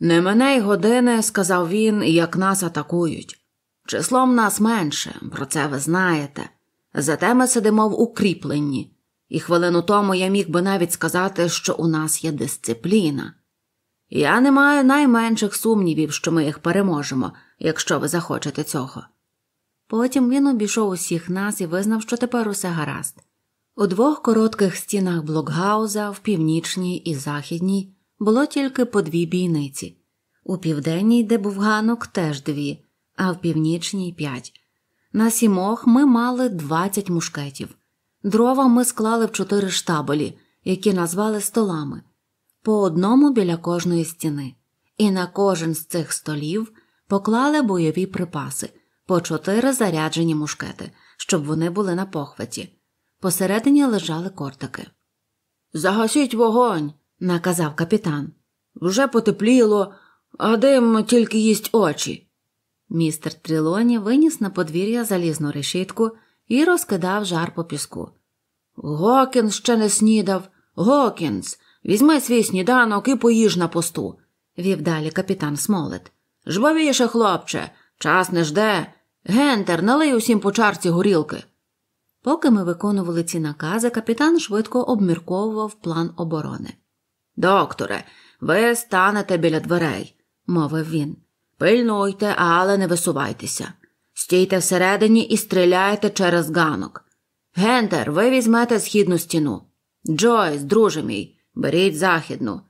B: Не мене й години, сказав він, як нас атакують. Числом нас менше, про це ви знаєте. Зате ми сидимо в укріпленні, і хвилину тому я міг би навіть сказати, що у нас є дисципліна. Я не маю найменших сумнівів, що ми їх переможемо, якщо ви захочете цього. Потім він обійшов усіх нас і визнав, що тепер усе гаразд. У двох коротких стінах блокгауза, в північній і західній, було тільки по дві бійниці, у південній, де був ганок, теж дві а в північній п'ять, На сімох ми мали двадцять мушкетів. Дрова ми склали в чотири штаболі, які назвали столами, по одному біля кожної стіни, і на кожен з цих столів поклали бойові припаси по чотири заряджені мушкети, щоб вони були на похваті. Посередині лежали кортики. Загасіть вогонь, наказав капітан. Вже потепліло, а дим тільки їсть очі. Містер Трілоні виніс на подвір'я залізну решітку і розкидав жар по піску. Гокінс ще не снідав. Гокінс, візьми свій сніданок і поїж на посту, вів далі капітан Смолет. Жбовіше, хлопче, час не жде. Гентер, налий усім по чарці горілки. Поки ми виконували ці накази, капітан швидко обмірковував план оборони. Докторе, ви станете біля дверей, мовив він. Пильнуйте, але не висувайтеся. Стійте всередині і стріляйте через ганок. Гендер, ви візьмете східну стіну. Джойс, друже мій, беріть західну.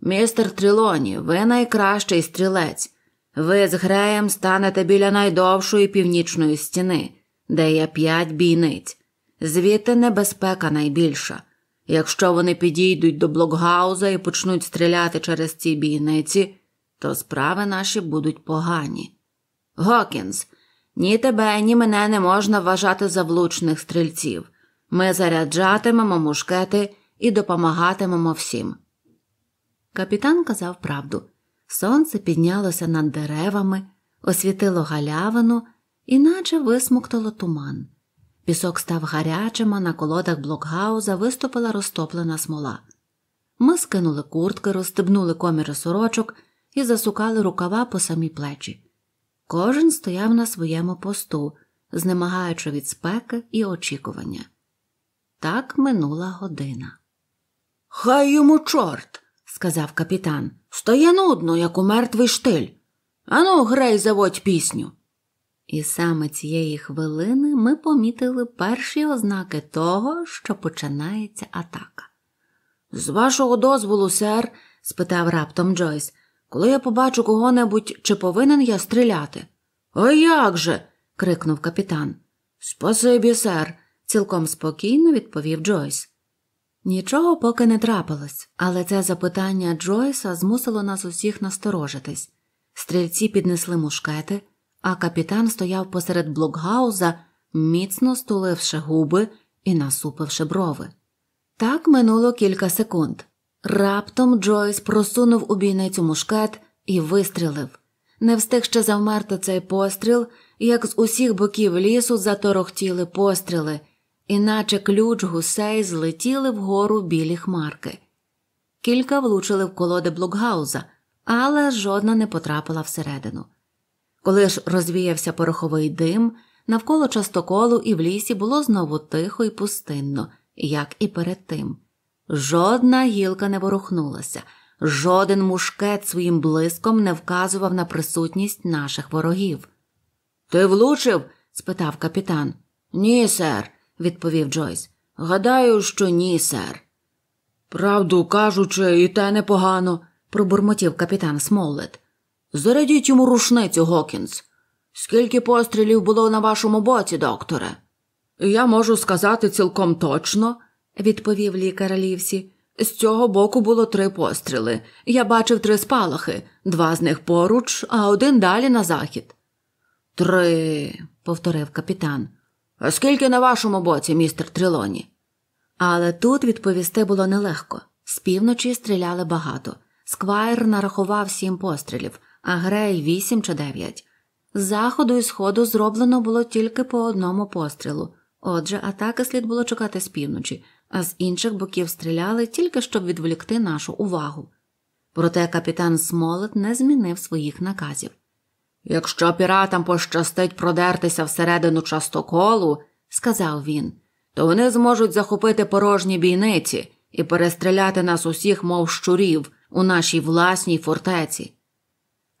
B: Містер Трілоні, ви найкращий стрілець. Ви з греєм станете біля найдовшої північної стіни, де є п'ять бійниць. Звідти небезпека найбільша. Якщо вони підійдуть до блокгауза і почнуть стріляти через ці бійниці, то справи наші будуть погані. Гокінс, ні тебе, ні мене не можна вважати за влучних стрільців. Ми заряджатимемо мушкети і допомагатимемо всім. Капітан казав правду. Сонце піднялося над деревами, освітило галявину, і наче висмоктало туман. Пісок став гарячим, а на колодах блокгауза виступила розтоплена смола. Ми скинули куртки, розстебнули коміри сорочок і засукали рукава по самі плечі. Кожен стояв на своєму посту, знемагаючи від спеки і очікування. Так минула година. Хай йому чорт, сказав капітан. Стає нудно, як у мертвий штиль. Ану, грей, заводь пісню. І саме цієї хвилини ми помітили перші ознаки того, що починається атака. З вашого дозволу, сер? спитав раптом Джойс, коли я побачу кого-небудь, чи повинен я стріляти? «А як же? крикнув капітан. Спасибі, сер, цілком спокійно відповів Джойс. Нічого поки не трапилось, але це запитання Джойса змусило нас усіх насторожитись. Стрільці піднесли мушкети, а капітан стояв посеред блокгауза, міцно стуливши губи і насупивши брови. Так минуло кілька секунд. Раптом Джойс просунув у бійницю мушкет і вистрілив. Не встиг ще завмерти цей постріл, як з усіх боків лісу заторохтіли постріли, іначе ключ гусей злетіли вгору білі хмарки. Кілька влучили в колоди блокгауза, але жодна не потрапила всередину. Коли ж розвіявся пороховий дим, навколо частоколу і в лісі було знову тихо і пустинно, як і перед тим. Жодна гілка не ворухнулася, жоден мушкет своїм блиском не вказував на присутність наших ворогів. Ти влучив? спитав капітан. Ні, сер, відповів Джойс. Гадаю, що ні, сер. Правду кажучи, і те непогано, пробурмотів капітан Смоллет. Зарядіть йому рушницю, Гокінс. Скільки пострілів було на вашому боці, докторе? Я можу сказати цілком точно відповів лікар Лівсі. З цього боку було три постріли. Я бачив три спалахи, два з них поруч, а один далі на захід. Три, повторив капітан. «А Скільки на вашому боці, містер Трилоні? Але тут відповісти було нелегко. З півночі стріляли багато. Сквайр нарахував сім пострілів, а грей вісім чи дев'ять. З заходу і сходу зроблено було тільки по одному пострілу, отже, атаки слід було чекати з півночі а з інших боків стріляли тільки щоб відволікти нашу увагу. Проте капітан Смолет не змінив своїх наказів. Якщо піратам пощастить продертися всередину частоколу, сказав він, то вони зможуть захопити порожні бійниці і перестріляти нас усіх, мов щурів, у нашій власній фортеці.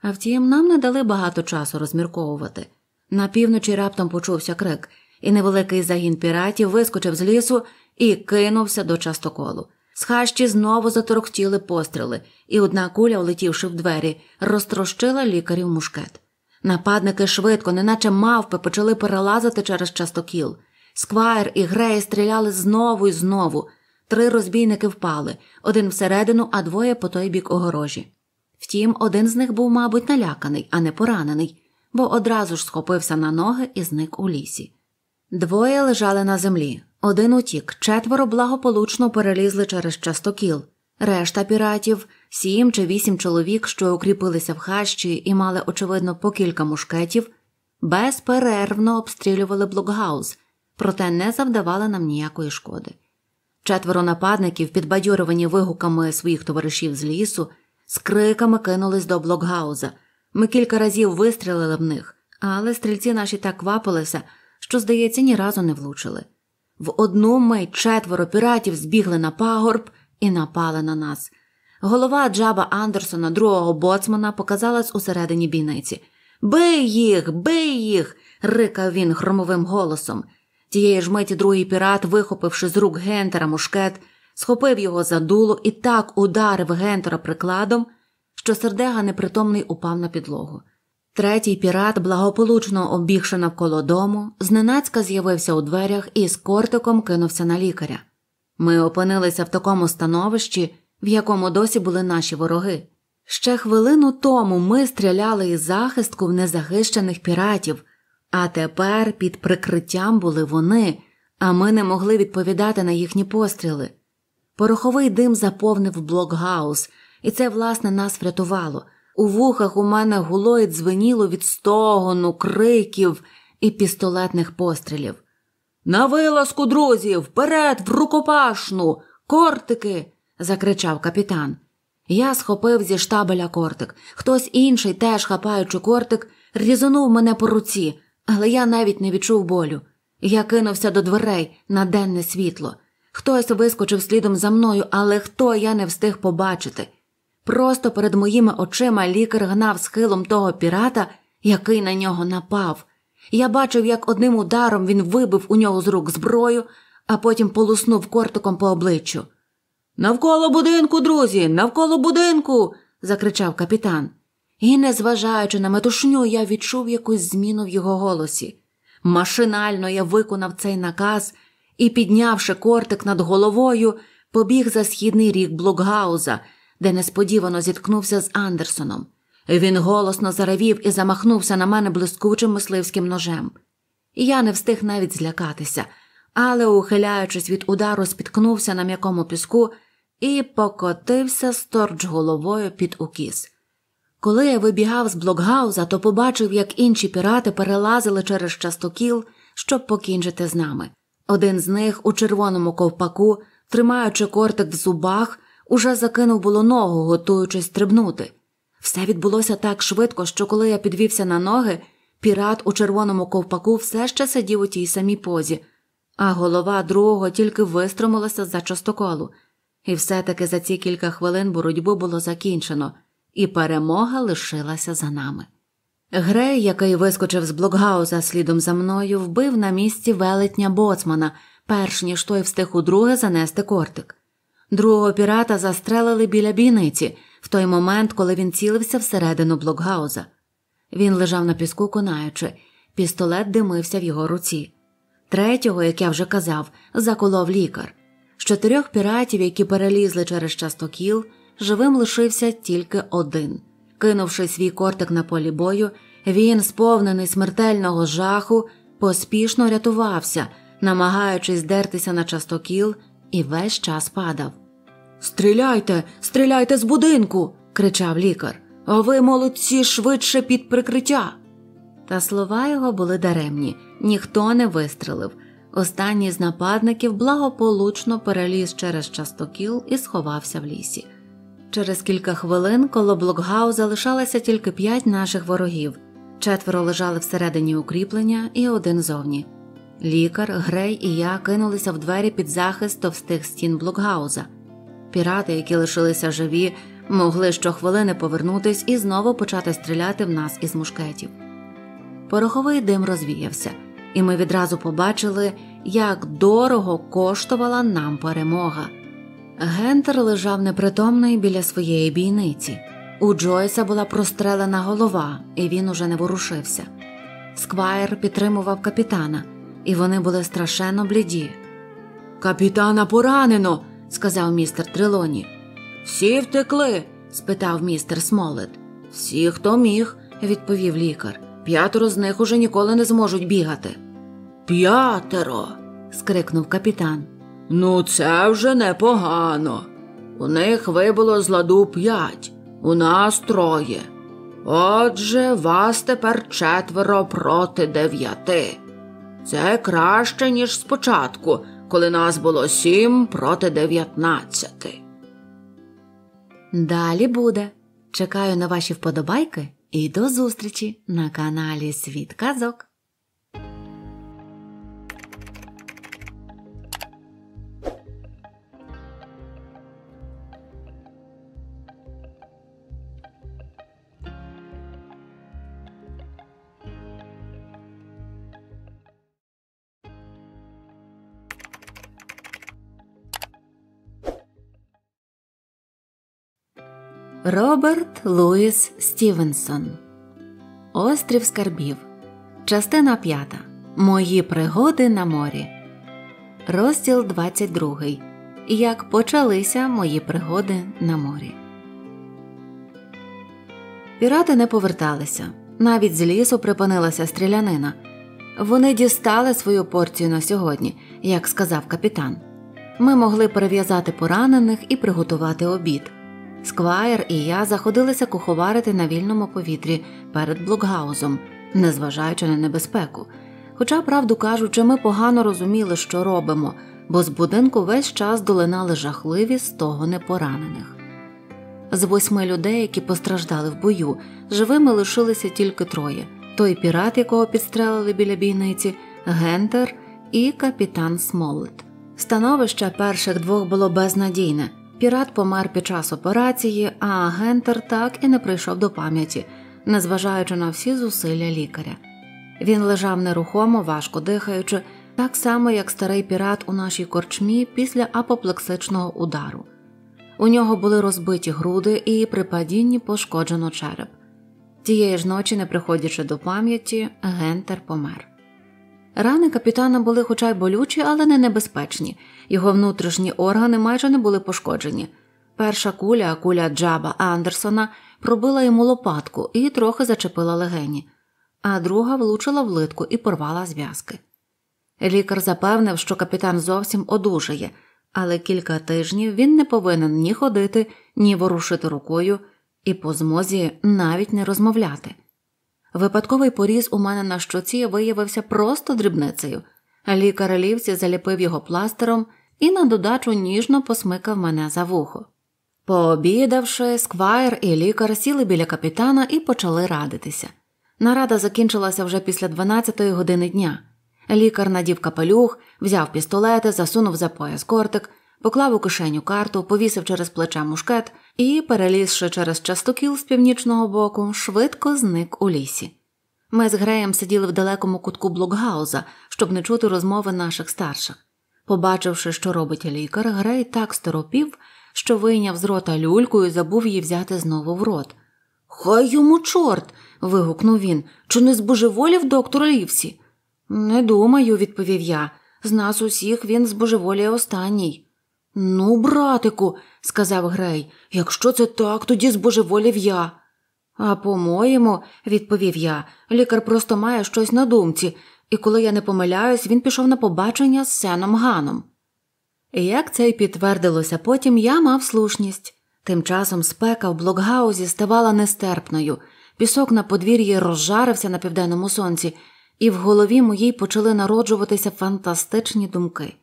B: А втім, нам не дали багато часу розмірковувати. На півночі раптом почувся крик, і невеликий загін піратів вискочив з лісу і кинувся до частоколу. З хащі знову заторохтіли постріли, і одна куля, влетівши в двері, розтрощила лікарів мушкет. Нападники швидко, неначе мавпи, почали перелазити через частокіл. Сквайр і Грей стріляли знову і знову. Три розбійники впали, один всередину, а двоє по той бік огорожі. Втім, один з них був, мабуть, наляканий, а не поранений, бо одразу ж схопився на ноги і зник у лісі. Двоє лежали на землі, один утік, четверо благополучно перелізли через частокіл, решта піратів, сім чи вісім чоловік, що укріпилися в хащі і мали, очевидно, по кілька мушкетів, безперервно обстрілювали Блокгауз, проте не завдавали нам ніякої шкоди. Четверо нападників, підбадьоровані вигуками своїх товаришів з лісу, з криками кинулись до блокгауза. Ми кілька разів вистрілили в них, але стрільці наші так квапилися що, здається, ні разу не влучили. В одну мить четверо піратів збігли на пагорб і напали на нас. Голова Джаба Андерсона, другого боцмана, показалась усередині бійниці. Бий їх, бий їх. рикав він громовим голосом. Тієї ж миті другий пірат, вихопивши з рук Гентера мушкет, схопив його за дуло і так ударив Гентера прикладом, що сердега непритомний упав на підлогу. Третій пірат, благополучно обігши навколо дому, зненацька з'явився у дверях і з кортиком кинувся на лікаря. Ми опинилися в такому становищі, в якому досі були наші вороги. Ще хвилину тому ми стріляли із захистку в незахищених піратів, а тепер під прикриттям були вони, а ми не могли відповідати на їхні постріли. Пороховий дим заповнив блокгаус, і це, власне, нас врятувало. У вухах у мене гуло і дзвеніло від стогону, криків і пістолетних пострілів. На вилазку, друзі, вперед, в рукопашну, кортики. закричав капітан. Я схопив зі штабеля кортик. Хтось інший, теж хапаючи кортик, різонув мене по руці, але я навіть не відчув болю. Я кинувся до дверей на денне світло. Хтось вискочив слідом за мною, але хто я не встиг побачити. Просто перед моїми очима лікар гнав схилом того пірата, який на нього напав. Я бачив, як одним ударом він вибив у нього з рук зброю, а потім полуснув кортиком по обличчю. Навколо будинку, друзі, навколо будинку. закричав капітан. І, незважаючи на метушню, я відчув якусь зміну в його голосі. Машинально я виконав цей наказ і, піднявши кортик над головою, побіг за східний рік Блокгауза – де несподівано зіткнувся з Андерсоном. Він голосно заревів і замахнувся на мене блискучим мисливським ножем. Я не встиг навіть злякатися, але, ухиляючись від удару, спіткнувся на м'якому піску і покотився сторч головою під укіс. Коли я вибігав з блокгауза, то побачив, як інші пірати перелазили через частокіл, щоб покінчити з нами. Один з них у червоному ковпаку, тримаючи кортик в зубах, Уже закинув було ногу, готуючись стрибнути. Все відбулося так швидко, що коли я підвівся на ноги, пірат у червоному ковпаку все ще сидів у тій самій позі, а голова другого тільки вистромилася за частоколу. І все-таки за ці кілька хвилин боротьбу було закінчено, і перемога лишилася за нами. Грей, який вискочив з блокгауза слідом за мною, вбив на місці велетня боцмана, перш ніж той встиг удруге занести кортик. Другого пірата застрелили біля бійниці в той момент, коли він цілився всередину блокгауза. Він лежав на піску, конаючи, пістолет димився в його руці. Третього, як я вже казав, заколов лікар. З чотирьох піратів, які перелізли через частокіл, живим лишився тільки один. Кинувши свій кортик на полі бою, він, сповнений смертельного жаху, поспішно рятувався, намагаючись дертися на частокіл, і весь час падав. Стріляйте, стріляйте з будинку, кричав лікар. А ви, молодці, швидше під прикриття. Та слова його були даремні, ніхто не вистрелив. Останній з нападників благополучно переліз через частокіл і сховався в лісі. Через кілька хвилин коло блокгауза лишалося тільки п'ять наших ворогів. Четверо лежали всередині укріплення і один зовні. Лікар, Грей і я кинулися в двері під захист товстих стін блокгауза. Пірати, які лишилися живі, могли щохвилини повернутись і знову почати стріляти в нас із мушкетів. Пороховий дим розвіявся, і ми відразу побачили, як дорого коштувала нам перемога. Гентер лежав непритомний біля своєї бійниці. У Джойса була прострелена голова, і він уже не ворушився. Сквайр підтримував капітана, і вони були страшенно бліді. Капітана поранено сказав містер Трилоні. Всі втекли? спитав містер Смолет. Всі, хто міг, відповів лікар. П'ятеро з них уже ніколи не зможуть бігати. П'ятеро. скрикнув капітан. Ну, це вже непогано. У них вибуло з ладу п'ять, у нас троє. Отже, вас тепер четверо проти дев'яти. Це краще, ніж спочатку, коли нас було сім проти дев'ятнадцяти. Далі буде. Чекаю на ваші вподобайки і до зустрічі на каналі Світ Казок. Роберт Луїс Стівенсон. Острів Скарбів. Частина 5. Мої пригоди на морі. Розділ 22. Як почалися мої пригоди на морі. Пірати не поверталися. Навіть з лісу припинилася стрілянина. Вони дістали свою порцію на сьогодні, як сказав капітан. Ми могли перев'язати поранених і приготувати обід. Сквайр і я заходилися куховарити на вільному повітрі перед блокгаузом, незважаючи на небезпеку. Хоча, правду кажучи, ми погано розуміли, що робимо, бо з будинку весь час долинали жахливі стогони поранених. З восьми людей, які постраждали в бою, живими лишилися тільки троє: той пірат, якого підстрелили біля бійниці, Гентер і капітан Смолет. Становище перших двох було безнадійне. Пірат помер під час операції, а Гентер так і не прийшов до пам'яті, незважаючи на всі зусилля лікаря. Він лежав нерухомо, важко дихаючи, так само як старий пірат у нашій корчмі після апоплексичного удару. У нього були розбиті груди і при падінні пошкоджено череп. Тієї ж ночі, не приходячи до пам'яті, Гентер помер. Рани капітана були, хоча й болючі, але не небезпечні. Його внутрішні органи майже не були пошкоджені. Перша куля, куля Джаба Андерсона, пробила йому лопатку і трохи зачепила легені, а друга влучила в литку і порвала зв'язки. Лікар запевнив, що капітан зовсім одужає, але кілька тижнів він не повинен ні ходити, ні ворушити рукою і по змозі навіть не розмовляти. Випадковий поріз у мене на щоці виявився просто дрібницею. Лікар лівці заліпив його пластиром і на додачу ніжно посмикав мене за вухо. Пообідавши, сквайр і лікар сіли біля капітана і почали радитися. Нарада закінчилася вже після 12-ї години дня. Лікар надів капелюх, взяв пістолети, засунув за пояс кортик, поклав у кишеню карту, повісив через плече мушкет і, перелізши через частокіл з північного боку, швидко зник у лісі. Ми з Греєм сиділи в далекому кутку блокгауза, щоб не чути розмови наших старших. Побачивши, що робить лікар, Грей так сторопів, що вийняв з рота люльку і забув її взяти знову в рот. Хай йому чорт. вигукнув він. Чи не збожеволів доктор Лівсі? Не думаю, відповів я. З нас усіх він збожеволіє останній. Ну, братику, сказав Грей, якщо це так, тоді збожеволів я. А по-моєму, відповів я, лікар просто має щось на думці і коли я не помиляюсь, він пішов на побачення з Сеном Ганом. І як це й підтвердилося потім, я мав слушність. Тим часом спека в блокгаузі ставала нестерпною, пісок на подвір'ї розжарився на південному сонці, і в голові моїй почали народжуватися фантастичні думки.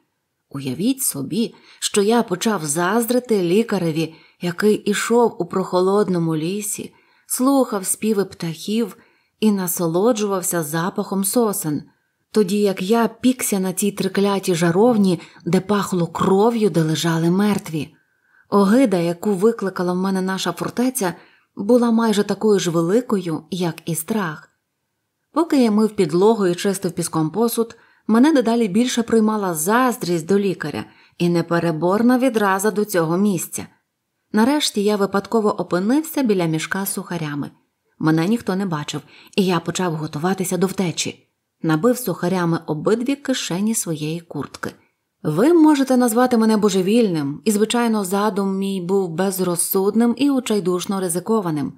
B: Уявіть собі, що я почав заздрити лікареві, який ішов у прохолодному лісі, слухав співи птахів і насолоджувався запахом сосен тоді як я пікся на цій триклятій жаровні, де пахло кров'ю, де лежали мертві. Огида, яку викликала в мене наша фортеця, була майже такою ж великою, як і страх. Поки я мив підлогу і чистив піском посуд, мене дедалі більше приймала заздрість до лікаря і непереборна відраза до цього місця. Нарешті я випадково опинився біля мішка з сухарями. Мене ніхто не бачив, і я почав готуватися до втечі набив сухарями обидві кишені своєї куртки. Ви можете назвати мене божевільним, і, звичайно, задум мій був безрозсудним і очайдушно ризикованим,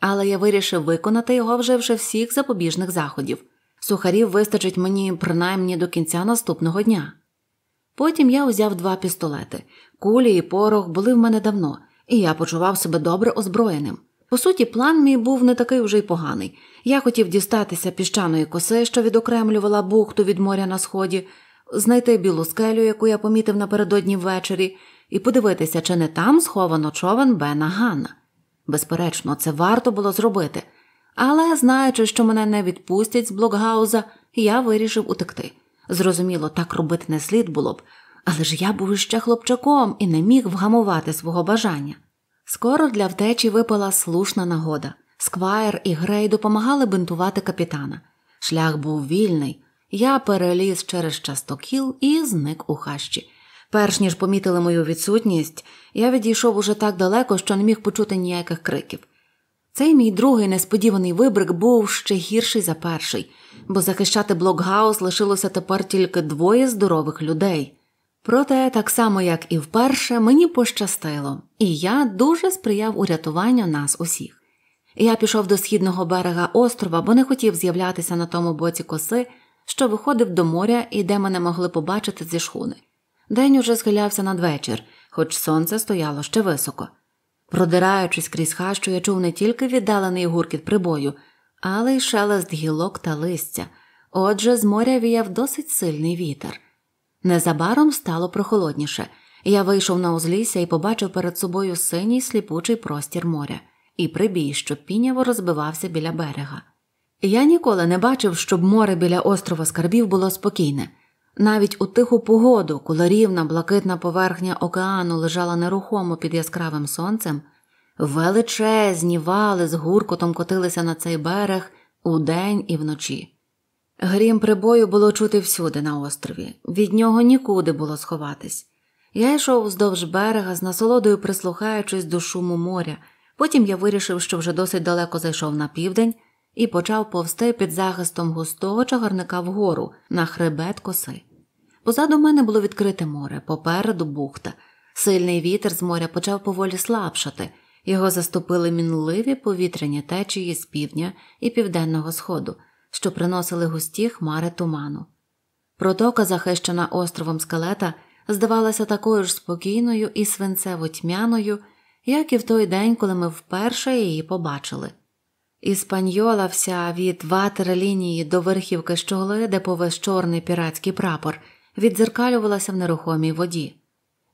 B: але я вирішив виконати його, вживши всіх запобіжних заходів. Сухарів вистачить мені принаймні до кінця наступного дня. Потім я узяв два пістолети. Кулі і порох були в мене давно, і я почував себе добре озброєним. По суті, план мій був не такий уже й поганий. Я хотів дістатися піщаної коси, що відокремлювала бухту від моря на сході, знайти білу скелю, яку я помітив напередодні ввечері, і подивитися, чи не там сховано човен Бена Ганна. Безперечно, це варто було зробити, але, знаючи, що мене не відпустять з блокгауза, я вирішив утекти. Зрозуміло, так робити не слід було б, але ж я був ще хлопчаком і не міг вгамувати свого бажання. Скоро для втечі випала слушна нагода. Сквайр і Грей допомагали бинтувати капітана. Шлях був вільний. Я переліз через частокіл і зник у хащі. Перш ніж помітили мою відсутність, я відійшов уже так далеко, що не міг почути ніяких криків. Цей мій другий несподіваний вибрик був ще гірший за перший, бо захищати блокгаус лишилося тепер тільки двоє здорових людей. Проте, так само як і вперше, мені пощастило, і я дуже сприяв урятуванню нас усіх. Я пішов до східного берега острова, бо не хотів з'являтися на тому боці коси, що виходив до моря і де мене могли побачити зі шхуни. День уже схилявся надвечір, хоч сонце стояло ще високо. Продираючись крізь хащу, я чув не тільки віддалений гуркіт прибою, але й шелест гілок та листя, отже, з моря віяв досить сильний вітер. Незабаром стало прохолодніше. Я вийшов на узлісся і побачив перед собою синій сліпучий простір моря і прибій, що піняво розбивався біля берега. Я ніколи не бачив, щоб море біля острова Скарбів було спокійне. Навіть у тиху погоду, коли рівна блакитна поверхня океану лежала нерухомо під яскравим сонцем, величезні вали з гуркотом котилися на цей берег удень і вночі. Грім прибою було чути всюди на острові, від нього нікуди було сховатись. Я йшов вздовж берега з насолодою прислухаючись до шуму моря. Потім я вирішив, що вже досить далеко зайшов на південь і почав повсти під захистом густого чагарника вгору на хребет коси. Позаду мене було відкрите море, попереду бухта. Сильний вітер з моря почав поволі слабшати, його заступили мінливі повітряні течії з півдня і південного сходу що приносили густі хмари туману. Протока, захищена островом скелета, здавалася такою ж спокійною і свинцево тьмяною, як і в той день, коли ми вперше її побачили. Іспаньола вся від ватерлінії до верхівки щогли, де повез чорний піратський прапор, віддзеркалювалася в нерухомій воді.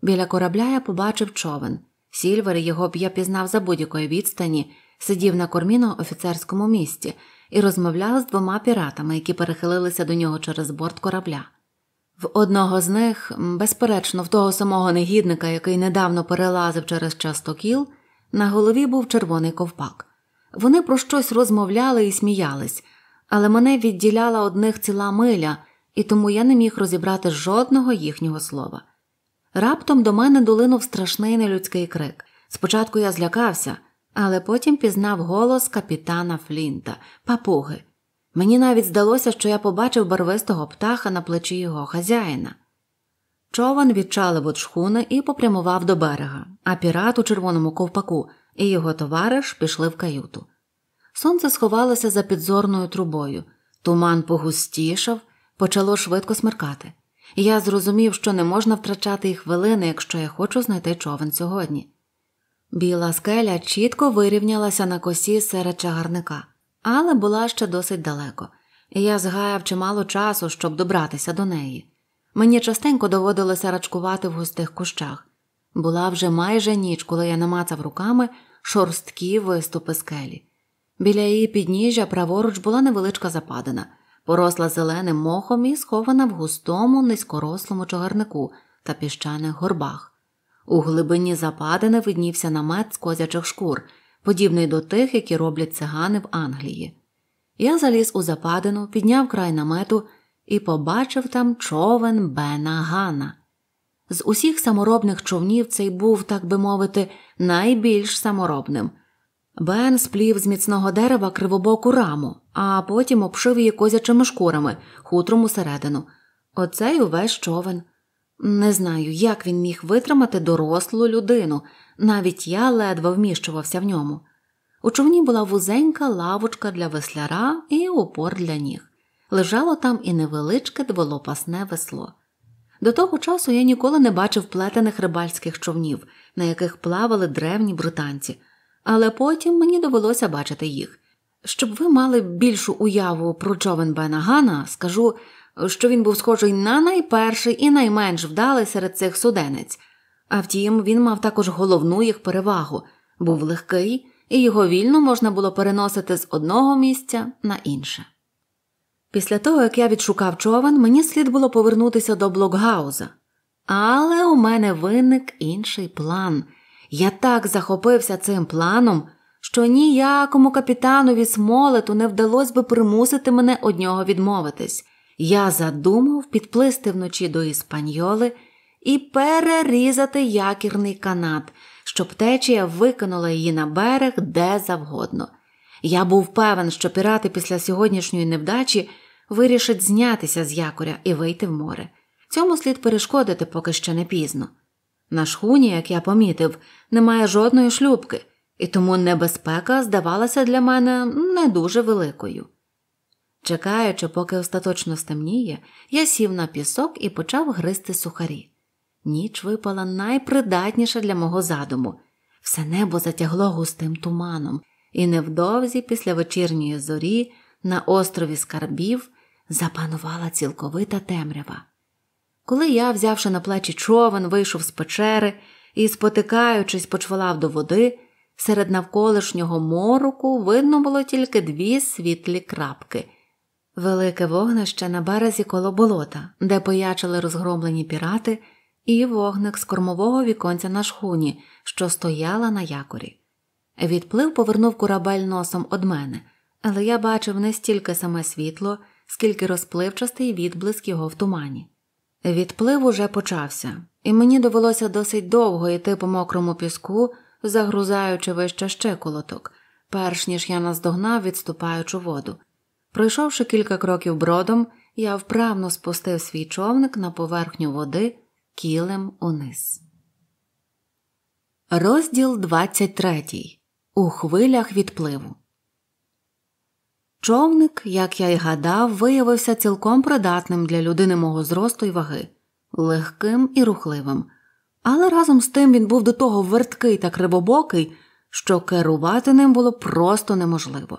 B: Біля корабля я побачив човен. Сільвер його б я пізнав за будь-якої відстані, сидів на корміно офіцерському місці, і розмовляв з двома піратами, які перехилилися до нього через борт корабля. В одного з них, безперечно, в того самого негідника, який недавно перелазив через частокіл, на голові був червоний ковпак. Вони про щось розмовляли і сміялись, але мене відділяла одних ціла миля, і тому я не міг розібрати жодного їхнього слова. Раптом до мене долинув страшний нелюдський крик. Спочатку я злякався, але потім пізнав голос капітана Флінта, папуги. Мені навіть здалося, що я побачив барвистого птаха на плечі його хазяїна. Човен відчалив від шхуни і попрямував до берега, а пірат у червоному ковпаку і його товариш пішли в каюту. Сонце сховалося за підзорною трубою, туман погустішав, почало швидко смеркати. Я зрозумів, що не можна втрачати і хвилини, якщо я хочу знайти човен сьогодні. Біла скеля чітко вирівнялася на косі серед чагарника, але була ще досить далеко, і я згаяв чимало часу, щоб добратися до неї. Мені частенько доводилося рачкувати в густих кущах. Була вже майже ніч, коли я намацав руками шорсткі виступи скелі. Біля її підніжжя праворуч була невеличка западина, поросла зеленим мохом і схована в густому, низькорослому чагарнику та піщаних горбах. У глибині западини виднівся намет з козячих шкур, подібний до тих, які роблять цигани в Англії. Я заліз у западину, підняв край намету і побачив там човен Бена Гана. З усіх саморобних човнів цей був, так би мовити, найбільш саморобним. Бен сплів з міцного дерева кривобоку раму, а потім обшив її козячими шкурами, хутром усередину. Оцей увесь човен. Не знаю, як він міг витримати дорослу людину, навіть я ледве вміщувався в ньому. У човні була вузенька лавочка для весляра і упор для ніг. Лежало там і невеличке дволопасне весло. До того часу я ніколи не бачив плетених рибальських човнів, на яких плавали древні британці, але потім мені довелося бачити їх. Щоб ви мали більшу уяву про човен Бена Гана, скажу, що він був схожий на найперший і найменш вдалий серед цих суденець, а втім, він мав також головну їх перевагу був легкий, і його вільно можна було переносити з одного місця на інше. Після того, як я відшукав човен, мені слід було повернутися до блокгауза. Але у мене виник інший план. Я так захопився цим планом, що ніякому капітанові смолету не вдалося би примусити мене од нього відмовитись я задумав підплисти вночі до іспаньоли і перерізати якірний канат, щоб течія викинула її на берег де завгодно. Я був певен, що пірати після сьогоднішньої невдачі вирішать знятися з якоря і вийти в море. Цьому слід перешкодити, поки ще не пізно. На шхуні, як я помітив, немає жодної шлюпки, і тому небезпека здавалася для мене не дуже великою. Чекаючи, поки остаточно стемніє, я сів на пісок і почав гризти сухарі. Ніч випала найпридатніша для мого задуму. Все небо затягло густим туманом, і невдовзі, після вечірньої зорі, на острові скарбів запанувала цілковита темрява. Коли я, взявши на плечі човен, вийшов з печери і, спотикаючись, почвалав до води, серед навколишнього мороку видно було тільки дві світлі крапки велике вогнище на березі коло болота, де пиячили розгромлені пірати, і вогник з кормового віконця на шхуні, що стояла на якорі. Відплив повернув корабель носом од мене, але я бачив не стільки саме світло, скільки розпливчастий відблиск його в тумані. Відплив уже почався, і мені довелося досить довго йти по мокрому піску, загрузаючи вище щиколоток, перш ніж я наздогнав відступаючу воду. Пройшовши кілька кроків бродом, я вправно спустив свій човник на поверхню води кілем униз. Розділ 23. У хвилях відпливу. Човник, як я й гадав, виявився цілком придатним для людини мого зросту і ваги, легким і рухливим. Але разом з тим він був до того верткий та кривобокий, що керувати ним було просто неможливо.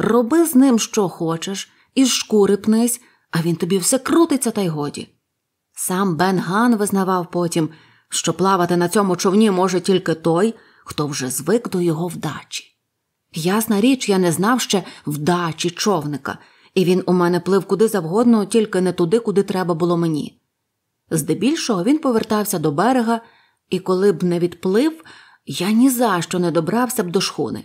B: Роби з ним що хочеш, і шкури пнись, а він тобі все крутиться, та й годі. Сам Бен Ган визнавав потім, що плавати на цьому човні може тільки той, хто вже звик до його вдачі. Ясна річ, я не знав ще вдачі човника, і він у мене плив куди завгодно, тільки не туди, куди треба було мені. Здебільшого він повертався до берега, і коли б не відплив, я ні за що не добрався б до шхуни.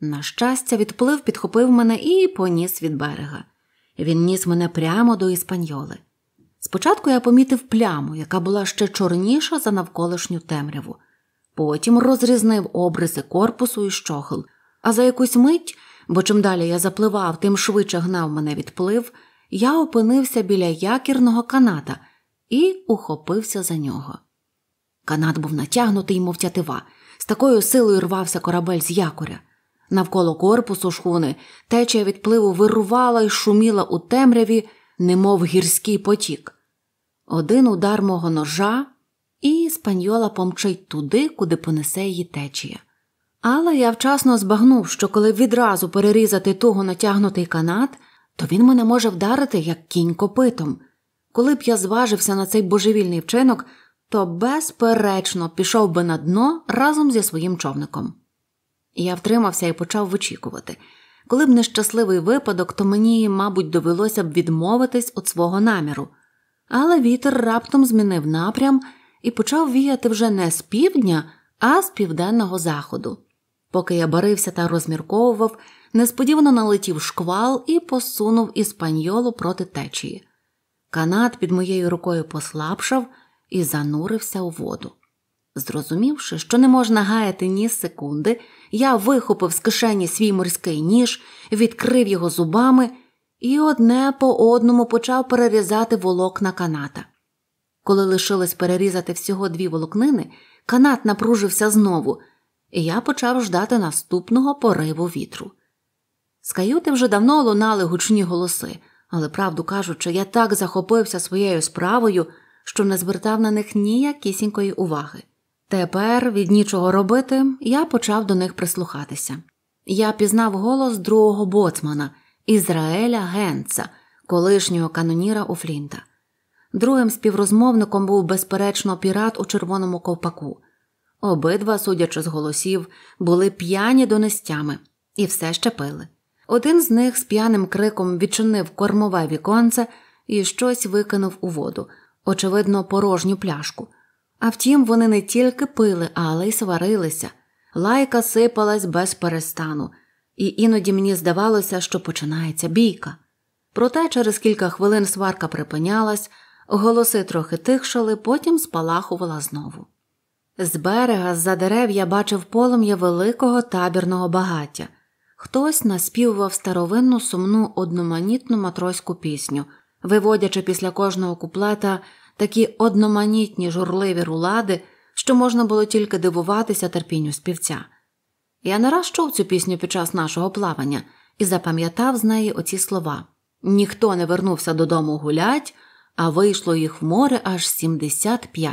B: На щастя, відплив підхопив мене і поніс від берега. Він ніс мене прямо до іспаньоли. Спочатку я помітив пляму, яка була ще чорніша за навколишню темряву, потім розрізнив обриси корпусу і щохл, а за якусь мить, бо чим далі я запливав, тим швидше гнав мене відплив, я опинився біля якірного каната і ухопився за нього. Канат був натягнутий, мов тятива, з такою силою рвався корабель з якоря. Навколо корпусу шхуни течія відпливу вирувала і шуміла у темряві, немов гірський потік. Один удар мого ножа, і спаньола помчить туди, куди понесе її течія. Але я вчасно збагнув, що коли відразу перерізати туго натягнутий канат, то він мене може вдарити, як кінь копитом. Коли б я зважився на цей божевільний вчинок, то безперечно пішов би на дно разом зі своїм човником. Я втримався і почав вичікувати. Коли б не щасливий випадок, то мені, мабуть, довелося б відмовитись від свого наміру. Але вітер раптом змінив напрям і почав віяти вже не з півдня, а з південного заходу. Поки я барився та розмірковував, несподівано налетів шквал і посунув іспаньолу проти течії. Канат під моєю рукою послабшав і занурився у воду. Зрозумівши, що не можна гаяти ні секунди, я вихопив з кишені свій морський ніж, відкрив його зубами і одне по одному почав перерізати волокна каната. Коли лишилось перерізати всього дві волокнини, канат напружився знову, і я почав ждати наступного пориву вітру. З каюти вже давно лунали гучні голоси, але, правду кажучи, я так захопився своєю справою, що не звертав на них ніякісінької уваги. Тепер від нічого робити я почав до них прислухатися. Я пізнав голос другого боцмана Ізраеля Генца, колишнього каноніра у Флінта. Другим співрозмовником був, безперечно, пірат у червоному ковпаку. Обидва, судячи з голосів, були п'яні донестями і все ще пили. Один з них з п'яним криком відчинив кормове віконце і щось викинув у воду, очевидно, порожню пляшку. А втім, вони не тільки пили, але й сварилися. Лайка сипалась без перестану, і іноді мені здавалося, що починається бійка. Проте через кілька хвилин сварка припинялась, голоси трохи тихшали, потім спалахувала знову. З берега, з за дерев, я бачив полум'я великого табірного багаття. Хтось наспівував старовинну сумну одноманітну матроську пісню, виводячи після кожного куплета такі одноманітні журливі рулади, що можна було тільки дивуватися терпінню співця. Я не раз чув цю пісню під час нашого плавання і запам'ятав з неї оці слова ніхто не вернувся додому гулять, а вийшло їх в море аж 75».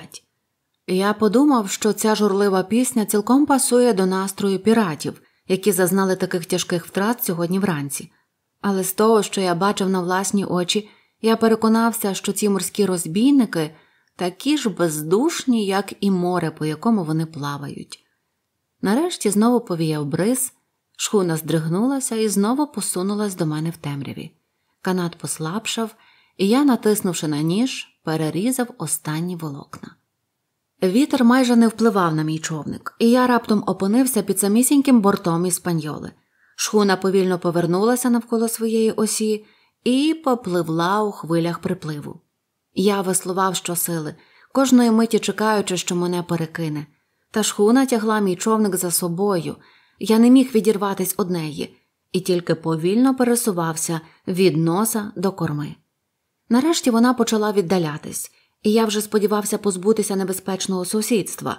B: Я подумав, що ця журлива пісня цілком пасує до настрою піратів, які зазнали таких тяжких втрат сьогодні вранці. Але з того, що я бачив на власні очі, я переконався, що ці морські розбійники такі ж бездушні, як і море, по якому вони плавають. Нарешті знову повіяв бриз, шхуна здригнулася і знову посунулась до мене в темряві. Канат послабшав, і я, натиснувши на ніж, перерізав останні волокна. Вітер майже не впливав на мій човник, і я раптом опинився під самісіньким бортом іспаньоли. Шхуна повільно повернулася навколо своєї осі і попливла у хвилях припливу. Я веслував щосили, кожної миті чекаючи, що мене перекине. Та шхуна тягла мій човник за собою, я не міг відірватися од неї і тільки повільно пересувався від носа до корми. Нарешті вона почала віддалятись, і я вже сподівався позбутися небезпечного сусідства,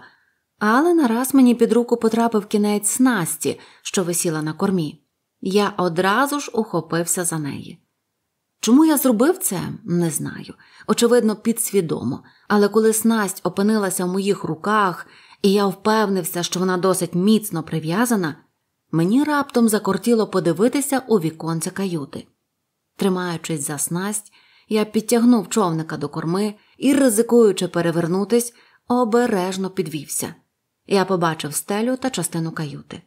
B: але нараз мені під руку потрапив кінець снасті, що висіла на кормі. Я одразу ж ухопився за неї. Чому я зробив це, не знаю. Очевидно, підсвідомо. Але коли снасть опинилася в моїх руках, і я впевнився, що вона досить міцно прив'язана, мені раптом закортіло подивитися у віконце каюти. Тримаючись за снасть, я підтягнув човника до корми і, ризикуючи перевернутись, обережно підвівся. Я побачив стелю та частину каюти.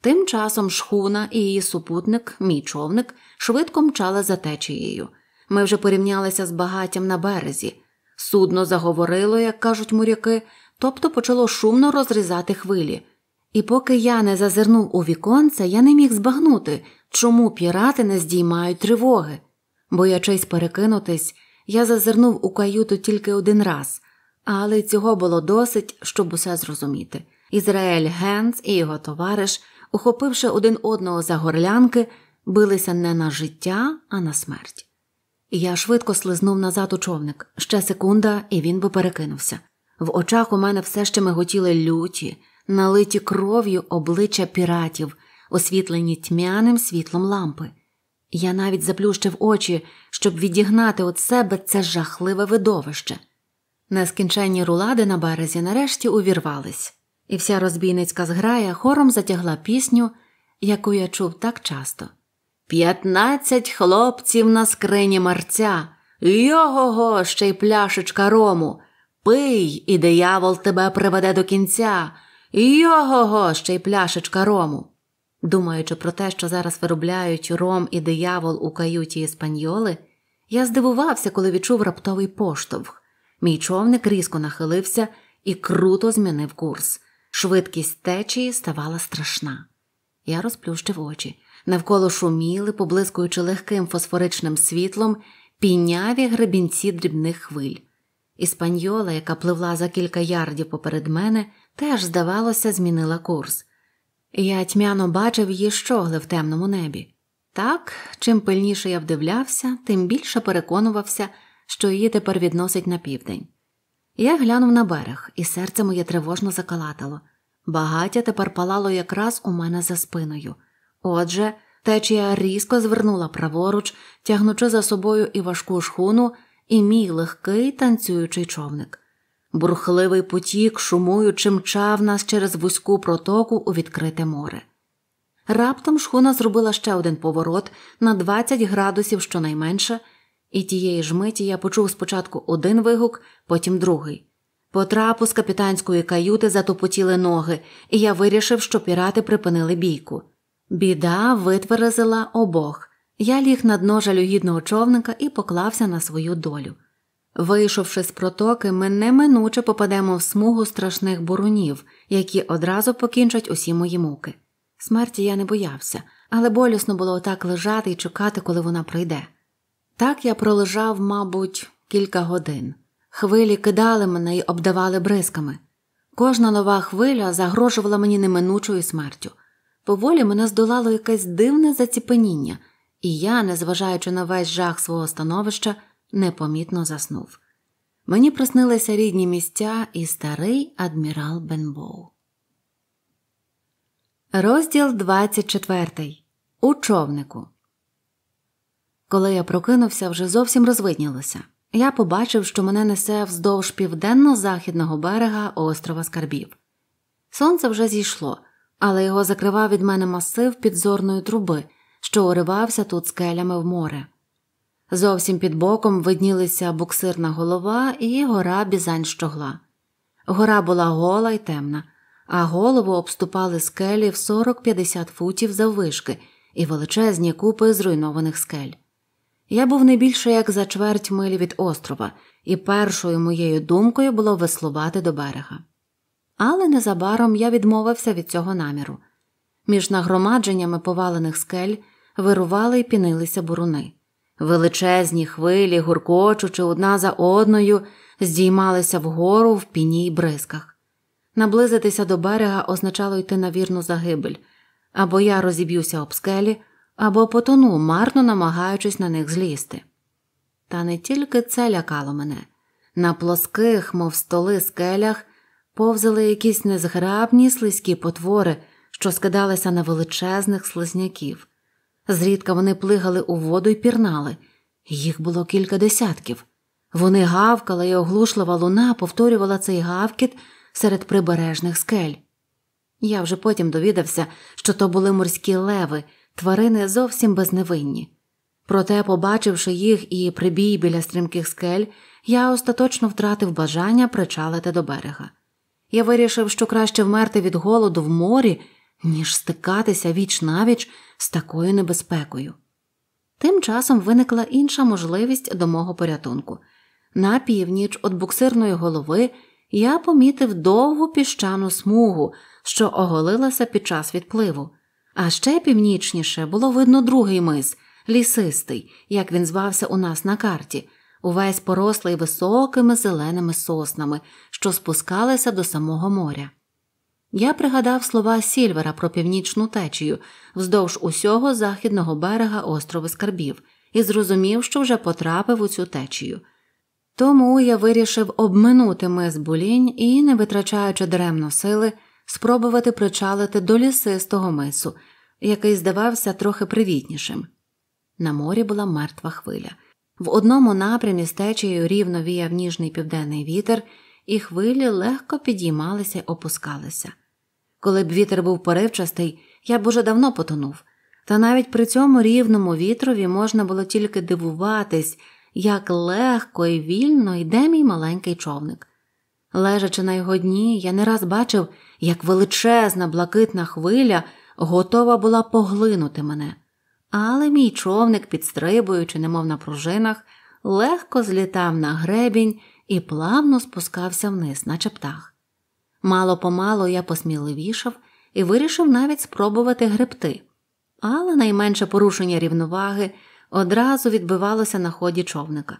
B: Тим часом шхуна і її супутник, мій човник, швидко мчали за течією. Ми вже порівнялися з багатям на березі. Судно заговорило, як кажуть моряки, тобто почало шумно розрізати хвилі. І поки я не зазирнув у віконце, я не міг збагнути, чому пірати не здіймають тривоги. Боячись перекинутись, я зазирнув у каюту тільки один раз, але цього було досить, щоб усе зрозуміти. Ізраїль Генц і його товариш ухопивши один одного за горлянки, билися не на життя, а на смерть. Я швидко слизнув назад у човник, ще секунда, і він би перекинувся. В очах у мене все ще миготіли люті, налиті кров'ю обличчя піратів, освітлені тьмяним світлом лампи. Я навіть заплющив очі, щоб відігнати від себе це жахливе видовище. Нескінченні рулади на березі нарешті увірвались і вся розбійницька зграя хором затягла пісню, яку я чув так часто. П'ятнадцять хлопців на скрині марця, його го ще й пляшечка рому, пий, і диявол тебе приведе до кінця, його го ще й пляшечка рому. Думаючи про те, що зараз виробляють ром і диявол у каюті іспаньоли, я здивувався, коли відчув раптовий поштовх. Мій човник різко нахилився і круто змінив курс. Швидкість течії ставала страшна. Я розплющив очі. Навколо шуміли, поблискуючи легким фосфоричним світлом, піняві гребінці дрібних хвиль. Іспаньола, яка пливла за кілька ярдів поперед мене, теж, здавалося, змінила курс. Я тьмяно бачив її щогли в темному небі. Так, чим пильніше я вдивлявся, тим більше переконувався, що її тепер відносить на південь. Я глянув на берег, і серце моє тривожно закалатало. Багаття тепер палало якраз у мене за спиною. Отже, течія різко звернула праворуч, тягнучи за собою і важку шхуну, і мій легкий танцюючий човник. Бурхливий потік, шумуючи, мчав нас через вузьку протоку у відкрите море. Раптом шхуна зробила ще один поворот на 20 градусів щонайменше і тієї ж миті я почув спочатку один вигук, потім другий. По трапу з капітанської каюти затопотіли ноги, і я вирішив, що пірати припинили бійку. Біда витверезила обох. Я ліг на дно жалюгідного човника і поклався на свою долю. Вийшовши з протоки, ми неминуче попадемо в смугу страшних бурунів, які одразу покінчать усі мої муки. Смерті я не боявся, але болісно було отак лежати і чекати, коли вона прийде. Так я пролежав, мабуть, кілька годин. Хвилі кидали мене і обдавали бризками. Кожна нова хвиля загрожувала мені неминучою смертю. Поволі мене здолало якесь дивне заціпеніння, і я, незважаючи на весь жах свого становища, непомітно заснув. Мені приснилися рідні місця і старий адмірал Бенбоу. Розділ 24. У човнику. Коли я прокинувся, вже зовсім розвиднілося. Я побачив, що мене несе вздовж південно-західного берега острова Скарбів. Сонце вже зійшло, але його закривав від мене масив підзорної труби, що уривався тут скелями в море. Зовсім під боком виднілися буксирна голова і гора бізань щогла. Гора була гола й темна, а голову обступали скелі в 40-50 футів заввишки і величезні купи зруйнованих скель. Я був не більше як за чверть милі від острова, і першою моєю думкою було веслувати до берега. Але незабаром я відмовився від цього наміру. Між нагромадженнями повалених скель вирували й пінилися буруни. Величезні хвилі, гуркочучи одна за одною, здіймалися вгору в піні й бризках. Наблизитися до берега означало йти на вірну загибель або я розіб'юся об скелі або потону, марно намагаючись на них злізти. Та не тільки це лякало мене на плоских, мов столи скелях, повзали якісь незграбні слизькі потвори, що скидалися на величезних слизняків. Зрідка вони плигали у воду і пірнали, їх було кілька десятків. Вони гавкали, і оглушлива луна повторювала цей гавкіт серед прибережних скель. Я вже потім довідався, що то були морські леви, Тварини зовсім безневинні. Проте, побачивши їх і прибій біля стрімких скель, я остаточно втратив бажання причалити до берега. Я вирішив, що краще вмерти від голоду в морі, ніж стикатися віч навіч з такою небезпекою. Тим часом виникла інша можливість до мого порятунку. На північ від буксирної голови я помітив довгу піщану смугу, що оголилася під час відпливу. А ще північніше було видно другий мис, лісистий, як він звався у нас на карті, увесь порослий високими зеленими соснами, що спускалися до самого моря. Я пригадав слова Сільвера про північну течію вздовж усього західного берега острову Скарбів і зрозумів, що вже потрапив у цю течію. Тому я вирішив обминути мис булінь і, не витрачаючи даремно сили, спробувати причалити до лісистого мису, який здавався трохи привітнішим. На морі була мертва хвиля. В одному напрямі з течією рівно віяв ніжний південний вітер, і хвилі легко підіймалися й опускалися. Коли б вітер був поривчастий, я б уже давно потонув, та навіть при цьому рівному вітрові можна було тільки дивуватись, як легко і вільно йде мій маленький човник. Лежачи на його дні, я не раз бачив, як величезна блакитна хвиля готова була поглинути мене, але мій човник, підстрибуючи, немов на пружинах, легко злітав на гребінь і плавно спускався вниз на чептах. Мало помалу я посміливішав і вирішив навіть спробувати гребти, але найменше порушення рівноваги одразу відбивалося на ході човника.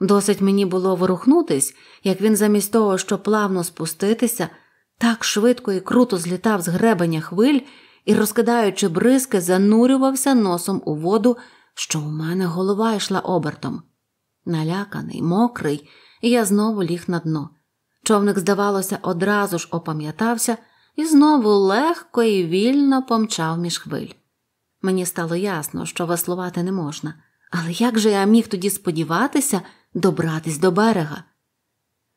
B: Досить мені було ворухнутись, як він замість того, щоб плавно спуститися, так швидко і круто злітав з гребеня хвиль і, розкидаючи бризки, занурювався носом у воду, що у мене голова йшла обертом. Наляканий, мокрий, я знову ліг на дно. Човник, здавалося, одразу ж опам'ятався і знову легко і вільно помчав між хвиль. Мені стало ясно, що веслувати не можна, але як же я міг тоді сподіватися добратись до берега?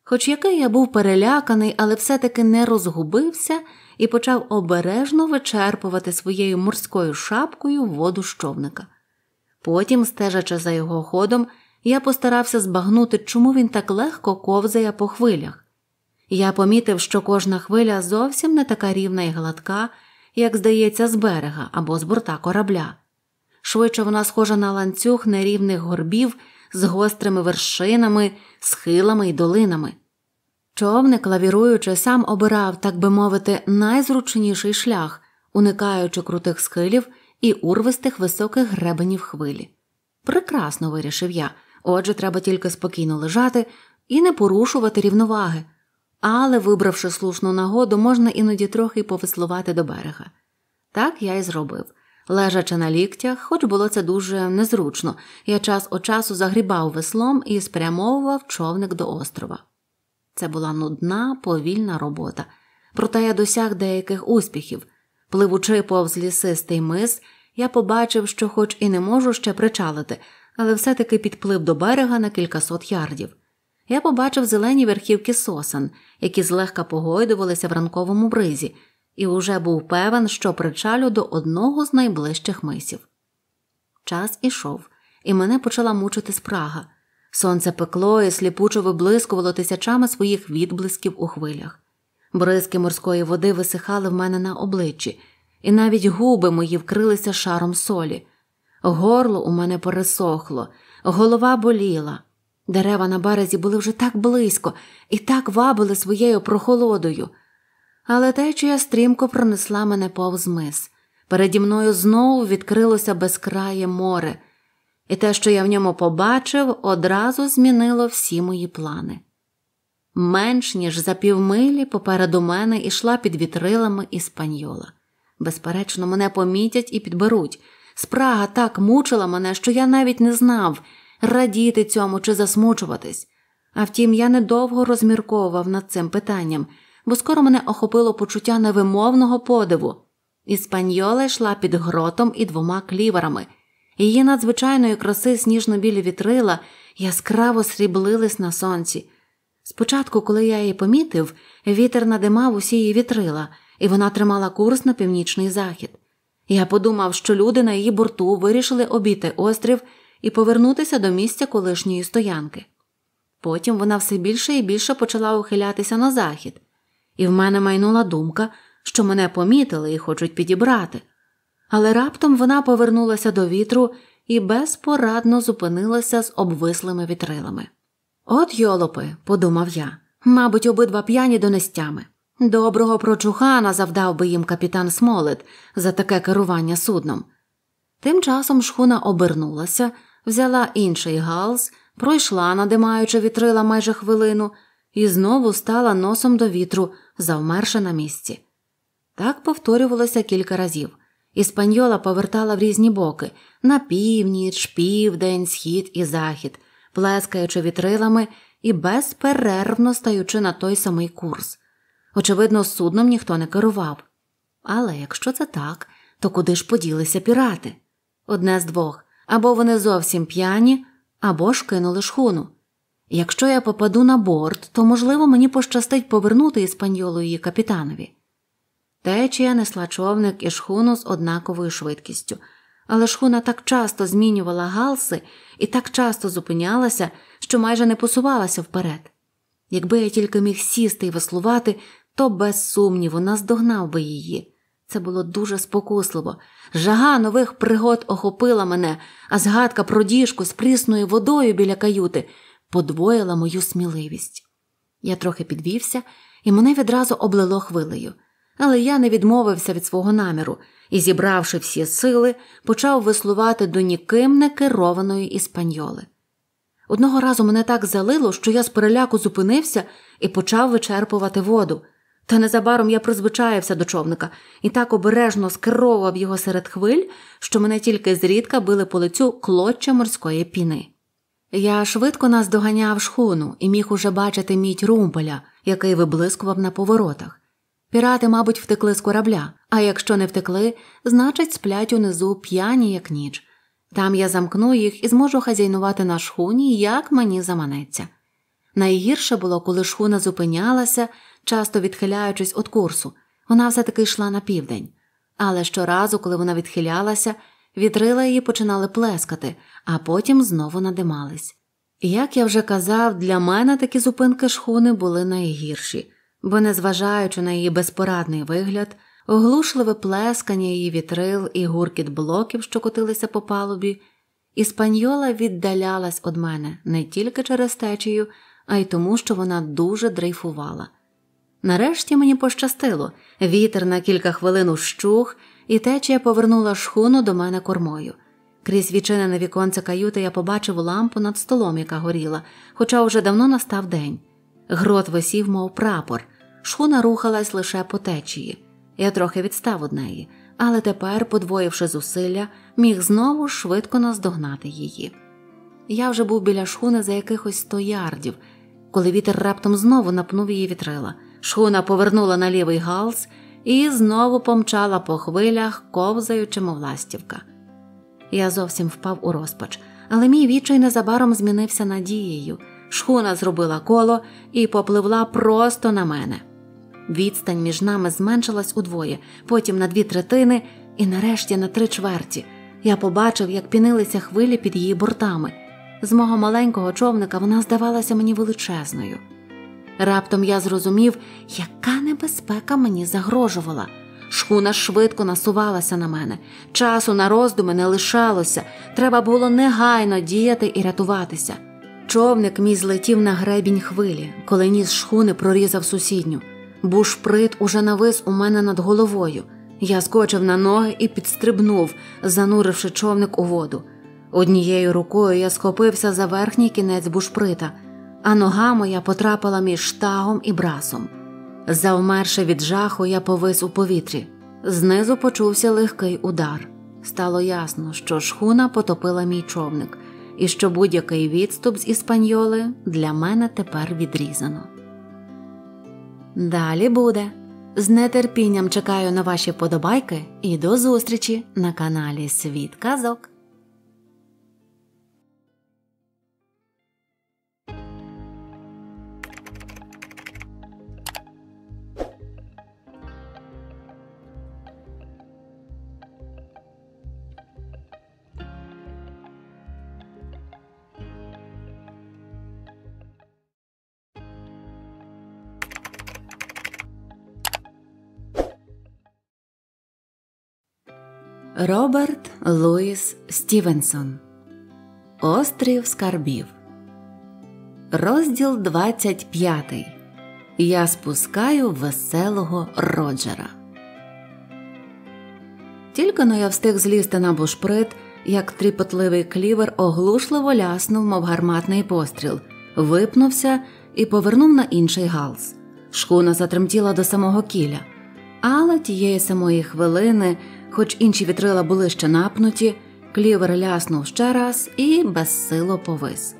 B: Хоч який я був переляканий, але все-таки не розгубився і почав обережно вичерпувати своєю морською шапкою воду з човника. Потім, стежачи за його ходом, я постарався збагнути, чому він так легко ковзає по хвилях. Я помітив, що кожна хвиля зовсім не така рівна і гладка, як здається, з берега або з борта корабля. Швидше вона схожа на ланцюг нерівних горбів з гострими вершинами, схилами й долинами. Човник, лавіруючи, сам обирав, так би мовити, найзручніший шлях, уникаючи крутих схилів і урвистих високих гребенів хвилі. Прекрасно вирішив я, отже, треба тільки спокійно лежати і не порушувати рівноваги, але, вибравши слушну нагоду, можна іноді трохи повеслувати до берега. Так я і зробив. Лежачи на ліктях, хоч було це дуже незручно, я час од часу загрібав веслом і спрямовував човник до острова. Це була нудна, повільна робота, проте я досяг деяких успіхів. Пливучи повз лісистий мис, я побачив, що, хоч і не можу ще причалити, але все-таки підплив до берега на кількасот ярдів. Я побачив зелені верхівки сосен, які злегка погойдувалися в ранковому бризі і уже був певен, що причалю до одного з найближчих мисів. Час ішов, і мене почала мучити спрага. Сонце пекло і сліпучо виблискувало тисячами своїх відблисків у хвилях. Бризки морської води висихали в мене на обличчі, і навіть губи мої вкрилися шаром солі. Горло у мене пересохло, голова боліла. Дерева на березі були вже так близько і так вабили своєю прохолодою але течія стрімко пронесла мене повз мис. Переді мною знову відкрилося безкрає море, і те, що я в ньому побачив, одразу змінило всі мої плани. Менш ніж за півмилі попереду мене ішла під вітрилами іспаньола. Безперечно, мене помітять і підберуть. Спрага так мучила мене, що я навіть не знав, радіти цьому чи засмучуватись. А втім, я недовго розмірковував над цим питанням бо скоро мене охопило почуття невимовного подиву. Іспаньола йшла під гротом і двома кліверами. Її надзвичайної краси сніжно-білі вітрила яскраво сріблились на сонці. Спочатку, коли я її помітив, вітер надимав усі її вітрила, і вона тримала курс на північний захід. Я подумав, що люди на її борту вирішили обійти острів і повернутися до місця колишньої стоянки. Потім вона все більше і більше почала ухилятися на захід, і в мене майнула думка, що мене помітили і хочуть підібрати. Але раптом вона повернулася до вітру і безпорадно зупинилася з обвислими вітрилами. От, йолопи, подумав я, мабуть, обидва п'яні донестями. Доброго прочухана завдав би їм капітан Смолет за таке керування судном. Тим часом шхуна обернулася, взяла інший галс, пройшла, надимаючи вітрила майже хвилину, і знову стала носом до вітру, завмерши на місці. Так повторювалося кілька разів. Іспаньола повертала в різні боки на північ, південь, схід і захід, плескаючи вітрилами і безперервно стаючи на той самий курс. Очевидно, судном ніхто не керував. Але якщо це так, то куди ж поділися пірати? Одне з двох або вони зовсім п'яні, або ж кинули шхуну. Якщо я попаду на борт, то, можливо, мені пощастить повернути іспаньолу її капітанові. Течія несла човник і шхуну з однаковою швидкістю, але шхуна так часто змінювала галси і так часто зупинялася, що майже не посувалася вперед. Якби я тільки міг сісти і веслувати, то без сумніву наздогнав би її. Це було дуже спокусливо. Жага нових пригод охопила мене, а згадка про діжку з прісною водою біля каюти подвоїла мою сміливість. Я трохи підвівся, і мене відразу облило хвилею, але я не відмовився від свого наміру і, зібравши всі сили, почав веслувати до ніким не керованої іспаньоли. Одного разу мене так залило, що я з переляку зупинився і почав вичерпувати воду. Та незабаром я призвичаєвся до човника і так обережно скеровував його серед хвиль, що мене тільки зрідка били по лицю клоччя морської піни. Я швидко наздоганяв шхуну і міг уже бачити мідь румпеля, який виблискував на поворотах. Пірати, мабуть, втекли з корабля, а якщо не втекли, значить сплять унизу п'яні, як ніч. Там я замкну їх і зможу хазяйнувати на шхуні, як мені заманеться. Найгірше було, коли шхуна зупинялася, часто відхиляючись від курсу, вона все таки йшла на південь. Але щоразу, коли вона відхилялася, вітрила її починали плескати, а потім знову надимались. Як я вже казав, для мене такі зупинки шхуни були найгірші, бо, незважаючи на її безпорадний вигляд, оглушливе плескання її вітрил і гуркіт блоків, що котилися по палубі, іспаньола віддалялась від мене не тільки через течію, а й тому, що вона дуже дрейфувала. Нарешті мені пощастило, вітер на кілька хвилин ущух, і течія повернула шхуну до мене кормою. Крізь відчинене віконце каюти я побачив лампу над столом, яка горіла, хоча вже давно настав день. Грот висів, мов прапор, шхуна рухалась лише по течії. Я трохи відстав од неї, але тепер, подвоївши зусилля, міг знову швидко наздогнати її. Я вже був біля шхуни за якихось сто ярдів, коли вітер раптом знову напнув її вітрила. Шхуна повернула на лівий галс і знову помчала по хвилях, ковзаючи, мовластівка. Я зовсім впав у розпач, але мій відчай незабаром змінився надією. Шхуна зробила коло і попливла просто на мене. Відстань між нами зменшилась удвоє, потім на дві третини і нарешті на три чверті. Я побачив, як пінилися хвилі під її бортами. З мого маленького човника вона здавалася мені величезною. Раптом я зрозумів, яка небезпека мені загрожувала. Шхуна швидко насувалася на мене. Часу на роздуми не лишалося. Треба було негайно діяти і рятуватися. Човник мій злетів на гребінь хвилі, коли ніс шхуни прорізав сусідню. Бушприт уже навис у мене над головою. Я скочив на ноги і підстрибнув, зануривши човник у воду. Однією рукою я схопився за верхній кінець бушприта а нога моя потрапила між штагом і брасом. Завмерши від жаху, я повис у повітрі. Знизу почувся легкий удар. Стало ясно, що шхуна потопила мій човник, і що будь-який відступ з іспаньоли для мене тепер відрізано. Далі буде. З нетерпінням чекаю на ваші подобайки і до зустрічі на каналі Світ Казок. Роберт Луїс Стівенсон Острів Скарбів. Розділ 25. Я спускаю веселого Роджера. Тільки но я встиг злізти на бушприт, як тріпотливий клівер оглушливо ляснув, мов гарматний постріл, випнувся і повернув на інший галс. Шхуна затремтіла до самого кіля. Але тієї самої хвилини Хоч інші вітрила були ще напнуті, клівер ляснув ще раз і безсило повис.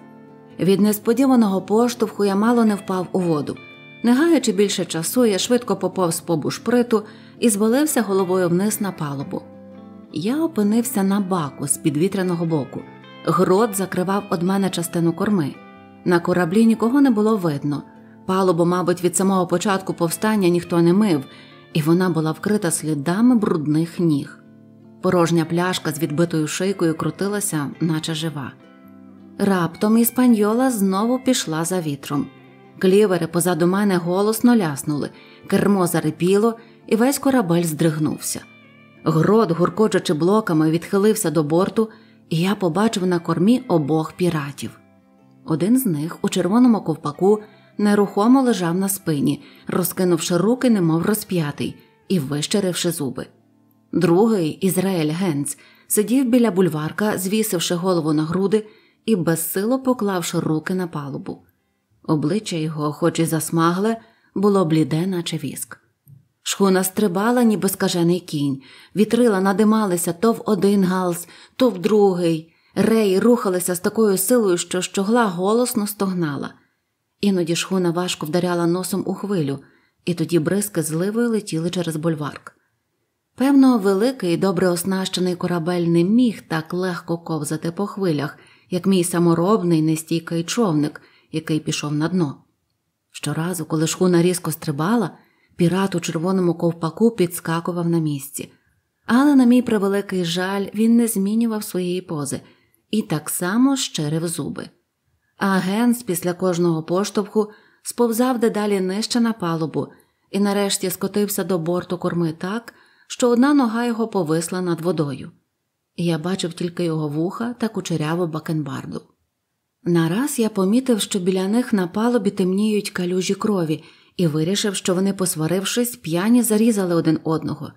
B: Від несподіваного поштовху я мало не впав у воду. Не гаючи більше часу, я швидко поповз по бушприту і звалився головою вниз на палубу. Я опинився на баку з підвітряного боку. Грот закривав од мене частину корми. На кораблі нікого не було видно. Палубу, мабуть, від самого початку повстання ніхто не мив, і вона була вкрита слідами брудних ніг. Порожня пляшка з відбитою шийкою крутилася, наче жива. Раптом іспаньола знову пішла за вітром. Клівери позаду мене голосно ляснули, кермо зарипіло, і весь корабель здригнувся. Грот, гуркочучи блоками, відхилився до борту, і я побачив на кормі обох піратів. Один з них у червоному ковпаку нерухомо лежав на спині, розкинувши руки, немов розп'ятий, і вищеривши зуби. Другий Ізраїль Генц сидів біля бульварка, звісивши голову на груди і безсило поклавши руки на палубу. Обличчя його, хоч і засмагле, було бліде, наче віск. Шхуна стрибала, ніби скажений кінь, вітрила надималися то в один галс, то в другий. Реї рухалися з такою силою, що щогла голосно стогнала. Іноді шхуна важко вдаряла носом у хвилю, і тоді бризки зливою летіли через бульварк. Певно, великий і добре оснащений корабель не міг так легко ковзати по хвилях, як мій саморобний нестійкий човник, який пішов на дно. Щоразу, коли шхуна різко стрибала, пірат у червоному ковпаку підскакував на місці, але, на мій превеликий жаль, він не змінював своєї пози і так само щирив зуби а Генс після кожного поштовху сповзав дедалі нижче на палубу і нарешті скотився до борту корми так, що одна нога його повисла над водою. І я бачив тільки його вуха та кучеряву бакенбарду. Нараз я помітив, що біля них на палубі темніють калюжі крові, і вирішив, що вони, посварившись, п'яні зарізали один одного.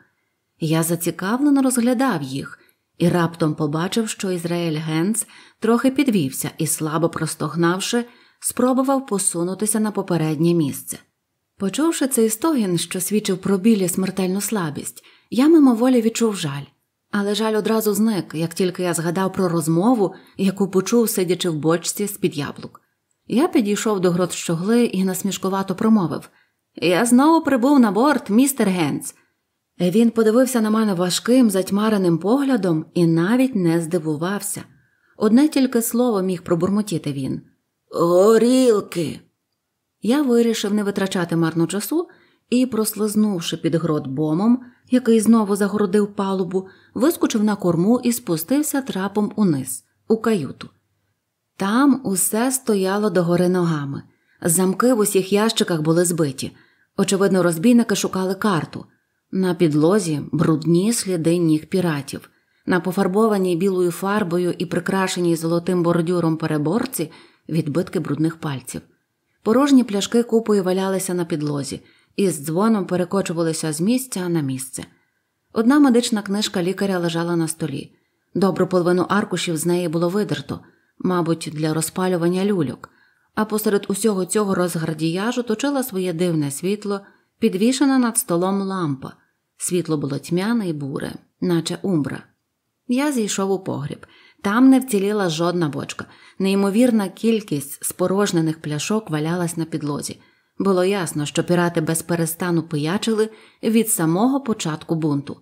B: Я зацікавлено розглядав їх і раптом побачив, що Ізраїль Генц трохи підвівся і, слабо простогнавши, спробував посунутися на попереднє місце. Почувши цей стогін, що свідчив про біль смертельну слабість, я мимоволі відчув жаль, але жаль одразу зник, як тільки я згадав про розмову, яку почув, сидячи в бочці з під яблук. Я підійшов до грот щогли і насмішкувато промовив Я знову прибув на борт, містер Генц. Він подивився на мене важким, затьмареним поглядом і навіть не здивувався. Одне тільки слово міг пробурмотіти він. Горілки. Я вирішив не витрачати марно часу і, прослизнувши під грот бомом, який знову загородив палубу, вискочив на корму і спустився трапом униз, у каюту. Там усе стояло догори ногами. Замки в усіх ящиках були збиті. Очевидно, розбійники шукали карту. На підлозі брудні сліди ніг піратів. На пофарбованій білою фарбою і прикрашеній золотим бордюром переборці відбитки брудних пальців. Порожні пляшки купою валялися на підлозі і з дзвоном перекочувалися з місця на місце. Одна медична книжка лікаря лежала на столі. Добру половину аркушів з неї було видерто, мабуть, для розпалювання люльок, а посеред усього цього розгардіяжу точила своє дивне світло, підвішена над столом лампа. Світло було тьмяне і буре, наче умбра. Я зійшов у погріб. Там не вціліла жодна бочка. Неймовірна кількість спорожнених пляшок валялась на підлозі. Було ясно, що пірати безперестану пиячили від самого початку бунту.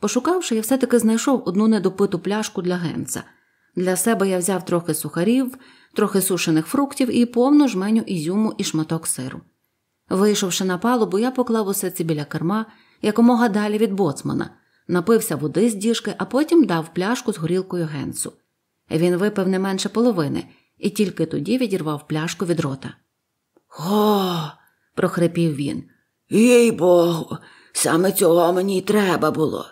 B: Пошукавши, я все таки знайшов одну недопиту пляшку для генца. Для себе я взяв трохи сухарів, трохи сушених фруктів і повну жменю ізюму і шматок сиру. Вийшовши на палубу, я поклав усе це біля керма якомога далі від боцмана напився води з діжки, а потім дав пляшку з горілкою генсу. Він випив не менше половини і тільки тоді відірвав пляшку від рота. О. прохрипів він. Їй богу, саме цього мені й треба було.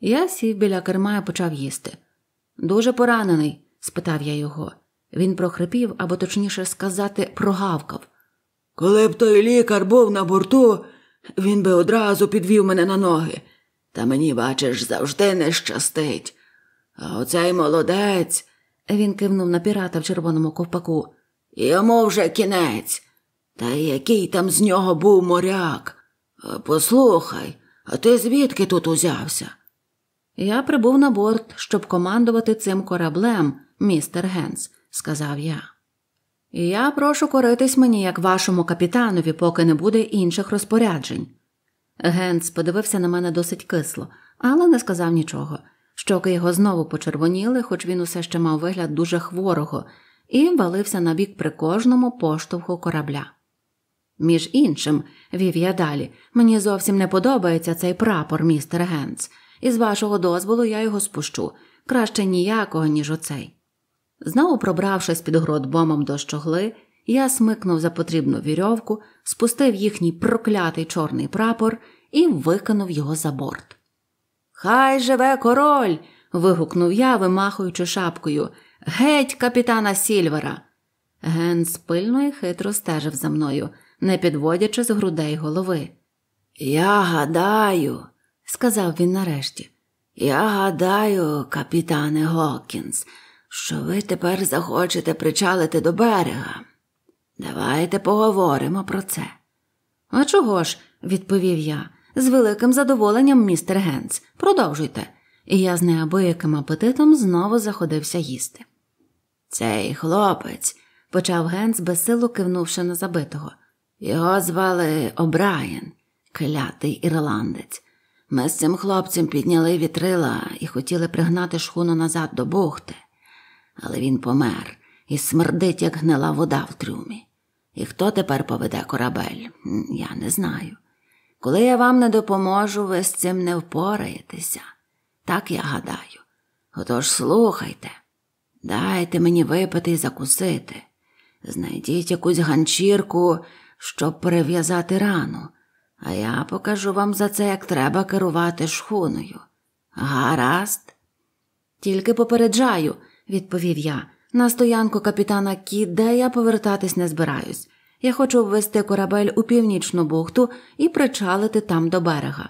B: Я сів біля керма і почав їсти. Дуже поранений? спитав я його. Він прохрипів, або точніше сказати, прогавкав. Коли б той лікар був на борту, він би одразу підвів мене на ноги. Та мені, бачиш, завжди не щастить. А оцей молодець. Він кивнув на пірата в червоному ковпаку. Йому вже кінець. Та який там з нього був моряк? Послухай, а ти звідки тут узявся? Я прибув на борт, щоб командувати цим кораблем, містер Генс, сказав я. І я прошу коритись мені, як вашому капітанові, поки не буде інших розпоряджень. Генц подивився на мене досить кисло, але не сказав нічого. Щоки його знову почервоніли, хоч він усе ще мав вигляд дуже хворого, і валився на бік при кожному поштовху корабля. Між іншим, вів я далі, мені зовсім не подобається цей прапор, містер Генц, і з вашого дозволу я його спущу краще ніякого, ніж оцей. Знову пробравшись під грот бомом до щогли, я смикнув за потрібну вірьовку, спустив їхній проклятий чорний прапор і викинув його за борт. Хай живе король. вигукнув я, вимахуючи шапкою. Геть капітана Сільвера. Генс пильно і хитро стежив за мною, не підводячи з грудей голови. Я гадаю, сказав він нарешті, я гадаю, капітане Гокінс, що ви тепер захочете причалити до берега. Давайте поговоримо про це. А чого ж, відповів я, з великим задоволенням, містер Генц, продовжуйте, і я з неабияким апетитом знову заходився їсти. Цей хлопець, почав Генц, безсилу кивнувши на забитого. Його звали Обраєн, клятий ірландець. Ми з цим хлопцем підняли вітрила і хотіли пригнати шхуну назад до бухти, але він помер і смердить, як гнила вода в трюмі. І хто тепер поведе корабель? Я не знаю. Коли я вам не допоможу, ви з цим не впораєтеся. Так я гадаю. Отож слухайте, дайте мені випити і закусити. Знайдіть якусь ганчірку, щоб перев'язати рану, а я покажу вам за це, як треба керувати шхуною. Гаразд. Тільки попереджаю, відповів я. На стоянку капітана кіда я повертатись не збираюсь. Я хочу ввести корабель у північну бухту і причалити там до берега.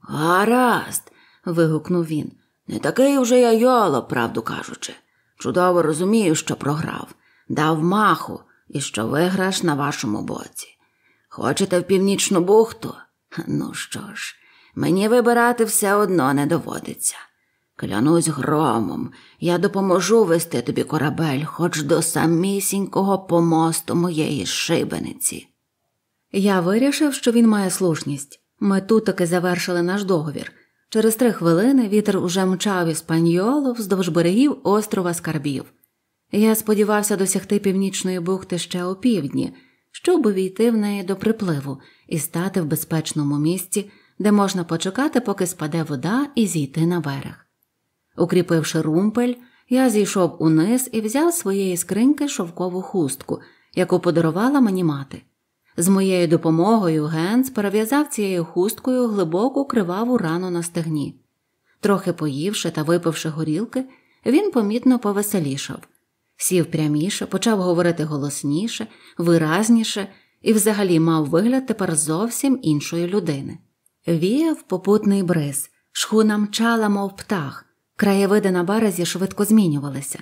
B: Гаразд. вигукнув він. Не такий уже я йоло, правду кажучи. Чудово розумію, що програв, дав маху і що виграш на вашому боці. Хочете в північну бухту? Ну що ж, мені вибирати все одно не доводиться. Клянусь громом, я допоможу вести тобі корабель хоч до самісінького помосту моєї шибениці. Я вирішив, що він має слушність. Ми тут таки завершили наш договір. Через три хвилини вітер уже мчав із паньйолу вздовж берегів острова Скарбів. Я сподівався досягти північної бухти ще у півдні, щоб увійти в неї до припливу і стати в безпечному місці, де можна почекати, поки спаде вода і зійти на берег. Укріпивши румпель, я зійшов униз і взяв своєї скриньки шовкову хустку, яку подарувала мені мати. З моєю допомогою Генц перев'язав цією хусткою глибоку криваву рану на стегні. Трохи поївши та випивши горілки, він помітно повеселішав, сів пряміше, почав говорити голосніше, виразніше і взагалі мав вигляд тепер зовсім іншої людини. Віяв попутний бриз, шхуна мчала, мов птах. Краєвиди на березі швидко змінювалися.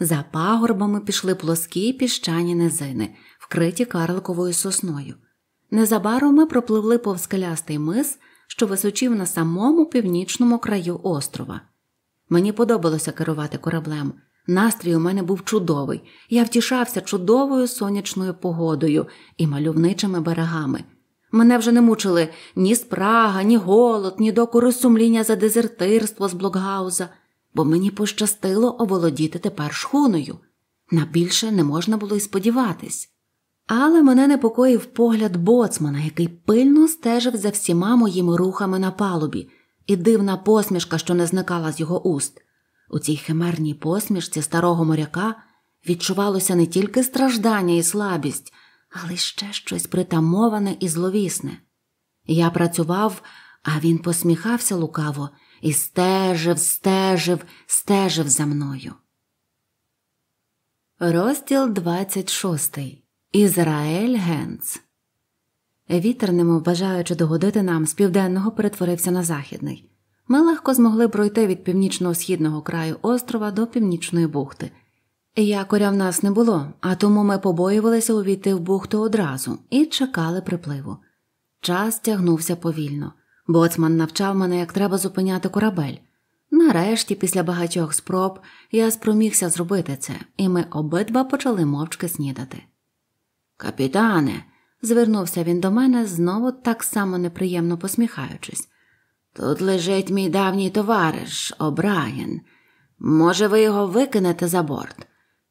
B: За пагорбами пішли плоскі піщані низини, вкриті карликовою сосною. Незабаром ми пропливли повз мис, що височів на самому північному краю острова. Мені подобалося керувати кораблем. Настрій у мене був чудовий. Я втішався чудовою сонячною погодою і мальовничими берегами. Мене вже не мучили ні спрага, ні голод, ні докори сумління за дезертирство з блокгауза, бо мені пощастило оволодіти тепер шхуною. На більше не можна було й сподіватись. Але мене непокоїв погляд боцмана, який пильно стежив за всіма моїми рухами на палубі, і дивна посмішка, що не зникала з його уст. У цій химерній посмішці старого моряка відчувалося не тільки страждання і слабість але ще щось притамоване і зловісне. Я працював, а він посміхався лукаво і стежив, стежив, стежив за мною. Розділ 26. Ізраїль Генц. Вітер, немов бажаючи догодити нам, з південного перетворився на західний. Ми легко змогли пройти від північно-східного краю острова до північної бухти. Якоря в нас не було, а тому ми побоювалися увійти в бухту одразу і чекали припливу. Час тягнувся повільно. Боцман навчав мене, як треба зупиняти корабель. Нарешті, після багатьох спроб, я спромігся зробити це, і ми обидва почали мовчки снідати. Капітане, звернувся він до мене, знову так само неприємно посміхаючись. Тут лежить мій давній товариш Обраєн. Може, ви його викинете за борт?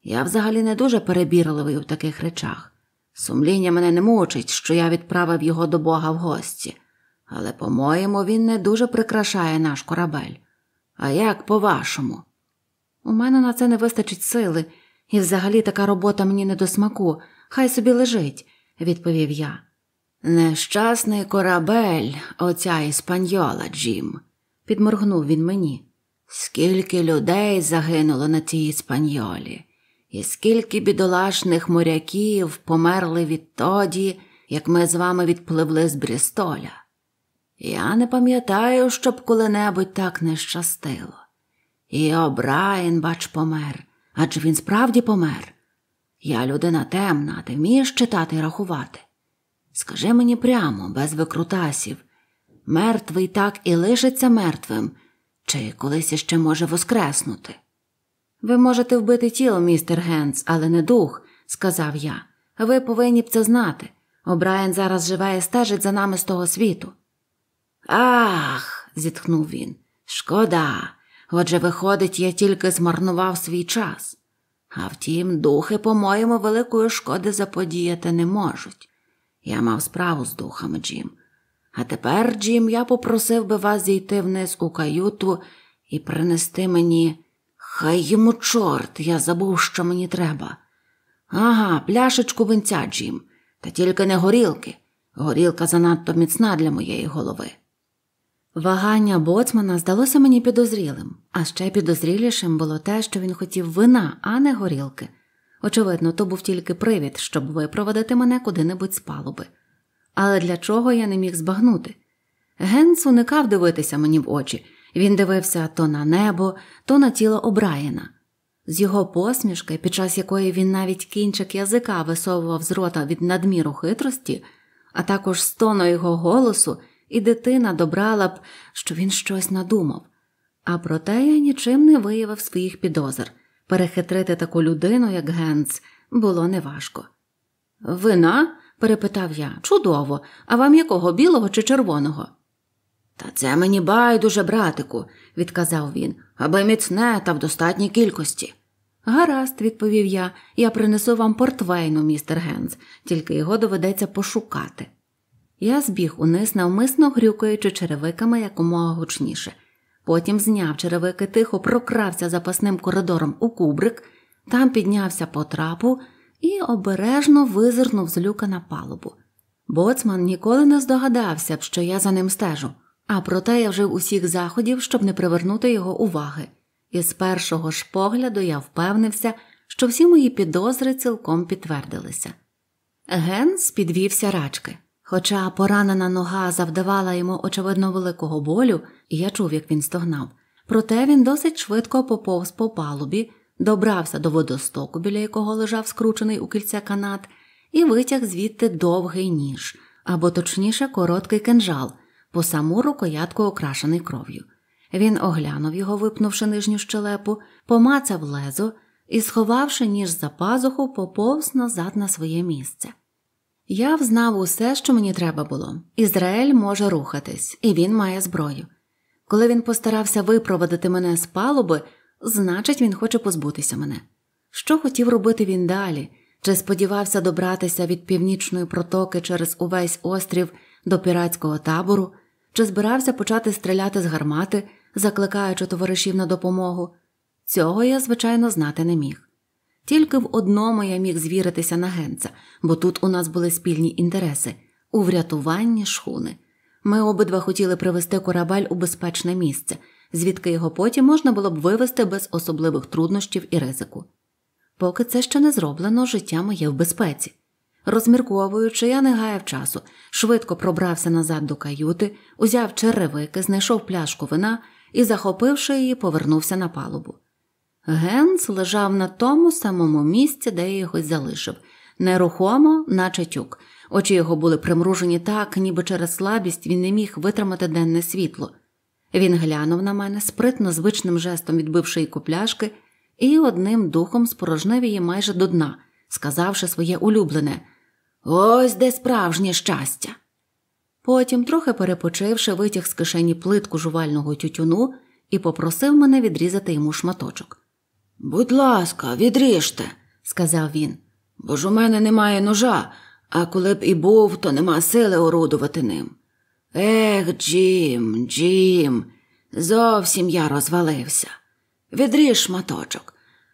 B: Я взагалі не дуже перебірливий у таких речах. Сумління мене не мучить, що я відправив його до Бога в гості, але, по-моєму, він не дуже прикрашає наш корабель. А як по-вашому? У мене на це не вистачить сили, і взагалі така робота мені не до смаку, хай собі лежить, відповів я. Нещасний корабель, оця іспаньола, Джим, підморгнув він мені. Скільки людей загинуло на цій іспаньолі? І скільки бідолашних моряків померли відтоді, як ми з вами відпливли з Брістоля. Я не пам'ятаю, щоб коли-небудь так не щастило. І Обраєн, бач, помер, адже він справді помер. Я людина темна, ти вмієш читати і рахувати. Скажи мені прямо, без викрутасів мертвий так і лишиться мертвим, чи колись іще може воскреснути. Ви можете вбити тіло, містер Генц, але не дух, сказав я. Ви повинні б це знати. Обраєн зараз живе і стежить за нами з того світу. Ах. зітхнув він. Шкода. Отже, виходить, я тільки змарнував свій час. А втім, духи, по-моєму, великої шкоди заподіяти не можуть. Я мав справу з духами, Джим. А тепер, Джим, я попросив би вас зійти вниз у каюту і принести мені Хай йому чорт, я забув, що мені треба. Ага, пляшечку винця, Джим, та тільки не горілки. Горілка занадто міцна для моєї голови. Вагання боцмана здалося мені підозрілим, а ще підозрілішим було те, що він хотів вина, а не горілки. Очевидно, то був тільки привід, щоб випроводити мене куди-небудь з палуби. Але для чого я не міг збагнути? Генц уникав дивитися мені в очі. Він дивився то на небо, то на тіло Обраєна. З його посмішки, під час якої він навіть кінчик язика висовував з рота від надміру хитрості, а також з тону його голосу, і дитина добрала б, що він щось надумав. А проте я нічим не виявив своїх підозр перехитрити таку людину, як Генц, було неважко. Вина? перепитав я, чудово, а вам якого білого чи червоного? Та це мені байдуже, братику, відказав він, аби міцне та в достатній кількості. Гаразд, відповів я, я принесу вам портвейну, містер Генс, тільки його доведеться пошукати. Я збіг униз, навмисно грюкаючи черевиками якомога гучніше. Потім зняв черевики тихо, прокрався запасним коридором у кубрик, там піднявся по трапу і обережно визирнув з люка на палубу. Боцман ніколи не здогадався б, що я за ним стежу. А проте я вжив усіх заходів, щоб не привернути його уваги, і з першого ж погляду я впевнився, що всі мої підозри цілком підтвердилися. Генс підвівся рачки. Хоча поранена нога завдавала йому очевидно великого болю, і я чув, як він стогнав, проте він досить швидко поповз по палубі, добрався до водостоку, біля якого лежав скручений у кільця канат, і витяг звідти довгий ніж, або точніше короткий кинжал по саму рукоятку окрашений кров'ю. Він оглянув його, випнувши нижню щелепу, помацав лезо і, сховавши ніж за пазуху, поповз назад на своє місце. Я взнав усе, що мені треба було. Ізраїль може рухатись, і він має зброю. Коли він постарався випроводити мене з палуби, значить, він хоче позбутися мене. Що хотів робити він далі? Чи сподівався добратися від північної протоки через увесь острів до піратського табору? що збирався почати стріляти з гармати, закликаючи товаришів на допомогу. Цього я, звичайно, знати не міг. Тільки в одному я міг звіритися на генца, бо тут у нас були спільні інтереси у врятуванні шхуни. Ми обидва хотіли привезти корабель у безпечне місце, звідки його потім можна було б вивезти без особливих труднощів і ризику. Поки це ще не зроблено, життя моє в безпеці. Розмірковуючи, я не гаяв часу, швидко пробрався назад до каюти, узяв черевики, знайшов пляшку вина і, захопивши її, повернувся на палубу. Генц лежав на тому самому місці, де я його залишив, нерухомо, наче тюк. Очі його були примружені так, ніби через слабість він не міг витримати денне світло. Він глянув на мене спритно, звичним жестом відбивши її пляшки, і одним духом спорожнив її майже до дна, сказавши своє улюблене. Ось де справжнє щастя. Потім, трохи перепочивши, витяг з кишені плитку жувального тютюну і попросив мене відрізати йому шматочок. Будь ласка, відріжте, сказав він, бо ж у мене немає ножа, а коли б і був, то нема сили орудувати ним. Ех, Джим, Джим, зовсім я розвалився. Відріж шматочок.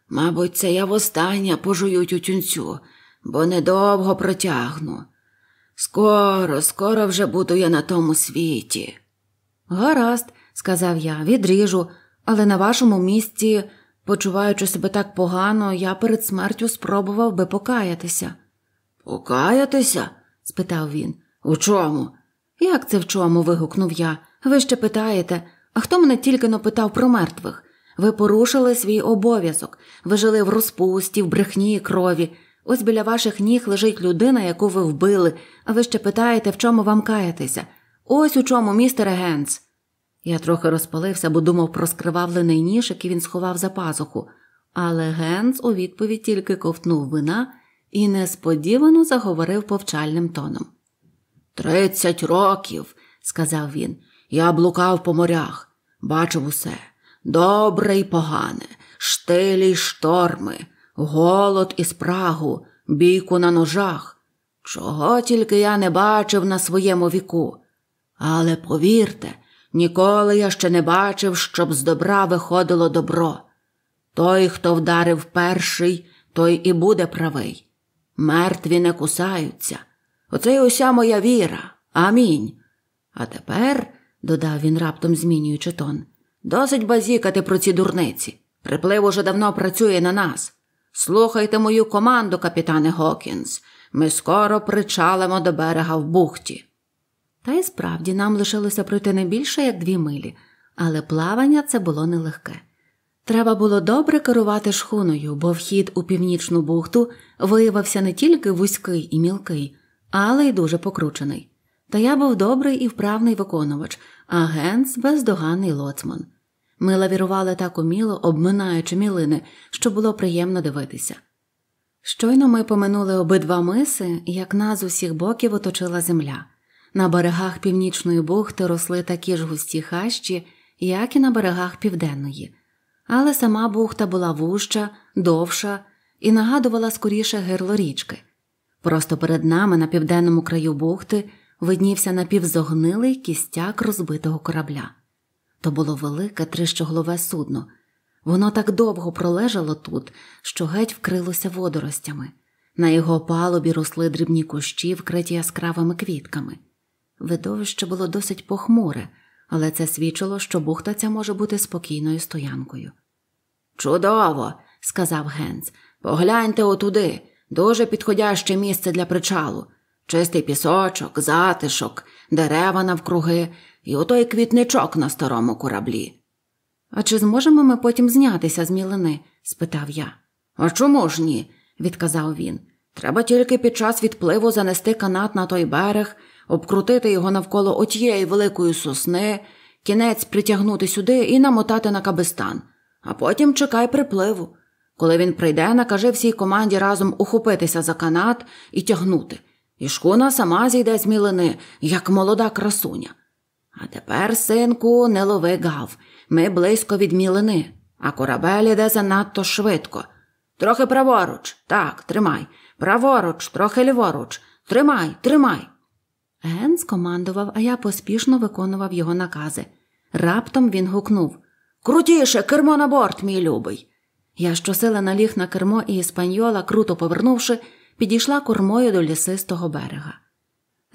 B: Мабуть, це я востаннє пожую тютюнцю, бо недовго протягну. Скоро, скоро вже буду я на тому світі. Гаразд, сказав я, відріжу, але на вашому місці, почуваючи себе так погано, я перед смертю спробував би покаятися. Покаятися? спитав він. У чому? Як це в чому? вигукнув я. Ви ще питаєте, а хто мене тільки но питав про мертвих? Ви порушили свій обов'язок, ви жили в розпусті, в брехні і крові, Ось біля ваших ніг лежить людина, яку ви вбили, а ви ще питаєте, в чому вам каятися. Ось у чому, містер Генц. Я трохи розпалився, бо думав про скривавлений ніж, який він сховав за пазуху. Але Генц у відповідь тільки ковтнув вина і несподівано заговорив повчальним тоном. Тридцять років, сказав він, я блукав по морях, бачив усе добре і погане, штилі й шторми, голод і спрагу, бійку на ножах, чого тільки я не бачив на своєму віку. Але повірте, ніколи я ще не бачив, щоб з добра виходило добро. Той, хто вдарив перший, той і буде правий. Мертві не кусаються. Оце й уся моя віра. Амінь. А тепер, додав він, раптом змінюючи тон, досить базікати про ці дурниці. Приплив уже давно працює на нас. Слухайте мою команду, капітане Гокінс. Ми скоро причалимо до берега в бухті. Та й справді нам лишилося пройти не більше як дві милі, але плавання це було нелегке. Треба було добре керувати шхуною, бо вхід у північну бухту виявився не тільки вузький і мілкий, але й дуже покручений. Та я був добрий і вправний виконувач, а Генц бездоганний лоцман. Ми лавірували так уміло, обминаючи мілини, що було приємно дивитися. Щойно ми поминули обидва миси, як нас з усіх боків оточила земля. На берегах північної бухти росли такі ж густі хащі, як і на берегах південної, але сама бухта була вужча, довша і нагадувала скоріше гирло річки. Просто перед нами на південному краю бухти виднівся напівзогнилий кістяк розбитого корабля. То було велике трищоглове судно. Воно так довго пролежало тут, що геть вкрилося водоростями. На його палубі росли дрібні кущі, вкриті яскравими квітками. Видовище було досить похмуре, але це свідчило, що бухта ця може бути спокійною стоянкою. Чудово, сказав Генц, погляньте отуди. Дуже підходяще місце для причалу. Чистий пісочок, затишок, дерева навкруги, і отой квітничок на старому кораблі. А чи зможемо ми потім знятися з мілини? спитав я. А чому ж ні? відказав він. Треба тільки під час відпливу занести канат на той берег, обкрутити його навколо отієї великої сосни, кінець притягнути сюди і намотати на кабестан, а потім чекай припливу. Коли він прийде, накажи всій команді разом ухопитися за канат і тягнути. І шкуна сама зійде з мілини, як молода красуня. А тепер, синку, не лови гав. Ми близько від мілини, а корабель іде занадто швидко. Трохи праворуч, так, тримай. Праворуч, трохи ліворуч. Тримай, тримай. Ген скомандував, а я поспішно виконував його накази. Раптом він гукнув Крутіше, кермо на борт, мій любий. Я щосила наліг на кермо і іспаньола, круто повернувши, підійшла кормою до лісистого берега.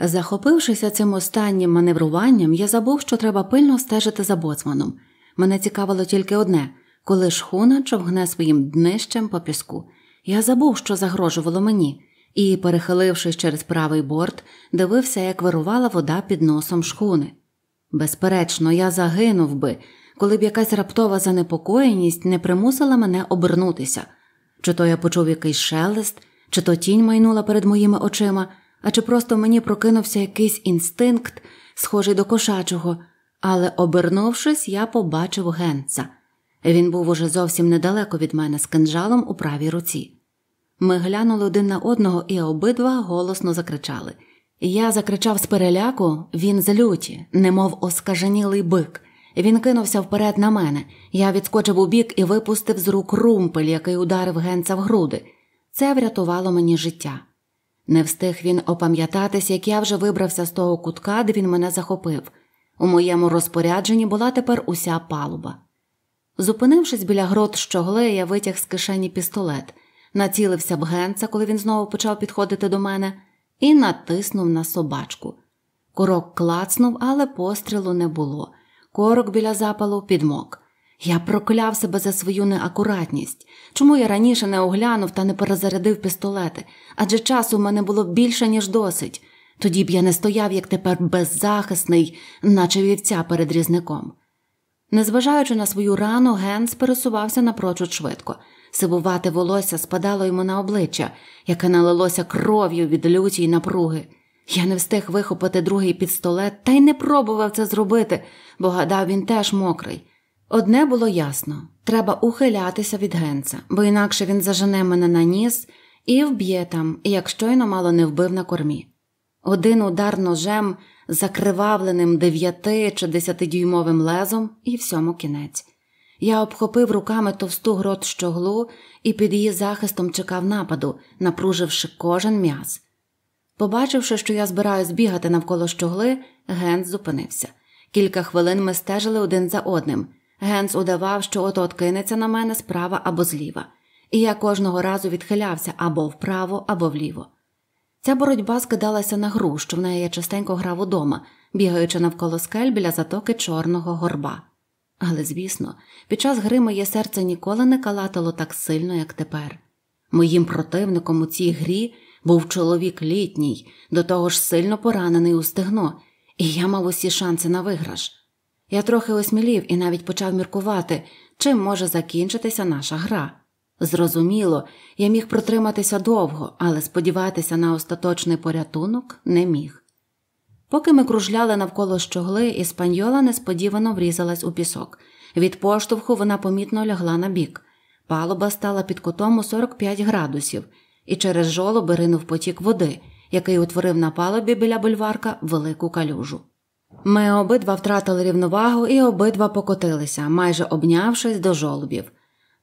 B: Захопившися цим останнім маневруванням, я забув, що треба пильно стежити за боцманом. Мене цікавило тільки одне коли шхуна човгне своїм днищем по піску. Я забув, що загрожувало мені, і, перехилившись через правий борт, дивився, як вирувала вода під носом шхуни. Безперечно, я загинув би, коли б якась раптова занепокоєність не примусила мене обернутися. Чи то я почув якийсь шелест, чи то тінь майнула перед моїми очима а чи просто мені прокинувся якийсь інстинкт, схожий до кошачого, але, обернувшись, я побачив генца. Він був уже зовсім недалеко від мене з кинжалом у правій руці. Ми глянули один на одного і обидва голосно закричали. Я закричав з переляку, він з люті, немов оскаженілий бик. Він кинувся вперед на мене. Я відскочив у бік і випустив з рук румпель, який ударив генца в груди. Це врятувало мені життя. Не встиг він опам'ятатись, як я вже вибрався з того кутка, де він мене захопив. У моєму розпорядженні була тепер уся палуба. Зупинившись біля грот щогли, я витяг з кишені пістолет, націлився в генца, коли він знову почав підходити до мене, і натиснув на собачку. Корок клацнув, але пострілу не було. Корок біля запалу підмок. Я прокляв себе за свою неакуратність. Чому я раніше не оглянув та не перезарядив пістолети? Адже часу в мене було більше, ніж досить. Тоді б я не стояв, як тепер беззахисний, наче вівця перед різником. Незважаючи на свою рану, Генс пересувався напрочуд швидко. Сивувате волосся спадало йому на обличчя, яке налилося кров'ю від люті й напруги. Я не встиг вихопити другий пістолет та й не пробував це зробити, бо гадав, він теж мокрий. Одне було ясно треба ухилятися від генца, бо інакше він зажене мене на ніс і вб'є там, як щойно мало не вбив на кормі. Один удар ножем, закривавленим дев'яти чи десятидюймовим лезом, і всьому кінець. Я обхопив руками товсту грот щоглу і під її захистом чекав нападу, напруживши кожен м'яз. Побачивши, що я збираюсь бігати навколо щогли, Гент зупинився. Кілька хвилин ми стежили один за одним. Генс удавав, що от от кинеться на мене справа або зліва, і я кожного разу відхилявся або вправо, або вліво. Ця боротьба скидалася на гру, що в неї я частенько грав удома, бігаючи навколо скель біля затоки Чорного горба. Але, звісно, під час гри моє серце ніколи не калатало так сильно, як тепер. Моїм противником у цій грі був чоловік літній, до того ж сильно поранений у стегно, і я мав усі шанси на виграш. Я трохи осмілів і навіть почав міркувати, чим може закінчитися наша гра. Зрозуміло, я міг протриматися довго, але сподіватися на остаточний порятунок не міг. Поки ми кружляли навколо щогли, іспаньола несподівано врізалась у пісок. Від поштовху вона помітно лягла на бік. Палуба стала під кутом у 45 градусів, і через жолоби ринув потік води, який утворив на палубі біля бульварка велику калюжу. Ми обидва втратили рівновагу і обидва покотилися, майже обнявшись до жолобів.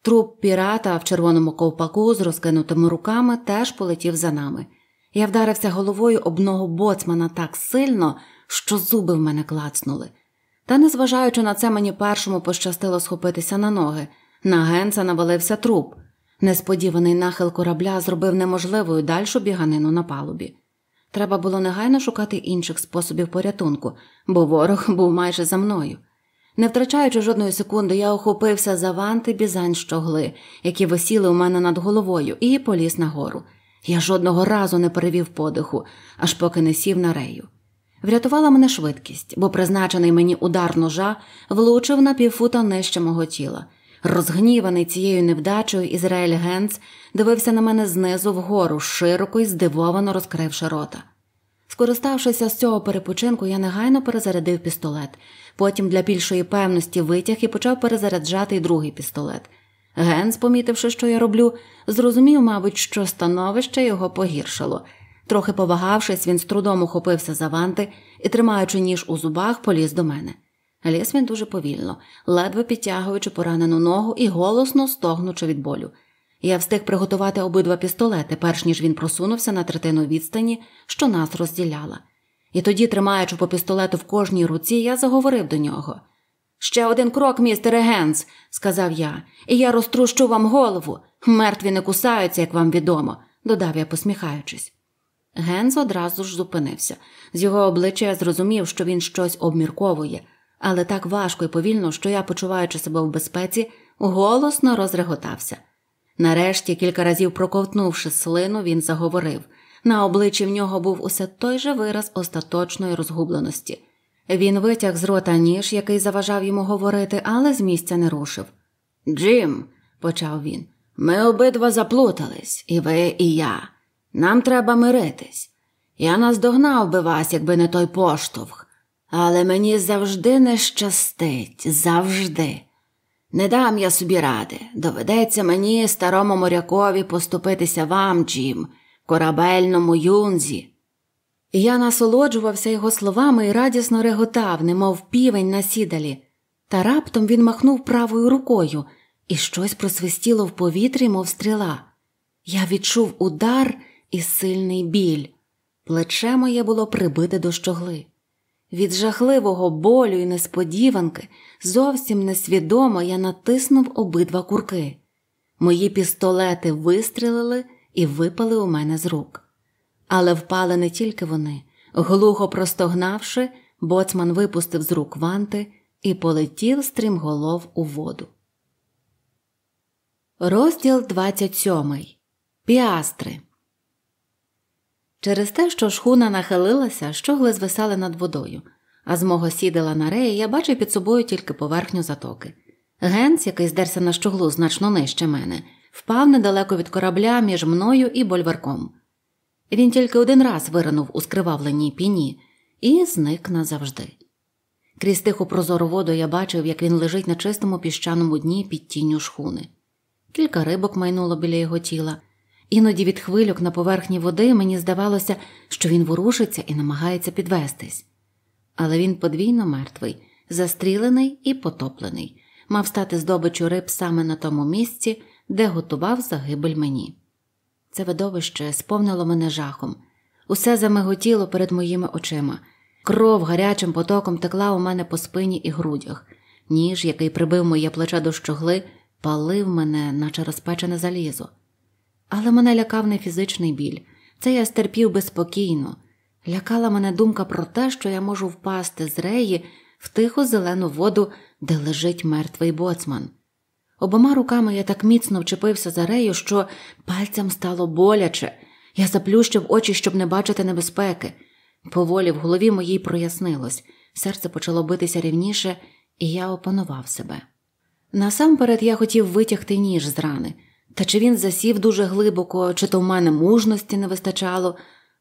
B: Труп пірата в червоному ковпаку з розкинутими руками теж полетів за нами. Я вдарився головою обного боцмана так сильно, що зуби в мене клацнули. Та, незважаючи на це, мені першому пощастило схопитися на ноги. На генца навалився труп. Несподіваний нахил корабля зробив неможливою дальшу біганину на палубі. Треба було негайно шукати інших способів порятунку, бо ворог [laughs] був майже за мною. Не втрачаючи жодної секунди, я охопився за ванти бізань щогли, які висіли у мене над головою, і поліз нагору. Я жодного разу не перевів подиху, аж поки не сів на рею. Врятувала мене швидкість, бо призначений мені удар ножа влучив на півфута нижче мого тіла. Розгніваний цією невдачею, Ізраїль Генц дивився на мене знизу вгору, широко і здивовано розкривши рота. Скориставшися з цього перепочинку, я негайно перезарядив пістолет, потім для більшої певності витяг і почав перезаряджати й другий пістолет. Генс, помітивши, що я роблю, зрозумів, мабуть, що становище його погіршило. Трохи повагавшись, він з трудом ухопився за ванти і, тримаючи ніж у зубах, поліз до мене. Ліс він дуже повільно, ледве підтягуючи поранену ногу і голосно стогнучи від болю. Я встиг приготувати обидва пістолети, перш ніж він просунувся на третину відстані, що нас розділяла. І тоді, тримаючи по пістолету в кожній руці, я заговорив до нього. Ще один крок, містер Генс, сказав я, і я розтрущу вам голову. Мертві не кусаються, як вам відомо, додав я, посміхаючись. Генс одразу ж зупинився. З його обличчя я зрозумів, що він щось обмірковує, але так важко і повільно, що я, почуваючи себе в безпеці, голосно розреготався. Нарешті, кілька разів проковтнувши слину, він заговорив. На обличчі в нього був усе той же вираз остаточної розгубленості. Він витяг з рота ніж, який заважав йому говорити, але з місця не рушив. Джим, почав він, ми обидва заплутались, і ви, і я. Нам треба миритись. Я наздогнав би вас, якби не той поштовх, але мені завжди не щастить, завжди. Не дам я собі ради. Доведеться мені, старому морякові, поступитися вам, Джим, корабельному юнзі. Я насолоджувався його словами і радісно реготав, немов півень на сідалі, та раптом він махнув правою рукою, і щось просвистіло в повітрі, мов стріла. Я відчув удар і сильний біль. Плече моє було прибите до щогли. Від жахливого болю і несподіванки зовсім несвідомо я натиснув обидва курки. Мої пістолети вистрілили і випали у мене з рук. Але впали не тільки вони. Глухо простогнавши, боцман випустив з рук ванти і полетів стрімголов у воду. Розділ 27. Піастри. Через те, що шхуна нахилилася, щогли звисали над водою, а з мого сідала на реї я бачив під собою тільки поверхню затоки. Генц, який здерся на щоглу значно нижче мене, впав недалеко від корабля між мною і больверком. Він тільки один раз виринув у скривавленій піні і зник назавжди. Крізь тиху прозору воду я бачив, як він лежить на чистому піщаному дні під тінню шхуни. Кілька рибок майнуло біля його тіла, Іноді від хвильок на поверхні води мені здавалося, що він ворушиться і намагається підвестись. Але він подвійно мертвий, застрілений і потоплений, мав стати здобичу риб саме на тому місці, де готував загибель мені. Це видовище сповнило мене жахом, усе замиготіло перед моїми очима. Кров гарячим потоком текла у мене по спині і грудях. Ніж, який прибив моє плече до щогли, палив мене, наче розпечене залізо. Але мене лякав не фізичний біль, це я стерпів безпокійно. Лякала мене думка про те, що я можу впасти з реї в тиху зелену воду, де лежить мертвий боцман. Обома руками я так міцно вчепився за рею, що пальцям стало боляче. Я заплющив очі, щоб не бачити небезпеки. Поволі в голові моїй прояснилось, серце почало битися рівніше, і я опанував себе. Насамперед я хотів витягти ніж з рани. Та чи він засів дуже глибоко, чи то в мене мужності не вистачало,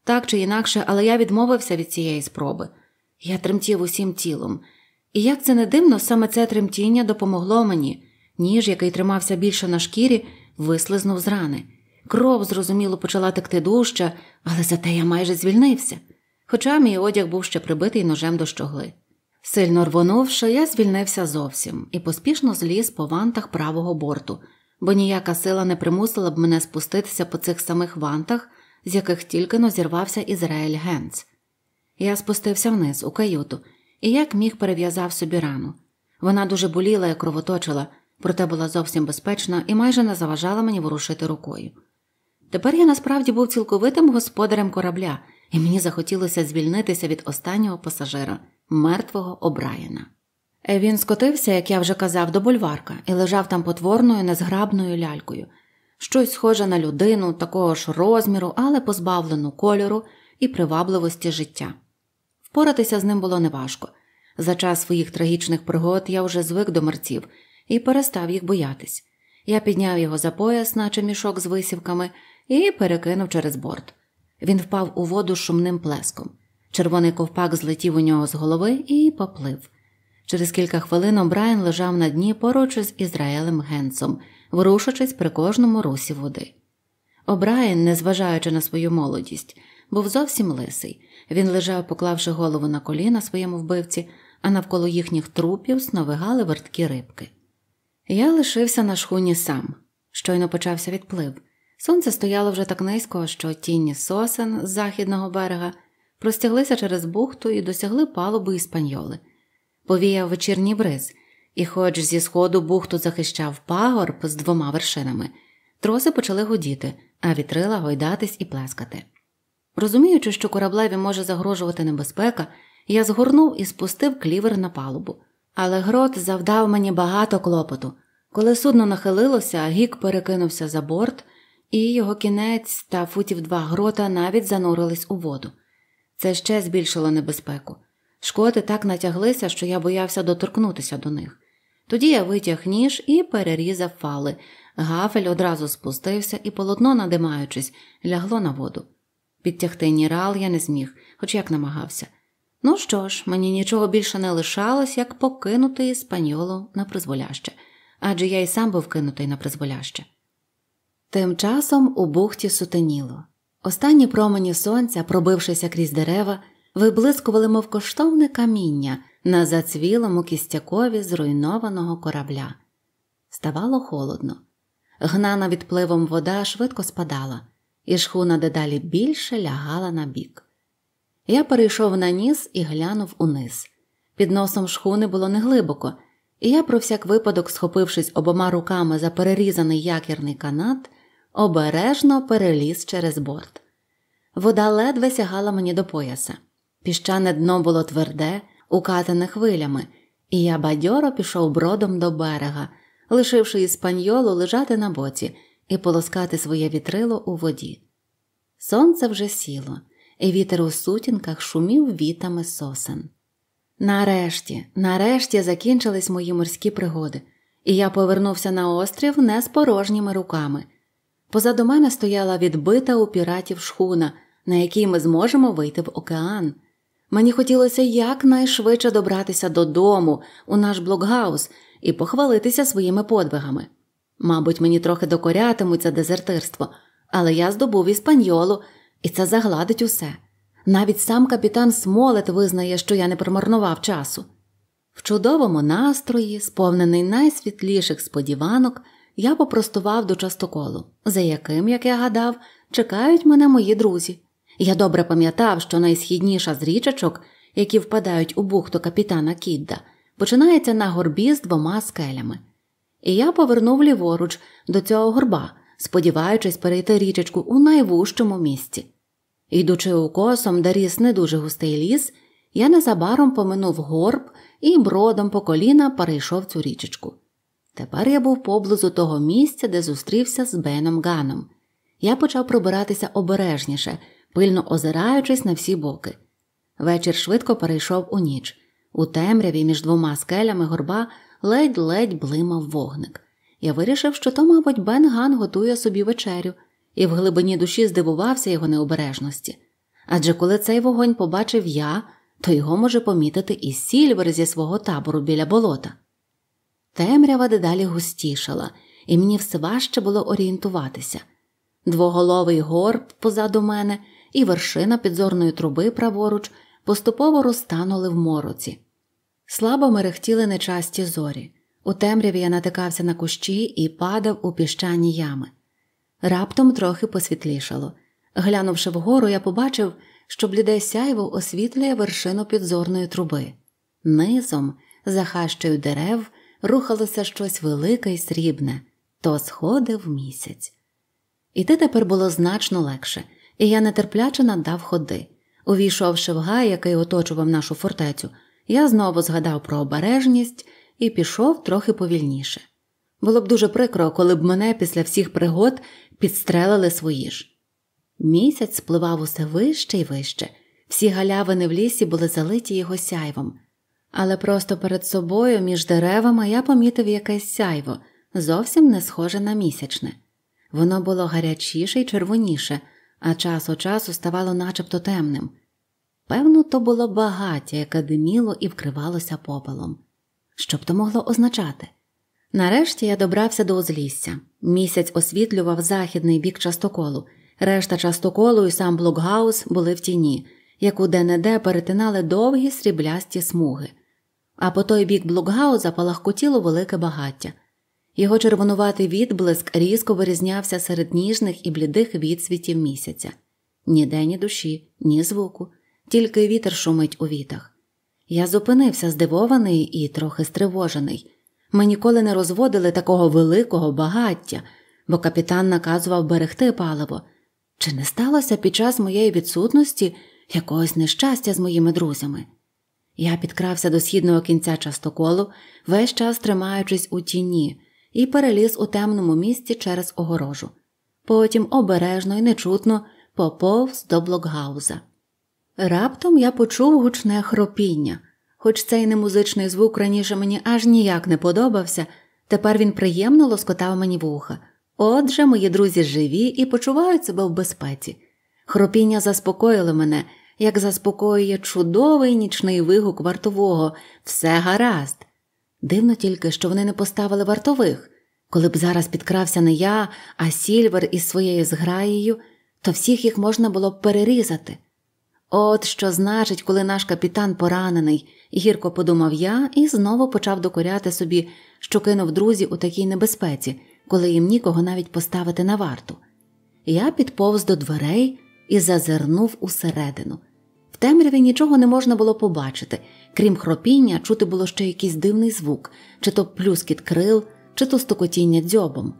B: так чи інакше, але я відмовився від цієї спроби. Я тремтів усім тілом. І як це не дивно, саме це тремтіння допомогло мені, ніж, який тримався більше на шкірі, вислизнув з рани. Кров, зрозуміло, почала текти дужче, але зате я майже звільнився, хоча мій одяг був ще прибитий ножем до щогли. Сильно рвонувши, я звільнився зовсім і поспішно зліз по вантах правого борту бо ніяка сила не примусила б мене спуститися по цих самих вантах, з яких тільки зірвався Ізраїль Генц. Я спустився вниз, у каюту, і як міг перев'язав собі рану. Вона дуже боліла і кровоточила, проте була зовсім безпечна і майже не заважала мені ворушити рукою. Тепер я насправді був цілковитим господарем корабля, і мені захотілося звільнитися від останнього пасажира мертвого Обраєна. Е, він скотився, як я вже казав, до бульварка і лежав там потворною, незграбною лялькою, щось схоже на людину, такого ж розміру, але позбавлену кольору і привабливості життя. Впоратися з ним було неважко. За час своїх трагічних пригод я вже звик до мерців і перестав їх боятись. Я підняв його за пояс, наче мішок з висівками, і перекинув через борт. Він впав у воду шумним плеском. Червоний ковпак злетів у нього з голови і поплив. Через кілька хвилин Обрайен лежав на дні поруч із Ізраїлем Генсом, ворушачись при кожному русі води. Обраєн, незважаючи на свою молодість, був зовсім лисий. Він лежав, поклавши голову на коліна своєму вбивці, а навколо їхніх трупів сновигали верткі рибки. Я лишився на шхуні сам. Щойно почався відплив. Сонце стояло вже так низько, що тіні сосен з західного берега простяглися через бухту і досягли палуби іспаньоли – повіяв вечірній бриз, і, хоч зі сходу бухту захищав пагорб з двома вершинами, троси почали гудіти, а вітрила гойдатись і плескати. Розуміючи, що кораблеві може загрожувати небезпека, я згорнув і спустив клівер на палубу. Але грот завдав мені багато клопоту. Коли судно нахилилося, гік перекинувся за борт, і його кінець та футів два грота навіть занурились у воду. Це ще збільшило небезпеку. Шкоти так натяглися, що я боявся доторкнутися до них. Тоді я витяг ніж і перерізав фали. Гафель одразу спустився, і полотно, надимаючись, лягло на воду. Підтягти нірал я не зміг, хоч як намагався. Ну що ж, мені нічого більше не лишалось, як покинути іспаньолу на призволяще, адже я й сам був кинутий на призволяще. Тим часом у бухті сутеніло. Останні промені сонця, пробившися крізь дерева, виблискували, мов коштовне каміння на зацвілому кістякові зруйнованого корабля. Ставало холодно. Гнана відпливом вода швидко спадала, і шхуна дедалі більше лягала на бік. Я перейшов на ніс і глянув униз. Під носом шхуни було неглибоко, і я, про всяк випадок, схопившись обома руками за перерізаний якірний канат, обережно переліз через борт. Вода ледве сягала мені до пояса. Піщане дно було тверде, укатане хвилями, і я бадьоро пішов бродом до берега, лишивши іспаньолу лежати на боці і полоскати своє вітрило у воді. Сонце вже сіло, і вітер у сутінках шумів вітами сосен. Нарешті, нарешті закінчились мої морські пригоди, і я повернувся на острів не з порожніми руками. Позаду мене стояла відбита у піратів шхуна, на якій ми зможемо вийти в океан. Мені хотілося якнайшвидше добратися додому у наш блокгаус і похвалитися своїми подвигами. Мабуть, мені трохи докорятимуться дезертирство, але я здобув іспаньолу, і це загладить усе. Навіть сам капітан Смолет визнає, що я не промарнував часу. В чудовому настрої, сповнений найсвітліших сподіванок, я попростував до частоколу, за яким, як я гадав, чекають мене мої друзі. Я добре пам'ятав, що найсхідніша з річечок, які впадають у бухту капітана Кідда, починається на горбі з двома скелями. І я повернув ліворуч до цього горба, сподіваючись перейти річечку у найвужчому місці. Йдучи укосом, де ріс не дуже густий ліс, я незабаром поминув горб і бродом по коліна перейшов цю річечку. Тепер я був поблизу того місця, де зустрівся з Беном Ганом. Я почав пробиратися обережніше, пильно озираючись на всі боки. Вечір швидко перейшов у ніч. У темряві між двома скелями горба ледь-ледь блимав вогник. Я вирішив, що то, мабуть, Бен ган готує собі вечерю, і в глибині душі здивувався його необережності. Адже коли цей вогонь побачив я, то його може помітити і сільвер зі свого табору біля болота. Темрява дедалі густішала, і мені все важче було орієнтуватися. Двоголовий горб позаду мене і вершина підзорної труби праворуч поступово розтанули в мороці. Слабо мерехтіли нечасті зорі. У темряві я натикався на кущі і падав у піщані ями. Раптом трохи посвітлішало. Глянувши вгору, я побачив, що бліде сяйво освітлює вершину підзорної труби. Низом, за хащею дерев, рухалося щось велике і срібне, то сходив місяць. Іти тепер було значно легше і я нетерпляче надав ходи. Увійшовши в гай, який оточував нашу фортецю, я знову згадав про обережність і пішов трохи повільніше. Було б дуже прикро, коли б мене після всіх пригод підстрелили свої ж. Місяць спливав усе вище і вище, всі галявини в лісі були залиті його сяйвом, але просто перед собою, між деревами, я помітив якесь сяйво, зовсім не схоже на місячне. Воно було гарячіше і червоніше а час у часу ставало начебто темним. Певно, то було багаття, яке диміло і вкривалося попелом. Що б то могло означати? Нарешті я добрався до узлісся. Місяць освітлював західний бік частоколу, решта частоколу і сам блокгаус були в тіні, яку де неде перетинали довгі сріблясті смуги, а по той бік блокгауза палахкотіло велике багаття. Його червонуватий відблиск різко вирізнявся серед ніжних і блідих відсвітів місяця ніде, ні душі, ні звуку, тільки вітер шумить у вітах. Я зупинився, здивований і трохи стривожений. Ми ніколи не розводили такого великого багаття, бо капітан наказував берегти паливо. Чи не сталося під час моєї відсутності якогось нещастя з моїми друзями? Я підкрався до східного кінця частоколу, весь час тримаючись у тіні і переліз у темному місці через огорожу. Потім обережно і нечутно поповз до блокгауза. Раптом я почув гучне хропіння, хоч цей немузичний звук раніше мені аж ніяк не подобався, тепер він приємно лоскотав мені вуха. Отже, мої друзі живі і почувають себе в безпеці. Хропіння заспокоїло мене, як заспокоює чудовий нічний вигук вартового все гаразд, Дивно тільки, що вони не поставили вартових. Коли б зараз підкрався не я, а Сільвер із своєю зграєю, то всіх їх можна було б перерізати. От що значить, коли наш капітан поранений, гірко подумав я і знову почав докоряти собі, що кинув друзі у такій небезпеці, коли їм нікого навіть поставити на варту. Я підповз до дверей і зазирнув усередину. В темряві нічого не можна було побачити, крім хропіння, чути було ще якийсь дивний звук, чи то плюскіт крил, чи то стукотіння дзьобом.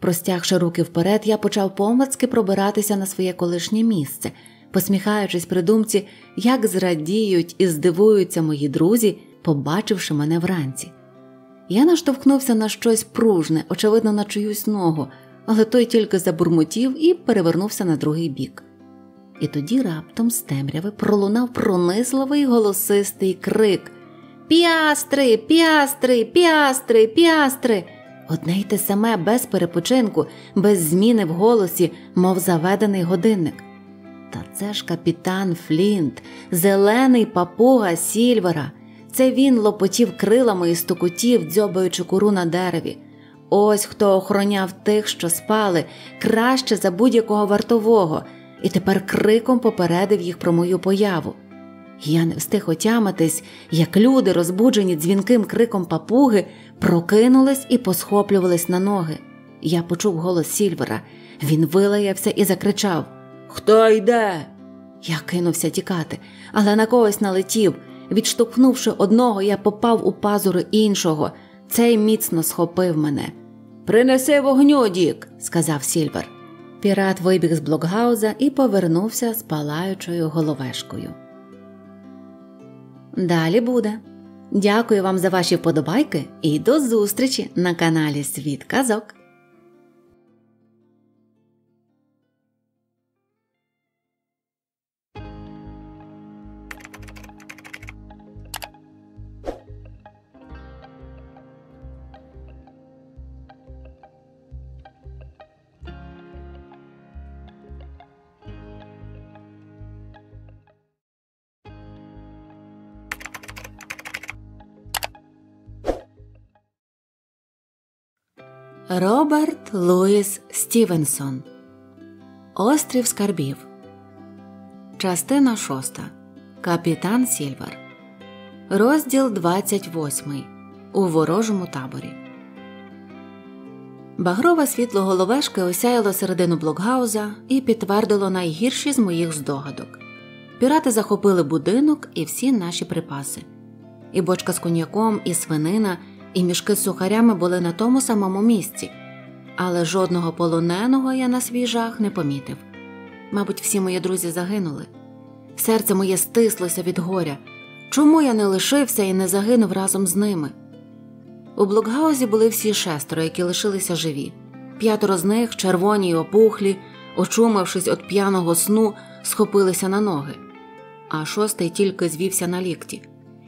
B: Простягши руки вперед, я почав помацки пробиратися на своє колишнє місце, посміхаючись при думці, як зрадіють і здивуються мої друзі, побачивши мене вранці. Я наштовхнувся на щось пружне, очевидно, на чиюсь ногу, але той тільки забурмотів і перевернувся на другий бік. І тоді раптом з темряви пролунав пронизливий голосистий крик Піастри, піастри, піастри, піастри. Одне й те саме без перепочинку, без зміни в голосі, мов заведений годинник. Та це ж капітан Флінт, зелений папуга Сільвера. Це він лопотів крилами і стукотів, дзьобаючи куру на дереві. Ось хто охороняв тих, що спали, краще за будь-якого вартового і тепер криком попередив їх про мою появу. Я не встиг отямитись, як люди, розбуджені дзвінким криком папуги, прокинулись і посхоплювались на ноги. Я почув голос Сільвера. Він вилаявся і закричав: Хто йде? Я кинувся тікати, але на когось налетів. Відштовхнувши одного, я попав у пазури іншого. Цей міцно схопив мене. Принеси вогню, Дік, сказав Сільвер. Пірат вибіг з блокгауза і повернувся з палаючою головешкою. Далі буде. Дякую вам за ваші вподобайки і до зустрічі на каналі Світ Казок. Роберт Луїс Стівенсон Острів Скарбів. Частина 6. Капітан Сільвер. Розділ 28. У ворожому таборі. Багрове світло головешки осяяло середину блокгауза і підтвердило найгірші з моїх здогадок. Пірати захопили будинок і всі наші припаси. І бочка з коньяком, і свинина і мішки з сухарями були на тому самому місці, але жодного полоненого я на свій жах не помітив. Мабуть, всі мої друзі загинули. Серце моє стислося від горя. Чому я не лишився і не загинув разом з ними? У блокгаузі були всі шестеро, які лишилися живі. П'ятеро з них, червоні й опухлі, очумавшись від п'яного сну, схопилися на ноги, а шостий тільки звівся на лікті.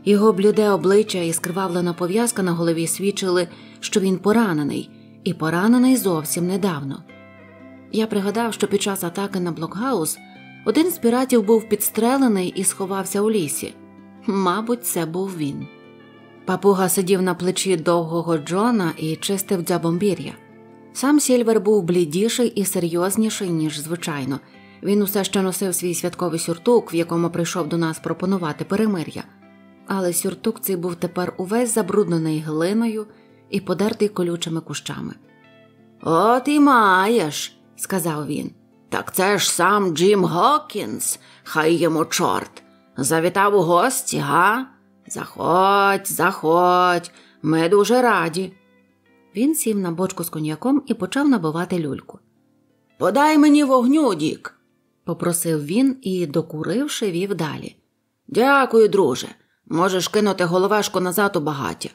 B: Його бліде обличчя і скривавлена пов'язка на голові свідчили, що він поранений, і поранений зовсім недавно. Я пригадав, що під час атаки на блокгаус один з піратів був підстрелений і сховався у лісі. Мабуть, це був він. Папуга сидів на плечі довгого Джона і чистив дзябомбір'я. Сам Сільвер був блідіший і серйозніший, ніж звичайно. Він усе ще носив свій святковий сюртук, в якому прийшов до нас пропонувати перемир'я але сюртук цей був тепер увесь забруднений глиною і подертий колючими кущами. От і маєш, сказав він. Так це ж сам Джим Гокінс, хай йому чорт. Завітав у гості, га? Заходь, заходь, ми дуже раді. Він сів на бочку з коньяком і почав набивати люльку. Подай мені вогню, Дік, попросив він і, докуривши, вів далі. Дякую, друже. Можеш кинути головешку назад у багаті.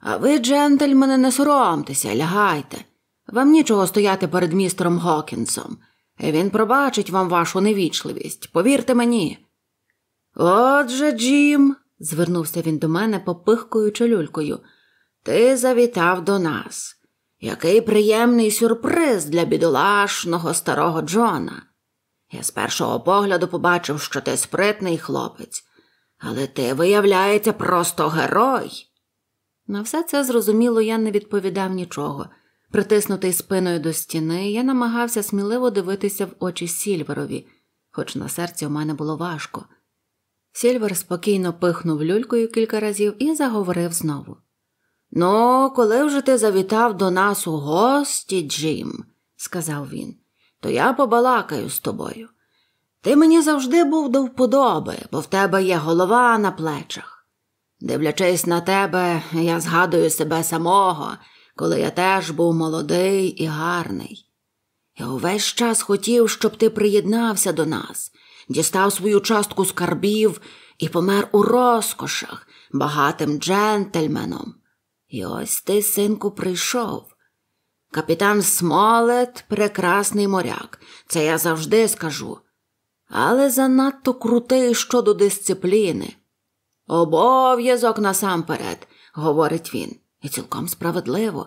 B: А ви, джентльмени, не соромтеся, лягайте. Вам нічого стояти перед містером Гокінсом. Він пробачить вам вашу невічливість, повірте мені. Отже, Джим, звернувся він до мене, попихкуючи люлькою, ти завітав до нас. Який приємний сюрприз для бідолашного старого Джона. Я з першого погляду побачив, що ти спритний хлопець. Але ти, виявляється, просто герой. На все це зрозуміло, я не відповідав нічого. Притиснутий спиною до стіни, я намагався сміливо дивитися в очі Сільверові, хоч на серці у мене було важко. Сільвер спокійно пихнув люлькою кілька разів і заговорив знову. Ну, коли вже ти завітав до нас у гості, Джим, сказав він, то я побалакаю з тобою. Ти мені завжди був до вподоби, бо в тебе є голова на плечах. Дивлячись на тебе, я згадую себе самого, коли я теж був молодий і гарний. Я увесь час хотів, щоб ти приєднався до нас, дістав свою частку скарбів і помер у розкошах багатим джентльменом. І ось ти, синку, прийшов. Капітан Смолет прекрасний моряк, це я завжди скажу але занадто крутий щодо дисципліни. Обов'язок насамперед, говорить він, і цілком справедливо.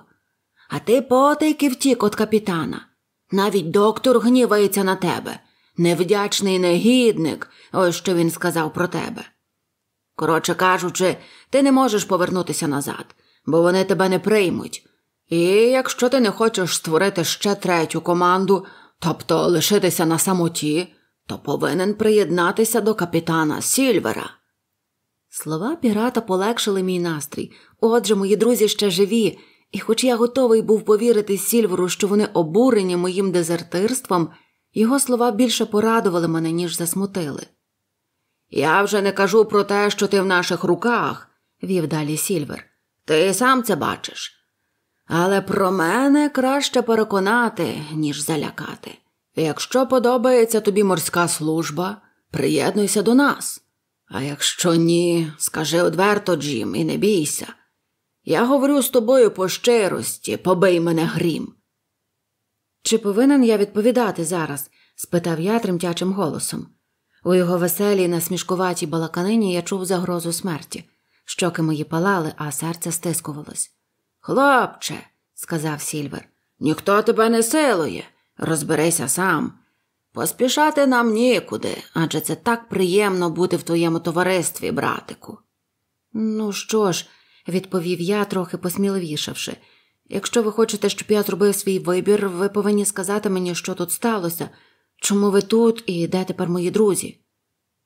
B: А ти потайки втік от капітана. Навіть доктор гнівається на тебе. Невдячний негідник, ось що він сказав про тебе. Коротше кажучи, ти не можеш повернутися назад, бо вони тебе не приймуть. І якщо ти не хочеш створити ще третю команду, тобто лишитися на самоті, то повинен приєднатися до капітана Сільвера. Слова пірата полегшили мій настрій. Отже, мої друзі ще живі, і хоч я готовий був повірити Сільверу, що вони обурені моїм дезертирством, його слова більше порадували мене, ніж засмутили. Я вже не кажу про те, що ти в наших руках, вів далі Сільвер. Ти сам це бачиш. Але про мене краще переконати, ніж залякати. Якщо подобається тобі морська служба, приєднуйся до нас. А якщо ні, скажи одверто, Джим, і не бійся. Я говорю з тобою по щирості, побий мене грім. Чи повинен я відповідати зараз? спитав я тремтячим голосом. У його веселій, насмішкуватій балаканині я чув загрозу смерті. Щоки мої палали, а серце стискувалось. Хлопче, сказав Сільвер, ніхто тебе не силує розберися сам. Поспішати нам нікуди, адже це так приємно бути в твоєму товаристві, братику. Ну що ж, відповів я, трохи посміливішавши. Якщо ви хочете, щоб я зробив свій вибір, ви повинні сказати мені, що тут сталося, чому ви тут і де тепер мої друзі?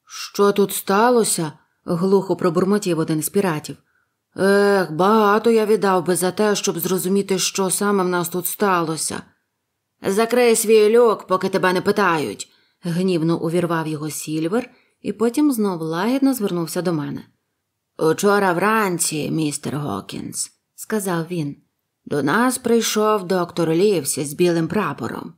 B: Що тут сталося? глухо пробурмотів один з піратів. Ех, багато я віддав би за те, щоб зрозуміти, що саме в нас тут сталося. Закрий свій льок, поки тебе не питають, гнівно увірвав його Сільвер і потім знов лагідно звернувся до мене. Учора вранці, містер Гокінс, сказав він, до нас прийшов доктор Лівсі з білим прапором.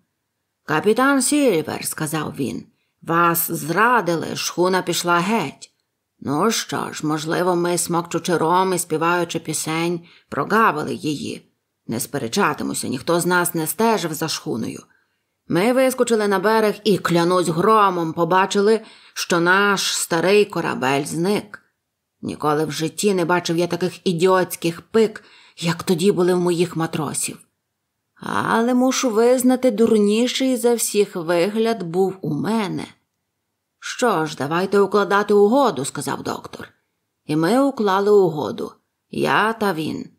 B: Капітан Сільвер, сказав він, вас зрадили, шхуна пішла геть. Ну що ж, можливо, ми, смокчучи ром і співаючи пісень, прогавили її. Не сперечатимуся, ніхто з нас не стежив за шхуною. Ми вискочили на берег і, клянусь громом, побачили, що наш старий корабель зник. Ніколи в житті не бачив я таких ідіотських пик, як тоді були в моїх матросів. Але мушу визнати, дурніший за всіх вигляд був у мене. Що ж, давайте укладати угоду, сказав доктор. І ми уклали угоду я та він.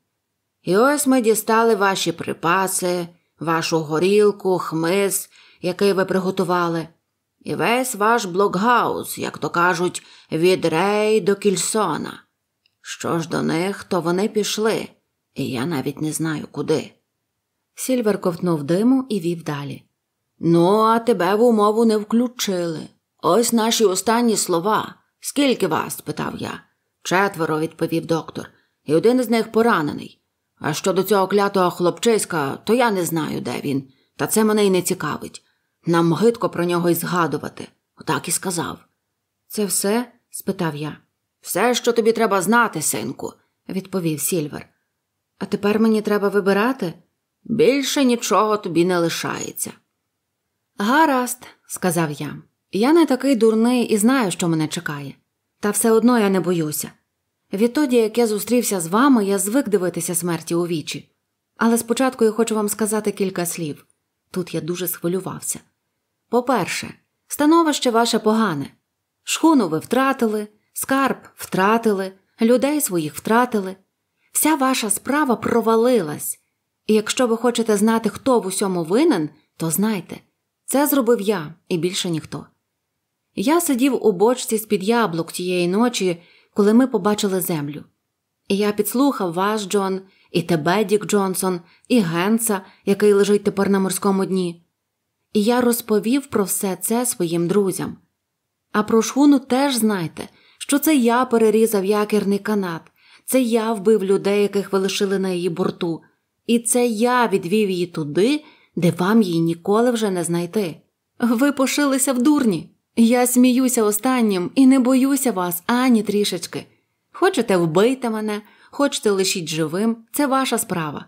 B: І ось ми дістали ваші припаси, вашу горілку, хмиз, який ви приготували, і весь ваш блокгаус, як то кажуть, від Рей до Кільсона. Що ж до них, то вони пішли, і я навіть не знаю куди. Сільвер ковтнув диму і вів далі. Ну, а тебе в умову не включили. Ось наші останні слова. Скільки вас? спитав я. Четверо, відповів доктор, і один з них поранений. А щодо цього клятого хлопчиська, то я не знаю, де він, та це мене й не цікавить. Нам гидко про нього й згадувати. Отак і сказав. Це все? спитав я. Все, що тобі треба знати, синку, відповів Сільвер. А тепер мені треба вибирати? Більше нічого тобі не лишається. Гаразд, сказав я. Я не такий дурний і знаю, що мене чекає. Та все одно я не боюся. Відтоді, як я зустрівся з вами, я звик дивитися смерті у вічі. Але спочатку я хочу вам сказати кілька слів. Тут я дуже схвилювався. По-перше, становище ваше погане. Шхуну ви втратили, скарб втратили, людей своїх втратили. Вся ваша справа провалилась. І якщо ви хочете знати, хто в усьому винен, то знайте, це зробив я і більше ніхто. Я сидів у бочці з під яблук тієї ночі, коли ми побачили землю. І я підслухав вас, Джон, і тебе, Дік Джонсон, і Генса, який лежить тепер на морському дні. І я розповів про все це своїм друзям. А про шхуну теж знайте, що це я перерізав якірний канат, це я вбив людей, яких ви лишили на її борту, і це я відвів її туди, де вам її ніколи вже не знайти. Ви пошилися в дурні. Я сміюся останнім і не боюся вас ані трішечки. Хочете вбити мене, хочете лишіть живим, це ваша справа.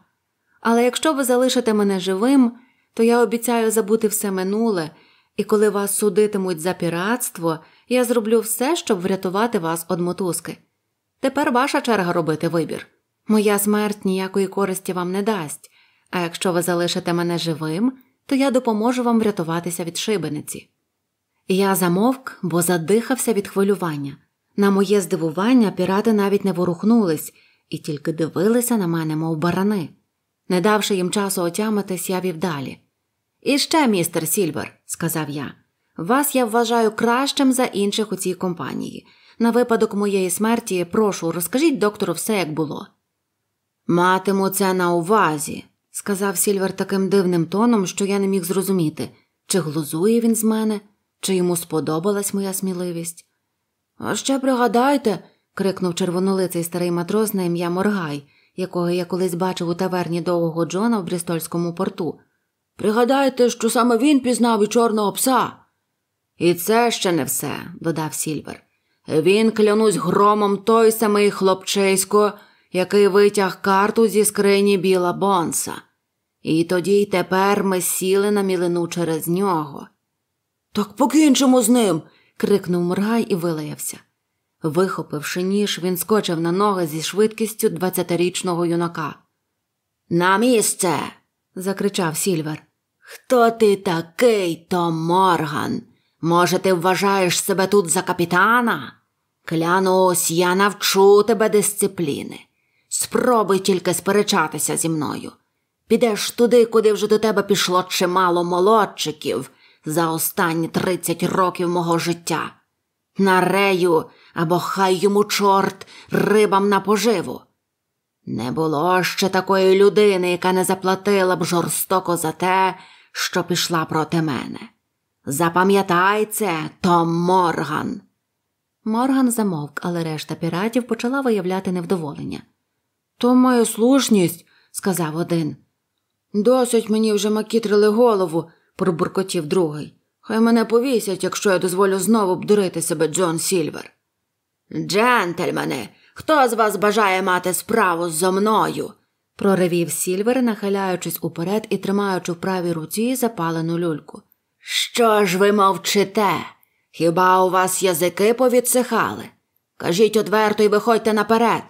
B: Але якщо ви залишите мене живим, то я обіцяю забути все минуле, і коли вас судитимуть за піратство, я зроблю все, щоб врятувати вас од мотузки. Тепер ваша черга робити вибір. Моя смерть ніякої користі вам не дасть, а якщо ви залишите мене живим, то я допоможу вам врятуватися від шибениці. Я замовк, бо задихався від хвилювання. На моє здивування, пірати навіть не ворухнулись і тільки дивилися на мене, мов барани. Не давши їм часу отямитись, я вів далі. Іще, містер Сільвер, сказав я, вас я вважаю кращим за інших у цій компанії. На випадок моєї смерті, прошу, розкажіть доктору все, як було. Матиму це на увазі, сказав Сільвер таким дивним тоном, що я не міг зрозуміти, чи глузує він з мене. Чи йому сподобалась моя сміливість? А ще пригадайте, крикнув червонолиций старий матрос на ім'я Моргай, якого я колись бачив у таверні довгого Джона в Брістольському порту. Пригадайте, що саме він пізнав і чорного пса. І це ще не все, додав Сільвер. Він, клянусь громом, той самий хлопчисько, який витяг карту зі скрині біла бонса. І тоді й тепер ми сіли на мілину через нього. Так покінчимо з ним. крикнув Мургай і вилаявся. Вихопивши ніж, він скочив на ноги зі швидкістю двадцятирічного юнака. На місце. закричав Сільвер. Хто ти такий, Том Морган? Може, ти вважаєш себе тут за капітана? Клянусь, я навчу тебе дисципліни. Спробуй тільки сперечатися зі мною. Підеш туди, куди вже до тебе пішло чимало молодчиків, за останні тридцять років мого життя. На рею або хай йому чорт рибам на поживу. Не було ще такої людини, яка не заплатила б жорстоко за те, що пішла проти мене. Запам'ятай це, Том Морган. Морган замовк, але решта піратів почала виявляти невдоволення. То моя слушність, сказав один. Досить мені вже макітрили голову, пробуркотів другий. Хай мене повісять, якщо я дозволю знову обдурити себе Джон Сільвер. Джентльмени, хто з вас бажає мати справу зо мною? проривів Сільвер, нахиляючись уперед і тримаючи в правій руці запалену люльку. Що ж ви мовчите? Хіба у вас язики повідсихали? Кажіть одверто і виходьте наперед.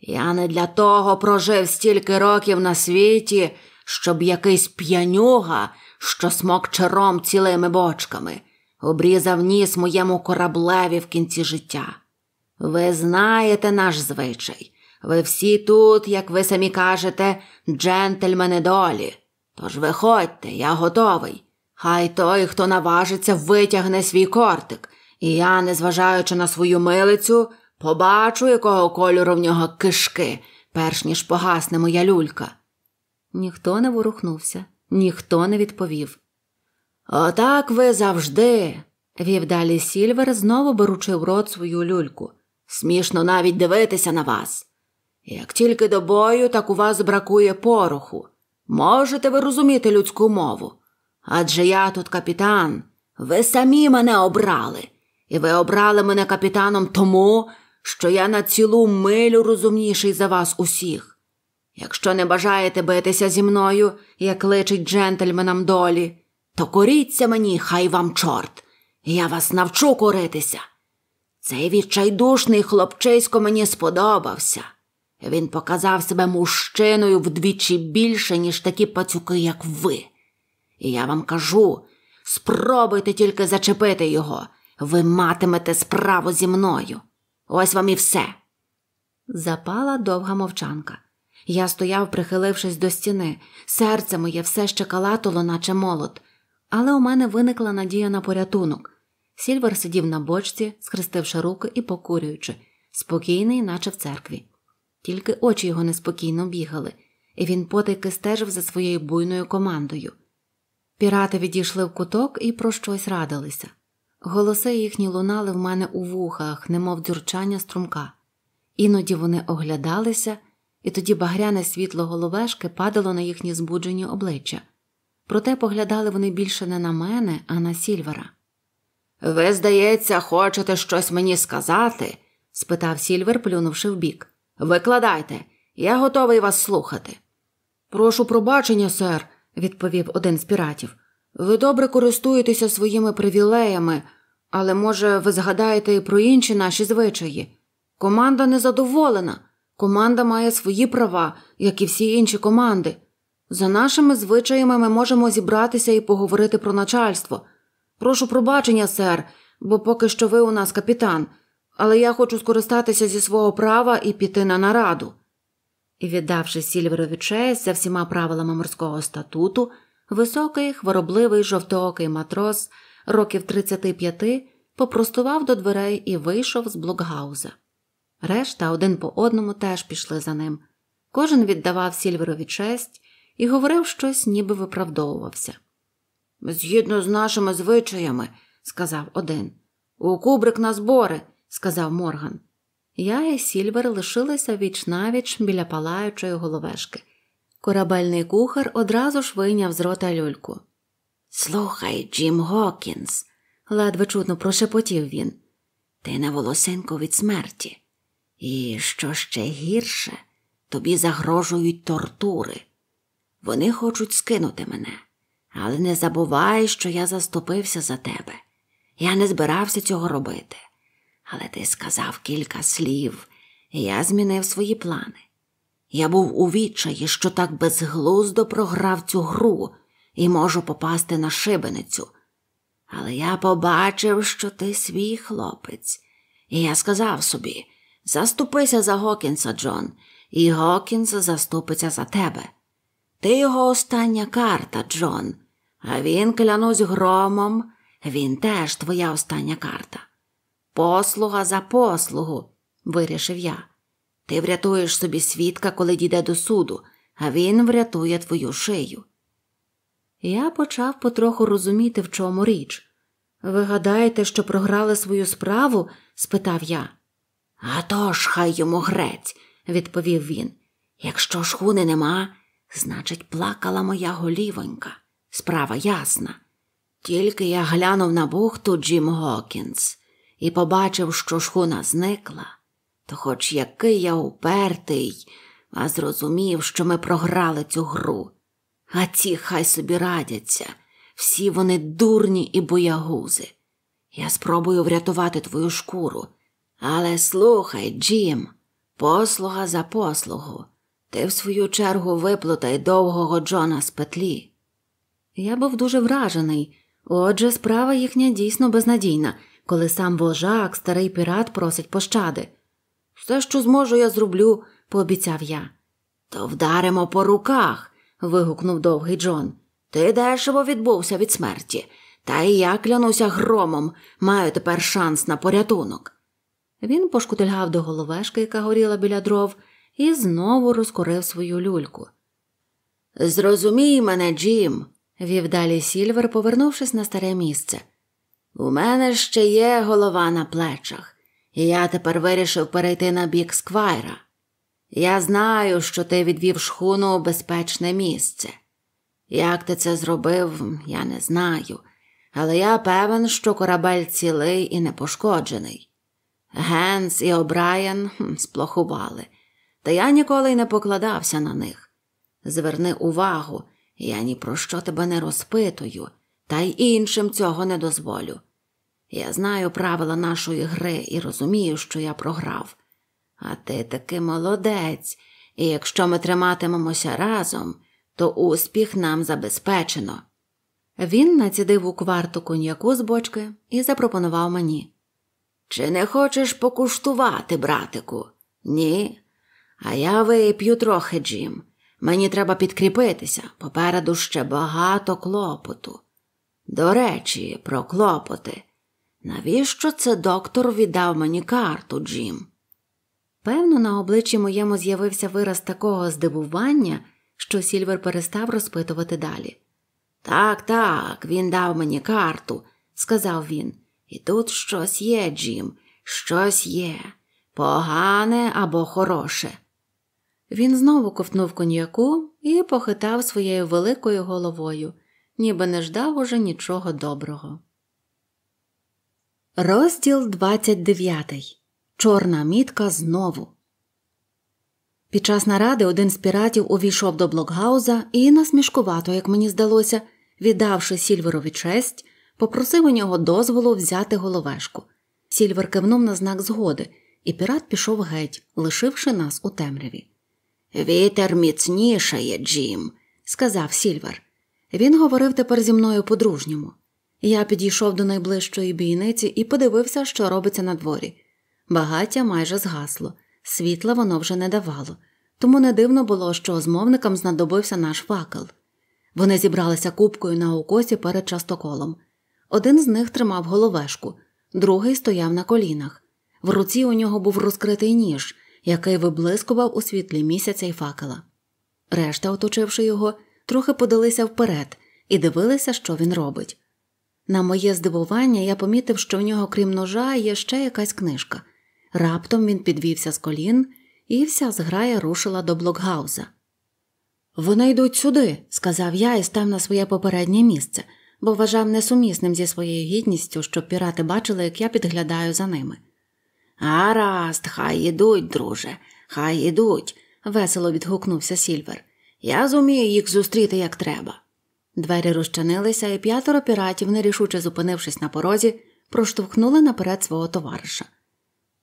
B: Я не для того прожив стільки років на світі, щоб якийсь п'янюга що смок чаром цілими бочками, обрізав ніс моєму кораблеві в кінці життя. Ви знаєте наш звичай. Ви всі тут, як ви самі кажете, джентльмени долі. Тож виходьте, я готовий. Хай той, хто наважиться, витягне свій кортик, і я, незважаючи на свою милицю, побачу, якого кольору в нього кишки, перш ніж погасне моя люлька. Ніхто не ворухнувся. Ніхто не відповів. Отак ви завжди, вів далі Сільвер, знову беручи в рот свою люльку. Смішно навіть дивитися на вас. Як тільки до бою, так у вас бракує пороху. Можете ви розуміти людську мову? Адже я тут капітан, ви самі мене обрали, і ви обрали мене капітаном тому, що я на цілу милю розумніший за вас усіх. Якщо не бажаєте битися зі мною, як личить джентльменам долі, то коріться мені, хай вам чорт, я вас навчу коритися. Цей відчайдушний хлопчисько мені сподобався. Він показав себе мужчиною вдвічі більше, ніж такі пацюки, як ви. І я вам кажу спробуйте тільки зачепити його, ви матимете справу зі мною. Ось вам і все. Запала довга мовчанка. Я стояв, прихилившись до стіни, серце моє все ще калатало, наче молот, але у мене виникла надія на порятунок. Сільвер сидів на бочці, схрестивши руки і покурюючи, спокійний, наче в церкві. Тільки очі його неспокійно бігали, і він потайки стежив за своєю буйною командою. Пірати відійшли в куток і про щось радилися. Голоси їхні лунали в мене у вухах, немов дзюрчання струмка. Іноді вони оглядалися і тоді багряне світло головешки падало на їхні збуджені обличчя. Проте поглядали вони більше не на мене, а на Сільвера. Ви, здається, хочете щось мені сказати? спитав Сільвер, плюнувши вбік. Викладайте, я готовий вас слухати. Прошу пробачення, сер, відповів один з піратів. Ви добре користуєтеся своїми привілеями, але, може, ви згадаєте і про інші наші звичаї. Команда незадоволена. Команда має свої права, як і всі інші команди. За нашими звичаями ми можемо зібратися і поговорити про начальство. Прошу пробачення, сер, бо поки що ви у нас капітан, але я хочу скористатися зі свого права і піти на нараду. І, Віддавши Сільверові честь за всіма правилами морського статуту, високий, хворобливий жовтоокий матрос років 35 попростував до дверей і вийшов з блокгауза решта один по одному теж пішли за ним. Кожен віддавав Сільверові честь і говорив щось, ніби виправдовувався. Згідно з нашими звичаями, сказав один. У кубрик на збори, сказав Морган. Я і Сільвер лишилися віч навіч біля палаючої головешки. Корабельний кухар одразу ж вийняв з рота люльку. Слухай, Джим Гокінс, ледве чутно прошепотів він. Ти не волосинку від смерті. І що ще гірше, тобі загрожують тортури. Вони хочуть скинути мене, але не забувай, що я заступився за тебе. Я не збирався цього робити. Але ти сказав кілька слів, і я змінив свої плани. Я був у відчаї, що так безглуздо програв цю гру і можу попасти на шибеницю. Але я побачив, що ти свій хлопець, і я сказав собі. Заступися за Гокінса, Джон, і Гокінс заступиться за тебе. Ти його остання карта, Джон, а він, клянусь громом, він теж твоя остання карта. Послуга за послугу, вирішив я. Ти врятуєш собі свідка, коли дійде до суду, а він врятує твою шию. Я почав потроху розуміти, в чому річ. Ви гадаєте, що програли свою справу? спитав я. А то ж хай йому грець, відповів він. Якщо шхуни нема, значить, плакала моя голівонька. Справа ясна. Тільки я глянув на бухту Джим Гокінс і побачив, що шхуна зникла, то хоч який я упертий, а зрозумів, що ми програли цю гру. А ці хай собі радяться, всі вони дурні і боягузи. Я спробую врятувати твою шкуру. Але слухай, Джим, послуга за послугу. Ти, в свою чергу, виплутай довгого Джона з петлі. Я був дуже вражений. Отже, справа їхня дійсно безнадійна, коли сам вожак, старий пірат, просить пощади. Все, що зможу, я зроблю, пообіцяв я. То вдаримо по руках. вигукнув довгий Джон. Ти дешево відбувся від смерті, та і я клянуся громом, маю тепер шанс на порятунок. Він пошкутильгав до головешки, яка горіла біля дров, і знову розкорив свою люльку. Зрозумій мене, Джим, вів далі Сільвер, повернувшись на старе місце. У мене ще є голова на плечах, і я тепер вирішив перейти на бік сквайра. Я знаю, що ти відвів шхуну у безпечне місце. Як ти це зробив, я не знаю, але я певен, що корабель цілий і непошкоджений. Генс і Обраєн сплохували, та я ніколи й не покладався на них. Зверни увагу, я ні про що тебе не розпитую, та й іншим цього не дозволю. Я знаю правила нашої гри і розумію, що я програв. А ти таки молодець, і якщо ми триматимемося разом, то успіх нам забезпечено. Він націдив у кварту коньяку з бочки і запропонував мені. Чи не хочеш покуштувати, братику? Ні. А я вип'ю трохи, Джим. Мені треба підкріпитися, попереду ще багато клопоту. До речі, про клопоти. Навіщо це доктор віддав мені карту, Джим? Певно, на обличчі моєму з'явився вираз такого здивування, що Сільвер перестав розпитувати далі. Так, так, він дав мені карту, сказав він. І тут щось є, Джим, щось є, погане або хороше. Він знову ковтнув коньяку і похитав своєю великою головою, ніби не ждав уже нічого доброго. Розділ 29. Чорна мітка знову. Під час наради один з піратів увійшов до блокгауза і, насмішкувато, як мені здалося, віддавши Сільверові честь, попросив у нього дозволу взяти головешку. Сільвер кивнув на знак згоди, і пірат пішов геть, лишивши нас у темряві. Вітер міцнішає, Джим, сказав Сільвер. Він говорив тепер зі мною по-дружньому. Я підійшов до найближчої бійниці і подивився, що робиться на дворі. Багаття майже згасло, світла воно вже не давало, тому не дивно було, що змовникам знадобився наш факел. Вони зібралися купкою на окосі перед частоколом. Один з них тримав головешку, другий стояв на колінах. В руці у нього був розкритий ніж, який виблискував у світлі місяця й факела. Решта, оточивши його, трохи подалися вперед і дивилися, що він робить. На моє здивування, я помітив, що в нього, крім ножа, є ще якась книжка. Раптом він підвівся з колін, і вся зграя рушила до блокгауза. Вони йдуть сюди, сказав я і став на своє попереднє місце бо вважав несумісним зі своєю гідністю, щоб пірати бачили, як я підглядаю за ними. Гаразд, хай ідуть, друже, хай ідуть, весело відгукнувся Сільвер. Я зумію їх зустріти як треба. Двері розчинилися, і п'ятеро піратів, нерішуче зупинившись на порозі, проштовхнули наперед свого товариша.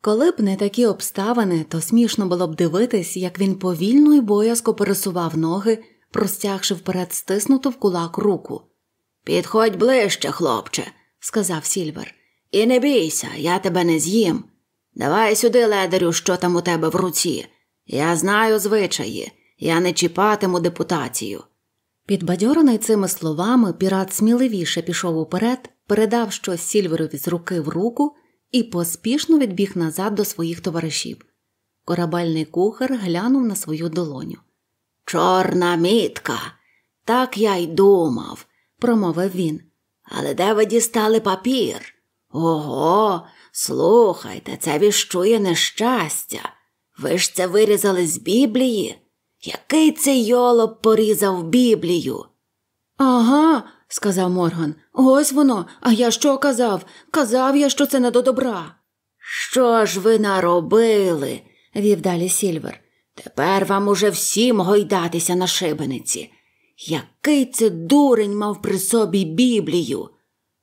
B: Коли б не такі обставини, то смішно було б дивитись, як він повільно і боязко пересував ноги, простягши вперед стиснуту в кулак руку, Підходь ближче, хлопче, сказав Сільвер. І не бійся, я тебе не з'їм. Давай сюди, ледарю, що там у тебе в руці. Я знаю звичаї, я не чіпатиму депутацію. Підбадьорений цими словами, пірат сміливіше пішов уперед, передав щось сільверові з руки в руку і поспішно відбіг назад до своїх товаришів. Корабельний кухар глянув на свою долоню. Чорна мітка, так я й думав промовив він. Але де ви дістали папір? Ого, слухайте, це віщує нещастя. Ви ж це вирізали з Біблії? Який це йолоб порізав Біблію? Ага, сказав Морган, ось воно, а я що казав? Казав я, що це не до добра. Що ж ви наробили? вів далі Сільвер. Тепер вам уже всім гойдатися на шибениці. Який це дурень мав при собі Біблію?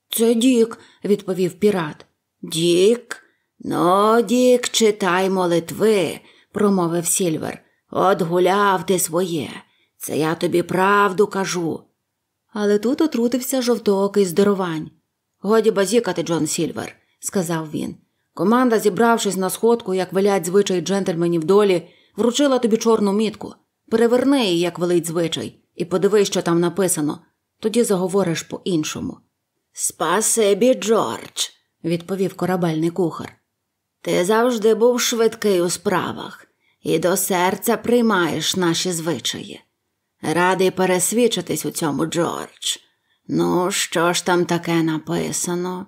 B: Це Дік, відповів пірат. Дік? Ну, Дік, читай молитви, промовив Сільвер. От гуляв ти своє. Це я тобі правду кажу. Але тут отрутився жовтоокий здоровань. Годі базікати, Джон Сільвер, сказав він. Команда, зібравшись на сходку, як велять звичай джентльменів долі, вручила тобі чорну мітку. Переверни її, як велить звичай і подивись, що там написано, тоді заговориш по іншому. Спасибі, Джордж, відповів корабельний кухар. Ти завжди був швидкий у справах і до серця приймаєш наші звичаї. Радий пересвідчитись у цьому, Джордж. Ну, що ж там таке написано?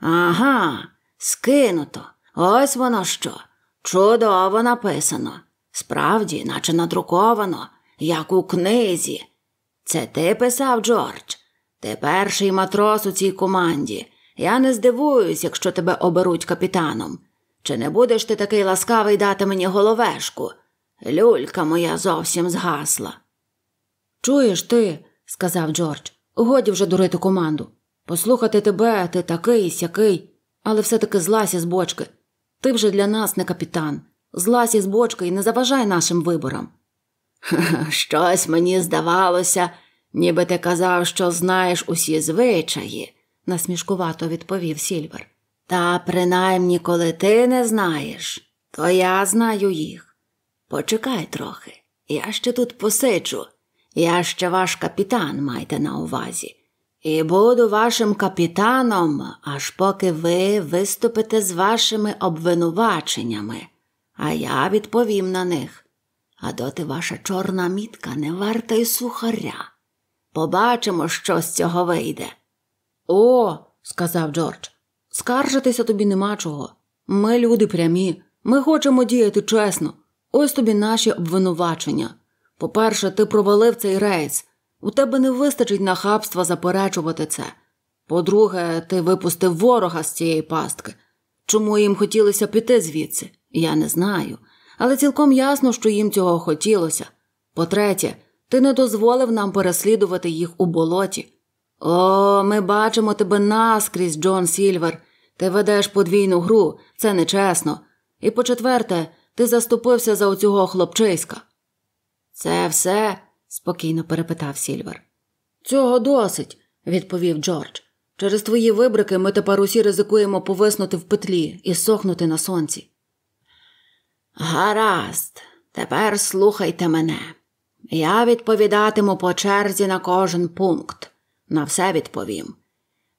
B: Ага, скинуто. Ось воно що. Чудово написано. Справді, наче надруковано як у книзі. Це ти писав, Джордж? Ти перший матрос у цій команді. Я не здивуюсь, якщо тебе оберуть капітаном. Чи не будеш ти такий ласкавий дати мені головешку? Люлька моя зовсім згасла. Чуєш ти, сказав Джордж, годі вже дурити команду. Послухати тебе, ти такий сякий, але все таки злась із бочки. Ти вже для нас не капітан. Злась із бочки і не заважай нашим виборам. [laughs] Щось мені здавалося, ніби ти казав, що знаєш усі звичаї, насмішкувато відповів Сільвер. Та принаймні, коли ти не знаєш, то я знаю їх. Почекай трохи, я ще тут посиджу, я ще ваш капітан майте на увазі, і буду вашим капітаном, аж поки ви виступите з вашими обвинуваченнями, а я відповім на них. А доти ваша чорна мітка не варта й сухаря. Побачимо, що з цього вийде. О, сказав Джордж, скаржитися тобі нема чого. Ми люди прямі, ми хочемо діяти чесно. Ось тобі наші обвинувачення. По-перше, ти провалив цей рейс. У тебе не вистачить нахабства заперечувати це. По-друге, ти випустив ворога з цієї пастки. Чому їм хотілося піти звідси? Я не знаю але цілком ясно, що їм цього хотілося. По-третє, ти не дозволив нам переслідувати їх у болоті. О, ми бачимо тебе наскрізь, Джон Сільвер. Ти ведеш подвійну гру, це нечесно. І по четверте, ти заступився за оцього хлопчиська. Це все? спокійно перепитав Сільвер. Цього досить, відповів Джордж. Через твої вибрики ми тепер усі ризикуємо повиснути в петлі і сохнути на сонці. Гаразд, тепер слухайте мене. Я відповідатиму по черзі на кожен пункт. На все відповім.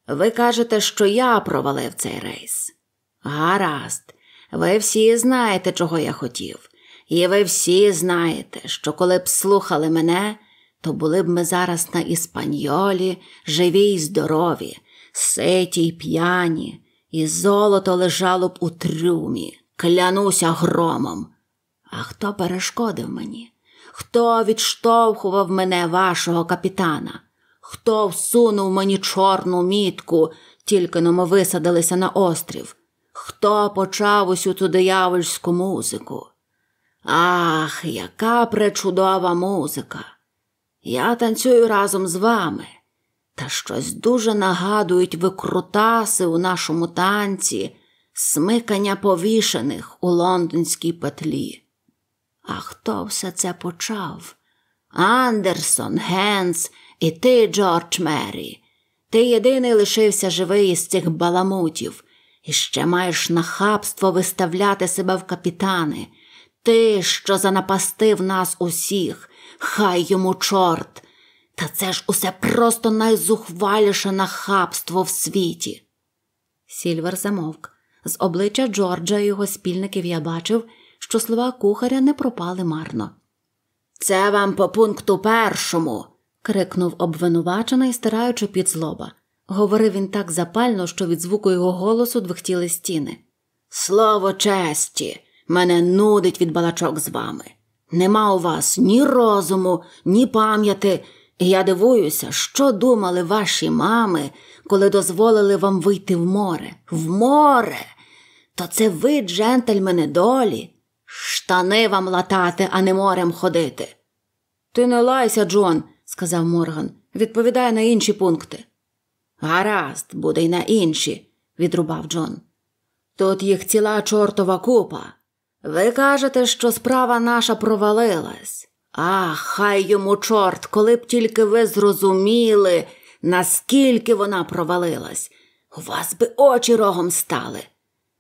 B: Ви кажете, що я провалив цей рейс. Гаразд, ви всі знаєте, чого я хотів, і ви всі знаєте, що коли б слухали мене, то були б ми зараз на іспаньолі, живі й здорові, ситі й п'яні, і золото лежало б у трюмі клянуся громом. А хто перешкодив мені? Хто відштовхував мене вашого капітана? Хто всунув мені чорну мітку, тільки но ми висадилися на острів? Хто почав усю ту диявольську музику? Ах, яка пречудова музика! Я танцюю разом з вами, та щось дуже нагадують викрутаси у нашому танці, смикання повішених у лондонській петлі. А хто все це почав? Андерсон, Генс і ти, Джордж Мері. Ти єдиний лишився живий із цих баламутів, і ще маєш нахабство виставляти себе в капітани. Ти, що занапастив нас усіх, хай йому чорт. Та це ж усе просто найзухваліше нахабство в світі. Сільвер замовк, з обличчя Джорджа і його спільників я бачив, що слова кухаря не пропали марно. Це вам по пункту першому. крикнув обвинувачений, стираючи під злоба. Говорив він так запально, що від звуку його голосу двихтіли стіни. Слово честі, мене нудить від балачок з вами. Нема у вас ні розуму, ні пам'яті, і я дивуюся, що думали ваші мами, коли дозволили вам вийти в море, в море, то це ви, джентльмени, долі, штани вам латати, а не морем ходити. Ти не лайся, Джон, сказав Морган, відповідає на інші пункти. Гаразд, буде й на інші, відрубав Джон. Тут їх ціла чортова купа. Ви кажете, що справа наша провалилась. Ах, хай йому чорт, коли б тільки ви зрозуміли наскільки вона провалилась. У вас би очі рогом стали.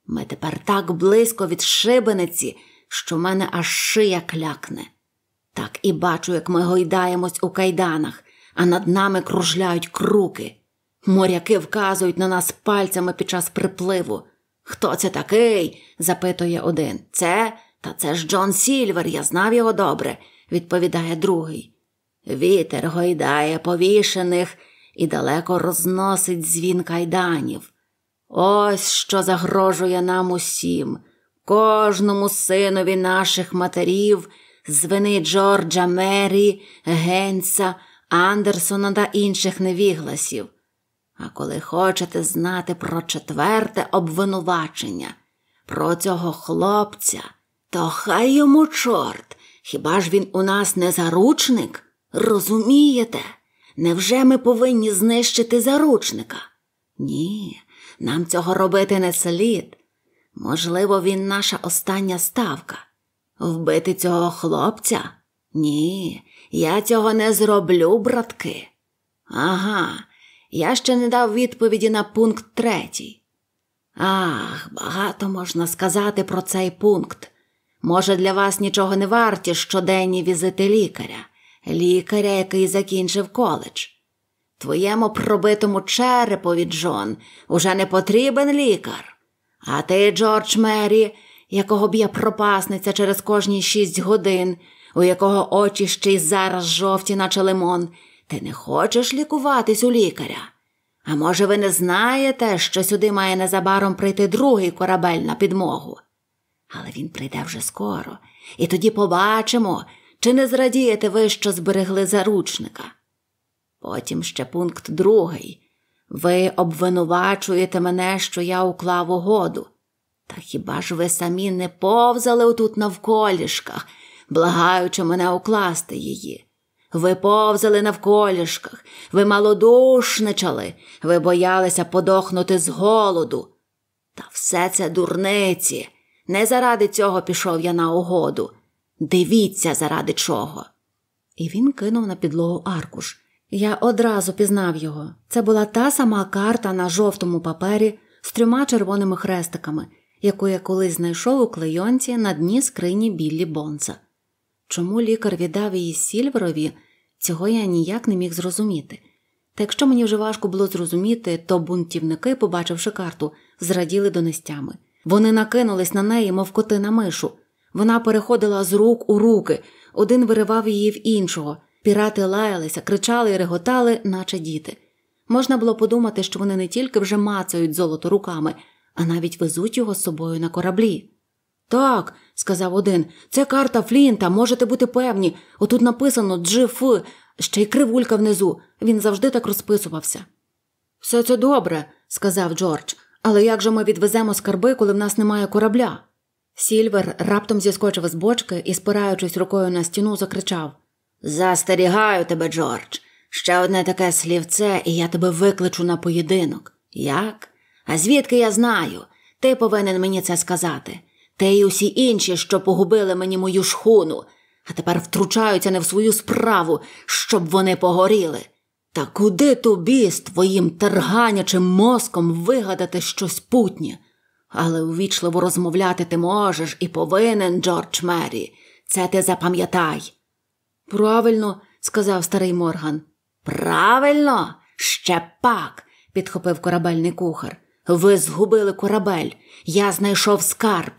B: Ми тепер так близько від шибениці, що в мене аж шия клякне. Так і бачу, як ми гойдаємось у кайданах, а над нами кружляють круки. Моряки вказують на нас пальцями під час припливу. Хто це такий? запитує один. Це, та це ж Джон Сільвер, я знав його добре, відповідає другий. Вітер гойдає повішених, і далеко розносить дзвін кайданів. Ось що загрожує нам усім, кожному синові наших матерів, звини Джорджа Мері, Генса, Андерсона та інших невігласів. А коли хочете знати про четверте обвинувачення, про цього хлопця, то хай йому чорт, хіба ж він у нас не заручник? Розумієте? Невже ми повинні знищити заручника? Ні, нам цього робити не слід. Можливо, він наша остання ставка. Вбити цього хлопця? Ні, я цього не зроблю, братки. Ага, я ще не дав відповіді на пункт третій. Ах, багато можна сказати про цей пункт. Може, для вас нічого не варті щоденні візити лікаря лікаря, який закінчив коледж. Твоєму пробитому черепові, Джон, уже не потрібен лікар. А ти, Джордж Мері, якого б'є пропасниця через кожні шість годин, у якого очі ще й зараз жовті, наче лимон, ти не хочеш лікуватись у лікаря? А може, ви не знаєте, що сюди має незабаром прийти другий корабель на підмогу? Але він прийде вже скоро, і тоді побачимо, чи не зрадієте ви, що зберегли заручника? Потім ще пункт другий. Ви обвинувачуєте мене, що я уклав угоду. Та хіба ж ви самі не повзали отут навколішках, благаючи мене укласти її? Ви повзали навколішках, ви малодушничали, ви боялися подохнути з голоду. Та все це дурниці. Не заради цього пішов я на угоду. Дивіться, заради чого. І він кинув на підлогу аркуш. Я одразу пізнав його. Це була та сама карта на жовтому папері з трьома червоними хрестиками, яку я колись знайшов у клейонці на дні скрині Біллі Бонса. Чому лікар віддав її сільверові, цього я ніяк не міг зрозуміти. Та якщо мені вже важко було зрозуміти, то бунтівники, побачивши карту, зраділи донестями. Вони накинулись на неї, мов коти на мишу, вона переходила з рук у руки, один виривав її в іншого. Пірати лаялися, кричали і реготали, наче діти. Можна було подумати, що вони не тільки вже мацають золото руками, а навіть везуть його з собою на кораблі. Так, сказав один, це карта Флінта, можете бути певні. Отут написано «Джиф», ще й кривулька внизу. Він завжди так розписувався. Все це добре, сказав Джордж, але як же ми відвеземо скарби, коли в нас немає корабля? Сільвер раптом зіскочив з бочки і, спираючись рукою на стіну, закричав Застерігаю тебе, Джордж. Ще одне таке слівце, і я тебе викличу на поєдинок. Як? А звідки я знаю? Ти повинен мені це сказати. Ти й усі інші, що погубили мені мою шхуну, а тепер втручаються не в свою справу, щоб вони погоріли. Та куди тобі з твоїм тарганячим мозком вигадати щось путнє? Але увічливо розмовляти ти можеш і повинен, Джордж Мері. Це ти запам'ятай. Правильно, сказав старий Морган. Правильно, ще пак, підхопив корабельний кухар. Ви згубили корабель. Я знайшов скарб.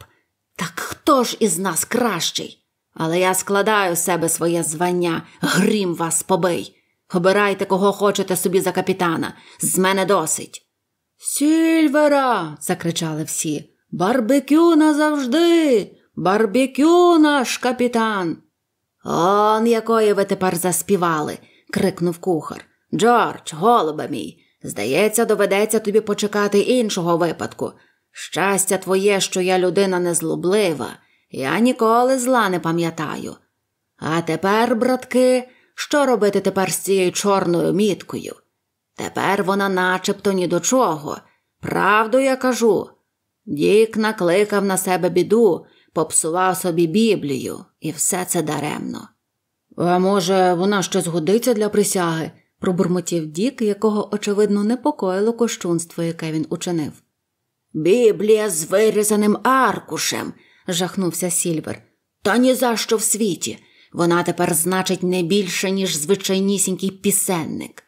B: Так хто ж із нас кращий? Але я складаю себе своє звання, грім вас побий. Обирайте, кого хочете собі за капітана. З мене досить. Сільвера. закричали всі. Барбекю назавжди. Барбекю наш капітан. Он якої ви тепер заспівали, крикнув кухар. Джордж, голубе мій, здається, доведеться тобі почекати іншого випадку. Щастя твоє, що я людина незлублива, я ніколи зла не пам'ятаю. А тепер, братки, що робити тепер з цією чорною міткою? Тепер вона начебто ні до чого. Правду я кажу. Дік накликав на себе біду, попсував собі Біблію, і все це даремно. А може, вона щось годиться для присяги? пробурмотів Дік, якого, очевидно, непокоїло кощунство, яке він учинив. Біблія з вирізаним аркушем, жахнувся Сільвер. Та ні за що в світі. Вона тепер значить не більше, ніж звичайнісінький пісенник.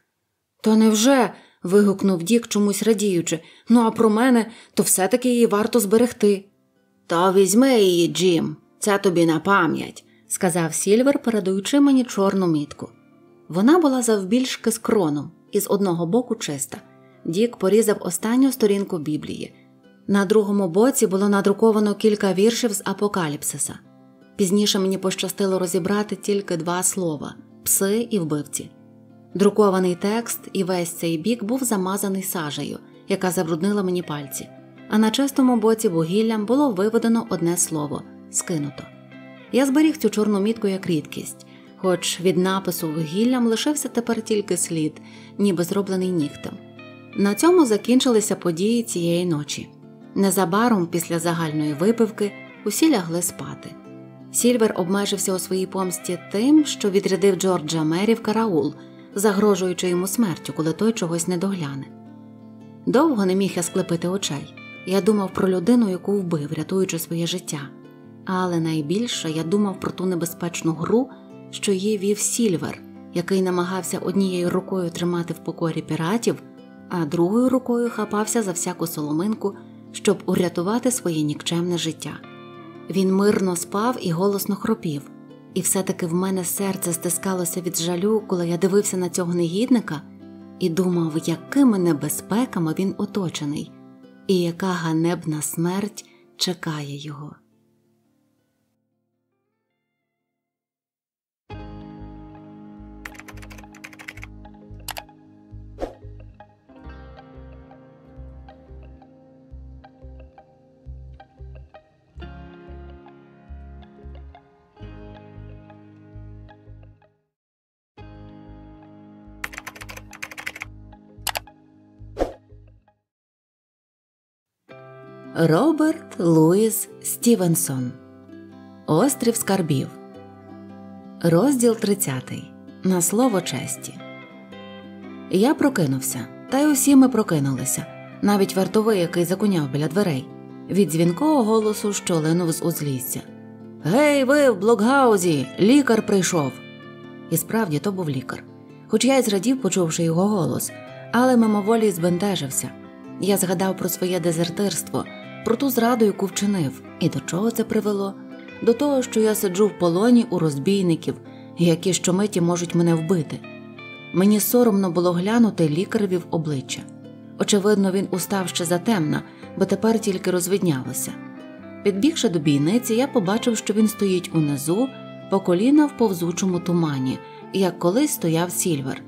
B: То невже? вигукнув Дік, чомусь радіючи, ну а про мене, то все таки її варто зберегти. То візьми її, Джим, це тобі на пам'ять, сказав Сільвер, передаючи мені чорну мітку. Вона була завбільшки з кроном і з одного боку чиста. Дік порізав останню сторінку Біблії. На другому боці було надруковано кілька віршів з Апокаліпсиса. Пізніше мені пощастило розібрати тільки два слова пси і вбивці. Друкований текст і весь цей бік був замазаний сажею, яка забруднила мені пальці, а на чистому боці вугіллям було виведено одне слово скинуто. Я зберіг цю чорну мітку як рідкість, хоч від напису вугіллям лишився тепер тільки слід, ніби зроблений нігтем. На цьому закінчилися події цієї ночі. Незабаром, після загальної випивки, усі лягли спати. Сільвер обмежився у своїй помсті тим, що відрядив Джорджа Мері в караул загрожуючи йому смертю, коли той чогось не догляне. Довго не міг я склепити очей. Я думав про людину, яку вбив, рятуючи своє життя, але найбільше я думав про ту небезпечну гру, що її вів Сільвер, який намагався однією рукою тримати в покорі піратів, а другою рукою хапався за всяку соломинку, щоб урятувати своє нікчемне життя. Він мирно спав і голосно хропів і все-таки в мене серце стискалося від жалю, коли я дивився на цього негідника і думав, якими небезпеками він оточений, і яка ганебна смерть чекає його. Роберт Луїс Стівенсон Острів Скарбів. Розділ 30. На слово честі. Я прокинувся. Та й усі ми прокинулися. Навіть вартовий, який закуняв біля дверей. Від дзвінкого голосу, що линув з узлісся. Гей, ви в блокгаузі! Лікар прийшов. І справді то був лікар. Хоч я й зрадів, почувши його голос, але мимоволі збентежився. Я згадав про своє дезертирство про ту зраду, яку вчинив, і до чого це привело? До того, що я сиджу в полоні у розбійників, які щомиті можуть мене вбити. Мені соромно було глянути лікареві в обличчя. Очевидно, він устав ще затемна, бо тепер тільки розвиднялося. Підбігши до бійниці, я побачив, що він стоїть унизу, по коліна в повзучому тумані, як колись стояв сільвер.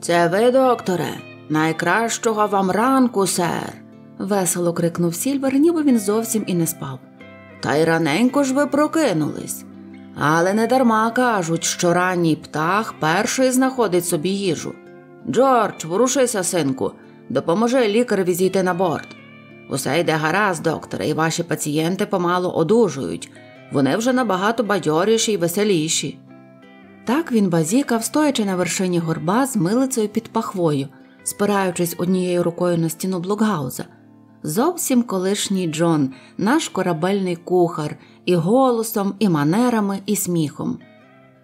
B: Це ви, докторе, найкращого вам ранку, сер весело крикнув Сільвер, ніби він зовсім і не спав. Та й раненько ж ви прокинулись. Але не дарма кажуть, що ранній птах перший знаходить собі їжу. Джордж, ворушися, синку, допоможи лікареві зійти на борт. Усе йде гаразд, докторе, і ваші пацієнти помалу одужують. Вони вже набагато бадьоріші й веселіші. Так він базікав, стоячи на вершині горба з милицею під пахвою, спираючись однією рукою на стіну блокгауза зовсім колишній Джон, наш корабельний кухар, і голосом, і манерами, і сміхом.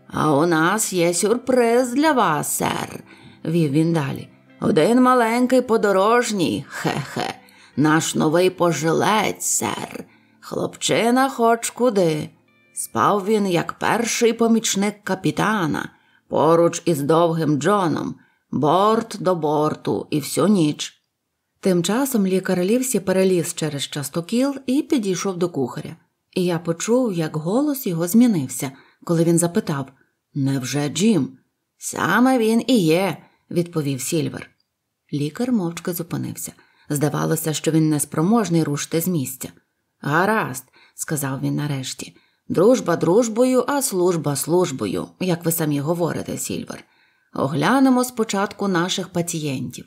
B: А у нас є сюрприз для вас, сер, вів він далі. Один маленький подорожній, хе-хе, наш новий пожилець, сер. Хлопчина хоч куди. Спав він як перший помічник капітана, поруч із довгим Джоном, борт до борту, і всю ніч. Тим часом лікар Лівсі переліз через частокіл і підійшов до кухаря. І я почув, як голос його змінився, коли він запитав Невже Джим? Саме він і є, відповів Сільвер. Лікар мовчки зупинився. Здавалося, що він неспроможний рушити з місця. Гаразд, сказав він нарешті. Дружба дружбою, а служба службою, як ви самі говорите, Сільвер. Оглянемо спочатку наших пацієнтів.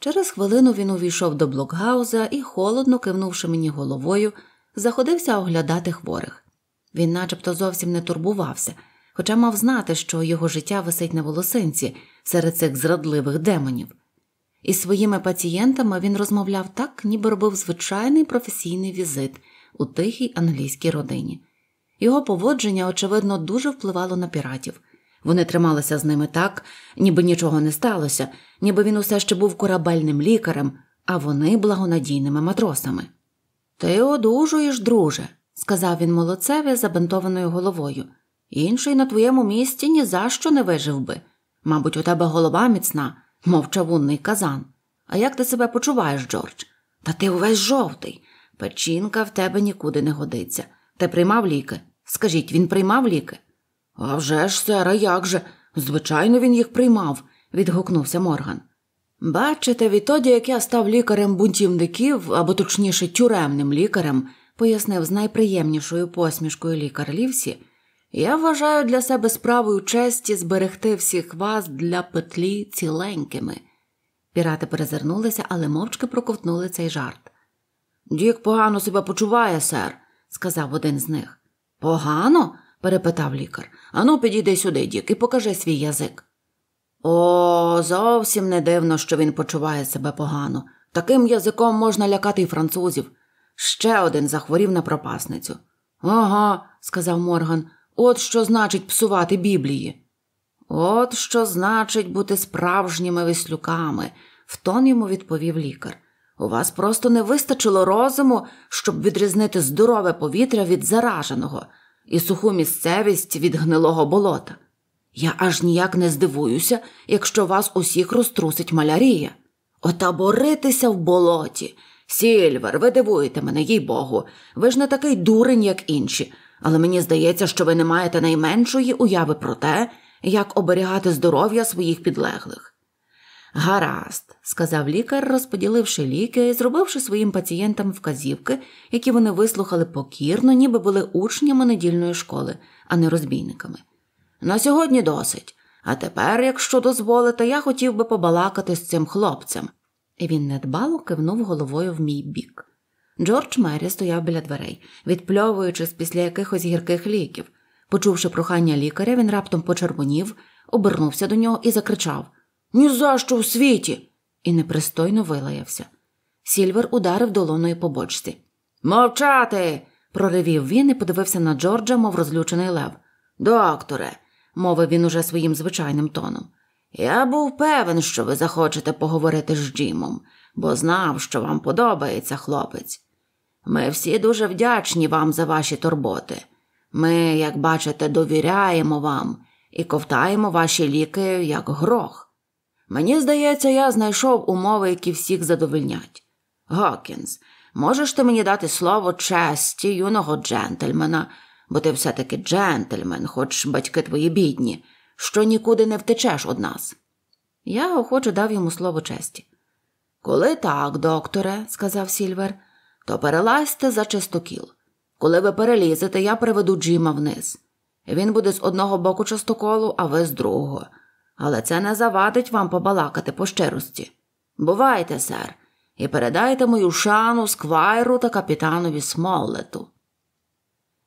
B: Через хвилину він увійшов до блокгауза і, холодно кивнувши мені головою, заходився оглядати хворих. Він начебто зовсім не турбувався, хоча мав знати, що його життя висить на волосинці серед цих зрадливих демонів. Із своїми пацієнтами він розмовляв так, ніби робив звичайний професійний візит у тихій англійській родині. Його поводження, очевидно, дуже впливало на піратів. Вони трималися з ними так, ніби нічого не сталося, ніби він усе ще був корабельним лікарем, а вони благонадійними матросами. Ти одужуєш, друже, сказав він молодцеві забинтованою головою. Інший на твоєму місці ні за що не вижив би. Мабуть, у тебе голова міцна, мов чавунний казан. А як ти себе почуваєш, Джордж? Та ти увесь жовтий. Печінка в тебе нікуди не годиться. Ти приймав ліки? Скажіть, він приймав ліки? «А вже ж, сера, як же? Звичайно, він їх приймав, відгукнувся Морган. Бачите, відтоді як я став лікарем бунтівників, або точніше тюремним лікарем, пояснив з найприємнішою посмішкою лікар Лівсі, я вважаю для себе справою честі зберегти всіх вас для петлі ціленькими. Пірати перезирнулися, але мовчки проковтнули цей жарт. Дік погано себе почуває, сер, сказав один з них. Погано? перепитав лікар. Ану, підійди сюди, Дік, і покажи свій язик. О, зовсім не дивно, що він почуває себе погано. Таким язиком можна лякати й французів. Ще один захворів на пропасницю. Ага, сказав Морган, от що значить псувати біблії. От що значить бути справжніми віслюками, в тон йому відповів лікар. У вас просто не вистачило розуму, щоб відрізнити здорове повітря від зараженого і суху місцевість від гнилого болота. Я аж ніяк не здивуюся, якщо вас усіх розтрусить малярія. Отаборитися в болоті. Сільвер, ви дивуєте мене, їй богу. Ви ж не такий дурень, як інші, але мені здається, що ви не маєте найменшої уяви про те, як оберігати здоров'я своїх підлеглих. Гаразд, сказав лікар, розподіливши ліки і зробивши своїм пацієнтам вказівки, які вони вислухали покірно, ніби були учнями недільної школи, а не розбійниками. На сьогодні досить. А тепер, якщо дозволите, я хотів би побалакати з цим хлопцем. І він недбало кивнув головою в мій бік. Джордж Мері стояв біля дверей, відпльовуючись після якихось гірких ліків. Почувши прохання лікаря, він раптом почервонів, обернувся до нього і закричав ні за що в світі. І непристойно вилаявся. Сільвер ударив долоною по бочці. Мовчати. проривів він і подивився на Джорджа, мов розлючений лев. Докторе, мовив він уже своїм звичайним тоном. Я був певен, що ви захочете поговорити з Джімом, бо знав, що вам подобається хлопець. Ми всі дуже вдячні вам за ваші турботи. Ми, як бачите, довіряємо вам і ковтаємо ваші ліки як грох. Мені здається, я знайшов умови, які всіх задовольнять. Гокінс, можеш ти мені дати слово честі юного джентльмена, бо ти все-таки джентльмен, хоч батьки твої бідні, що нікуди не втечеш од нас. Я охоче дав йому слово честі. Коли так, докторе, сказав Сільвер, то перелазьте за чистокіл. Коли ви перелізете, я приведу Джима вниз. Він буде з одного боку частоколу, а ви з другого але це не завадить вам побалакати по щирості. Бувайте, сер, і передайте мою шану сквайру та капітанові Смоллету».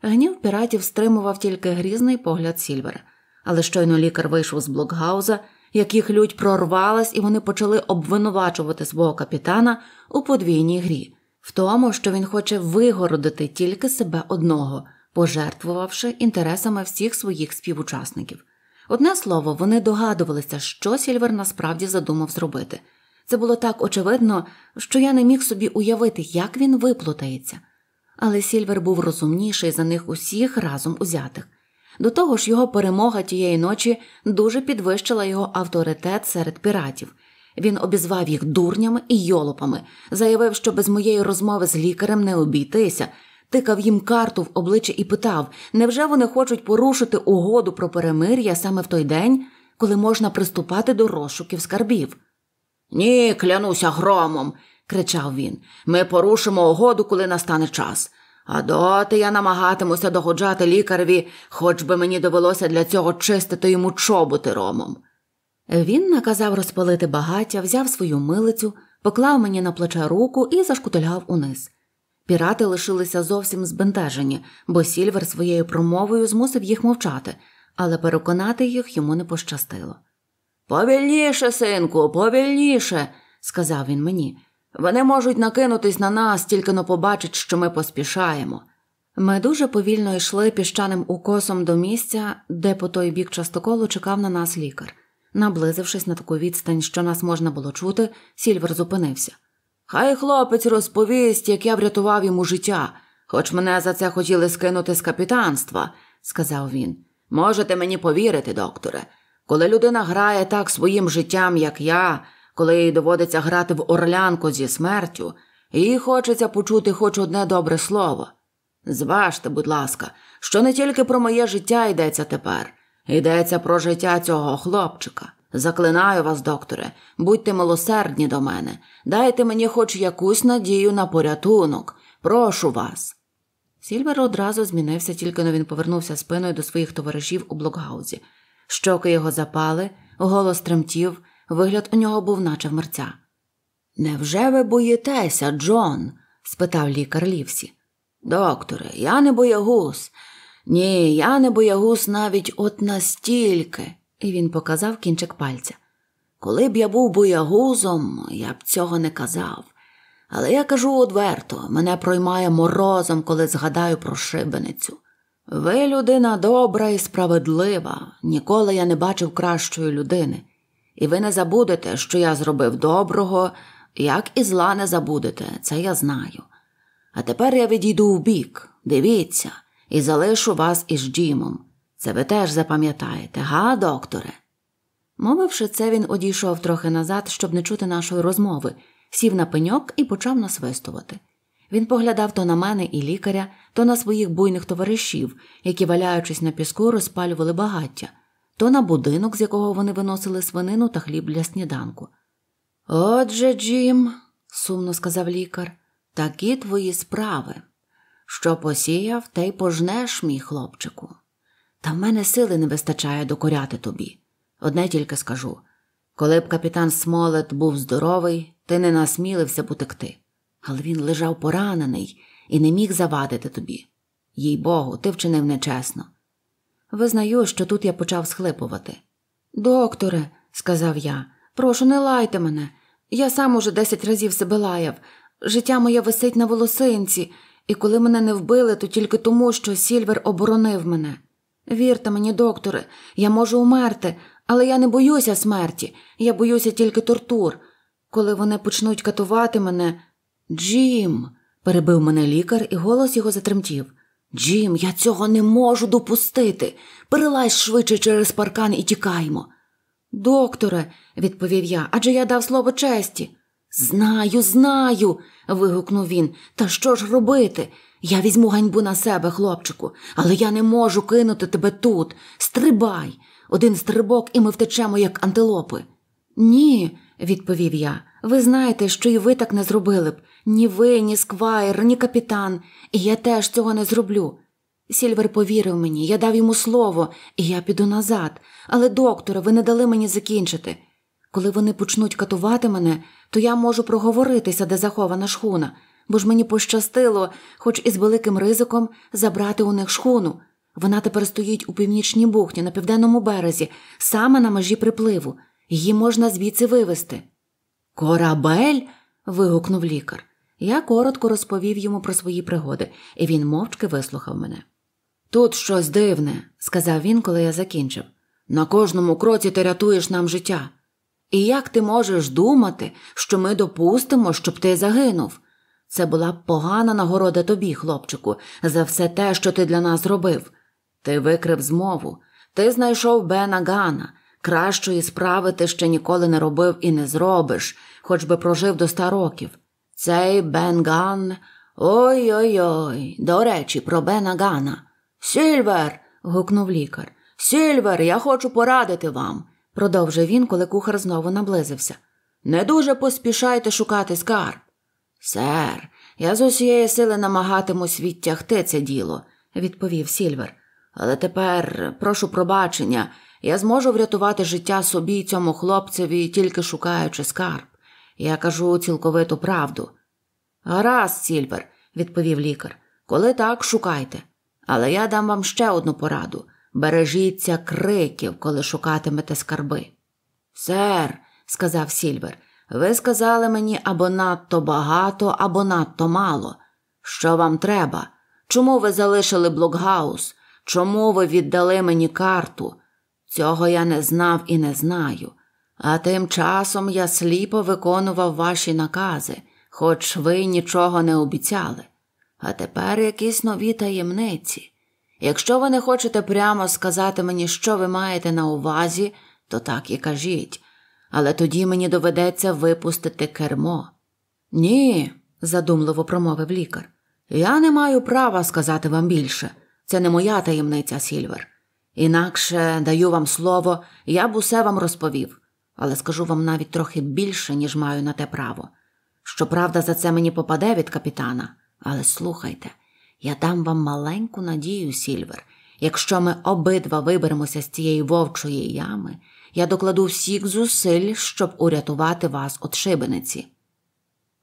B: Гнів піратів стримував тільки грізний погляд Сільвера, але щойно лікар вийшов з блокгауза, яких лють прорвалась, і вони почали обвинувачувати свого капітана у подвійній грі, в тому, що він хоче вигородити тільки себе одного, пожертвувавши інтересами всіх своїх співучасників. Одне слово, вони догадувалися, що Сільвер насправді задумав зробити. Це було так очевидно, що я не міг собі уявити, як він виплутається. Але Сільвер був розумніший за них усіх разом узятих. До того ж, його перемога тієї ночі дуже підвищила його авторитет серед піратів. Він обізвав їх дурнями і йолопами, заявив, що без моєї розмови з лікарем не обійтися тикав їм карту в обличчя і питав невже вони хочуть порушити угоду про перемир'я саме в той день, коли можна приступати до розшуків скарбів? Ні, клянуся громом, кричав він. Ми порушимо угоду, коли настане час. А доти я намагатимуся догоджати лікареві, хоч би мені довелося для цього чистити йому чоботи ромом. Він наказав розпалити багаття, взяв свою милицю, поклав мені на плече руку і зашкутильгав униз. Пірати лишилися зовсім збентежені, бо Сільвер своєю промовою змусив їх мовчати, але переконати їх йому не пощастило. Повільніше, синку, повільніше, сказав він мені. Вони можуть накинутись на нас, тільки но побачать, що ми поспішаємо. Ми дуже повільно йшли піщаним укосом до місця, де по той бік частоколу чекав на нас лікар. Наблизившись на таку відстань, що нас можна було чути, Сільвер зупинився. Хай хлопець розповість, як я врятував йому життя, хоч мене за це хотіли скинути з капітанства, сказав він. Можете мені повірити, докторе. Коли людина грає так своїм життям, як я, коли їй доводиться грати в орлянку зі смертю, їй хочеться почути хоч одне добре слово. Зважте, будь ласка, що не тільки про моє життя йдеться тепер, йдеться про життя цього хлопчика. Заклинаю вас, докторе, будьте милосердні до мене, дайте мені хоч якусь надію на порятунок. Прошу вас. Сільвер одразу змінився, тільки но він повернувся спиною до своїх товаришів у блокгаузі. Щоки його запали, голос тремтів, вигляд у нього був, наче вмерця. Невже ви боїтеся, Джон? спитав лікар Лівсі. Докторе, я не боягуз. Ні, я не боягуз навіть от настільки і він показав кінчик пальця. Коли б я був боягузом, я б цього не казав. Але я кажу одверто, мене проймає морозом, коли згадаю про шибеницю. Ви людина добра і справедлива, ніколи я не бачив кращої людини, і ви не забудете, що я зробив доброго, як і зла не забудете, це я знаю. А тепер я відійду вбік, дивіться, і залишу вас із Джімом. Це ви теж запам'ятаєте, га, докторе? Мовивши це, він одійшов трохи назад, щоб не чути нашої розмови, сів на пеньок і почав насвистувати. Він поглядав то на мене і лікаря, то на своїх буйних товаришів, які, валяючись на піску, розпалювали багаття, то на будинок, з якого вони виносили свинину та хліб для сніданку. Отже, Джим, сумно сказав лікар, такі твої справи. Що посіяв, те й пожнеш, мій хлопчику. Та в мене сили не вистачає докоряти тобі. Одне тільки скажу коли б капітан Смолет був здоровий, ти не насмілився б утекти. Але він лежав поранений і не міг завадити тобі. Їй богу, ти вчинив нечесно. Визнаю, що тут я почав схлипувати. Докторе, сказав я, прошу, не лайте мене. Я сам уже десять разів себе лаяв. Життя моє висить на волосинці, і коли мене не вбили, то тільки тому, що Сільвер оборонив мене. Вірте мені, докторе, я можу умерти, але я не боюся смерті, я боюся тільки тортур. Коли вони почнуть катувати мене. Джим, перебив мене лікар, і голос його затремтів. Джим, я цього не можу допустити. Перелазь швидше через паркан і тікаймо. Докторе, відповів я, адже я дав слово честі. Знаю, знаю. вигукнув він. Та що ж робити? Я візьму ганьбу на себе, хлопчику, але я не можу кинути тебе тут. Стрибай. Один стрибок, і ми втечемо, як антилопи. Ні, відповів я. Ви знаєте, що і ви так не зробили б. Ні ви, ні сквайр, ні капітан, і я теж цього не зроблю. Сільвер повірив мені, я дав йому слово, і я піду назад. Але, докторе, ви не дали мені закінчити. Коли вони почнуть катувати мене, то я можу проговоритися, де захована шхуна бо ж мені пощастило, хоч і з великим ризиком, забрати у них шхуну. Вона тепер стоїть у північній бухні, на південному березі, саме на межі припливу. Її можна звідси вивезти. Корабель. вигукнув лікар. Я коротко розповів йому про свої пригоди, і він мовчки вислухав мене. Тут щось дивне, сказав він, коли я закінчив. На кожному кроці ти рятуєш нам життя. І як ти можеш думати, що ми допустимо, щоб ти загинув? Це була погана нагорода тобі, хлопчику, за все те, що ти для нас робив. Ти викрив змову, ти знайшов Бена Гана. Кращої справи ти ще ніколи не робив і не зробиш, хоч би прожив до ста років. Цей Бен Ган. Ой ой ой. До речі, про Бена Гана. Сільвер. гукнув лікар. Сільвер, я хочу порадити вам, продовжив він, коли кухар знову наблизився. Не дуже поспішайте шукати скарб. Сер, я з усієї сили намагатимусь відтягти це діло, відповів Сільвер. Але тепер прошу пробачення, я зможу врятувати життя собі й цьому хлопцеві, тільки шукаючи скарб. Я кажу цілковиту правду. Гаразд, Сільвер, відповів лікар. Коли так, шукайте. Але я дам вам ще одну пораду бережіться криків, коли шукатимете скарби. Сер, сказав Сільвер. Ви сказали мені або надто багато, або надто мало. Що вам треба? Чому ви залишили блокгаус? Чому ви віддали мені карту? Цього я не знав і не знаю. А тим часом я сліпо виконував ваші накази, хоч ви нічого не обіцяли. А тепер якісь нові таємниці. Якщо ви не хочете прямо сказати мені, що ви маєте на увазі, то так і кажіть але тоді мені доведеться випустити кермо. Ні, задумливо промовив лікар. Я не маю права сказати вам більше. Це не моя таємниця, Сільвер. Інакше даю вам слово, я б усе вам розповів, але скажу вам навіть трохи більше, ніж маю на те право. Щоправда, за це мені попаде від капітана, але слухайте, я дам вам маленьку надію, Сільвер. Якщо ми обидва виберемося з цієї вовчої ями, я докладу всіх зусиль, щоб урятувати вас від шибениці.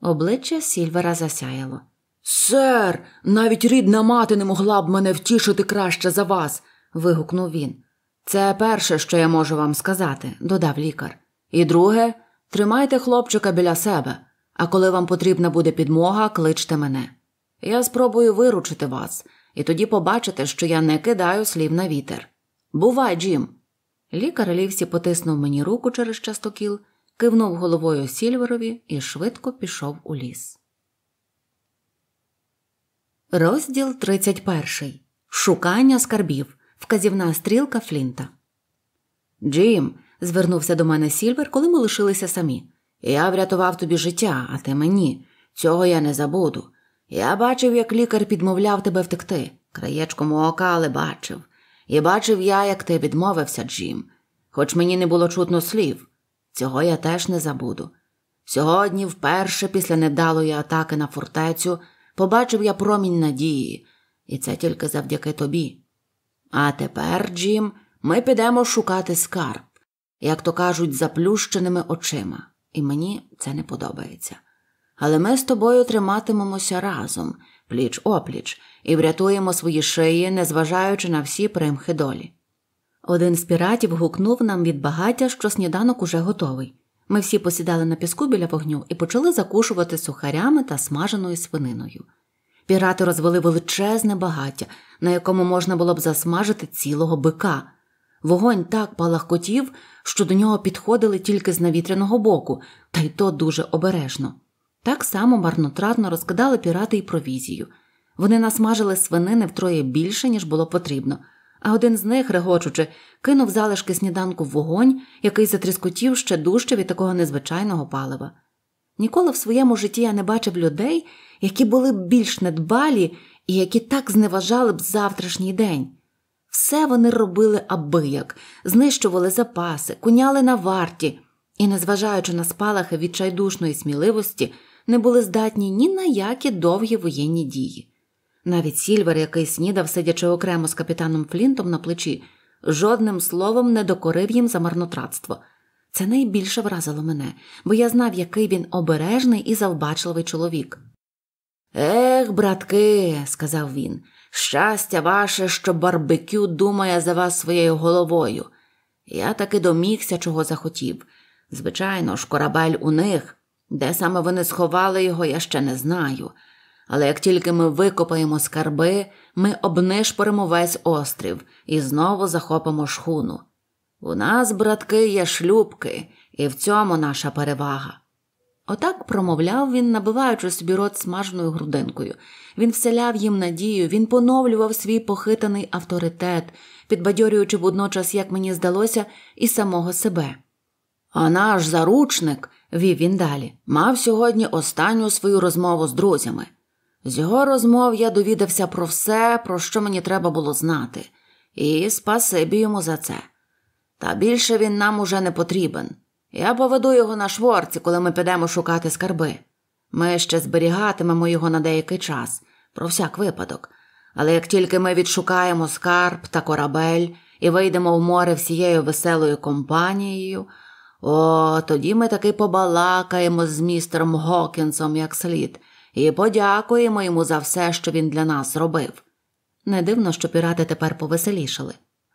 B: Обличчя Сільвера засяяло. Сер, навіть рідна мати не могла б мене втішити краще за вас. вигукнув він. Це перше, що я можу вам сказати, додав лікар. І друге, тримайте хлопчика біля себе, а коли вам потрібна буде підмога, кличте мене. Я спробую виручити вас, і тоді побачите, що я не кидаю слів на вітер. Бувай, Джим, Лікар лівсі потиснув мені руку через частокіл, кивнув головою Сільверові і швидко пішов у ліс. Розділ 31. Шукання скарбів. Вказівна стрілка Флінта. Джим. звернувся до мене Сільвер, коли ми лишилися самі. Я врятував тобі життя, а ти мені. Цього я не забуду. Я бачив, як лікар підмовляв тебе втекти. Краєчком ока, але бачив. І бачив я, як ти відмовився, Джим, хоч мені не було чутно слів. Цього я теж не забуду. Сьогодні, вперше, після недалої атаки на фортецю, побачив я промінь надії, і це тільки завдяки тобі. А тепер, Джим, ми підемо шукати скарб, як то кажуть, заплющеними очима, і мені це не подобається. Але ми з тобою триматимемося разом пліч опліч, і врятуємо свої шиї, незважаючи на всі примхи долі. Один з піратів гукнув нам від багаття, що сніданок уже готовий. Ми всі посідали на піску біля вогню і почали закушувати сухарями та смаженою свининою. Пірати розвели величезне багаття, на якому можна було б засмажити цілого бика. Вогонь так палахкотів, що до нього підходили тільки з навітряного боку, та й то дуже обережно. Так само марнотратно розкидали пірати і провізію. Вони насмажили свинини втроє більше, ніж було потрібно, а один з них, регочучи, кинув залишки сніданку в вогонь, який затріскотів ще дужче від такого незвичайного палива. Ніколи в своєму житті я не бачив людей, які були б більш недбалі і які так зневажали б завтрашній день. Все вони робили абияк, знищували запаси, куняли на варті і, незважаючи на спалахи відчайдушної сміливості, не були здатні ні на які довгі воєнні дії. Навіть Сільвер, який снідав, сидячи окремо з капітаном Флінтом на плечі, жодним словом не докорив їм за марнотратство. Це найбільше вразило мене, бо я знав, який він обережний і завбачливий чоловік. Ех, братки, сказав він, щастя ваше, що барбекю думає за вас своєю головою. Я таки домігся, чого захотів. Звичайно ж, корабель у них, де саме вони сховали його, я ще не знаю, але як тільки ми викопаємо скарби, ми обнишпоримо весь острів і знову захопимо шхуну. У нас, братки, є шлюбки, і в цьому наша перевага. Отак промовляв він, набиваючи собі рот смажною грудинкою. Він вселяв їм надію, він поновлював свій похитаний авторитет, підбадьорюючи водночас, як мені здалося, і самого себе. А наш заручник вів він далі, мав сьогодні останню свою розмову з друзями. З його розмов я довідався про все, про що мені треба було знати, і спасибі йому за це. Та більше він нам уже не потрібен. Я поведу його на шворці, коли ми підемо шукати скарби. Ми ще зберігатимемо його на деякий час, про всяк випадок. Але як тільки ми відшукаємо скарб та корабель і вийдемо в море всією веселою компанією, о, тоді ми таки побалакаємо з містером Гокінсом як слід, і подякуємо йому за все, що він для нас робив. Не дивно, що пірати тепер повеселішали.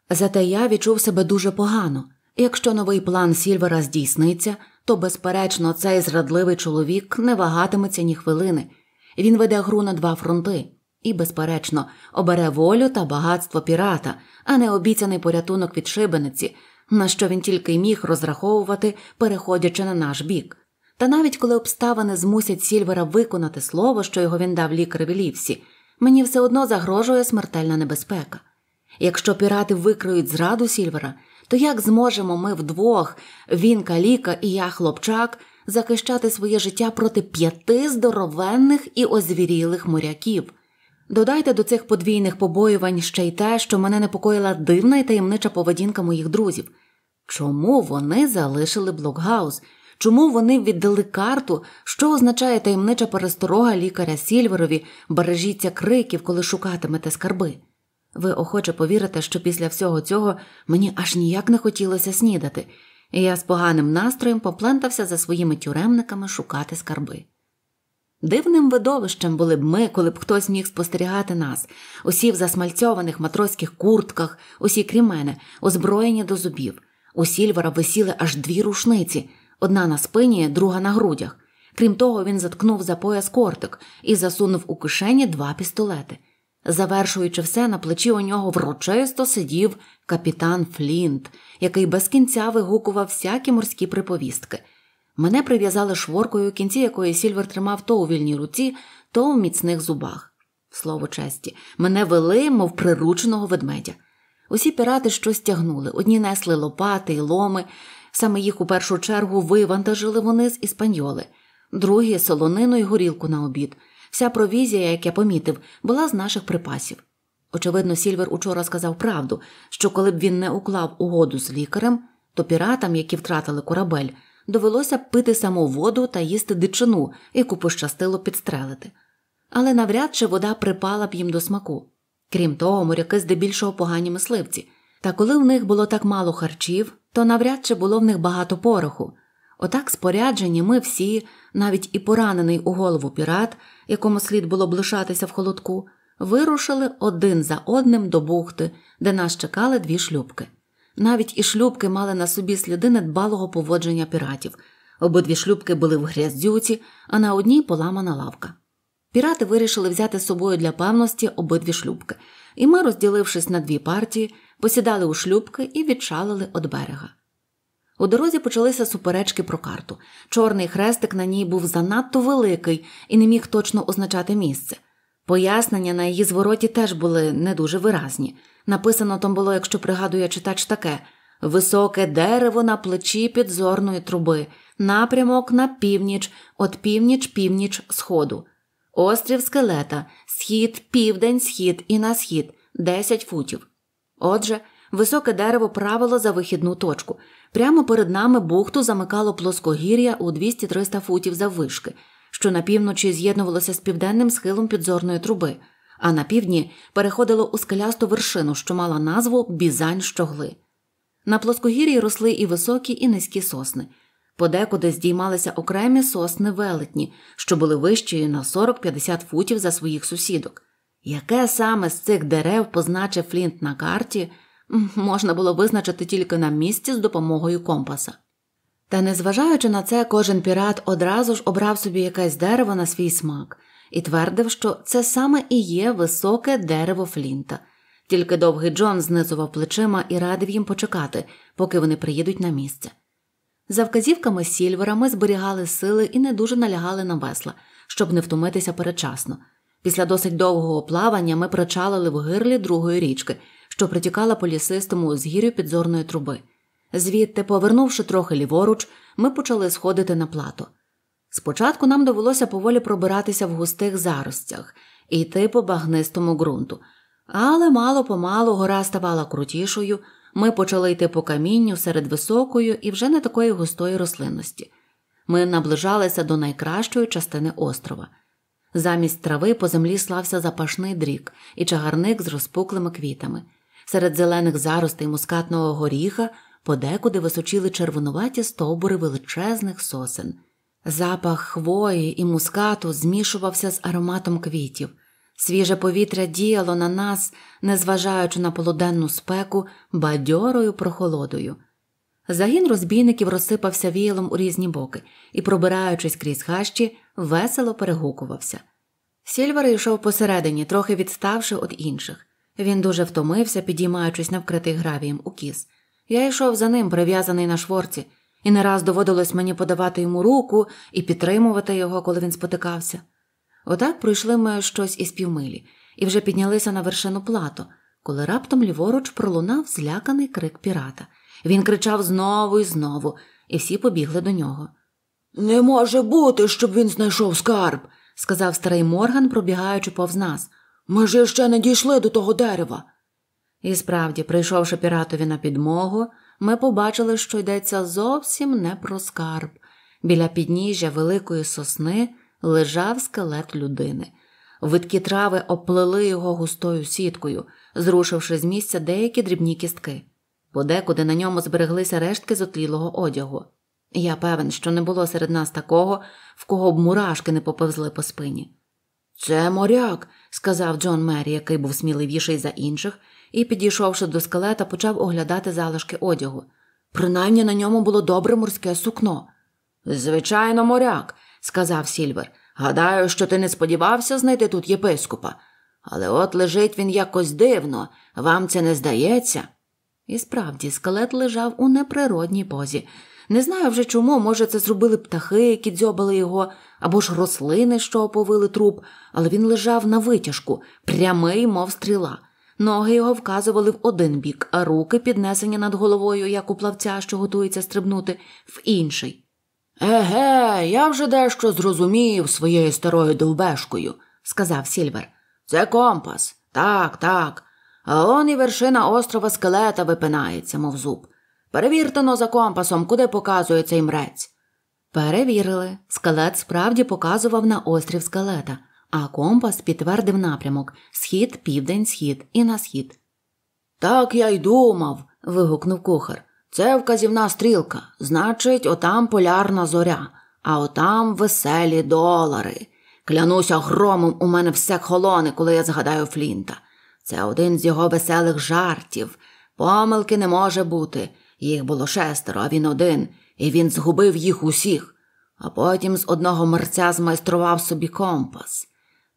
B: Зате я відчув себе дуже погано. Якщо новий план Сільвера здійсниться, то, безперечно, цей зрадливий чоловік не вагатиметься ні хвилини. Він веде гру на два фронти і, безперечно, обере волю та багатство пірата, а не обіцяний порятунок від шибениці – на що він тільки й міг розраховувати, переходячи на наш бік. Та навіть коли обставини змусять Сільвера виконати слово, що його він дав лікареві лівсі, мені все одно загрожує смертельна небезпека. Якщо пірати викриють зраду Сільвера, то як зможемо ми вдвох, він каліка і я хлопчак, захищати своє життя проти п'яти здоровенних і озвірілих моряків? Додайте до цих подвійних побоювань ще й те, що мене непокоїла дивна і таємнича поведінка моїх друзів. Чому вони залишили блокгаус? Чому вони віддали карту, що означає таємнича пересторога лікаря Сільверові, бережіться криків, коли шукатимете скарби? Ви охоче повірите, що після всього цього мені аж ніяк не хотілося снідати, і я з поганим настроєм поплентався за своїми тюремниками шукати скарби. Дивним видовищем були б ми, коли б хтось міг спостерігати нас, усі в засмальцьованих матроських куртках, усі крім мене, озброєні до зубів. У сільвера висіли аж дві рушниці одна на спині, друга на грудях. Крім того, він заткнув за пояс кортик і засунув у кишені два пістолети. Завершуючи все, на плечі у нього врочисто сидів капітан Флінт, який без кінця вигукував всякі морські приповістки. Мене прив'язали шворкою, кінці якої Сільвер тримав то у вільній руці, то у міцних зубах. Слово честі, мене вели, мов прирученого ведмедя. Усі пірати щось тягнули, одні несли лопати й ломи. Саме їх у першу чергу вивантажили вони з іспаньоли, другі солонину й горілку на обід. Вся провізія, як я помітив, була з наших припасів. Очевидно, Сільвер учора сказав правду, що коли б він не уклав угоду з лікарем, то піратам, які втратили корабель, довелося пити саму воду та їсти дичину, яку пощастило підстрелити. Але навряд чи вода припала б їм до смаку. Крім того, моряки здебільшого погані мисливці. Та коли в них було так мало харчів, то навряд чи було в них багато пороху. Отак споряджені ми всі, навіть і поранений у голову пірат, якому слід було б лишатися в холодку, вирушили один за одним до бухти, де нас чекали дві шлюбки. Навіть і шлюбки мали на собі сліди недбалого поводження піратів. Обидві шлюбки були в гряздюці, а на одній поламана лавка. Пірати вирішили взяти з собою для певності обидві шлюбки, і ми, розділившись на дві партії, посідали у шлюбки і відчалили від берега. У дорозі почалися суперечки про карту. Чорний хрестик на ній був занадто великий і не міг точно означати місце. Пояснення на її звороті теж були не дуже виразні. Написано там було, якщо пригадує читач таке високе дерево на плечі підзорної труби, напрямок на північ, от північ, північ сходу, острів скелета, схід, південь, схід і на схід 10 футів. Отже, високе дерево правило за вихідну точку. Прямо перед нами бухту замикало плоскогір'я у 200-300 футів заввишки – що на півночі з'єднувалося з південним схилом підзорної труби, а на півдні переходило у скелясту вершину, що мала назву Бізань щогли. На плоскогір'ї росли і високі, і низькі сосни. Подекуди здіймалися окремі сосни велетні, що були вищі на 40-50 футів за своїх сусідок. Яке саме з цих дерев позначив Флінт на карті, можна було визначити тільки на місці з допомогою компаса. Та незважаючи на це, кожен пірат одразу ж обрав собі якесь дерево на свій смак і твердив, що це саме і є високе дерево Флінта. Тільки довгий Джон знизував плечима і радив їм почекати, поки вони приїдуть на місце. За вказівками Сільвера ми зберігали сили і не дуже налягали на весла, щоб не втомитися передчасно. Після досить довгого плавання ми причалили в гирлі другої річки, що притікала по лісистому узгір'ю підзорної труби. Звідти, повернувши трохи ліворуч, ми почали сходити на плато. Спочатку нам довелося поволі пробиратися в густих заростях йти по багнистому ґрунту, але мало помалу гора ставала крутішою, ми почали йти по камінню серед високої і вже не такої густої рослинності. Ми наближалися до найкращої частини острова. Замість трави по землі слався запашний дрік і чагарник з розпуклими квітами. Серед зелених заростей мускатного горіха подекуди височили червонуваті стовбури величезних сосен. Запах хвої і мускату змішувався з ароматом квітів. Свіже повітря діяло на нас, незважаючи на полуденну спеку, бадьорою прохолодою. Загін розбійників розсипався віялом у різні боки і, пробираючись крізь хащі, весело перегукувався. Сільвар йшов посередині, трохи відставши від інших. Він дуже втомився, підіймаючись на вкритий гравієм у кіс. Я йшов за ним, прив'язаний на шворці, і не раз доводилось мені подавати йому руку і підтримувати його, коли він спотикався. Отак пройшли ми щось із півмилі і вже піднялися на вершину плато, коли раптом ліворуч пролунав зляканий крик пірата. Він кричав знову і знову, і всі побігли до нього. Не може бути, щоб він знайшов скарб, сказав старий Морган, пробігаючи повз нас. Ми ж ще не дійшли до того дерева. І справді, прийшовши піратові на підмогу, ми побачили, що йдеться зовсім не про скарб. Біля підніжжя великої сосни лежав скелет людини. Видкі трави оплели його густою сіткою, зрушивши з місця деякі дрібні кістки. Подекуди на ньому збереглися рештки зотлілого одягу. Я певен, що не було серед нас такого, в кого б мурашки не поповзли по спині. Це моряк, сказав Джон Мері, який був сміливіший за інших і, підійшовши до скелета, почав оглядати залишки одягу. Принаймні на ньому було добре морське сукно. Звичайно, моряк, сказав Сільвер. Гадаю, що ти не сподівався знайти тут єпископа. Але от лежить він якось дивно, вам це не здається? І справді, скелет лежав у неприродній позі. Не знаю вже чому, може, це зробили птахи, які дзьобали його, або ж рослини, що оповили труп, але він лежав на витяжку, прямий, мов стріла. Ноги його вказували в один бік, а руки, піднесені над головою, як у плавця, що готується стрибнути, в інший. Еге, я вже дещо зрозумів своєю старою довбешкою, сказав Сільвер. Це компас. Так, так. А он і вершина острова скелета випинається, мов зуб. Перевіртено за компасом, куди показує цей мрець. Перевірили. Скелет справді показував на острів скелета а компас підтвердив напрямок схід, південь, схід і на схід. Так я й думав. вигукнув кухар. Це вказівна стрілка, значить, отам полярна зоря, а отам веселі долари. Клянуся громом, у мене все холоне, коли я згадаю Флінта. Це один з його веселих жартів. Помилки не може бути. Їх було шестеро, а він один, і він згубив їх усіх. А потім з одного мерця змайстрував собі компас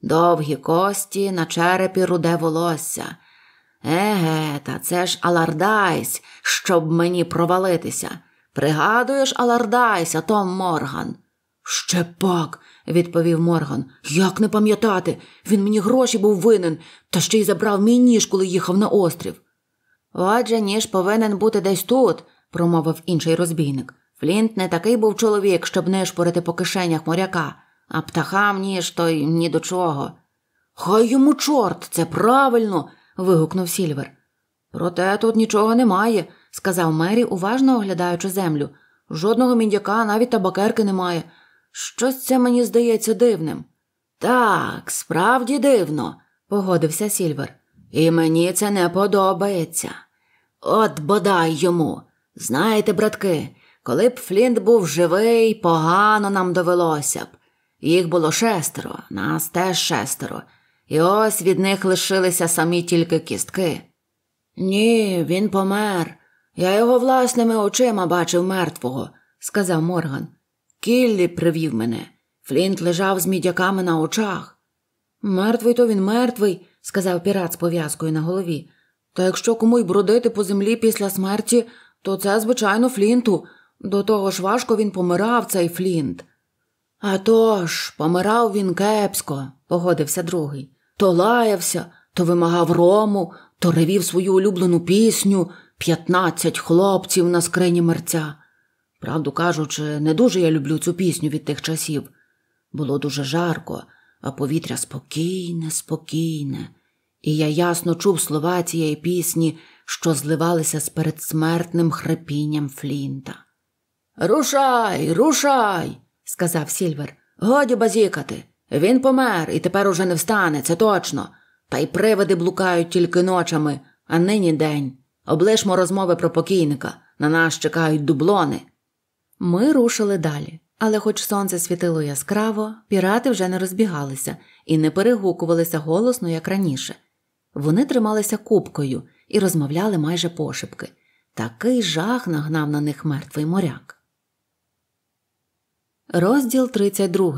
B: довгі кості, на черепі руде волосся. Еге, та це ж Алардайс, щоб мені провалитися. Пригадуєш, Алардайса, Том Морган? Ще пак, відповів Морган. Як не пам'ятати? Він мені гроші був винен, та ще й забрав мій ніж, коли їхав на острів. Отже, ніж повинен бути десь тут, промовив інший розбійник. Флінт не такий був чоловік, щоб нишпорити по кишенях моряка а птахам ніж й ні до чого. Хай йому чорт, це правильно. вигукнув Сільвер. Проте тут нічого немає, сказав Мері, уважно оглядаючи землю. Жодного міндяка, навіть табакерки немає. Щось це мені здається дивним. Так, справді дивно, погодився Сільвер. І мені це не подобається. От бодай йому. Знаєте, братки, коли б Флінт був живий, погано нам довелося б. Їх було шестеро, нас теж шестеро, і ось від них лишилися самі тільки кістки. Ні, він помер. Я його власними очима бачив мертвого, сказав Морган. Кіллі привів мене. Флінт лежав з мідяками на очах. Мертвий то він мертвий, сказав пірат з пов'язкою на голові. Та якщо кому й бродити по землі після смерті, то це, звичайно, Флінту. До того ж важко він помирав, цей Флінт. А то ж, помирав він кепсько, погодився другий. То лаявся, то вимагав рому, то ревів свою улюблену пісню, п'ятнадцять хлопців на скрині мерця. Правду кажучи, не дуже я люблю цю пісню від тих часів. Було дуже жарко, а повітря спокійне, спокійне, і я ясно чув слова цієї пісні, що зливалися з передсмертним хрипінням Флінта. Рушай, рушай! сказав Сільвер. Годі базікати. Він помер і тепер уже не встане, це точно. Та й привиди блукають тільки ночами, а нині день. Облишмо розмови про покійника. На нас чекають дублони. Ми рушили далі. Але, хоч сонце світило яскраво, пірати вже не розбігалися і не перегукувалися голосно, як раніше. Вони трималися купкою і розмовляли майже пошепки. Такий жах нагнав на них мертвий моряк. Розділ 32.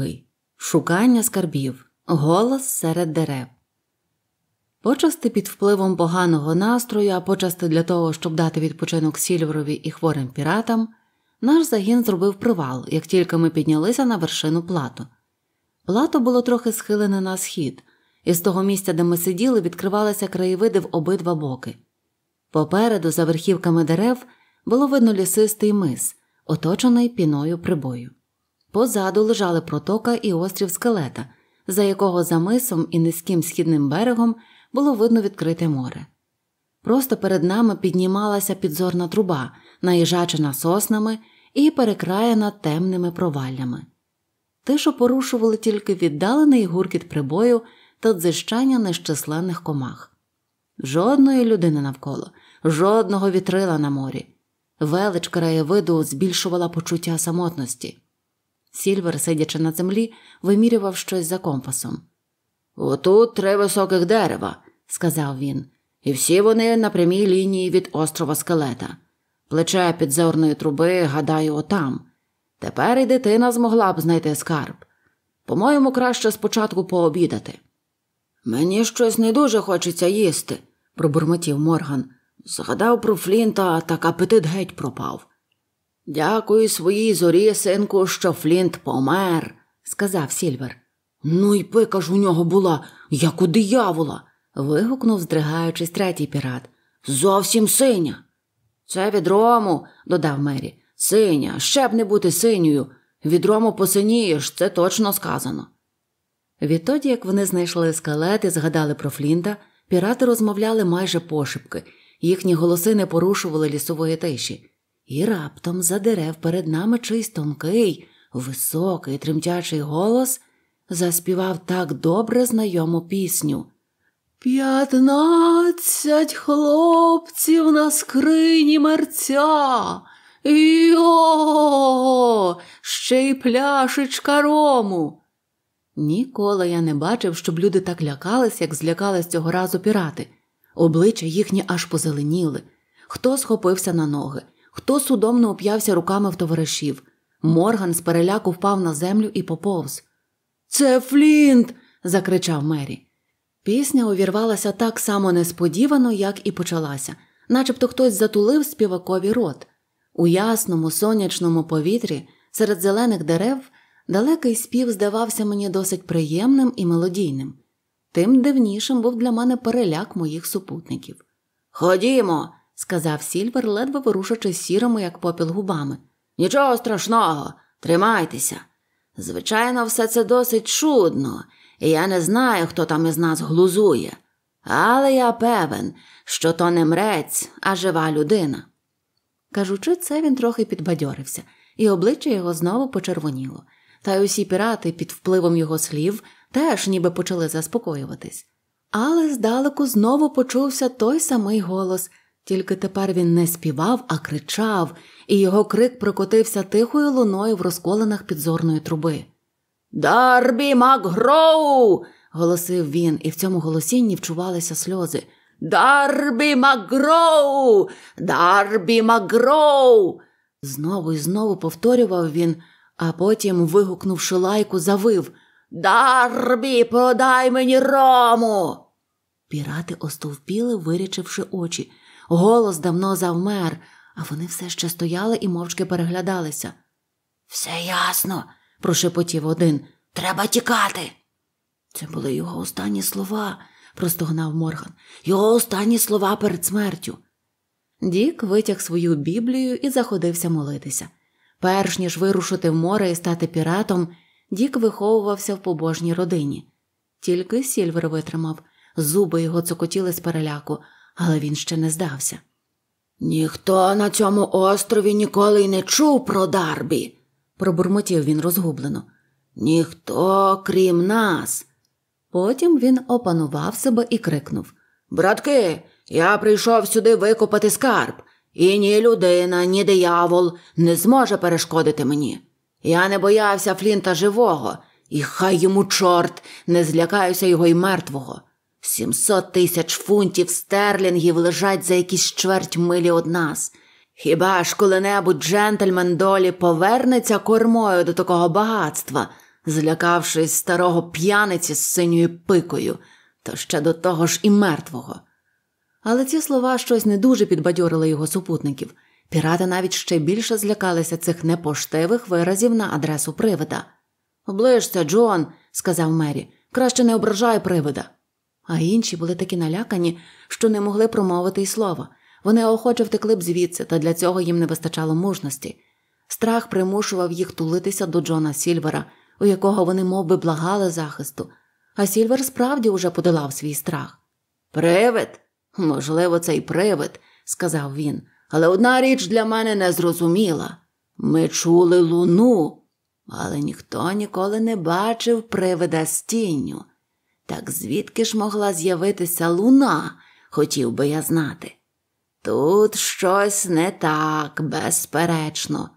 B: Шукання скарбів. Голос серед дерев. Почасти під впливом поганого настрою, а почасти для того, щоб дати відпочинок Сільверові і хворим піратам, наш загін зробив привал, як тільки ми піднялися на вершину плату. Плато було трохи схилене на схід, і з того місця, де ми сиділи, відкривалися краєвиди в обидва боки. Попереду, за верхівками дерев, було видно лісистий мис, оточений піною прибою. Позаду лежали протока і острів скелета, за якого за мисом і низьким східним берегом було видно відкрите море. Просто перед нами піднімалася підзорна труба, наїжачена соснами і перекраєна темними проваллями. Тишу порушували тільки віддалений гуркіт прибою та дзищання нещисленних комах. Жодної людини навколо, жодного вітрила на морі. Велич краєвиду збільшувала почуття самотності. Сільвер, сидячи на землі, вимірював щось за компасом. Отут три високих дерева, сказав він, і всі вони на прямій лінії від острова скелета. Плече підзорної труби, гадаю, отам. Тепер і дитина змогла б знайти скарб. По-моєму, краще спочатку пообідати. Мені щось не дуже хочеться їсти, пробурмотів Морган. Згадав про Флінта, так апетит геть пропав. Дякую своїй зорі, синку, що Флінт помер, сказав Сільвер. Ну й пика ж у нього була, як у диявола. вигукнув, здригаючись, третій пірат. Зовсім синя. Це від рому, додав Мері. Синя, ще б не бути синьою. Від рому посинієш, це точно сказано. Відтоді, як вони знайшли скелет і згадали про Флінта, пірати розмовляли майже пошепки, їхні голоси не порушували лісової тиші. І раптом за дерев перед нами чийсь тонкий, високий, тремтячий голос заспівав так добре знайому пісню. П'ятнадцять хлопців на скрині мерця. Йо, ще й пляшечка рому. Ніколи я не бачив, щоб люди так лякались, як злякались цього разу пірати. Обличчя їхні аж позеленіли. Хто схопився на ноги, Хто судом не уп'явся руками в товаришів? Морган з переляку впав на землю і поповз. Це Флінт. закричав Мері. Пісня увірвалася так само несподівано, як і почалася, начебто хтось затулив співакові рот. У ясному сонячному повітрі серед зелених дерев далекий спів здавався мені досить приємним і мелодійним. Тим дивнішим був для мене переляк моїх супутників. Ходімо, сказав Сільвер, ледве ворушачи сірому, як попіл губами. Нічого страшного, тримайтеся. Звичайно, все це досить чудно, і я не знаю, хто там із нас глузує. Але я певен, що то не мрець, а жива людина. Кажучи це, він трохи підбадьорився, і обличчя його знову почервоніло, та й усі пірати під впливом його слів теж ніби почали заспокоюватись. Але здалеку знову почувся той самий голос, тільки тепер він не співав, а кричав, і його крик прокотився тихою луною в розколинах підзорної труби. Дарбі Макгроу. голосив він, і в цьому голосінні вчувалися сльози. Дарбі Макгроу! Дарбі Макгроу!» Знову і знову повторював він, а потім, вигукнувши лайку, завив Дарбі, подай мені рому. Пірати остовпіли, вирячивши очі. Голос давно завмер, а вони все ще стояли і мовчки переглядалися. Все ясно, прошепотів один. Треба тікати. Це були його останні слова, простогнав Морган. Його останні слова перед смертю. Дік витяг свою біблію і заходився молитися. Перш ніж вирушити в море і стати піратом, Дік виховувався в побожній родині. Тільки Сільвер витримав, зуби його цокотіли з переляку, але він ще не здався. Ніхто на цьому острові ніколи й не чув про дарбі, пробурмотів він розгублено. Ніхто, крім нас. Потім він опанував себе і крикнув Братки, я прийшов сюди викопати скарб, і ні людина, ні диявол не зможе перешкодити мені. Я не боявся Флінта живого, і хай йому чорт, не злякаюся його й мертвого. Сімсот тисяч фунтів стерлінгів лежать за якісь чверть милі од нас. Хіба ж коли-небудь джентльмен долі повернеться кормою до такого багатства, злякавшись старого п'яниці з синьою пикою, то ще до того ж і мертвого. Але ці слова щось не дуже підбадьорили його супутників. Пірати навіть ще більше злякалися цих непоштивих виразів на адресу привида. Оближся, Джон, сказав Мері, краще не ображай привида а інші були такі налякані, що не могли промовити й слова. Вони охоче втекли б звідси, та для цього їм не вистачало мужності. Страх примушував їх тулитися до Джона Сільвера, у якого вони мов би, благали захисту, а Сільвер справді уже подолав свій страх. Привид? Можливо, це й привид, сказав він, але одна річ для мене не зрозуміла. Ми чули луну, але ніхто ніколи не бачив привида з тінню. Так звідки ж могла з'явитися луна, хотів би я знати. Тут щось не так, безперечно.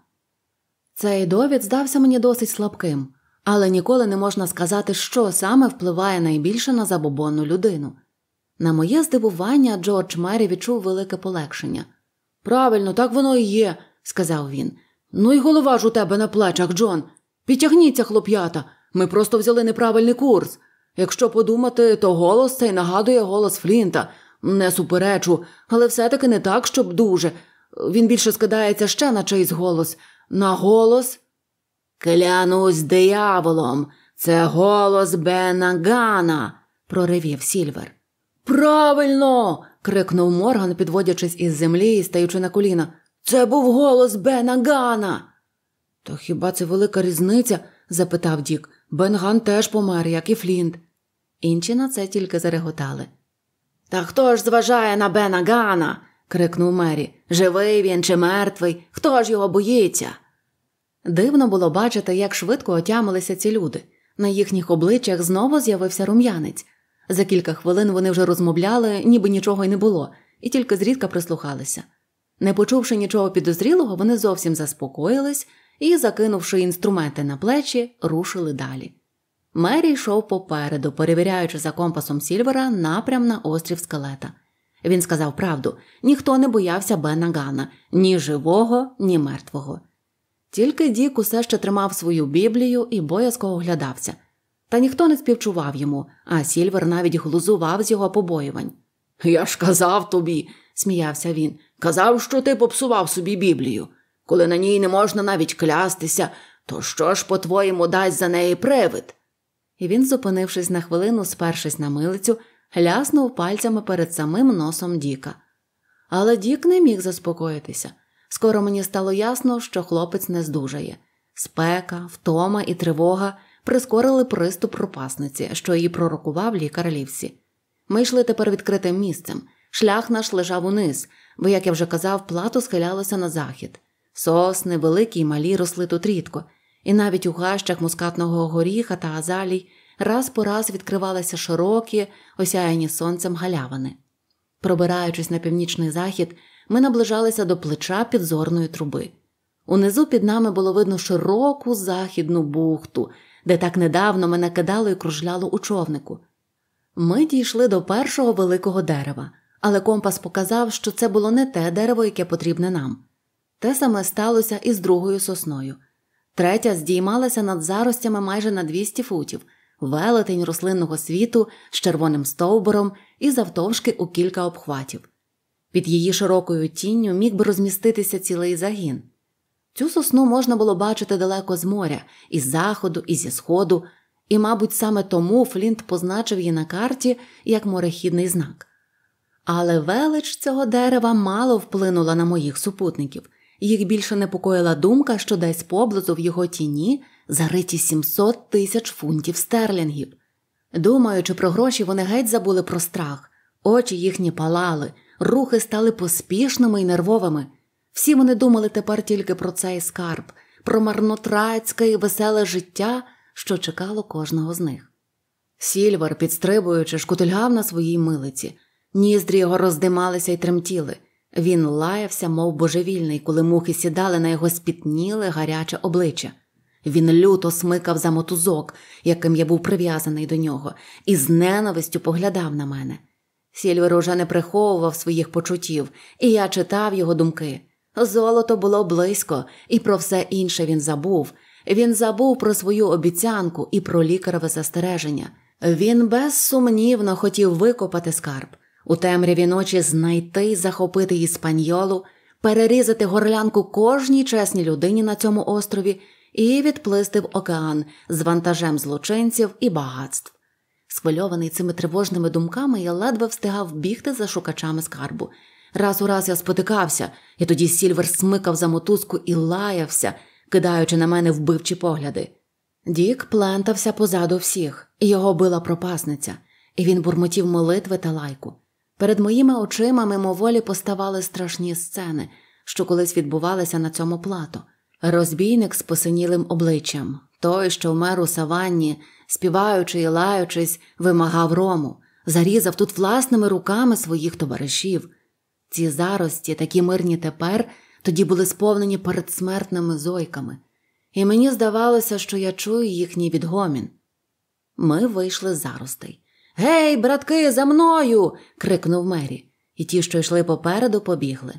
B: Цей довід здався мені досить слабким, але ніколи не можна сказати, що саме впливає найбільше на забобонну людину. На моє здивування, Джордж Мері відчув велике полегшення. Правильно, так воно і є, сказав він. Ну і голова ж у тебе на плечах, Джон. Підтягніться, хлоп'ята, ми просто взяли неправильний курс. Якщо подумати, то голос цей нагадує голос Флінта, не суперечу, але все-таки не так, щоб дуже. Він більше скидається ще на чийсь голос. На голос. Клянусь дияволом, це голос Бена Гана, проривів Сільвер. Правильно. крикнув Морган, підводячись із землі і стаючи на коліна. Це був голос Бена Гана. То хіба це велика різниця? запитав Дік. Бенган теж помер, як і Флінт. Інші на це тільки зареготали. Та хто ж зважає на Бена Гана? крикнув Мері. Живий він чи мертвий? Хто ж його боїться? Дивно було бачити, як швидко отямилися ці люди. На їхніх обличчях знову з'явився рум'янець. За кілька хвилин вони вже розмовляли, ніби нічого й не було, і тільки зрідка прислухалися. Не почувши нічого підозрілого, вони зовсім заспокоїлись і, закинувши інструменти на плечі, рушили далі. Мері йшов попереду, перевіряючи за компасом Сільвера напрям на острів скелета. Він сказав правду ніхто не боявся Бена Гана, ні живого, ні мертвого. Тільки Дік усе ще тримав свою біблію і боязко оглядався. Та ніхто не співчував йому, а Сільвер навіть глузував з його побоювань. Я ж казав тобі, сміявся він. Казав, що ти попсував собі біблію коли на ній не можна навіть клястися, то що ж, по твоєму, дасть за неї привид? І він, зупинившись на хвилину, спершись на милицю, ляснув пальцями перед самим носом Діка. Але Дік не міг заспокоїтися. Скоро мені стало ясно, що хлопець не здужає. Спека, втома і тривога прискорили приступ пропасниці, що її пророкував лікар лівсі. Ми йшли тепер відкритим місцем. Шлях наш лежав униз, бо, як я вже казав, плато схилялося на захід. Сосни, великі й малі росли тут рідко, і навіть у гащах мускатного горіха та азалій раз по раз відкривалися широкі, осяяні сонцем галявини. Пробираючись на північний захід, ми наближалися до плеча підзорної труби. Унизу під нами було видно широку західну бухту, де так недавно мене кидало і кружляло у човнику. Ми дійшли до першого великого дерева, але компас показав, що це було не те дерево, яке потрібне нам. Те саме сталося і з другою сосною. Третя здіймалася над заростями майже на 200 футів, велетень рослинного світу з червоним стовбуром і завтовшки у кілька обхватів. Під її широкою тінню міг би розміститися цілий загін. Цю сосну можна було бачити далеко з моря, із заходу, і зі сходу, і, мабуть, саме тому Флінт позначив її на карті як морехідний знак. Але велич цього дерева мало вплинула на моїх супутників. Їх більше непокоїла думка, що десь поблизу в його тіні зариті 700 тисяч фунтів стерлінгів. Думаючи про гроші, вони геть забули про страх, очі їхні палали, рухи стали поспішними і нервовими. Всі вони думали тепер тільки про цей скарб, про марнотратське і веселе життя, що чекало кожного з них. Сільвар, підстрибуючи, шкутильгав на своїй милиці, ніздрі його роздималися і тремтіли. Він лаявся, мов божевільний, коли мухи сідали на його спітніле гаряче обличчя. Він люто смикав за мотузок, яким я був прив'язаний до нього, і з ненавистю поглядав на мене. Сільвер уже не приховував своїх почуттів, і я читав його думки. Золото було близько, і про все інше він забув. Він забув про свою обіцянку і про лікареве застереження. Він безсумнівно хотів викопати скарб у темряві ночі знайти, захопити іспаньолу, перерізати горлянку кожній чесній людині на цьому острові і відплисти в океан з вантажем злочинців і багатств. Схвильований цими тривожними думками, я ледве встигав бігти за шукачами скарбу. Раз у раз я спотикався, і тоді Сільвер смикав за мотузку і лаявся, кидаючи на мене вбивчі погляди. Дік плентався позаду всіх, і його била пропасниця, і він бурмотів молитви та лайку. Перед моїми очима мимоволі поставали страшні сцени, що колись відбувалися на цьому плато. Розбійник з посинілим обличчям, той, що вмер у саванні, співаючи і лаючись, вимагав рому, зарізав тут власними руками своїх товаришів. Ці зарості, такі мирні тепер, тоді були сповнені передсмертними зойками, і мені здавалося, що я чую їхній відгомін. Ми вийшли з заростей. Гей, братки, за мною. крикнув Мері, і ті, що йшли попереду, побігли.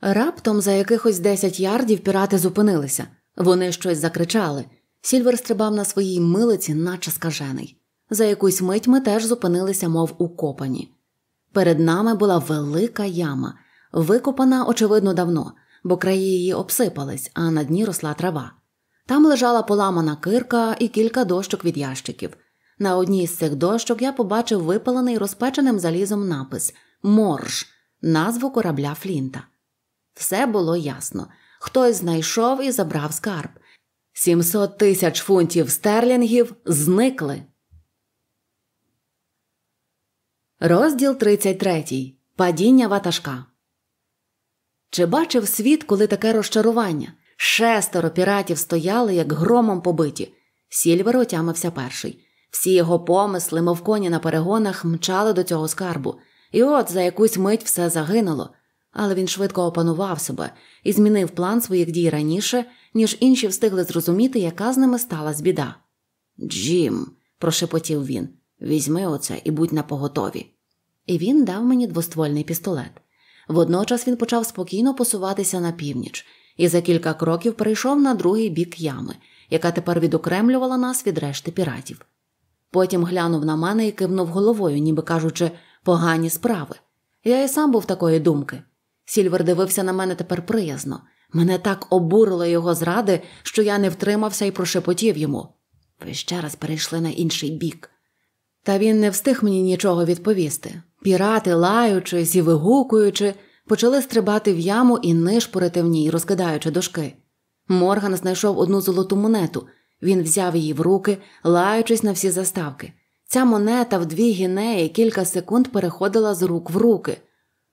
B: Раптом за якихось десять ярдів пірати зупинилися. Вони щось закричали. Сільвер стрибав на своїй милиці, наче скажений. За якусь мить ми теж зупинилися, мов укопані. Перед нами була велика яма, викопана, очевидно, давно, бо краї її обсипались, а на дні росла трава. Там лежала поламана кирка і кілька дощок від ящиків. На одній з цих дощок я побачив випалений розпеченим залізом напис Морж, назву корабля Флінта. Все було ясно. Хтось знайшов і забрав скарб. 700 тисяч фунтів стерлінгів зникли. Розділ 33. Падіння ватажка. Чи бачив світ, коли таке розчарування? Шестеро піратів стояли, як громом побиті. Сільвер отямився перший. Всі його помисли, мов коні на перегонах, мчали до цього скарбу, і от за якусь мить все загинуло. Але він швидко опанував себе і змінив план своїх дій раніше, ніж інші встигли зрозуміти, яка з ними сталася біда. Джім, прошепотів він, візьми оце і будь напоготові. І він дав мені двоствольний пістолет. Водночас він почав спокійно посуватися на північ і за кілька кроків перейшов на другий бік ями, яка тепер відокремлювала нас від решти піратів. Потім глянув на мене і кивнув головою, ніби кажучи, погані справи. Я і сам був такої думки. Сільвер дивився на мене тепер приязно. Мене так обурило його зради, що я не втримався і прошепотів йому. Ви ще раз перейшли на інший бік. Та він не встиг мені нічого відповісти. Пірати, лаючись і вигукуючи, почали стрибати в яму і нишпорити в ній, розкидаючи дошки. Морган знайшов одну золоту монету він взяв її в руки, лаючись на всі заставки. Ця монета в дві гінеї кілька секунд переходила з рук в руки.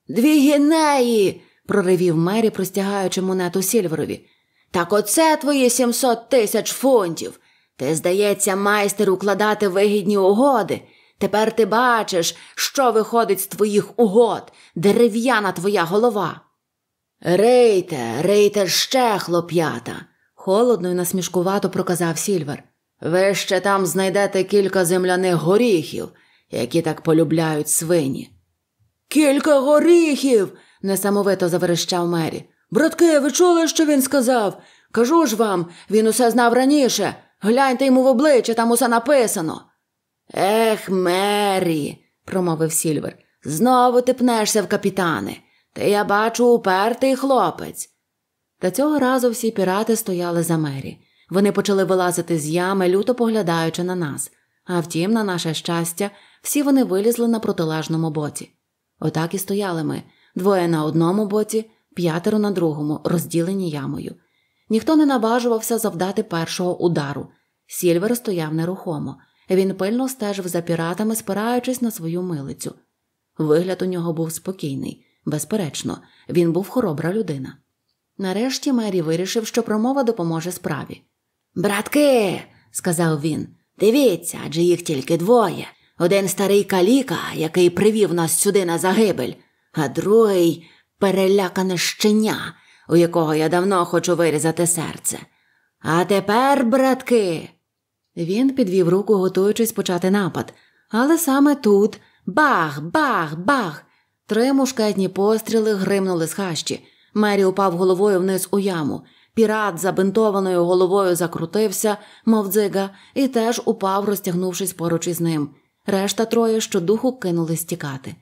B: Дві гінеї. проривів Мері, простягаючи монету Сільверові. Так оце твої 700 тисяч фунтів. Ти, здається, майстер укладати вигідні угоди. Тепер ти бачиш, що виходить з твоїх угод, дерев'яна твоя голова. Рейте, рейте ще хлоп'ята холодно й насмішкувато проказав Сільвер. Ви ще там знайдете кілька земляних горіхів, які так полюбляють свині. Кілька горіхів. несамовито заверещав Мері. Братки, ви чули, що він сказав? Кажу ж вам, він усе знав раніше. Гляньте йому в обличчя, там усе написано. Ех, Мері, промовив Сільвер, знову ти пнешся в капітани. Ти я бачу упертий хлопець. Та цього разу всі пірати стояли за мері. Вони почали вилазити з ями, люто поглядаючи на нас. А втім, на наше щастя, всі вони вилізли на протилежному боці. Отак і стояли ми двоє на одному боці, п'ятеро на другому, розділені ямою. Ніхто не наважувався завдати першого удару. Сільвер стояв нерухомо. Він пильно стежив за піратами, спираючись на свою милицю. Вигляд у нього був спокійний, безперечно, він був хоробра людина. Нарешті Мері вирішив, що промова допоможе справі. Братки, сказав він, дивіться, адже їх тільки двоє. Один старий каліка, який привів нас сюди на загибель, а другий перелякане щеня, у якого я давно хочу вирізати серце. А тепер, братки. Він підвів руку, готуючись почати напад. Але саме тут бах, бах, бах. Три мушкетні постріли гримнули з хащі. Мері упав головою вниз у яму. Пірат забинтованою головою закрутився, мов дзига, і теж упав, розтягнувшись поруч із ним. Решта троє щодуху кинули стікати.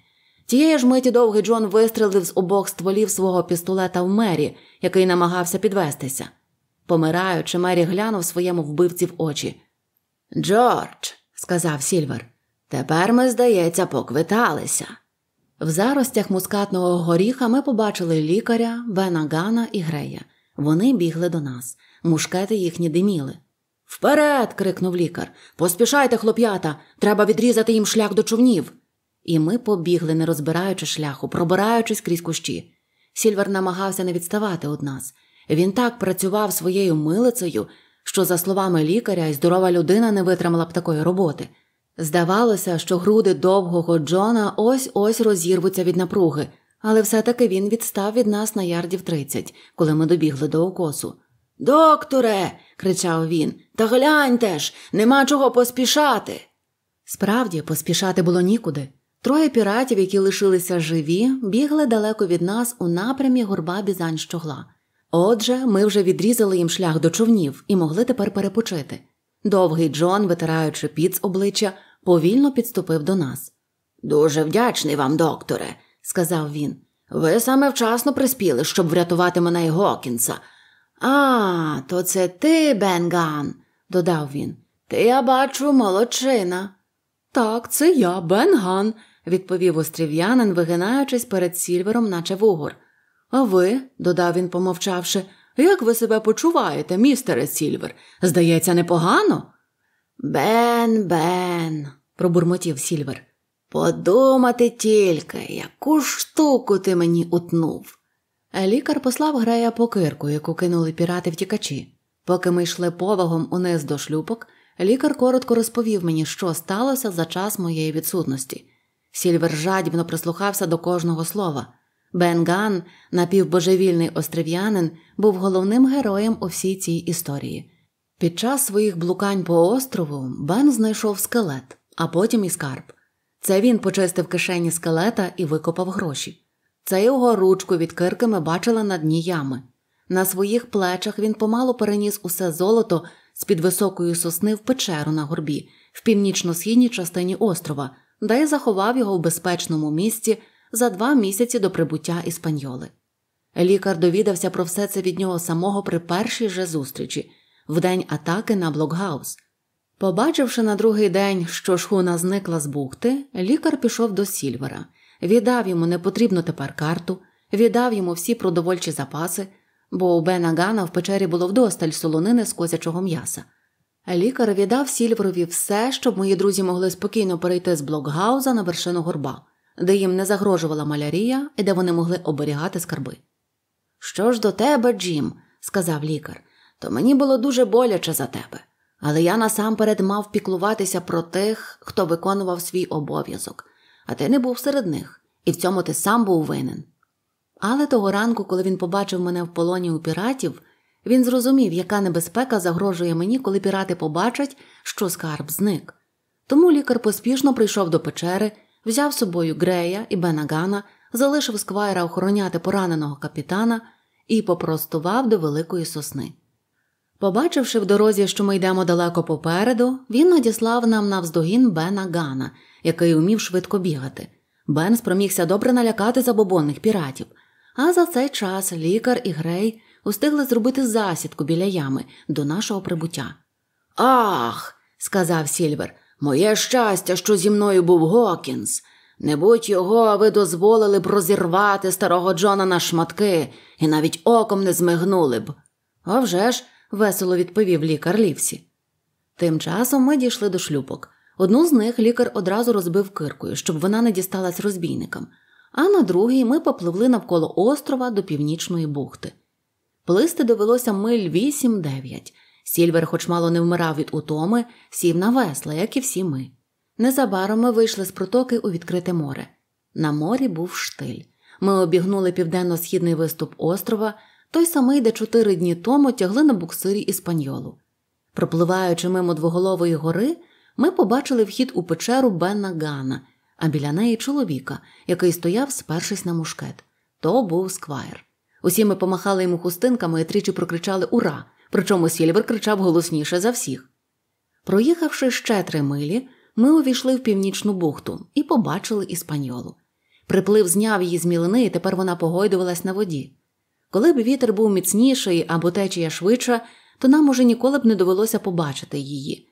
B: Тієї ж миті довгий Джон вистрелив з обох стволів свого пістолета в мері, який намагався підвестися. Помираючи, Мері глянув своєму вбивці в очі. Джордж, сказав Сільвер, тепер ми, здається, поквиталися. В заростях мускатного горіха ми побачили лікаря, Вена Гана і Грея. Вони бігли до нас, мушкети їхні диміли. Вперед. крикнув лікар. Поспішайте, хлоп'ята, треба відрізати їм шлях до човнів. І ми побігли, не розбираючи шляху, пробираючись крізь кущі. Сільвер намагався не відставати од нас. Він так працював своєю милицею, що, за словами лікаря, і здорова людина не витримала б такої роботи. Здавалося, що груди довгого Джона ось ось розірвуться від напруги, але все таки він відстав від нас на ярдів тридцять, коли ми добігли до окосу. Докторе. кричав він, та гляньте ж, нема чого поспішати. Справді, поспішати було нікуди. Троє піратів, які лишилися живі, бігли далеко від нас у напрямі горба бізань щогла. Отже, ми вже відрізали їм шлях до човнів і могли тепер перепочити. Довгий Джон, витираючи піт з обличчя, повільно підступив до нас. Дуже вдячний вам, докторе, сказав він. Ви саме вчасно приспіли, щоб врятувати мене і Гокінса. А, то це ти, Бенган, додав він. Ти я бачу молодчина. Так, це я, Бенган, відповів острів'янин, вигинаючись перед сільвером, наче вугор. А ви, додав він, помовчавши, як ви себе почуваєте, містере Сільвер? Здається, непогано? Бен, Бен, пробурмотів Сільвер. Подумати тільки, яку штуку ти мені утнув. Лікар послав Грея по кирку, яку кинули пірати втікачі. Поки ми йшли повагом униз до шлюпок, лікар коротко розповів мені, що сталося за час моєї відсутності. Сільвер жадібно прислухався до кожного слова. Бенган, напівбожевільний острів'янин, був головним героєм у всій цій історії. Під час своїх блукань по острову Бен знайшов скелет, а потім і скарб. Це він почистив кишені скелета і викопав гроші. Це його ручку від кирки ми бачили на дні ями. На своїх плечах він помалу переніс усе золото з під високої сосни в печеру на горбі в північно-східній частині острова, де й заховав його в безпечному місці за два місяці до прибуття іспаньоли. Лікар довідався про все це від нього самого при першій же зустрічі, в день атаки на блокгаус. Побачивши на другий день, що шхуна зникла з бухти, лікар пішов до Сільвера, віддав йому непотрібну тепер карту, віддав йому всі продовольчі запаси, бо у Бена Гана в печері було вдосталь солонини з козячого м'яса. Лікар віддав Сільверові все, щоб мої друзі могли спокійно перейти з блокгауза на вершину горба де їм не загрожувала малярія і де вони могли оберігати скарби. Що ж до тебе, Джим, сказав лікар, то мені було дуже боляче за тебе, але я насамперед мав піклуватися про тих, хто виконував свій обов'язок, а ти не був серед них, і в цьому ти сам був винен. Але того ранку, коли він побачив мене в полоні у піратів, він зрозумів, яка небезпека загрожує мені, коли пірати побачать, що скарб зник. Тому лікар поспішно прийшов до печери взяв з собою Грея і Бенагана, залишив сквайра охороняти пораненого капітана і попростував до великої сосни. Побачивши в дорозі, що ми йдемо далеко попереду, він надіслав нам навздогін Бена Гана, який умів швидко бігати. Бен спромігся добре налякати забобонних піратів. А за цей час лікар і Грей устигли зробити засідку біля ями до нашого прибуття.
A: Ах,
B: сказав Сільвер, Моє щастя, що зі мною був Гокінс. Небудь його, ви дозволили б розірвати старого Джона на шматки і навіть оком не змигнули б. «А вже ж», – весело відповів лікар Лівсі. Тим часом ми дійшли до шлюпок. Одну з них лікар одразу розбив киркою, щоб вона не дісталась розбійникам, а на другій ми попливли навколо острова до північної бухти. Плисти довелося миль 8-9, Сільвер, хоч мало не вмирав від утоми, сів на весла, як і всі ми. Незабаром ми вийшли з протоки у відкрите море. На морі був штиль. Ми обігнули південно-східний виступ острова, той самий, де чотири дні тому тягли на буксирі іспаньолу. Пропливаючи мимо двоголової гори, ми побачили вхід у печеру Бенна Гана, а біля неї чоловіка, який стояв, спершись на мушкет. То був сквайр. Усі ми помахали йому хустинками і тричі прокричали Ура! причому Сільвер кричав голосніше за всіх. Проїхавши ще три милі, ми увійшли в північну бухту і побачили іспаньолу. Приплив зняв її з мілини, і тепер вона погойдувалась на воді. Коли б вітер був міцніший або течія швидша, то нам уже ніколи б не довелося побачити її.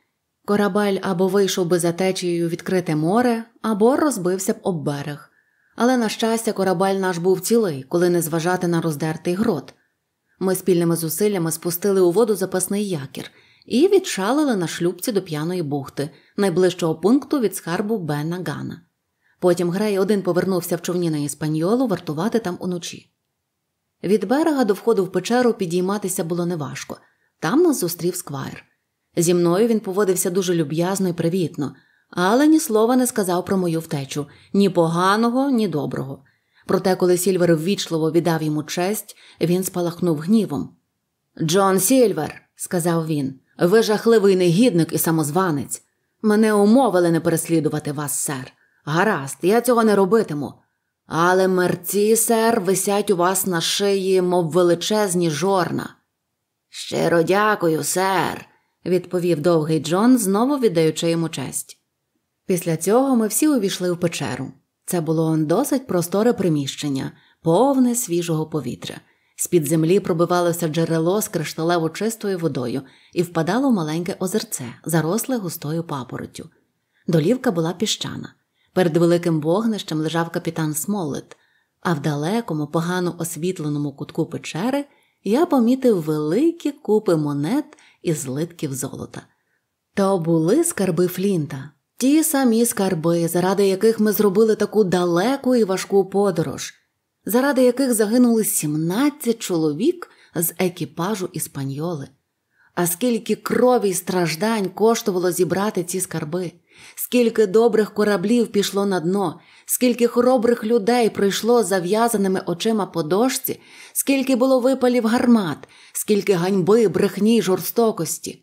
B: Корабель або вийшов би за течією відкрите море, або розбився б об берег. Але, на щастя, корабель наш був цілий, коли не зважати на роздертий грот. Ми спільними зусиллями спустили у воду запасний якір і відшалили на шлюбці до п'яної бухти, найближчого пункту від скарбу Бена Гана. Потім Грей один повернувся в човні на Іспаньолу вартувати там уночі. Від берега до входу в печеру підійматися було неважко. Там нас зустрів сквайр. Зі мною він поводився дуже люб'язно і привітно, але ні слова не сказав про мою втечу ні поганого, ні доброго. Проте, коли Сільвер ввічливо віддав йому честь, він спалахнув гнівом. Джон Сільвер, сказав він, ви жахливий негідник і самозванець. Мене умовили не переслідувати вас, сер. Гаразд, я цього не робитиму. Але мерці, сер, висять у вас на шиї, мов величезні жорна. Щиро дякую, сер, відповів довгий Джон, знову віддаючи йому честь. Після цього ми всі увійшли в печеру. Це було досить просторе приміщення, повне свіжого повітря. З під землі пробивалося джерело з кришталево чистою водою і впадало в маленьке озерце, заросле густою папоротю. Долівка була піщана. Перед великим вогнищем лежав капітан Смоллет, а в далекому, погано освітленому кутку печери я помітив великі купи монет і злитків золота. То були скарби Флінта. Ті самі скарби, заради яких ми зробили таку далеку і важку подорож, заради яких загинули 17 чоловік з екіпажу іспаньоли. А скільки крові й страждань коштувало зібрати ці скарби, скільки добрих кораблів пішло на дно, скільки хоробрих людей пройшло зав'язаними очима по дошці, скільки було випалів гармат, скільки ганьби, брехні й жорстокості.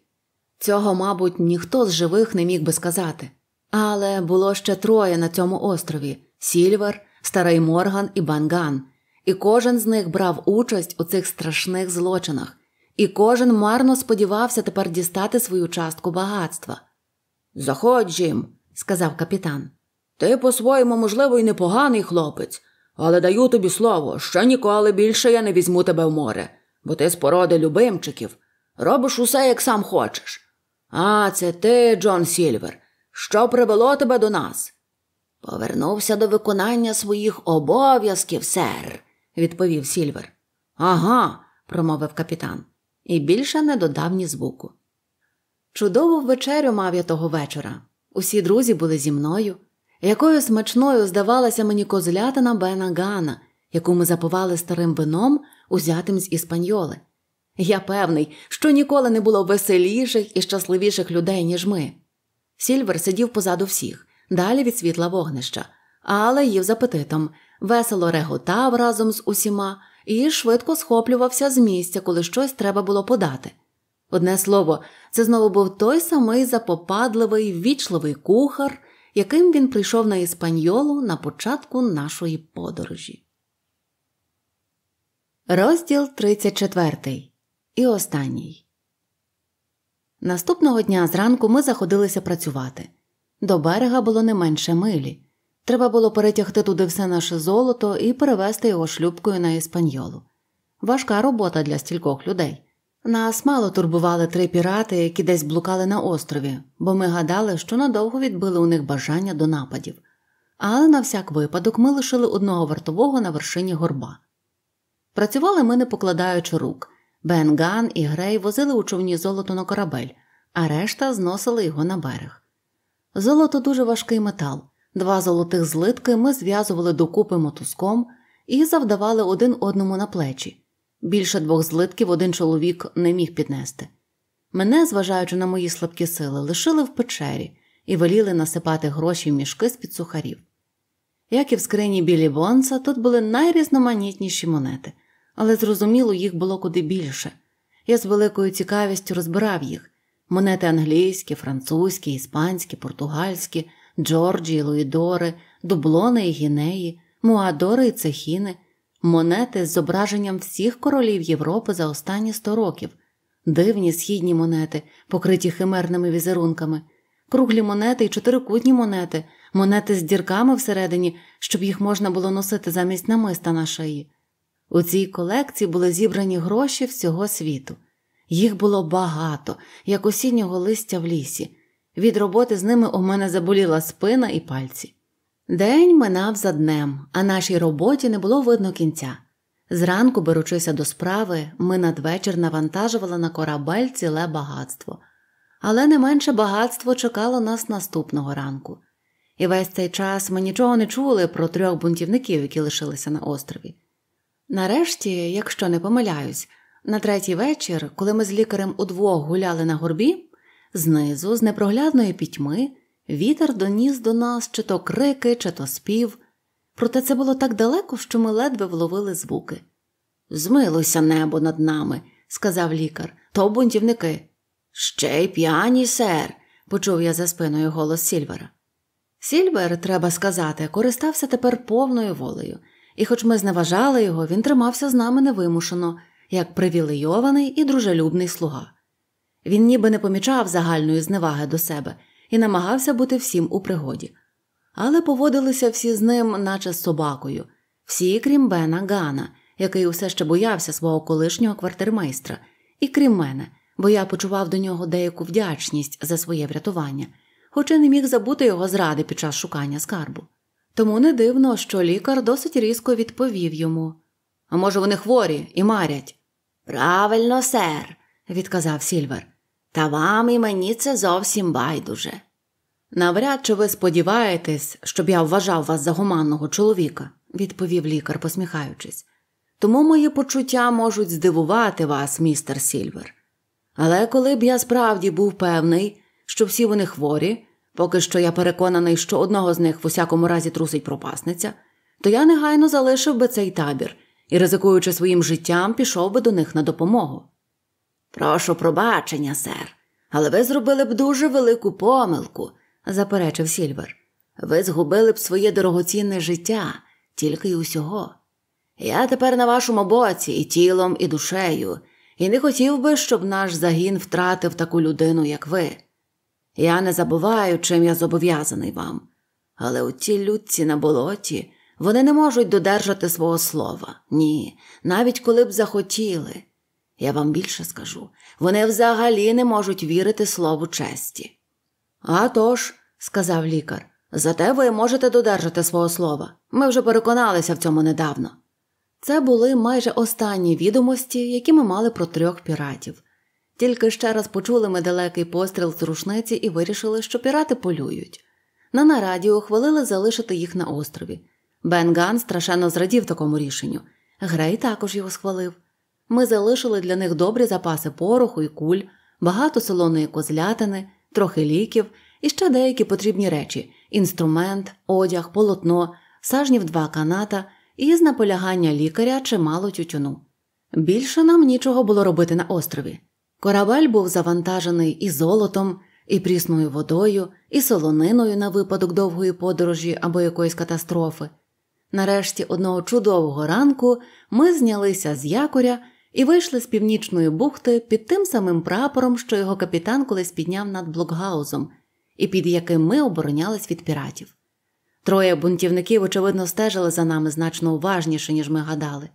B: Цього, мабуть, ніхто з живих не міг би сказати. Але було ще троє на цьому острові: Сільвер, Старий Морган і Банган. І кожен з них брав участь у цих страшних злочинах, і кожен марно сподівався тепер дістати свою частку багатства. Заходь, Джим, сказав капітан. Ти по-своєму, можливо, і непоганий хлопець, але даю тобі слово, що ніколи більше я не візьму тебе в море, бо ти з породи любимчиків. Робиш усе, як сам хочеш. А, це ти, Джон Сільвер. Що привело тебе до нас? Повернувся до виконання своїх обов'язків, сер, відповів Сільвер. Ага, промовив капітан, і більше не додав ні звуку. Чудову вечерю мав я того вечора. Усі друзі були зі мною. Якою смачною здавалася мені козлятина Бена Гана, яку ми запивали старим вином, узятим з іспаньоли. Я певний, що ніколи не було веселіших і щасливіших людей, ніж ми. Сільвер сидів позаду всіх, далі від світла вогнища, але їв з апетитом, весело реготав разом з усіма і швидко схоплювався з місця, коли щось треба було подати. Одне слово, це знову був той самий запопадливий, ввічливий кухар, яким він прийшов на іспаньолу на початку нашої подорожі. Розділ 34 і останній. Наступного дня зранку ми заходилися працювати. До берега було не менше милі. Треба було перетягти туди все наше золото і перевезти його шлюбкою на Іспаньолу. Важка робота для стількох людей. Нас мало турбували три пірати, які десь блукали на острові, бо ми гадали, що надовго відбили у них бажання до нападів. Але на всяк випадок ми лишили одного вартового на вершині горба. Працювали ми не покладаючи рук. Бенган і Грей возили у човні золото на корабель, а решта зносили його на берег. Золото дуже важкий метал. Два золотих злитки ми зв'язували докупи мотузком і завдавали один одному на плечі. Більше двох злитків один чоловік не міг піднести. Мене, зважаючи на мої слабкі сили, лишили в печері і воліли насипати гроші в мішки з під сухарів. Як і в скрині білі бонса, тут були найрізноманітніші монети але зрозуміло, їх було куди більше. Я з великою цікавістю розбирав їх монети англійські, французькі, іспанські, португальські, Джорджії, Луїдори, дублони і гінеї, муадори і цехіни, монети з зображенням всіх королів Європи за останні сто років, дивні східні монети, покриті химерними візерунками, круглі монети і чотирикутні монети, монети з дірками всередині, щоб їх можна було носити замість намиста на шиї. У цій колекції були зібрані гроші всього світу. Їх було багато, як осіннього листя в лісі. Від роботи з ними у мене заболіла спина і пальці. День минав за днем, а нашій роботі не було видно кінця. Зранку, беручися до справи, ми надвечір навантажували на корабель ціле багатство, але не менше багатство чекало нас наступного ранку. І весь цей час ми нічого не чули про трьох бунтівників, які лишилися на острові. Нарешті, якщо не помиляюсь, на третій вечір, коли ми з лікарем удвох гуляли на горбі, знизу, з непроглядної пітьми, вітер доніс до нас чи то крики, чи то спів, проте це було так далеко, що ми ледве вловили звуки. Змилося небо над нами, сказав лікар, то бунтівники. Ще й п'яні, сер, почув я за спиною голос Сільвера. Сільвер, треба сказати, користався тепер повною волею і, хоч ми зневажали його, він тримався з нами невимушено, як привілейований і дружелюбний слуга. Він ніби не помічав загальної зневаги до себе і намагався бути всім у пригоді, але поводилися всі з ним, наче з собакою, всі, крім Бена Гана, який усе ще боявся свого колишнього квартирмейстра, і крім мене, бо я почував до нього деяку вдячність за своє врятування, хоча не міг забути його зради під час шукання скарбу. Тому не дивно, що лікар досить різко відповів йому А може, вони хворі і марять? Правильно, сер, відказав Сільвер. Та вам і мені це зовсім байдуже. Навряд чи ви сподіваєтесь, щоб я вважав вас за гуманного чоловіка, відповів лікар, посміхаючись. Тому мої почуття можуть здивувати вас, містер Сільвер. Але коли б я справді був певний, що всі вони хворі, Поки що я переконаний, що одного з них в усякому разі трусить пропасниця, то я негайно залишив би цей табір і, ризикуючи своїм життям, пішов би до них на допомогу. Прошу пробачення, сер, але ви зробили б дуже велику помилку, заперечив Сільвер. Ви згубили б своє дорогоцінне життя, тільки й усього. Я тепер на вашому боці і тілом, і душею, і не хотів би, щоб наш загін втратив таку людину, як ви. Я не забуваю, чим я зобов'язаний вам. Але у ті людці на болоті вони не можуть додержати свого слова, ні, навіть коли б захотіли. Я вам більше скажу вони взагалі не можуть вірити слову честі. «А тож», – сказав лікар, зате ви можете додержати свого слова. Ми вже переконалися в цьому недавно. Це були майже останні відомості, які ми мали про трьох піратів. Тільки ще раз почули ми далекий постріл з рушниці і вирішили, що пірати полюють. На нараді ухвалили залишити їх на острові. Бен Ган страшенно зрадів такому рішенню. Грей також його схвалив. Ми залишили для них добрі запаси пороху і куль, багато солоної козлятини, трохи ліків і ще деякі потрібні речі: інструмент, одяг, полотно, сажнів два каната і з наполягання лікаря чимало тютюну. Більше нам нічого було робити на острові. Корабель був завантажений і золотом, і прісною водою, і солониною на випадок довгої подорожі або якоїсь катастрофи. Нарешті одного чудового ранку ми знялися з якоря і вийшли з північної бухти під тим самим прапором, що його капітан колись підняв над блокгаузом, і під яким ми оборонялись від піратів. Троє бунтівників, очевидно, стежили за нами значно уважніше, ніж ми гадали.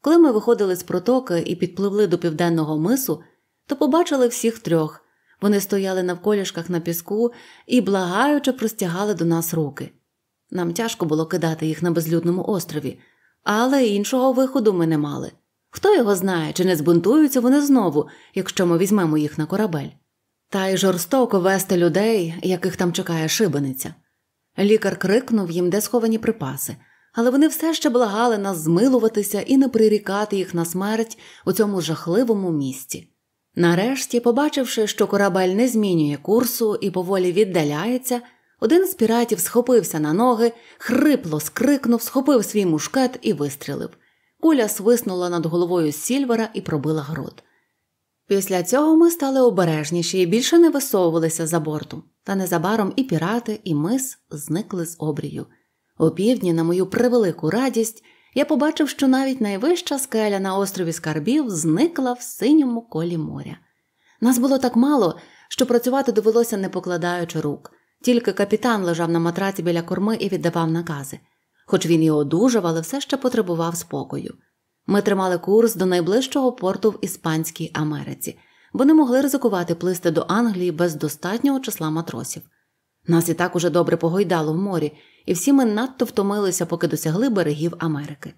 B: Коли ми виходили з протоки і підпливли до південного мису то побачили всіх трьох. Вони стояли на навколішках на піску і благаюче простягали до нас руки. Нам тяжко було кидати їх на безлюдному острові, але іншого виходу ми не мали. Хто його знає, чи не збунтуються вони знову, якщо ми візьмемо їх на корабель. Та й жорстоко вести людей, яких там чекає шибениця. Лікар крикнув їм, де сховані припаси, але вони все ще благали нас змилуватися і не прирікати їх на смерть у цьому жахливому місці. Нарешті, побачивши, що корабель не змінює курсу і поволі віддаляється, один з піратів схопився на ноги, хрипло скрикнув, схопив свій мушкет і вистрілив. Куля свиснула над головою сільвера і пробила грот. Після цього ми стали обережніші і більше не висовувалися за бортом, та незабаром і пірати, і мис зникли з обрію. У півдні на мою превелику радість, я побачив, що навіть найвища скеля на острові Скарбів зникла в синьому колі моря. Нас було так мало, що працювати довелося не покладаючи рук, тільки капітан лежав на матраці біля корми і віддавав накази. Хоч він і одужав, але все ще потребував спокою. Ми тримали курс до найближчого порту в Іспанській Америці, бо не могли ризикувати плисти до Англії без достатнього числа матросів. Нас і так уже добре погойдало в морі, і всі ми надто втомилися, поки досягли берегів Америки.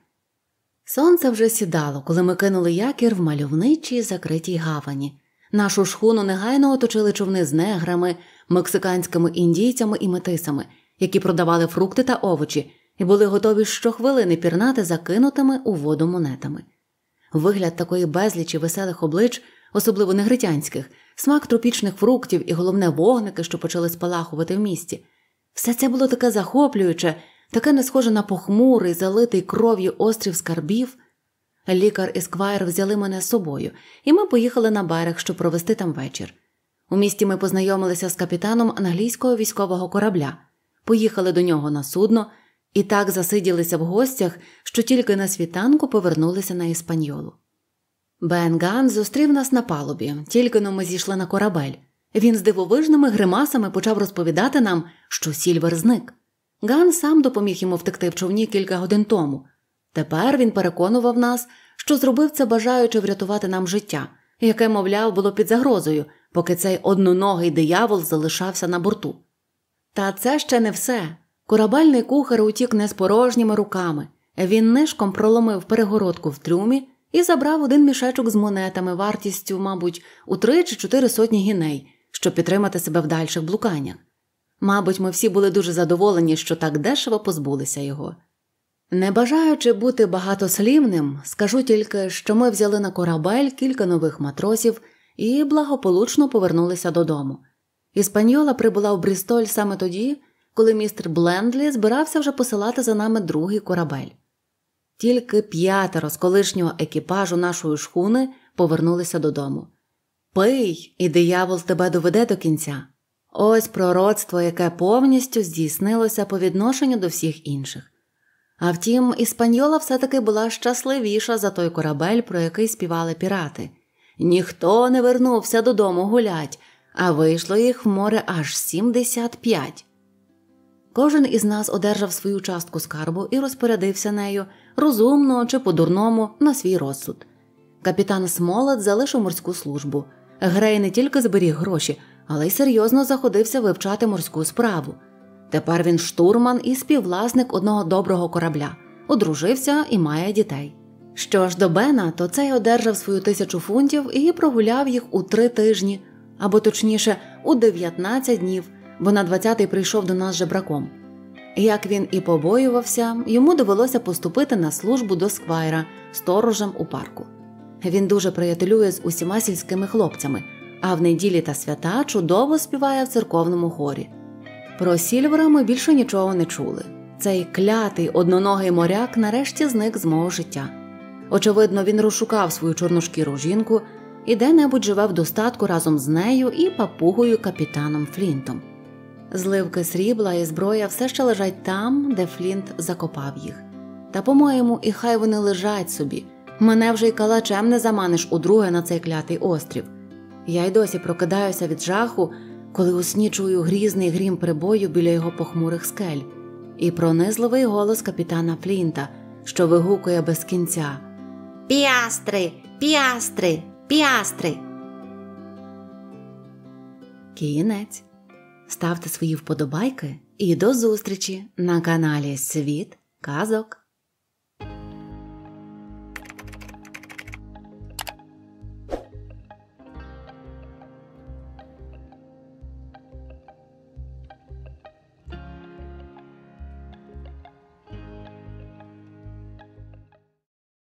B: Сонце вже сідало, коли ми кинули якір в мальовничій закритій гавані. Нашу шхуну негайно оточили човни з неграми, мексиканськими індійцями і метисами, які продавали фрукти та овочі, і були готові щохвилини пірнати закинутими у воду монетами. Вигляд такої безлічі веселих облич, особливо негритянських, смак тропічних фруктів і головне вогники, що почали спалахувати в місті. Все це було таке захоплююче, таке не схоже на похмурий, залитий кров'ю острів скарбів. Лікар і сквайр взяли мене з собою, і ми поїхали на берег, щоб провести там вечір. У місті ми познайомилися з капітаном англійського військового корабля, поїхали до нього на судно і так засиділися в гостях, що тільки на світанку повернулися на іспаньолу. Бенган зустрів нас на палубі, тільки но ми зійшли на корабель. Він з дивовижними гримасами почав розповідати нам, що сільвер зник. Ган сам допоміг йому втекти в човні кілька годин тому. Тепер він переконував нас, що зробив це бажаючи врятувати нам життя, яке, мовляв, було під загрозою, поки цей одноногий диявол залишався на борту. Та це ще не все. Корабельний кухар утік не з порожніми руками. Він нишком проломив перегородку в трюмі і забрав один мішечок з монетами вартістю, мабуть, у три чи чотири сотні гіней, щоб підтримати себе в дальших блуканнях. Мабуть, ми всі були дуже задоволені, що так дешево позбулися його. Не бажаючи бути багатослівним, скажу тільки, що ми взяли на корабель кілька нових матросів і благополучно повернулися додому. Іспаньола прибула в Брістоль саме тоді, коли містер Блендлі збирався вже посилати за нами другий корабель. Тільки п'ятеро з колишнього екіпажу нашої шхуни повернулися додому. Пий, і диявол тебе доведе до кінця. Ось пророцтво, яке повністю здійснилося по відношенню до всіх інших. А втім, іспаньола все таки була щасливіша за той корабель, про який співали пірати. Ніхто не вернувся додому гулять, а вийшло їх в море аж 75. Кожен із нас одержав свою частку скарбу і розпорядився нею розумно чи по-дурному на свій розсуд. Капітан Смолет залишив морську службу. Грей не тільки зберіг гроші, але й серйозно заходився вивчати морську справу. Тепер він штурман і співвласник одного доброго корабля, одружився і має дітей. Що ж до Бена, то цей одержав свою тисячу фунтів і прогуляв їх у три тижні, або точніше, у 19 днів, бо на 20-й прийшов до нас жебраком. Як він і побоювався, йому довелося поступити на службу до сквайра сторожем у парку. Він дуже приятелює з усіма сільськими хлопцями, а в неділі та свята чудово співає в церковному хорі. Про Сільвера ми більше нічого не чули. Цей клятий одноногий моряк нарешті зник з мого життя. Очевидно, він розшукав свою чорношкіру жінку і де-небудь живе в достатку разом з нею і папугою капітаном Флінтом. Зливки срібла і зброя все ще лежать там, де Флінт закопав їх. Та, по-моєму, і хай вони лежать собі. Мене вже й калачем не заманиш удруге на цей клятий острів. Я й досі прокидаюся від жаху, коли уснічую грізний грім прибою біля його похмурих скель, і пронизливий голос капітана Флінта, що вигукує без кінця: Піастри, піастри, піастри. Кінець ставте свої вподобайки і до зустрічі на каналі Світ Казок.